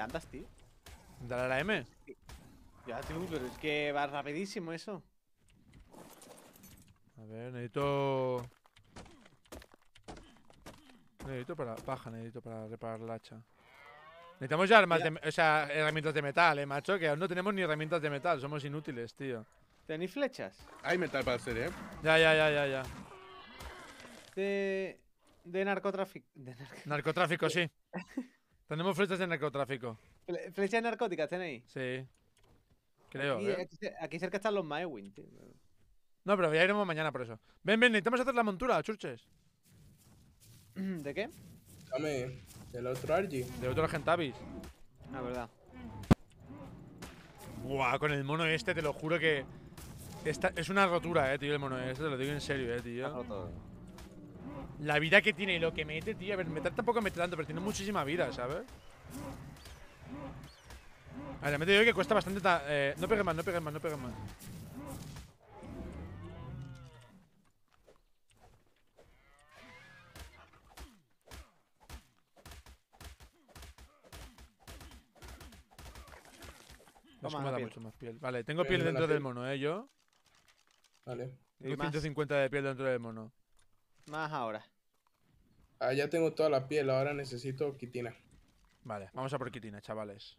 andas, tío? Dale a la M. Ya, tío, pero es que va rapidísimo eso. A ver, necesito... Necesito para... Paja, necesito para reparar la hacha. Necesitamos ya armas de... O sea, herramientas de metal, eh, macho. Que aún no tenemos ni herramientas de metal. Somos inútiles, tío. ¿Tenéis flechas? Hay metal para hacer, eh. Ya, ya, ya, ya, ya. De... De narcotráfico. De narcotráfico, narcotráfico sí. Tenemos flechas de narcotráfico. ¿Flechas narcóticas tenéis? Sí. Creo. Aquí, cerca están los Maewin, tío. No, pero ya iremos mañana por eso. Ven, ven, necesitamos hacer la montura, churches. ¿De qué? Dame, del otro Argy. Del otro Argentavis. La ah, verdad. Buah, con el mono este te lo juro que. Esta, es una rotura, eh, tío, el mono este, te lo digo en serio, eh, tío. Eh. La vida que tiene y lo que mete, tío. A ver, meter tampoco mete tanto, pero tiene muchísima vida, ¿sabes? A ver, me digo que cuesta bastante... Eh, no peguen más, no peguen más, no peguen más. Toma, a me mucho más piel. Vale, tengo eh, piel, dentro del mono, eh, yo. Vale. Tengo 150 de piel dentro del mono más ahora. Ah, ya tengo toda la piel, ahora necesito quitina. Vale, vamos a por quitina, chavales.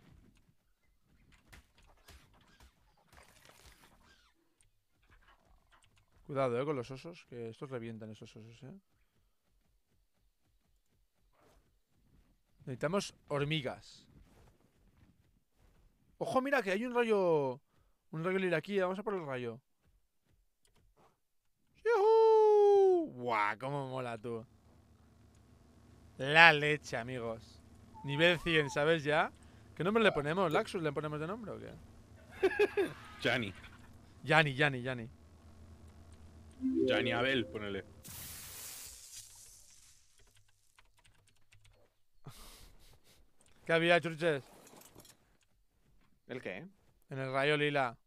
Cuidado, eh, con los osos, que estos revientan esos osos, eh. Necesitamos hormigas. Ojo, mira, que hay un rayo... Un rayo ir aquí, vamos a por el rayo. ¡Yuhu! Guau, cómo mola, tú. La leche, amigos. Nivel 100, ¿sabes ya? ¿Qué nombre le ponemos? ¿Laxus le ponemos de nombre o qué? Yanni. Yanni, Yanni, Yanni. Yanni Abel, ponele. ¿Qué había, Churches? ¿El qué? En el rayo lila.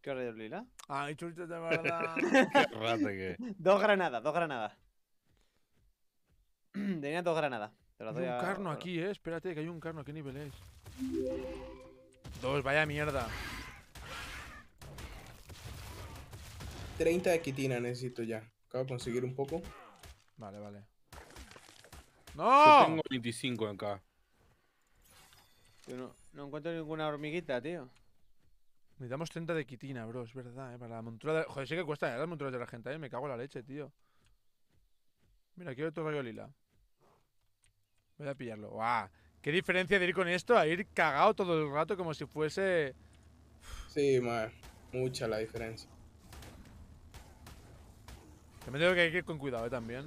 ¿Qué rayo lila? Ay, de verdad. Qué rato que. Dos granadas, dos granadas. Tenía dos granadas. hay un carno aquí, eh. Espérate, que hay un carno. ¿Qué nivel es? Dos, vaya mierda. 30 de quitina necesito ya. Acabo de conseguir un poco. Vale, vale. ¡No! tengo 25 en Yo no encuentro ninguna hormiguita, tío. Necesitamos 30 de quitina, bro, es verdad, ¿eh? Para la montura de... Joder, sí que cuesta ¿eh? las monturas de la gente, ¿eh? Me cago en la leche, tío. Mira, quiero otro rayo lila. Voy a pillarlo. ¡Guau! Qué diferencia de ir con esto a ir cagado todo el rato como si fuese... Sí, madre. Mucha la diferencia. También tengo que ir con cuidado, ¿eh? También.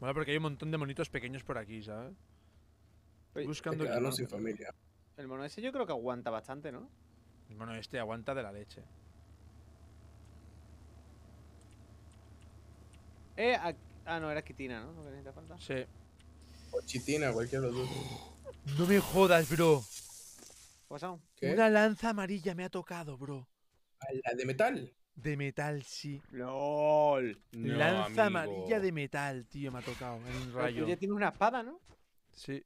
Bueno, porque hay un montón de monitos pequeños por aquí, ¿sabes? buscando. el familia. El mono ese yo creo que aguanta bastante, ¿no? El mono este aguanta de la leche. Eh, ah, no, era quitina, ¿no? falta. Sí. O chitina, cualquiera de los dos. No me jodas, bro. ¿Pasado? Pues ¿Qué? Una lanza amarilla me ha tocado, bro. ¿La de metal? De metal, sí. LOL. Lanza amarilla de metal, tío, me ha tocado. En un rayo. ya tiene una espada, ¿no? Sí.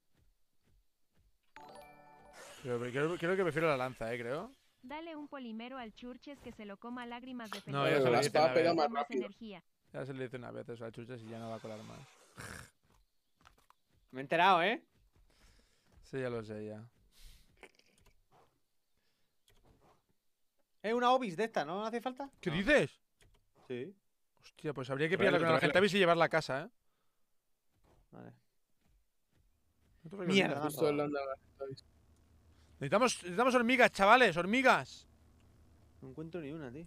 Pero, creo, que prefiero la lanza, ¿eh? Creo. Dale un polimero al Churches que se lo coma lágrimas de No, ya se, le dice una Más energía. ya se le dice una vez eso al Churches y ya no va a colar más. Me he enterado, ¿eh? Sí, ya lo sé, ya. Es una obis de esta, ¿no? ¿Hace falta? ¿Qué dices? Sí. Hostia, pues habría que pillarla con la gente y llevarla a casa, ¿eh? Vale. Mierda. Necesitamos, hormigas, chavales, hormigas. No encuentro ni una, tío.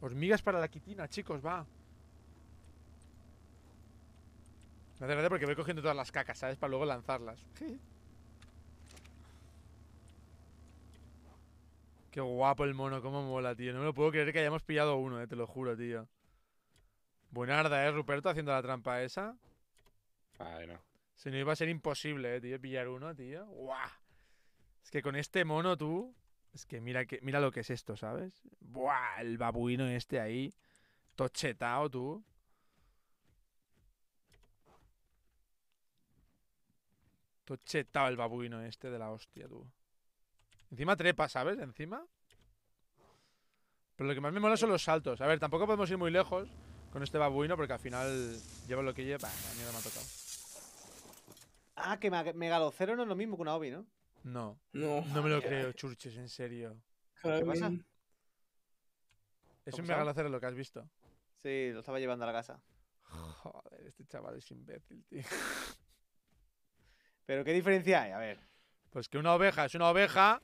Hormigas para la quitina, chicos, va. Me de porque voy cogiendo todas las cacas, ¿sabes? Para luego lanzarlas. Qué guapo el mono, cómo mola, tío. No me lo puedo creer que hayamos pillado uno, eh, te lo juro, tío. Buenarda, ¿eh, Ruperto, haciendo la trampa esa? Ay, no. Se nos iba a ser imposible, eh, tío, pillar uno, tío. ¡Buah! Es que con este mono tú. Es que mira, que, mira lo que es esto, ¿sabes? ¡Buah! El babuino este ahí. Tochetao tú. Tochetao el babuino este de la hostia, tú. Encima trepa, ¿sabes? Encima. Pero lo que más me mola son los saltos. A ver, tampoco podemos ir muy lejos con este babuino porque al final lleva lo que lleva. Bah, mí no me ha tocado. Ah, que megaloceros no es lo mismo que una OVI, ¿no? No. No, me lo creo, churches, en serio. ¿Qué pasa? Es un megalocero lo que has visto. Sí, lo estaba llevando a la casa. Joder, este chaval es imbécil, tío. Pero ¿qué diferencia hay? A ver. Pues que una oveja es una oveja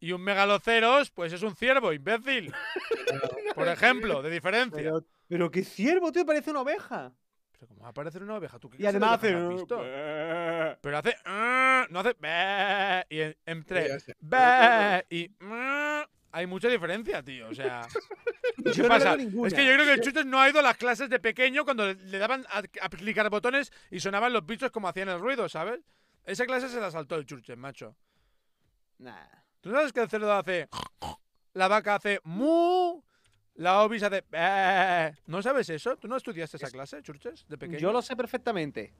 y un megaloceros, pues es un ciervo, imbécil. Por ejemplo, de diferencia. Pero, pero qué ciervo, tío, parece una oveja sea, como va a aparecer una oveja? ¿Tú qué y además hace... Uh, Pero hace... Uh, no hace... Y entre... Y... Uh, hay mucha diferencia, tío. O sea... ¿Qué pasa? Es que yo creo que el churche no ha ido a las clases de pequeño cuando le daban a, clicar botones y sonaban los bichos como hacían el ruido, ¿sabes? Esa clase se la saltó el Churches, macho. Nah. ¿Tú sabes que el cerdo hace... La vaca hace mu la OBI se hace... ¿No sabes eso? ¿Tú no estudiaste esa clase, Churches, de pequeño? Yo lo sé perfectamente.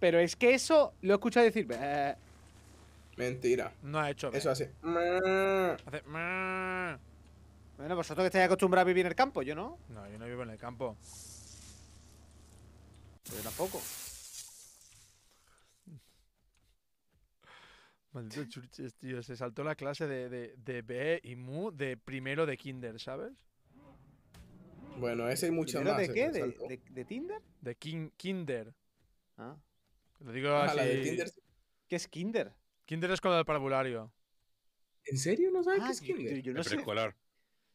Pero es que eso lo he escuchado decir... Eh, eh, eh". Mentira. No ha hecho... Eso hace... Mm". hace mm". bueno, vosotros que estáis acostumbrados a vivir en el campo, yo no. No, yo no vivo en el campo. Yo tampoco. Maldito Churches, tío. Se saltó la clase de, B y Mu de primero de Kinder, ¿sabes? Bueno, ese hay mucho más. Eh, de qué? ¿De, Tinder? De Kinder. Ah. Lo digo ah, así. ¿Qué es Kinder? Kinder es con el parvulario. ¿En serio no sabes ah, qué es Kinder? Preescolar.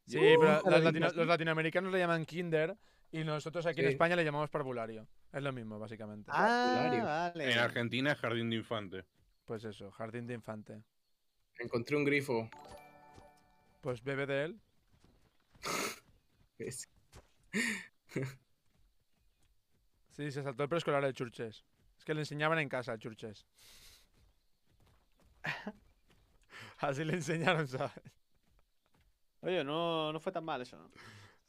Sí, uh, pero los, latinoamericanos le llaman Kinder y nosotros aquí en España le llamamos parvulario. Es lo mismo, básicamente. Ah, vale. En Argentina es jardín de infante. Pues eso, jardín de infante. Encontré un grifo. Pues bebe de él. sí, se saltó el preescolar de Churches. Es que le enseñaban en casa al Churches. Así le enseñaron, ¿sabes? Oye, no, no fue tan mal eso, ¿no?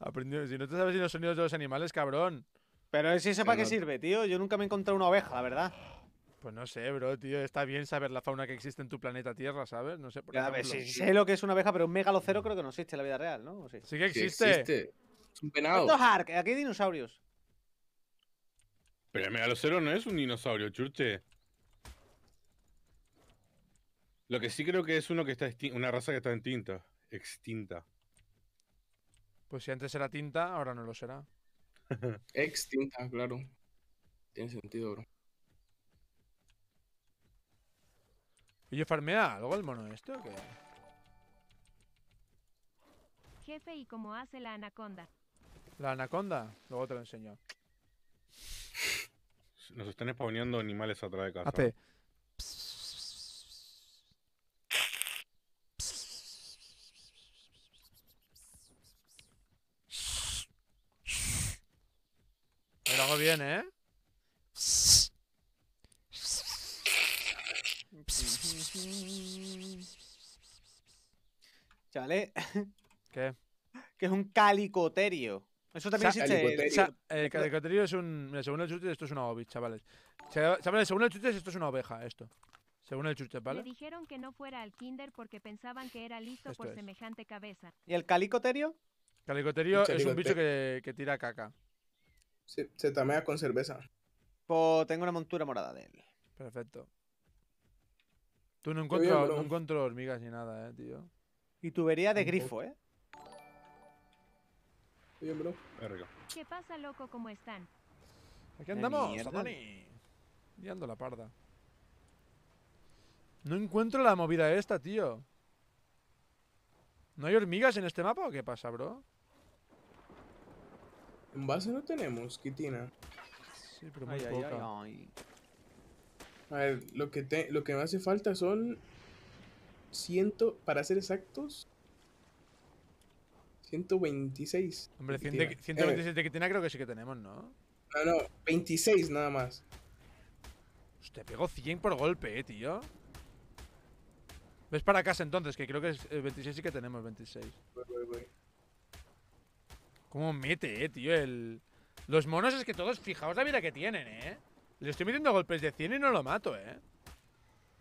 Aprendió. Si no te sabes ni los sonidos de los animales, cabrón. Pero si ¿sí sepa para qué sirve, tío. Yo nunca me he encontrado una oveja, verdad. Pues no sé, bro, tío. Está bien saber la fauna que existe en tu planeta Tierra, ¿sabes? No sé. Por qué. a ver, sí, sé lo que es una abeja, pero un megalocero creo que no existe en la vida real, ¿no? sí? que existe. existe. Es un penado. es aquí hay dinosaurios. Pero el megalocero no es un dinosaurio, churche. Lo que sí creo que es uno que está una raza que está en tinta, extinta. Pues si antes era tinta, ahora no lo será. extinta, claro. Tiene sentido, bro. ¿Y yo farmea algo el mono este o qué? Jefe, ¿y cómo hace la anaconda? ¿La anaconda? Luego te lo enseño. Nos están exponiendo animales a través de casa. Hace... Pero lo hago bien, ¿eh? Chavales. ¿Qué? Que es un calicoterio. Eso también existe. Calicoterio. el calicoterio es un. Mira, según el chute, esto es una oveja, chavales. Chavales, según el chute, esto es una oveja, esto. Según el chute, ¿vale? Le dijeron que no fuera al kinder porque pensaban que era listo por semejante cabeza. ¿Y el calicoterio? Calicoterio, es un bicho que, que tira caca. Sí, se tamea con cerveza. Pues tengo una montura morada de él. Perfecto. Tú no encuentro, hormigas ni nada, eh, tío. Y tubería de grifo, eh. bro. ¿Qué pasa, loco? ¿Cómo están? Aquí andamos, Satani. Guiando la parda. No encuentro la movida esta, tío. ¿No hay hormigas en este mapa o qué pasa, bro? En base no tenemos, Kitina. Sí, pero muy poca. A ver, lo que, lo que me hace falta son. 100, para ser exactos. 126. Hombre, 126 eh. de quitina creo que sí que tenemos, ¿no? No, no, 26 nada más. Hostia, pegó 100 por golpe, eh, tío. Ves para casa entonces, que creo que es 26 eh, sí que tenemos 26. Voy, voy, voy. ¿Cómo mete, eh, tío? El... Los monos es que todos, fijaos la vida que tienen, eh. Le estoy metiendo golpes de 100 y no lo mato, eh.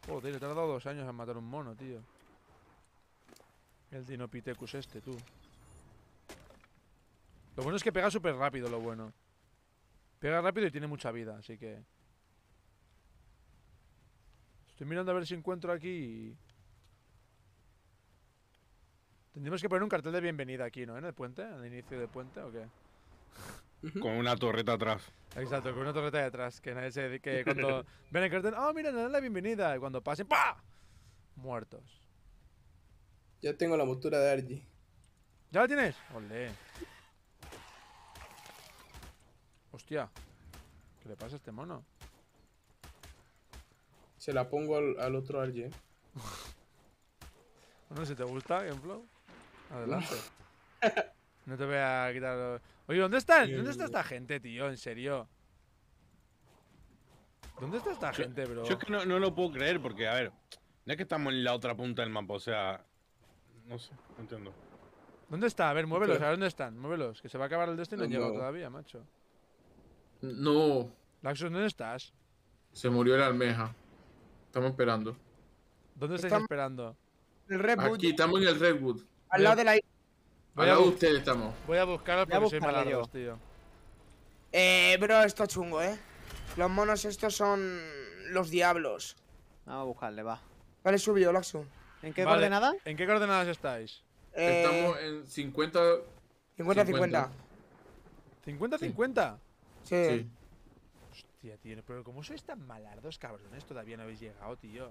Joder, he tardado dos años a matar un mono, tío. El Dinopitecus este, tú. Lo bueno es que pega súper rápido, lo bueno. Pega rápido y tiene mucha vida, así que... Estoy mirando a ver si encuentro aquí... Tendríamos que poner un cartel de bienvenida aquí, ¿no? ¿En el puente? ¿Al inicio del puente o qué? con una torreta atrás. Exacto, con una torreta de atrás. Que nadie se que cuando ven el cartel, ¡ah mira, nos dan la bienvenida. Y cuando pasen, ¡pa! Muertos. Ya tengo la montura de Argy. ¿Ya la tienes? Olé. Hostia. ¿Qué le pasa a este mono? Se la pongo al, otro Argy. ¿eh? bueno, si te gusta, ejemplo. Adelante. No te voy a quitar Oye, ¿dónde está, ¿dónde está esta gente, tío? En serio. ¿Dónde está esta gente, bro? Yo es que no, lo puedo creer porque, a ver, no es que estamos en la otra punta del mapa, o sea... No sé, no entiendo. ¿Dónde está? A ver, muévelos, a ver dónde están, muévelos. Que se va a acabar el destino y no todavía, macho. No. Laxus, ¿dónde estás? Se murió la almeja. Estamos esperando. ¿Dónde estáis esperando? esperando? El Redwood. Aquí, estamos en el Redwood. Al lado de la Voy a, ustedes estamos. Voy a buscar porque los malardos, tío. Eh, bro, esto es chungo, eh. Los monos estos son los diablos. Vamos a buscarle, va. Vale, subió, Laxu. ¿En qué coordenadas? ¿En qué coordenadas estáis? Eh, estamos en 50... 50-50. ¿50-50? Sí. Hostia, tío, pero como sois tan malardos, cabrones, todavía no habéis llegado, tío.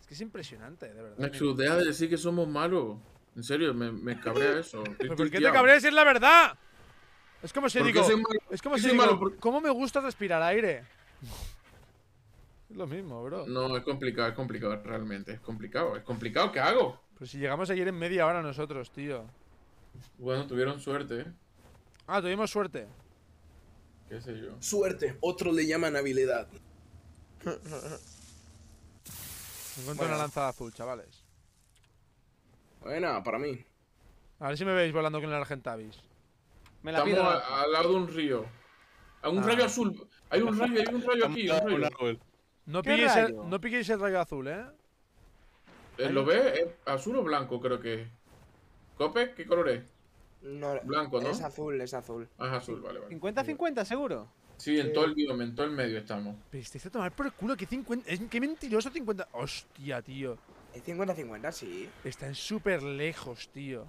Es que es impresionante, de verdad. Me deja de decir que somos malos. En serio, me, me cabrea eso. ¿Por qué te cabreas si es la verdad? Es como si digo. Es como si ¿Cómo me gusta respirar aire? Es lo mismo, bro. No, es complicado, es complicado, realmente. Es complicado, es complicado. ¿Qué hago? Pero si llegamos ayer en media hora nosotros, tío. Bueno, tuvieron suerte, Ah, tuvimos suerte. ¿Qué sé yo? Suerte, Otro le llaman habilidad. Encuentro una lanzada azul, chavales nada, para mí. A ver si me veis volando con el Argentavis. la Estamos al lado de un río. un ah. rayo azul. Hay un rayo, hay un rayo aquí. No, piquéis el, rayo azul, ¿eh? eh ¿Lo ves? ¿Es azul o blanco creo que ¿Cope? ¿Qué color es? blanco, ¿no? Es azul, es azul. Ah, es azul, vale, vale. ¿50-50 seguro? Sí, en todo el biome, en el medio estamos. Pero a tomar por el culo que 50... qué mentiroso 50... Hostia, tío. 50-50, sí. Están súper lejos, tío.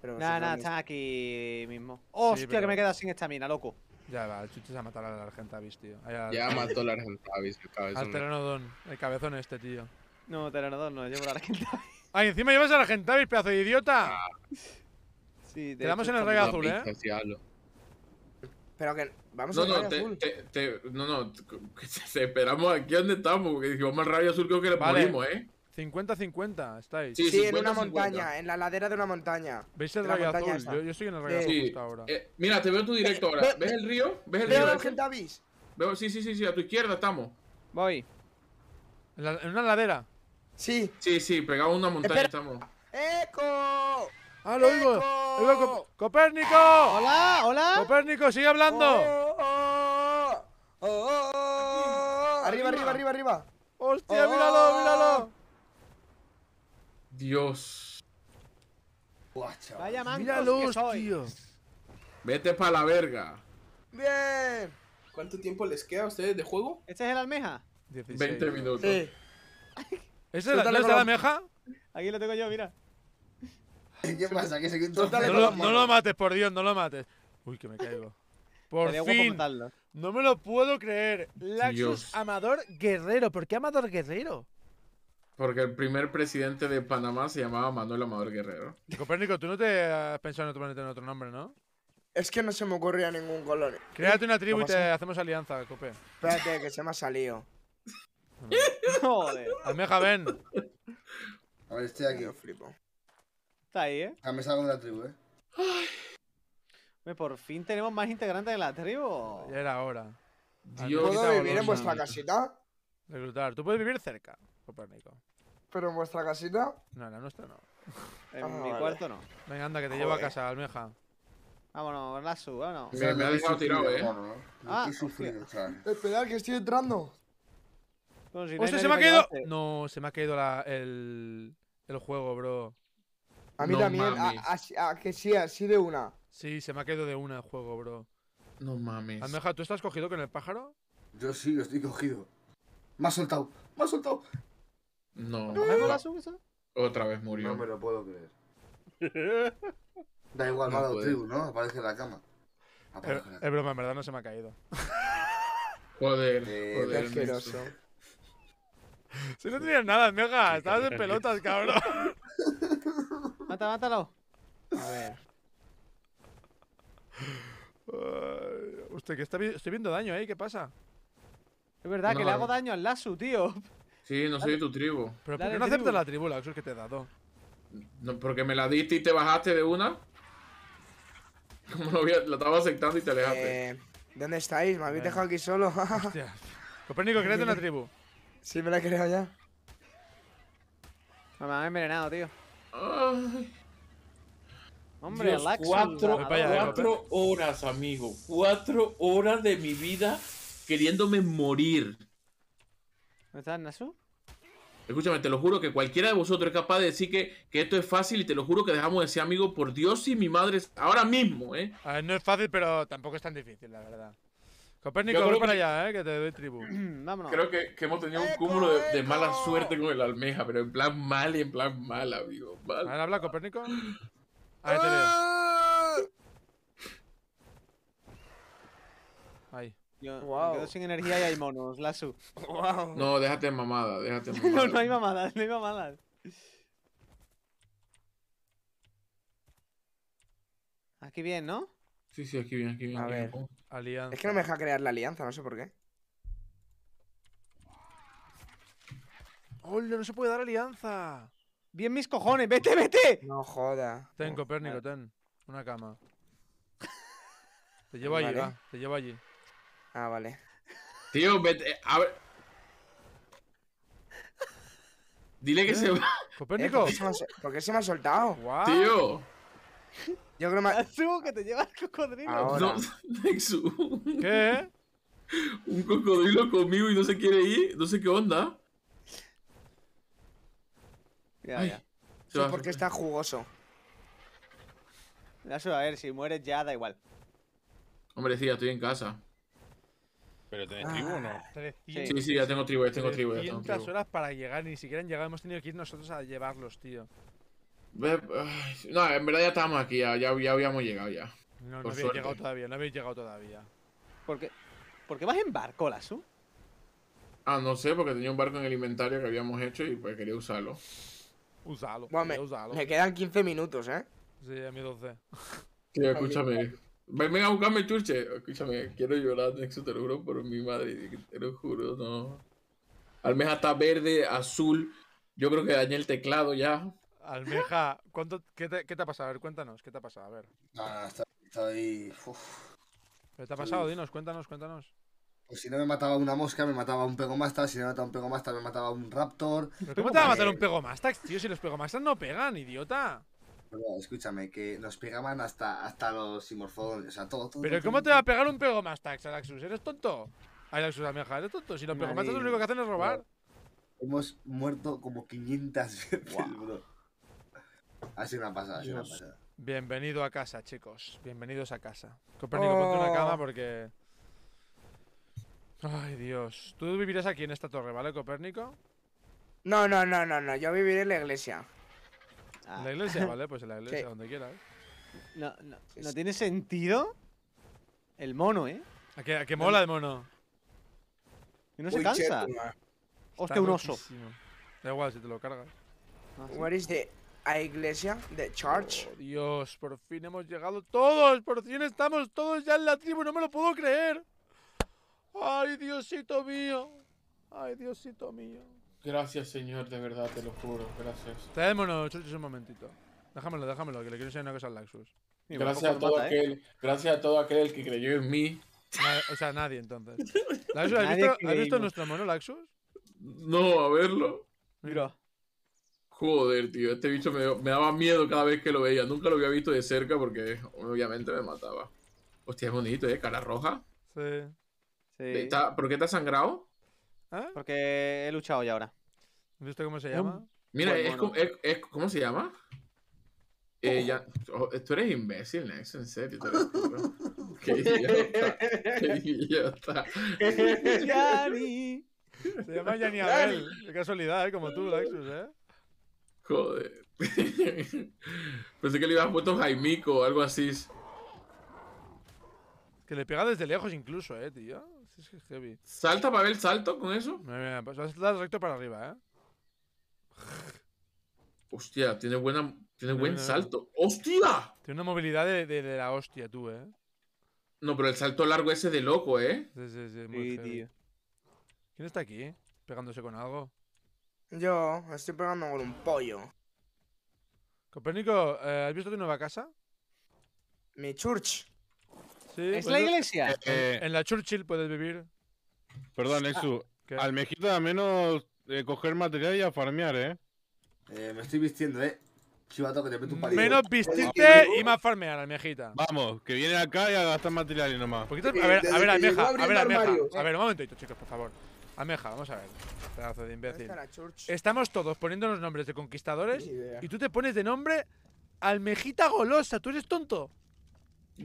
Pero nada, nada, están aquí mismo. ¡Hostia, que me he quedado sin estamina, loco! Ya va, el chucho se ha matado al Argentavis, tío. Ya Ya mató al Argentavis, el cabezón. Al Teranodon, este. el cabezón este, tío. No, Teranodon no, llevo al Argentavis. ¡Ay, encima llevas al Argentavis, pedazo de idiota! Sí, te, damos en el rayo azul, eh. Pero que vamos no, a no, no, Te, no, no, te esperamos aquí donde estamos, porque dijimos más rayo azul creo que le vale. ¿eh? 50-50, estáis. Sí, sí en una montaña, en la ladera de una montaña. ¿Veis el rayo azul? Yo, yo en el rayo azul ahora. Eh, mira, te veo tu directo ahora. ¿Ves el río? ¿Ves el río? Veo Davis. Veo, sí, sí, sí, sí, a tu izquierda estamos. Voy. ¿En, una ladera? Sí. Sí, sí, pegado a una montaña estamos. ¡Eco! ¡Ah, lo ¡Copérnico! ¡Hola! ¡Hola! ¡Copérnico, sigue hablando! Oh, oh, oh, arriba, arriba, arriba, arriba. ¡Hostia, míralo, míralo! Dios. ¡Vaya Vaya Míralos, tío. Vete para la verga. Bien. ¿Cuánto tiempo les queda a ustedes de juego? ¿Este es el almeja? 20 minutos. Sí. ¿Ese es el almeja? Aquí lo tengo yo, mira. ¿Qué pasa? no, lo, mates, por Dios, no lo mates. Uy, que me caigo. Por fin. No me lo puedo creer. Laxus Amador Guerrero. ¿Por qué Amador Guerrero? Porque el primer presidente de Panamá se llamaba Manuel Amador Guerrero. Copérnico, tú no te has pensado en otro, en otro nombre, ¿no? Es que no se me ocurría ningún color. Créate una tribu y te hacemos alianza, Copé. Espérate, que se me ha salido. Joder. Almeja, ven. A ver, estoy aquí, os flipo. Está ahí, ¿eh? Ya me salgo la tribu, ¿eh? Ay. Por fin tenemos más integrantes de la tribu. Ya era hora. ¿Puedo vivir en vuestra casita? Reclutar. Tú puedes vivir cerca, Copérnico. ¿Pero en vuestra casita? No, en la nuestra no. En ah, mi cuarto no. Venga, anda, que te llevo a casa, almeja. Vámonos, la vámonos. Me, me ha dejado tirado, eh. ¿no? Ah, sufrido, Esperad, que estoy entrando. No, se me ha quedado! No, se me ha caído el juego, bro. A mí también, a, que sí, así de una. Sí, se me ha quedado de una el juego, bro. No mames. Almeja, ¿tú estás cogido con el pájaro? Yo sí, estoy cogido. Me ha soltado, me ha soltado. No. no. La Otra vez murió. No me lo puedo creer. da igual, no me tribu, ¿no? Aparece en la cama. Aparece Es eh, broma, en verdad no se me ha caído. joder, eh, joder. Si no tenías nada, Almeja. estabas en pelotas, cabrón. mata, mátalo. A ver. usted, que está estoy viendo daño ahí, ¿eh? ¿qué pasa? Es verdad que le hago daño al Lasu, tío. Sí, no soy de tu tribu. ¿Pero por qué no aceptas la tribu, es que te he dado? No, porque me la diste y te bajaste de una. cómo lo, había lo estaba aceptando y te alejaste. Eh, ¿Dónde estáis? Me habéis dejado aquí solo. Copérnico, créate una tribu. Sí, me la he creado ya. Me han envenenado, tío. Hombre, Dios, cuatro, horas, amigo. Cuatro horas de mi vida queriéndome morir. ¿Me estás, eso? Escúchame, te lo juro que cualquiera de vosotros es capaz de decir que, esto es fácil y te lo juro que dejamos de ser amigos por Dios y mi madre ahora mismo, ¿eh? no es fácil, pero tampoco es tan difícil, la verdad. Copérnico, voy para allá, eh, que te doy tribu. Creo que, hemos tenido un cúmulo de, mala suerte con el almeja, pero en plan mal y en plan mal, amigo. Mal. A ver, habla, Copérnico. Ah. Ahí te veo. Ahí. wow. quedo sin energía y hay monos, Lasu. Wow. No, déjate mamada, déjate en mamada. no, no hay mamadas, no hay mamadas. Aquí bien, ¿no? Sí, sí, aquí bien, aquí bien. A ver. Bien. Oh. Alianza. Es que no me deja crear la alianza, no sé por qué. ¡Hola! ¡No se puede dar alianza! ¡Bien mis cojones! ¡Vete, vete! No joda. Ten, Copérnico, ten. Una cama. Te llevo allí, va. Te llevo allí. Ah, vale. Tío, vete. A ver. Dile que se va. Copérnico. ¿por, qué se me ha, soltado? Wow. Tío. Yo creo más. Asumo que te llevas cocodrilo. Ahora. ¿Qué? Un cocodrilo conmigo y no se quiere ir. No sé qué onda. Ya, ya. Sí, porque está jugoso. Eso, a ver, si mueres ya da igual. Hombre, sí, ya estoy en casa. Pero tenés tribu, ¿no? Ah, sí, sí, ya tengo tribu, ya tengo tribu. horas para llegar, ni siquiera han llegado. Hemos tenido que ir nosotros a llevarlos, tío. No, en verdad ya estábamos aquí, ya, ya, habíamos llegado ya. No, no habéis llegado todavía, no habéis llegado todavía. ¿Por qué, vas en barco, Lasu? Ah, no sé, porque tenía un barco en el inventario que habíamos hecho y pues quería usarlo. Usalo, me, usarlo. me, quedan 15 minutos, ¿eh? Sí, a mí 12. Sí, escúchame. Venga a buscarme, chuche. Escúchame, quiero llorar, Nexo, te lo juro por mi madre. Te lo juro, no. Almeja está verde, azul. Yo creo que dañé el teclado ya. Almeja, qué, te, ha pasado? A ver, cuéntanos, ¿qué te ha pasado? A ver. Ah, está, ahí. Uf. ¿Qué te ha pasado? Dinos, cuéntanos, cuéntanos. Pues si no me mataba una mosca, me mataba un pegomasta. Si no me mataba un pegomasta, me mataba un raptor. cómo te va a matar un Pegomastax? tío? Si los pegomastas no pegan, idiota. escúchame, que nos pegaban hasta, hasta los simorfones, o sea, todo, todo ¿Pero cómo te va a pegar un pegomastax, Alaxus? ¿Eres tonto? Alaxus, Almeja, ¿eres tonto? Si los pegomastas lo único que hacen es robar. Hemos muerto como 500 veces, bro. Ha sido una pasada, ha sido una pasada. Bienvenido a casa, chicos. Bienvenidos a casa. Copérnico, ponte una oh. cama porque. Ay, Dios. ¿Tú vivirás aquí en esta torre, ¿vale, Copérnico? No, no, no, no, no. Yo viviré en la iglesia. ¿En la iglesia? Ah. Vale, pues en la iglesia, donde quieras. No, no, no tiene sentido el mono, ¿eh? ¿A qué, qué mola el mono? Y no se cansa. Hostia, un oso. Da igual si te lo cargas. Ah, sí. is a iglesia de Church. Oh, Dios, por fin hemos llegado todos, por fin estamos todos ya en la tribu, no me lo puedo creer. Ay, Diosito mío. Ay, Diosito mío. Gracias, Señor, de verdad, te lo juro, gracias. Traémonos, un momentito. Déjamelo, déjamelo, que le quiero enseñar una cosa al Laxus. Gracias a, todo ¿eh? aquel, gracias a todo aquel que creyó en mí. o sea, nadie entonces. Laxus, ¿has, visto, ¿has visto nuestro mono, Laxus? No, a verlo. Mira. Joder, tío, este bicho me, daba miedo cada vez que lo veía. Nunca lo había visto de cerca porque obviamente me mataba. Hostia, es bonito, ¿eh? Cara roja. Sí. sí. ¿Por qué te has sangrado? ¿Ah? Porque he luchado ya ahora. ¿Has cómo se llama? Mira, es, ¿cómo se llama? Eh, oh. Oh, tú eres imbécil, Nexo, en serio. Te lo qué idiota. Qué Se llama Yanni Abel. Qué casualidad, ¿eh? Como tú, Nexus, ¿eh? Joder. Pensé que le ibas un Jaimico o algo así. Que le pega desde lejos incluso, eh, tío. Es que es heavy. ¿Salta, el ¿Salto con eso? Mira, mira, pues vas a recto para arriba, eh. Hostia, tiene buena. Tiene buen salto. ¡Hostia! Tiene una movilidad de, la hostia, tú, eh. No, pero el salto largo ese de loco, eh. Sí, sí, sí, muy sí ¿Quién está aquí? ¿Pegándose con algo? Yo estoy pegando con un pollo. Copérnico, eh, ¿has visto tu nueva casa? Mi church. ¿Es pues la iglesia? Eh, eh. en la Churchill puedes vivir. Perdón, Exu. Ah, almejita, al menos eh, coger material y a farmear, ¿eh? Eh, me estoy vistiendo, ¿eh? Chivato, que te meto un palito. Menos vistirte y más farmear, almejita. Vamos, que viene acá y a gastar material y nomás. Poquito, a ver, a ver, almeja, a ver, almeja. A ver, un momentito, chicos, por favor vamos a ver. Estamos todos poniéndonos nombres de conquistadores y tú te pones de nombre Almejita Golosa. ¿Tú eres tonto?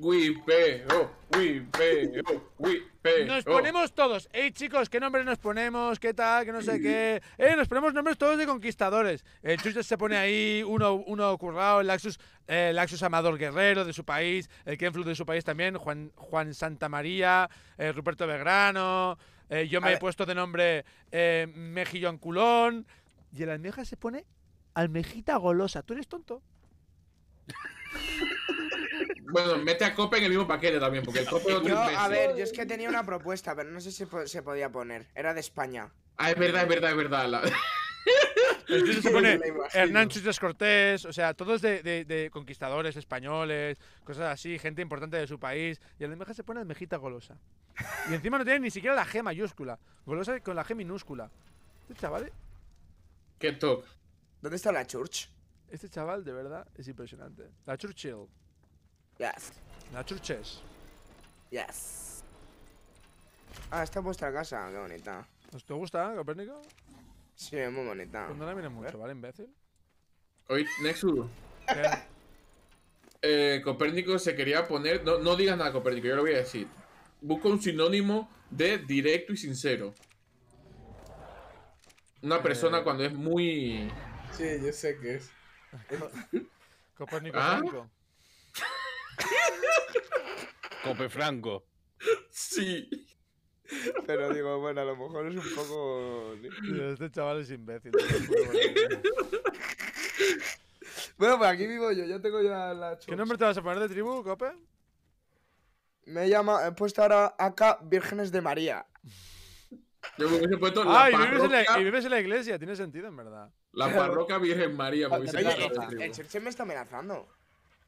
Oh, oh, nos oh. ponemos todos. Ey, chicos, ¿qué nombres nos ponemos? ¿Qué tal? ¿Qué no sé qué? Eh, nos ponemos nombres todos de conquistadores. El eh, se pone ahí, uno, uno currado, el Laxus, eh, Laxus Amador Guerrero de su país, el Kenflu de su país también, Juan, Juan Santa María, eh, Ruperto Belgrano. Eh, yo me he puesto de nombre eh, Mejillón Culón. Y el la almeja se pone almejita golosa. ¿Tú eres tonto? Bueno, mete a Copa en el mismo paquete también, porque el Cope A ver, yo es que tenía una propuesta, pero no sé si se podía poner. Era de España. Ah, es verdad, es verdad, es verdad. se pone Hernán Chuchas Cortés, o sea, todos de, conquistadores españoles, cosas así, gente importante de su país. Y imagen se pone Mejita Golosa. Y encima no tiene ni siquiera la G mayúscula. Golosa con la G minúscula. Este chaval. Eh. Qué top. ¿Dónde está la church? Este chaval, de verdad, es impresionante. La Churchill. Yes. La Churches. Yes. Ah, está en vuestra casa, qué bonita. ¿Te gusta, Copérnico? Sí, es muy bonita. Pues no la mires mucho, ¿vale, imbécil? Oye, Nexus. Eh, Copérnico se quería poner. No, no digas nada, Copérnico, yo lo voy a decir. Busca un sinónimo de directo y sincero. Una persona eh. cuando es muy. Sí, yo sé que es. Copérnico ¿Ah? Franco. Cope Franco. Sí. Pero digo, bueno, a lo mejor es un poco. Este chaval es imbécil. bueno, pues aquí vivo yo, yo tengo ya la ¿Qué nombre te vas a poner de tribu, Cope? Me llama, he puesto ahora acá Vírgenes de María. Yo me hubiese puesto la ah, Y vives, en la, y en la, iglesia, tiene sentido, en verdad. La Parroca Virgen María. el, el, me está amenazando.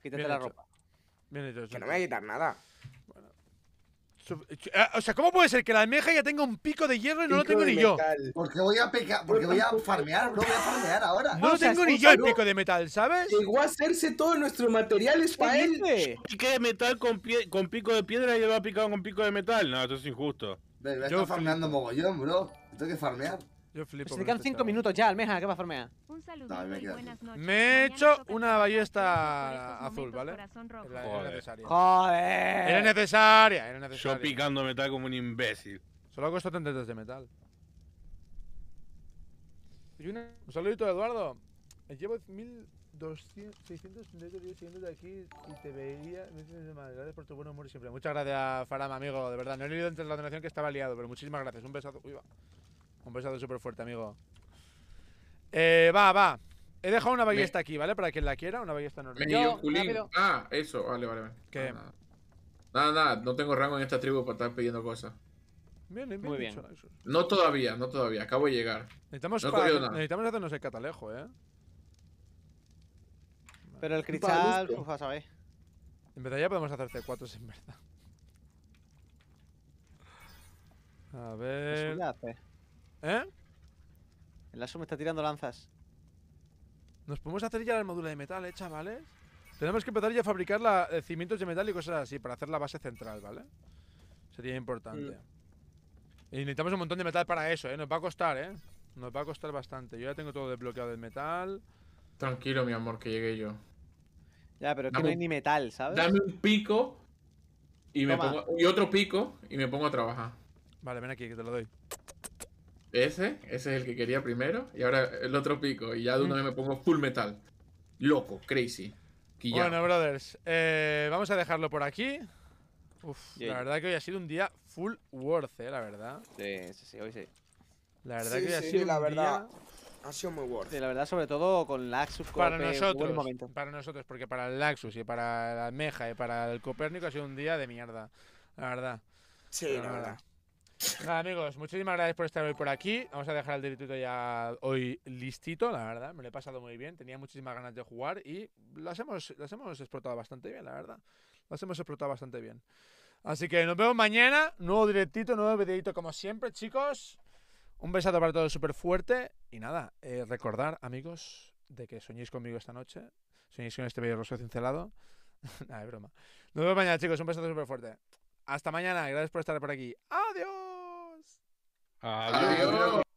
Quítate la ropa. que no me voy a quitar nada. Ah, o sea, ¿cómo puede ser que la almeja ya tenga un pico de hierro y no lo tengo ni yo? Porque voy a porque voy a farmear, no voy a farmear ahora. No, tengo ni yo el pico de metal, ¿sabes? Llegó a hacerse todo nuestro material para él. Este. Pico de metal con, pico de piedra y lo ha picado con pico de metal. No, esto es injusto. yo estoy farmeando mogollón, bro. Tengo que farmear. Yo pues Se quedan 5 este minutos ya, Almeja, ¿qué va a farmear? Un saludo me y buenas noches. Me he hecho una ballesta azul, ¿vale? Era, Joder. necesaria. Joder. Era necesaria, Yo picando metal como un imbécil. Solo costado 33 de metal. Un saludito, Eduardo. Llevo de días siguiendo de aquí y te veía. Gracias por tu buen humor siempre. Muchas gracias, Faram, amigo. De verdad, no he leído antes la donación que estaba liado, pero muchísimas gracias. Un besazo. Un besazo súper fuerte, amigo. Eh, va, va. He dejado una ballesta aquí, ¿vale? Para quien la quiera, una ballesta normal. yo, Ah, eso, vale, vale. vale. ¿Qué? Nada, nada, no tengo rango en esta tribu para estar pidiendo cosas. Bien, bien, Muy bien. No todavía, no todavía, acabo de llegar. Necesitamos, necesitamos hacernos el catalejo, ¿eh? Pero el cristal, ufa, sabéis. En verdad ya podemos hacer C4 sin verdad. A ver. ¿Qué ¿Eh? El lazo está tirando lanzas. Nos podemos hacer ya la armadura de metal, ¿eh, chavales? Tenemos que empezar ya a fabricar eh, cimientos de metal y cosas así para hacer la base central, ¿vale? Sería importante. Mm. Y necesitamos un montón de metal para eso, ¿eh? Nos va a costar, ¿eh? Nos va a costar bastante. Yo ya tengo todo desbloqueado de metal. Tranquilo, mi amor, que llegué yo. Ya, pero es que no hay ni metal, ¿sabes? Dame un pico y, y otro pico y me pongo a trabajar. Vale, ven aquí, que te lo doy. Ese, ese es el que quería primero. Y ahora el otro pico. Y ya de una vez me pongo full metal. Loco, crazy. Bueno, brothers, eh, vamos a dejarlo por aquí. Uf, la verdad que hoy ha sido un día full worth, eh, la verdad. Sí, sí, sí, hoy sí. La verdad que hoy ha sido la un verdad. Día... Ha sido muy worth. Sí, la verdad, sobre todo con Laxus. Para nosotros, para nosotros, porque para el Laxus y para la Meja y para el Copérnico ha sido un día de mierda. La verdad. Sí, la, verdad. Nada, amigos, muchísimas gracias por estar hoy por aquí. Vamos a dejar el directo ya hoy listito, la verdad. Me lo he pasado muy bien. Tenía muchísimas ganas de jugar y las hemos, las hemos explotado bastante bien, la verdad. Las hemos explotado bastante bien. Así que nos vemos mañana. Nuevo directito, nuevo videito como siempre, chicos. Un besado para todos súper fuerte. Y nada, eh, recordar, amigos, de que soñéis conmigo esta noche. Soñéis con este bello rostro cincelado. nada, es broma. Nos vemos mañana, chicos. Un besazo súper fuerte. Hasta mañana. Gracias por estar por aquí. Adiós. Adiós. Adiós.